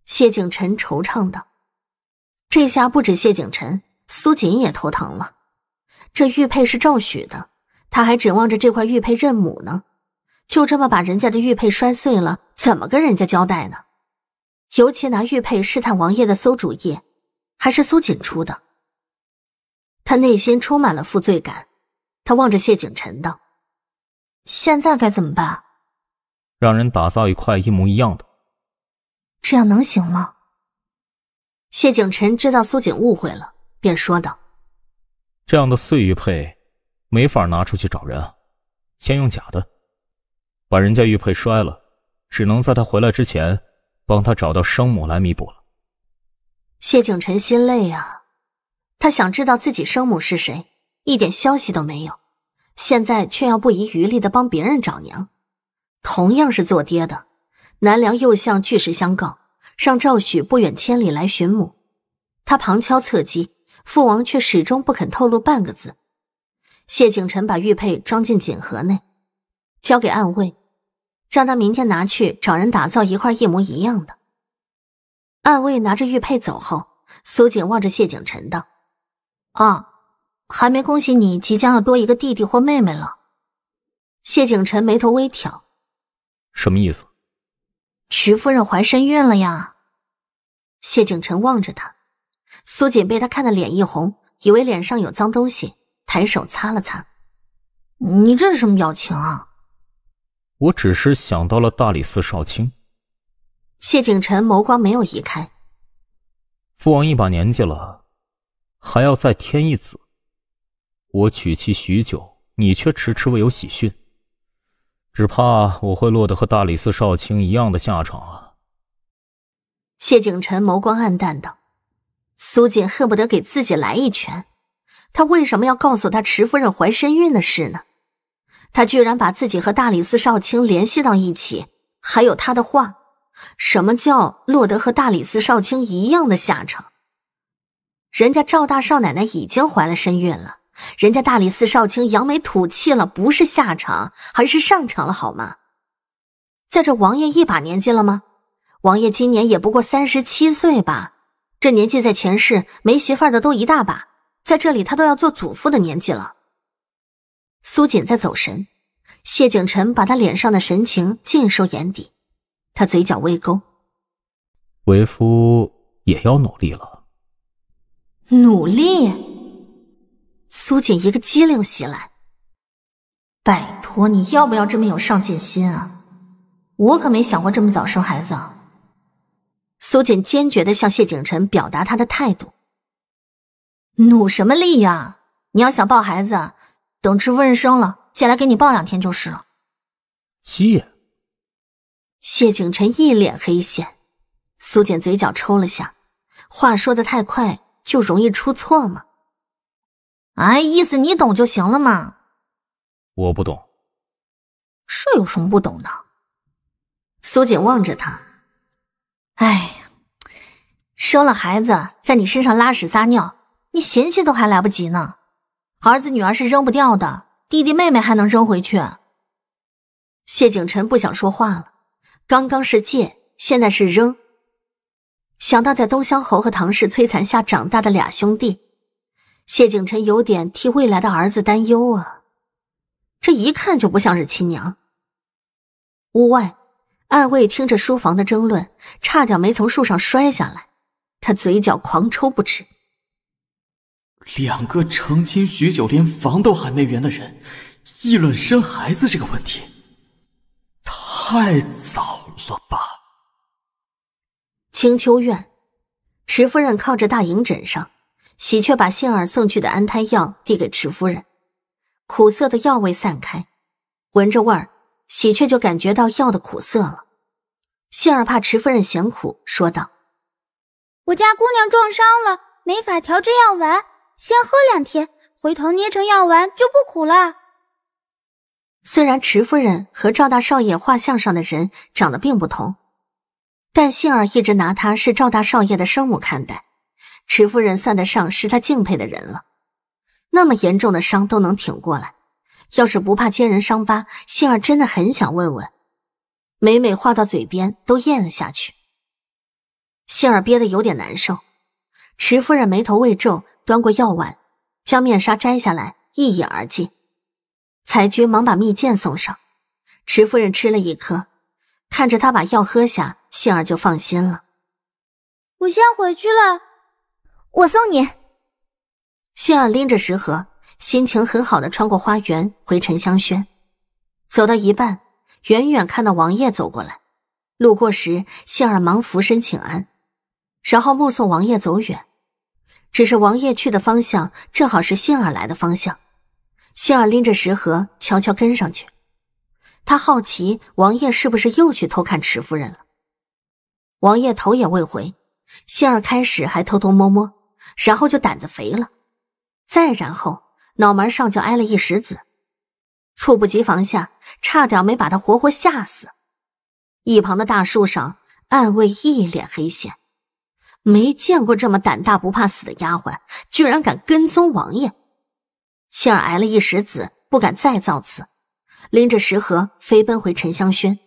A: 谢景辰惆怅道：“这下不止谢景辰，苏锦也头疼了。这玉佩是赵许的，他还指望着这块玉佩认母呢。就这么把人家的玉佩摔碎了，怎么跟人家交代呢？尤其拿玉佩试探王爷的馊主意。”还是苏锦出的，他内心充满了负罪感。他望着谢景辰道：“现在该怎么办？”“
B: 让人打造一块一模一样的。”“
A: 这样能行吗？”谢景辰知道苏锦误会了，便说道：“
B: 这样的碎玉佩没法拿出去找人啊，先用假的，把人家玉佩摔了。只能在他回来之前，帮他找到生母来弥补了。”
A: 谢景辰心累啊，他想知道自己生母是谁，一点消息都没有。现在却要不遗余力的帮别人找娘，同样是做爹的，南梁又向巨石相告，让赵许不远千里来寻母。他旁敲侧击，父王却始终不肯透露半个字。谢景辰把玉佩装进锦盒内，交给暗卫，让他明天拿去找人打造一块一模一样的。暗卫拿着玉佩走后，苏锦望着谢景辰道：“啊，还没恭喜你即将要多一个弟弟或妹妹了。”谢景辰眉头微挑，什么意思？池夫人怀身孕了呀！谢景辰望着他，苏锦被他看得脸一红，以为脸上有脏东西，抬手擦了擦。你这是什么表情啊？
B: 我只是想到了大理寺少卿。
A: 谢景辰眸光没有移开。
B: 父王一把年纪了，还要再添一子。我娶妻许久，你却迟迟未有喜讯，只怕我会落得和大理寺少卿一样的下场啊！
A: 谢景辰眸光黯淡道：“苏锦恨不得给自己来一拳。他为什么要告诉他池夫人怀身孕的事呢？他居然把自己和大理寺少卿联系到一起，还有他的话。”什么叫落得和大理寺少卿一样的下场？人家赵大少奶奶已经怀了身孕了，人家大理寺少卿扬眉吐气了，不是下场，而是上场了好吗？在这王爷一把年纪了吗？王爷今年也不过三十七岁吧？这年纪在前世没媳妇儿的都一大把，在这里他都要做祖父的年纪了。苏锦在走神，谢景辰把他脸上的神情尽收眼底。他嘴角微勾，
B: 为夫也要努力了。
A: 努力？苏锦一个机灵袭来。拜托，你要不要这么有上进心啊？我可没想过这么早生孩子。苏锦坚决的向谢景辰表达他的态度。努什么力呀？你要想抱孩子，等池夫人生了，进来给你抱两天就是了。七爷。谢景辰一脸黑线，苏简嘴角抽了下，话说的太快就容易出错嘛。哎，意思你懂就行了嘛。我不懂。这有什么不懂的？苏简望着他，哎，生了孩子在你身上拉屎撒尿，你嫌弃都还来不及呢。儿子女儿是扔不掉的，弟弟妹妹还能扔回去。谢景辰不想说话了。刚刚是借，现在是扔。想到在东乡侯和唐氏摧残下长大的俩兄弟，谢景辰有点替未来的儿子担忧啊。这一看就不像是亲娘。屋外，暗卫听着书房的争论，差点没从树上摔下来。他嘴角狂抽不止。
B: 两个成亲许久连房都还没圆的人，议论生孩子这个问题，太……
A: 了吧。清秋院，池夫人靠着大银枕上，喜鹊把杏儿送去的安胎药递给池夫人，苦涩的药味散开，闻着味儿，喜鹊就感觉到药的苦涩了。杏儿怕池夫人嫌苦，说道：“
C: 我家姑娘撞伤了，没法调制药丸，先喝两天，回头捏成药丸就不苦了。”
A: 虽然池夫人和赵大少爷画像上的人长得并不同，但杏儿一直拿她是赵大少爷的生母看待，池夫人算得上是她敬佩的人了。那么严重的伤都能挺过来，要是不怕揭人伤疤，杏儿真的很想问问。每每话到嘴边都咽了下去，杏儿憋得有点难受。池夫人眉头未皱，端过药碗，将面纱摘下来，一饮而尽。裁军忙把蜜饯送上，池夫人吃了一颗，看着他把药喝下，杏儿就放心了。
C: 我先回去了，
A: 我送你。杏儿拎着食盒，心情很好的穿过花园回沉香轩。走到一半，远远看到王爷走过来，路过时，杏儿忙俯身请安，然后目送王爷走远。只是王爷去的方向正好是杏儿来的方向。杏儿拎着食盒，悄悄跟上去。他好奇王爷是不是又去偷看池夫人了。王爷头也未回，杏儿开始还偷偷摸摸，然后就胆子肥了，再然后脑门上就挨了一石子，猝不及防下，差点没把他活活吓死。一旁的大树上，暗卫一脸黑线，没见过这么胆大不怕死的丫鬟，居然敢跟踪王爷。杏儿挨了一石子，不敢再造次，拎着石盒飞奔回沉香轩。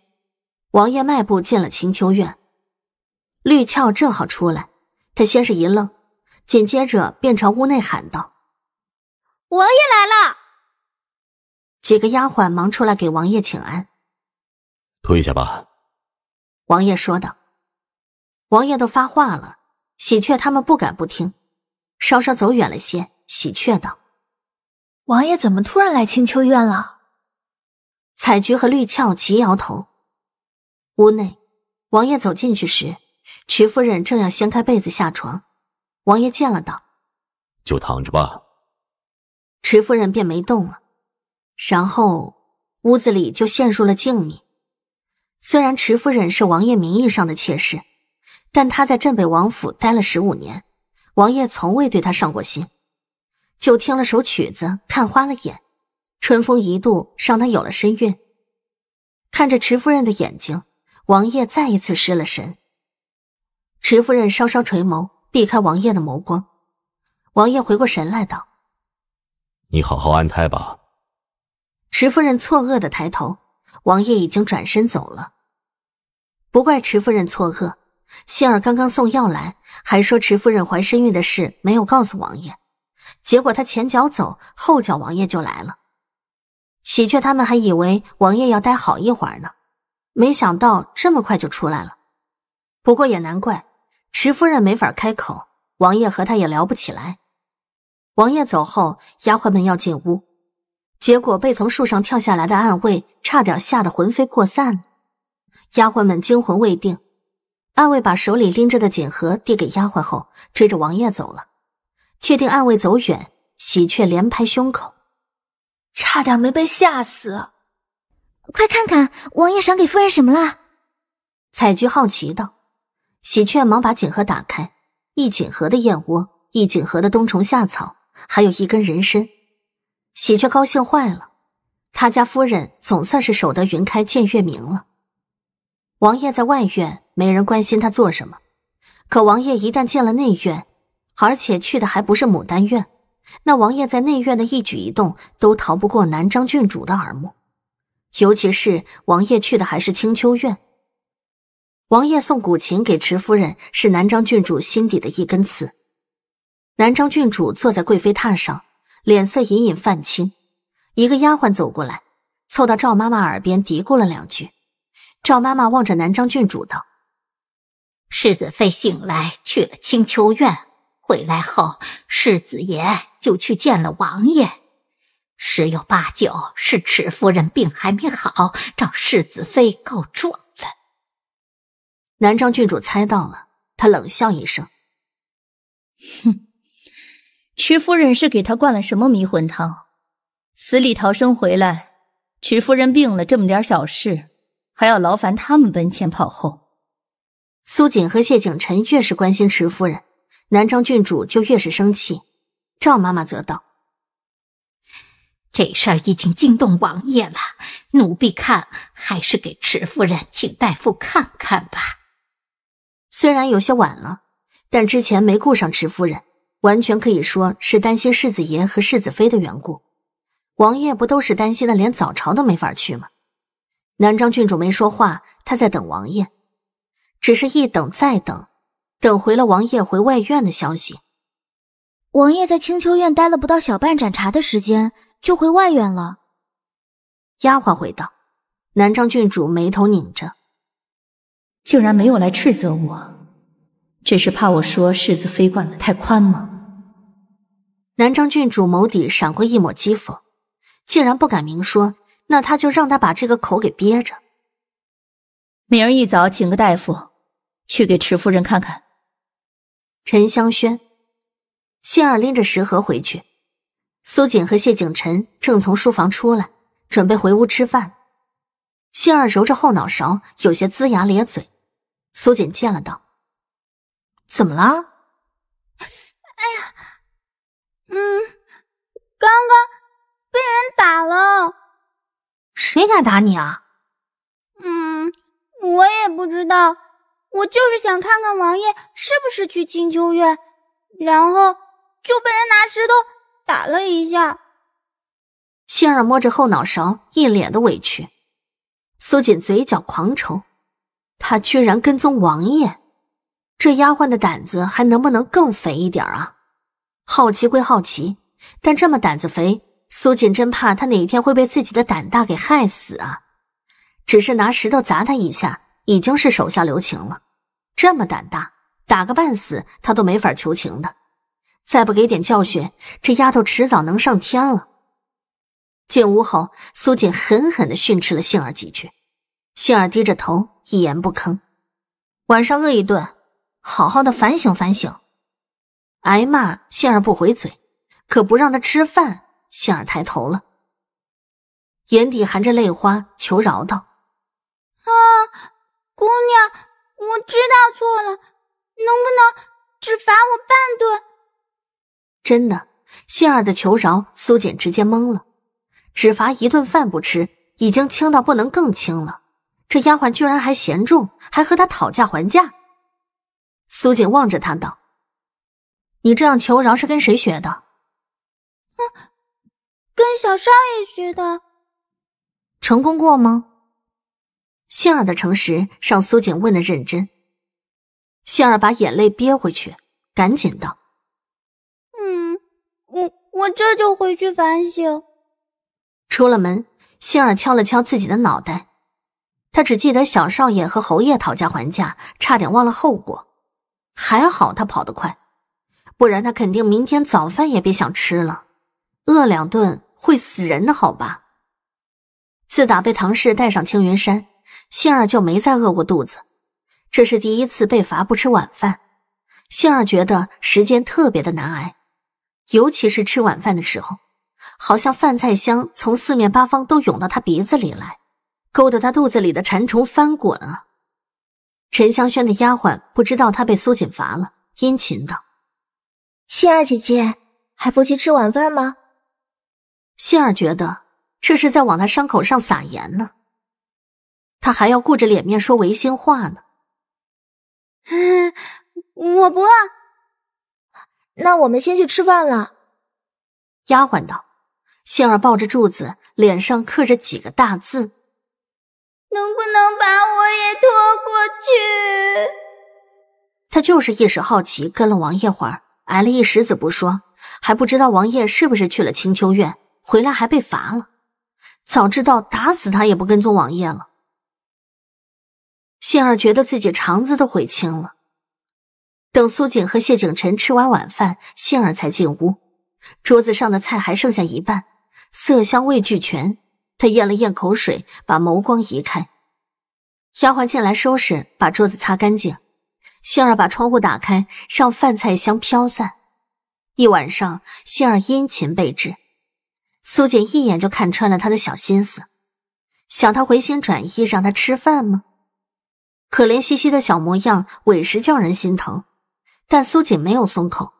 A: 王爷迈步进了清秋院，绿俏正好出来，他先是一愣，紧接着便朝屋内喊道：“王爷来了！”几个丫鬟忙出来给王爷请安。
B: 退下吧，
A: 王爷说道。王爷都发话了，喜鹊他们不敢不听。稍稍走远了些，喜鹊道。王爷怎么突然来青丘院了？采菊和绿俏齐摇头。屋内，王爷走进去时，池夫人正要掀开被子下床，王爷见了道：“
B: 就躺着吧。”
A: 池夫人便没动了。然后屋子里就陷入了静谧。虽然池夫人是王爷名义上的妾室，但她在镇北王府待了十五年，王爷从未对她上过心。就听了首曲子，看花了眼，春风一度让他有了身孕。看着池夫人的眼睛，王爷再一次失了神。池夫人稍稍垂眸，避开王爷的眸光。王爷回过神来，道：“
B: 你好好安胎吧。”
A: 池夫人错愕的抬头，王爷已经转身走了。不怪池夫人错愕，杏儿刚刚送药来，还说池夫人怀身孕的事没有告诉王爷。结果他前脚走，后脚王爷就来了。喜鹊他们还以为王爷要待好一会儿呢，没想到这么快就出来了。不过也难怪，池夫人没法开口，王爷和他也聊不起来。王爷走后，丫鬟们要进屋，结果被从树上跳下来的暗卫差点吓得魂飞魄散。丫鬟们惊魂未定，暗卫把手里拎着的锦盒递给丫鬟后，追着王爷走了。确定暗卫走远，喜鹊连拍胸口，差点没被吓死。快看看，王爷赏给夫人什么了？采菊好奇道。喜鹊忙把锦盒打开，一锦盒的燕窝，一锦盒的冬虫夏草，还有一根人参。喜鹊高兴坏了，他家夫人总算是守得云开见月明了。王爷在外院没人关心他做什么，可王爷一旦进了内院。而且去的还不是牡丹院，那王爷在内院的一举一动都逃不过南张郡主的耳目。尤其是王爷去的还是青丘院，王爷送古琴给池夫人，是南张郡主心底的一根刺。南张郡主坐在贵妃榻上，脸色隐隐泛青。一个丫鬟走过来，凑到赵妈妈耳边嘀咕了两句。赵妈妈望着南张郡主道：“世子妃醒来，去了青丘院。”回来后，世子爷就去见了王爷，十有八九是迟夫人病还没好，找世子妃告状了。南昌郡主猜到了，她冷笑一声：“哼，迟夫人是给她灌了什么迷魂汤？死里逃生回来，迟夫人病了，这么点小事还要劳烦他们奔前跑后。”苏锦和谢景辰越是关心迟夫人。南章郡主就越是生气，赵妈妈则道：“这事儿已经惊动王爷了，奴婢看还是给池夫人请大夫看看吧。虽然有些晚了，但之前没顾上池夫人，完全可以说是担心世子爷和世子妃的缘故。王爷不都是担心的，连早朝都没法去吗？”南章郡主没说话，她在等王爷，只是一等再等。等回了王爷回外院的消息，王爷在青丘院待了不到小半盏茶的时间，就回外院了。丫鬟回道。南章郡主眉头拧着，竟然没有来斥责我，只是怕我说世子妃惯的太宽吗？南章郡主眸底闪过一抹讥讽，竟然不敢明说，那他就让他把这个口给憋着。明儿一早请个大夫去给池夫人看看。陈香轩，杏儿拎着食盒回去。苏锦和谢景辰正从书房出来，准备回屋吃饭。杏儿揉着后脑勺，有些龇牙咧嘴。苏锦见了，道：“怎么了？”哎呀，
C: 嗯，刚刚被人打了。
A: 谁敢打你啊？
C: 嗯，我也不知道。我就是想看看王爷是不是去金秋院，然后就被人拿石头打了一下。
A: 杏儿摸着后脑勺，一脸的委屈。苏锦嘴角狂抽，他居然跟踪王爷，这丫鬟的胆子还能不能更肥一点啊？好奇归好奇，但这么胆子肥，苏锦真怕他哪一天会被自己的胆大给害死啊！只是拿石头砸他一下，已经是手下留情了。这么胆大，打个半死，他都没法求情的。再不给点教训，这丫头迟早能上天了。进屋后，苏锦狠狠的训斥了杏儿几句，杏儿低着头，一言不吭。晚上饿一顿，好好的反省反省。挨骂，杏儿不回嘴，可不让她吃饭，杏儿抬头了，眼底含着泪花，求饶道：“啊，
C: 姑娘。”我知道错了，能不能只罚我半顿？
A: 真的，杏儿的求饶，苏锦直接懵了。只罚一顿饭不吃，已经轻到不能更轻了。这丫鬟居然还嫌重，还和他讨价还价。苏锦望着他道：“你这样求饶是跟谁学的？”“
C: 哼，跟小少爷学的。”“
A: 成功过吗？”杏儿的诚实让苏锦问的认真。杏儿把眼泪憋回去，赶紧道：“
C: 嗯，我我这就回去反省。”
A: 出了门，杏儿敲了敲自己的脑袋。她只记得小少爷和侯爷讨价还价，差点忘了后果。还好她跑得快，不然她肯定明天早饭也别想吃了。饿两顿会死人的好吧？自打被唐氏带上青云山。杏儿就没再饿过肚子，这是第一次被罚不吃晚饭。杏儿觉得时间特别的难挨，尤其是吃晚饭的时候，好像饭菜香从四面八方都涌到她鼻子里来，勾得她肚子里的馋虫翻滚啊。陈香轩的丫鬟不知道她被苏锦罚了，殷勤道：“杏儿姐姐，还不去吃晚饭吗？”杏儿觉得这是在往她伤口上撒盐呢。他还要顾着脸面说违心话呢。我不饿，那我们先去吃饭了。丫鬟道：“杏儿抱着柱子，脸上刻着几个大字。
C: 能不能把我也拖
A: 过去？”他就是一时好奇，跟了王爷会儿，挨了一石子不说，还不知道王爷是不是去了清秋院，回来还被罚了。早知道打死他也不跟踪王爷了。杏儿觉得自己肠子都悔青了。等苏锦和谢景辰吃完晚饭，杏儿才进屋。桌子上的菜还剩下一半，色香味俱全。她咽了咽口水，把眸光移开。丫鬟进来收拾，把桌子擦干净。杏儿把窗户打开，让饭菜香飘散。一晚上，杏儿殷勤备至。苏锦一眼就看穿了他的小心思，想他回心转意，让他吃饭吗？可怜兮兮的小模样，委实叫人心疼。但苏锦没有松口，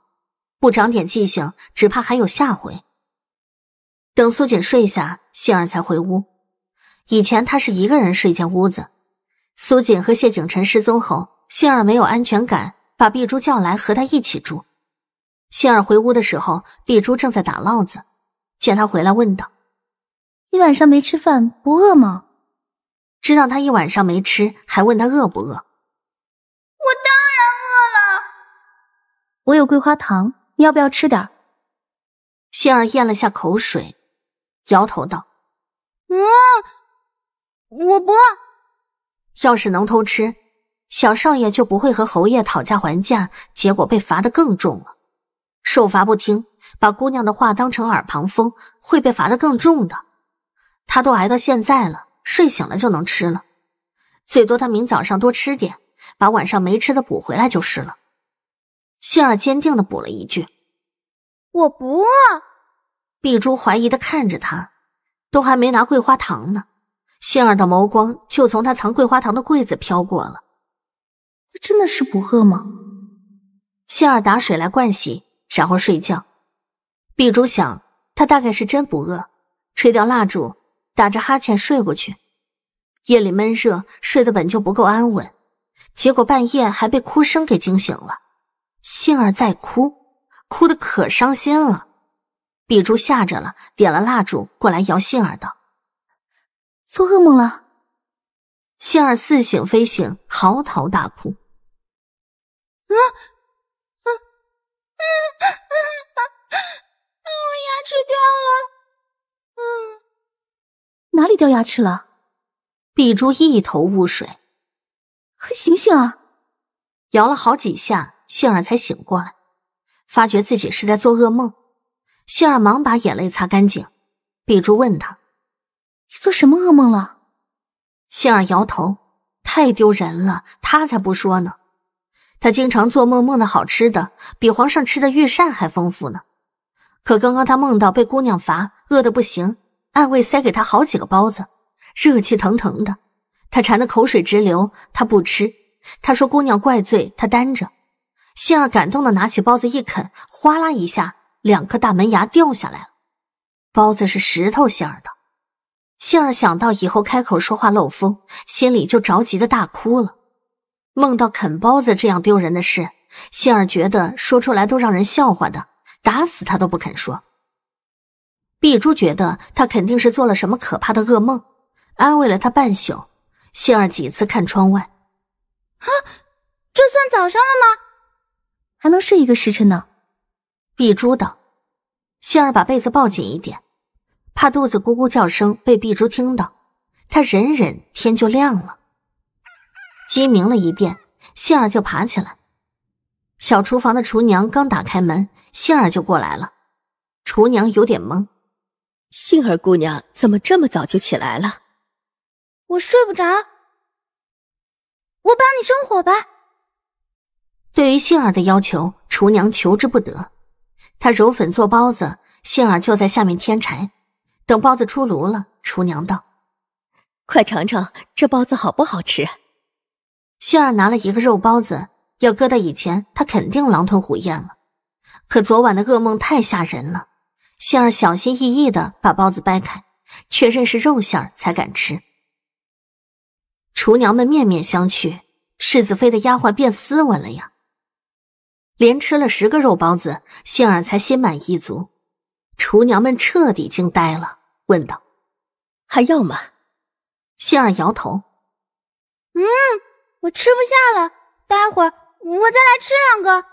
A: 不长点记性，只怕还有下回。等苏锦睡下，杏儿才回屋。以前她是一个人睡一间屋子。苏锦和谢景辰失踪后，杏儿没有安全感，把碧珠叫来和她一起住。杏儿回屋的时候，碧珠正在打烙子，见她回来，问道：“你晚上没吃饭，不饿吗？”知道他一晚上没吃，还问他饿不饿？我
C: 当然饿了。
A: 我有桂花糖，要不要吃点？仙儿咽了下口水，摇头道：“嗯，我不饿。”要是能偷吃，小少爷就不会和侯爷讨价还价，结果被罚的更重了。受罚不听，把姑娘的话当成耳旁风，会被罚的更重的。他都挨到现在了。睡醒了就能吃了，最多他明早上多吃点，把晚上没吃的补回来就是了。杏儿坚定的补了一句：“我不饿。”碧珠怀疑的看着他，都还没拿桂花糖呢，杏儿的眸光就从他藏桂花糖的柜子飘过了。真的是不饿吗？杏儿打水来灌洗，然后睡觉。碧珠想，他大概是真不饿。吹掉蜡烛。打着哈欠睡过去，夜里闷热，睡得本就不够安稳，结果半夜还被哭声给惊醒了。杏儿在哭，哭得可伤心了。碧珠吓着了，点了蜡烛过来摇杏儿道：“做噩梦了。”杏儿似醒非醒，嚎啕大哭：“啊啊
C: 啊啊啊！我牙齿掉了。”
A: 哪里掉牙齿了？碧珠一头雾水，快醒醒啊！摇了好几下，杏儿才醒过来，发觉自己是在做噩梦。杏儿忙把眼泪擦干净，碧珠问她：“你做什么噩梦了？”杏儿摇头，太丢人了，她才不说呢。她经常做梦，梦的好吃的比皇上吃的御膳还丰富呢。可刚刚她梦到被姑娘罚，饿得不行。暗卫塞给他好几个包子，热气腾腾的，他馋得口水直流。他不吃，他说姑娘怪罪他担着。杏儿感动的拿起包子一啃，哗啦一下，两颗大门牙掉下来了。包子是石头馅儿的，杏儿想到以后开口说话漏风，心里就着急的大哭了。梦到啃包子这样丢人的事，杏儿觉得说出来都让人笑话的，打死他都不肯说。碧珠觉得他肯定是做了什么可怕的噩梦，安慰了她半宿。杏儿几次看窗外，啊，这算早上了吗？还能睡一个时辰呢。碧珠道。杏儿把被子抱紧一点，怕肚子咕咕叫声被碧珠听到。她忍忍，天就亮了。鸡鸣了一遍，杏儿就爬起来。小厨房的厨娘刚打开门，杏儿就过来了。厨娘有点懵。杏儿姑娘怎么这么早就起来了？
C: 我睡不着，我
A: 帮你生火吧。对于杏儿的要求，厨娘求之不得。她揉粉做包子，杏儿就在下面添柴。等包子出炉了，厨娘道：“快尝尝这包子好不好吃。”杏儿拿了一个肉包子，要搁到以前，她肯定狼吞虎咽了。可昨晚的噩梦太吓人了。杏儿小心翼翼的把包子掰开，确认是肉馅儿才敢吃。厨娘们面面相觑，世子妃的丫鬟变斯文了呀！连吃了十个肉包子，杏儿才心满意足。厨娘们彻底惊呆了，问道：“还要吗？”杏儿摇头：“
C: 嗯，我吃不下了。待会儿我再来吃两个。”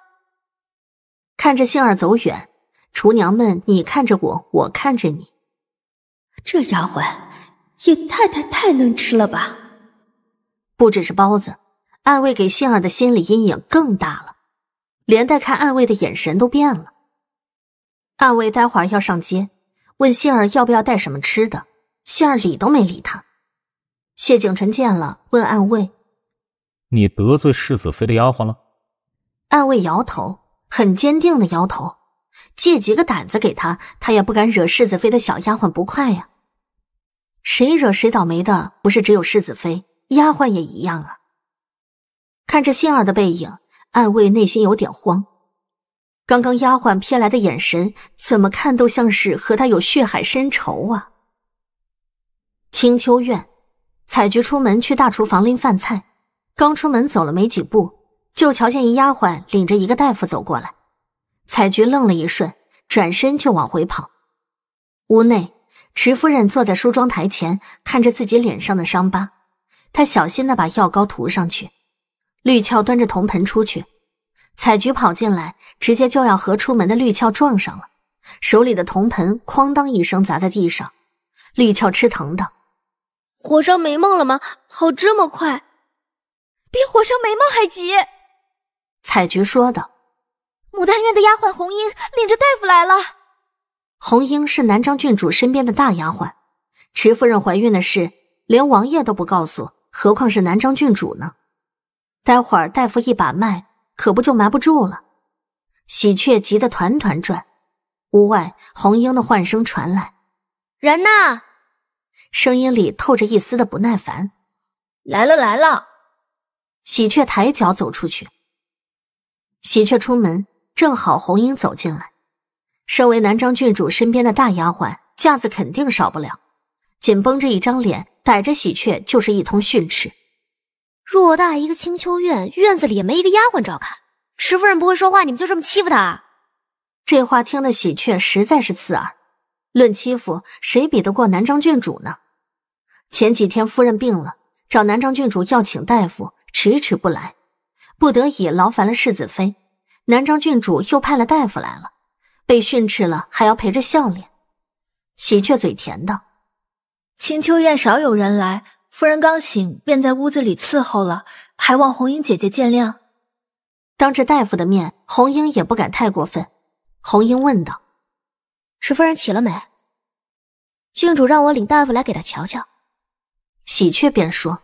A: 看着杏儿走远。厨娘们，你看着我，我看着你。这丫鬟也太太太能吃了吧？不只是包子，暗卫给杏儿的心理阴影更大了，连带看暗卫的眼神都变了。暗卫待会儿要上街，问杏儿要不要带什么吃的，杏儿理都没理他。谢景辰见了，问暗卫：“
B: 你得罪世子妃的丫鬟了？”
A: 暗卫摇头，很坚定的摇头。借几个胆子给他，他也不敢惹世子妃的小丫鬟不快呀。谁惹谁倒霉的，不是只有世子妃，丫鬟也一样啊。看着杏儿的背影，暗卫内心有点慌。刚刚丫鬟瞥来的眼神，怎么看都像是和他有血海深仇啊。清秋院，采菊出门去大厨房拎饭菜，刚出门走了没几步，就瞧见一丫鬟领着一个大夫走过来。彩菊愣了一瞬，转身就往回跑。屋内，池夫人坐在梳妆台前，看着自己脸上的伤疤，她小心地把药膏涂上去。绿俏端着铜盆出去，彩菊跑进来，直接就要和出门的绿俏撞上了，手里的铜盆哐当一声砸在地上。绿俏吃疼道：“火烧眉毛了吗？跑这么快，比火烧眉毛还急。”彩菊说道。牡丹院的丫鬟红英领着大夫来了。红英是南张郡主身边的大丫鬟，池夫人怀孕的事连王爷都不告诉，何况是南张郡主呢？待会儿大夫一把脉，可不就瞒不住了。喜鹊急得团团转。屋外，红英的唤声传来：“人呢？”声音里透着一丝的不耐烦。“来了，来了。”喜鹊抬脚走出去。喜鹊出门。正好红英走进来，身为南章郡主身边的大丫鬟，架子肯定少不了。紧绷着一张脸，逮着喜鹊就是一通训斥。偌大一个清秋院，院子里也没一个丫鬟照看。池夫人不会说话，你们就这么欺负她？这话听得喜鹊实在是刺耳。论欺负，谁比得过南章郡主呢？前几天夫人病了，找南章郡主要请大夫，迟迟不来，不得已劳烦了世子妃。南章郡主又派了大夫来了，被训斥了还要陪着笑脸。喜鹊嘴甜的，清秋院少有人来，夫人刚醒便在屋子里伺候了，还望红英姐姐见谅。当着大夫的面，红英也不敢太过分。红英问道：“是夫人起了没？郡主让我领大夫来给她瞧瞧。”喜鹊便说：“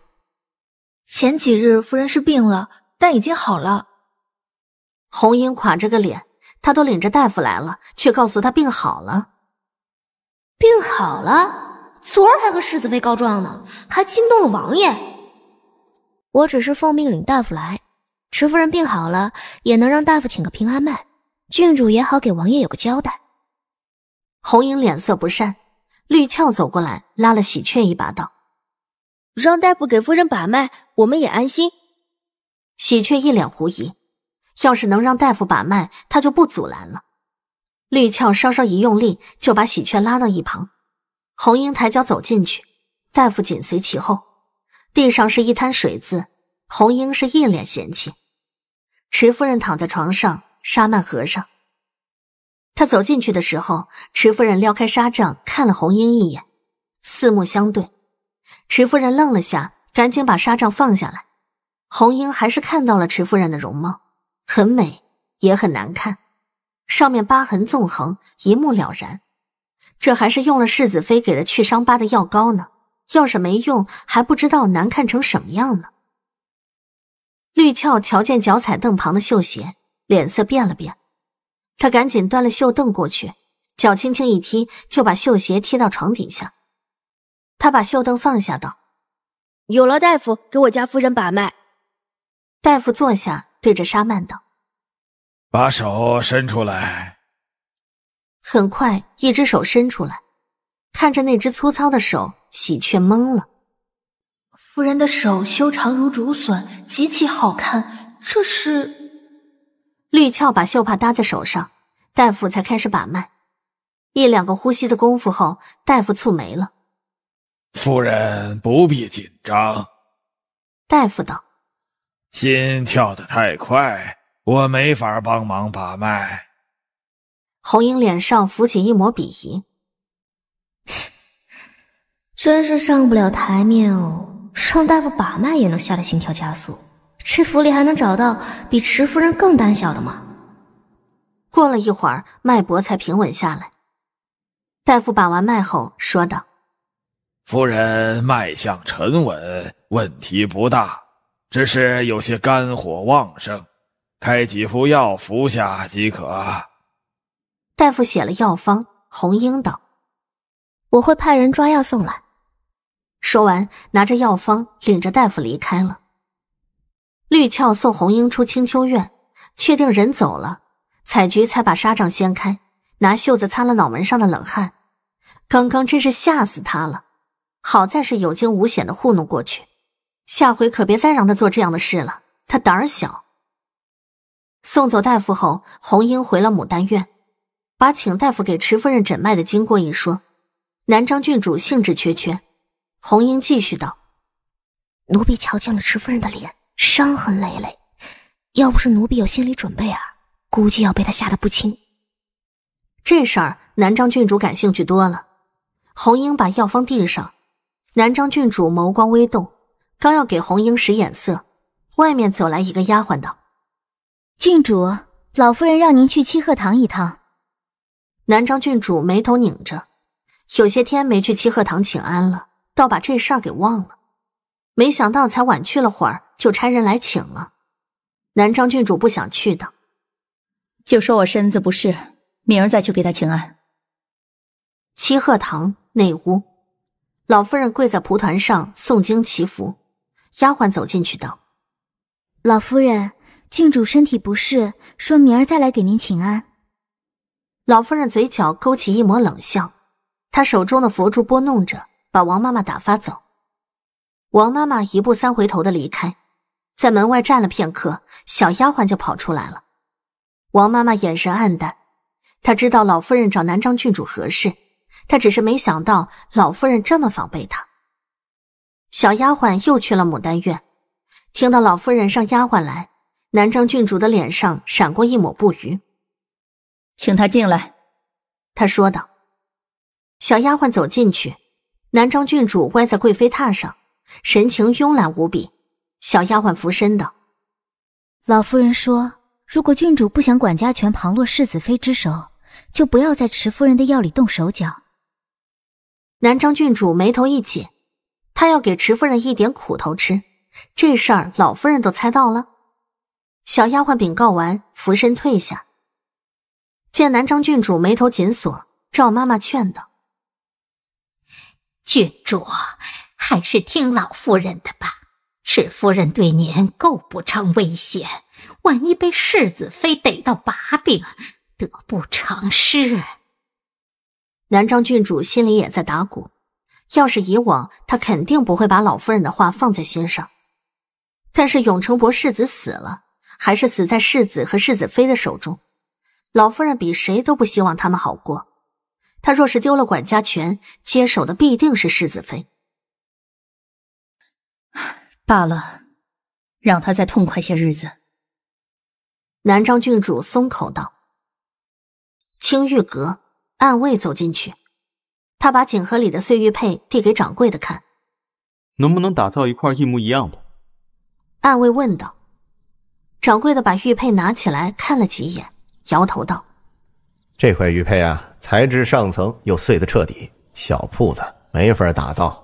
A: 前几日夫人是病了，但已经好了。”红英垮着个脸，他都领着大夫来了，却告诉他病好了。病好了，昨儿还和世子妃告状呢，还惊动了王爷。我只是奉命领大夫来，池夫人病好了，也能让大夫请个平安脉，郡主也好给王爷有个交代。红英脸色不善，绿俏走过来拉了喜鹊一把，道：“让大夫给夫人把脉，我们也安心。”喜鹊一脸狐疑。要是能让大夫把脉，他就不阻拦了。绿俏稍稍一用力，就把喜鹊拉到一旁。红英抬脚走进去，大夫紧随其后。地上是一滩水渍，红英是一脸嫌弃。池夫人躺在床上，纱幔合上。她走进去的时候，池夫人撩开纱帐，看了红英一眼，四目相对。池夫人愣了下，赶紧把纱帐放下来。红英还是看到了池夫人的容貌。很美，也很难看，上面疤痕纵横，一目了然。这还是用了世子妃给的去伤疤的药膏呢，要是没用，还不知道难看成什么样呢。绿俏瞧见脚踩凳旁的绣鞋，脸色变了变，她赶紧端了绣凳过去，脚轻轻一踢，就把绣鞋踢到床底下。她把绣凳放下，道：“有劳大夫给我家夫人把脉。”大夫坐下。对着沙曼道：“
B: 把手伸出来。”
A: 很快，一只手伸出来。看着那只粗糙的手，喜鹊懵了。夫人的手修长如竹笋，极其好看。这是绿俏把绣帕搭在手上，大夫才开始把脉。一两个呼吸的功夫后，大夫蹙眉了：“
B: 夫人不必紧张。”
A: 大夫道。
B: 心跳得太快，我没法帮忙把脉。
A: 红英脸上浮起一抹鄙夷，真 是上不了台面哦，让大夫把脉也能吓得心跳加速。这府里还能找到比池夫人更胆小的吗？过了一会儿，脉搏才平稳下来。大夫把完脉后说道：“
B: 夫人脉象沉稳，问题不大。”只是有些肝火旺盛，开几副药服下即可。
A: 大夫写了药方，红英道：“我会派人抓药送来。”说完，拿着药方，领着大夫离开了。绿俏送红英出青丘院，确定人走了，采菊才把纱帐掀开，拿袖子擦了脑门上的冷汗。刚刚真是吓死她了，好在是有惊无险的糊弄过去。下回可别再让他做这样的事了。他胆儿小。送走大夫后，红英回了牡丹院，把请大夫给池夫人诊脉的经过一说，南张郡主兴致缺缺。红英继续道：“奴婢瞧见了池夫人的脸，伤痕累累。要不是奴婢有心理准备啊，估计要被他吓得不轻。”这事儿南张郡主感兴趣多了。红英把药方递上，南张郡主眸光微动。刚要给红英使眼色，外面走来一个丫鬟，道：“郡主，老夫人让您去七鹤堂一趟。”南章郡主眉头拧着，有些天没去七鹤堂请安了，倒把这事儿给忘了。没想到才晚去了会儿，就差人来请了。南章郡主不想去的，就说我身子不适，明儿再去给他请安。七鹤堂内屋，老夫人跪在蒲团上诵经祈福。丫鬟走进去道：“老夫人，郡主身体不适，说明儿再来给您请安。”老夫人嘴角勾起一抹冷笑，她手中的佛珠拨弄着，把王妈妈打发走。王妈妈一步三回头的离开，在门外站了片刻，小丫鬟就跑出来了。王妈妈眼神黯淡，她知道老夫人找南章郡主何事，她只是没想到老夫人这么防备她。小丫鬟又去了牡丹院，听到老夫人让丫鬟来，南张郡主的脸上闪过一抹不愉。请她进来，她说道。小丫鬟走进去，南张郡主歪在贵妃榻上，神情慵懒无比。小丫鬟俯身道：“老夫人说，如果郡主不想管家权旁落世子妃之手，就不要在池夫人的药里动手脚。”南张郡主眉头一紧。他要给池夫人一点苦头吃，这事儿老夫人都猜到了。小丫鬟禀告完，俯身退下。见南章郡主眉头紧锁，赵妈妈劝道：“郡主，还是听老夫人的吧。池夫人对您构不成威胁，万一被世子妃逮到把柄，得不偿失。”南章郡主心里也在打鼓。要是以往，他肯定不会把老夫人的话放在心上。但是永城伯世子死了，还是死在世子和世子妃的手中，老夫人比谁都不希望他们好过。他若是丢了管家权，接手的必定是世子妃。罢了，让他再痛快些日子。南章郡主松口道：“青玉阁暗卫走进去。”他把锦盒里的碎玉佩递给掌柜的看，
B: 能不能打造一块一模一样的？
A: 暗卫问道。掌柜的把玉佩拿起来看了几眼，摇头道：“
B: 这块玉佩啊，材质上层又碎得彻底，小铺子没法打造。”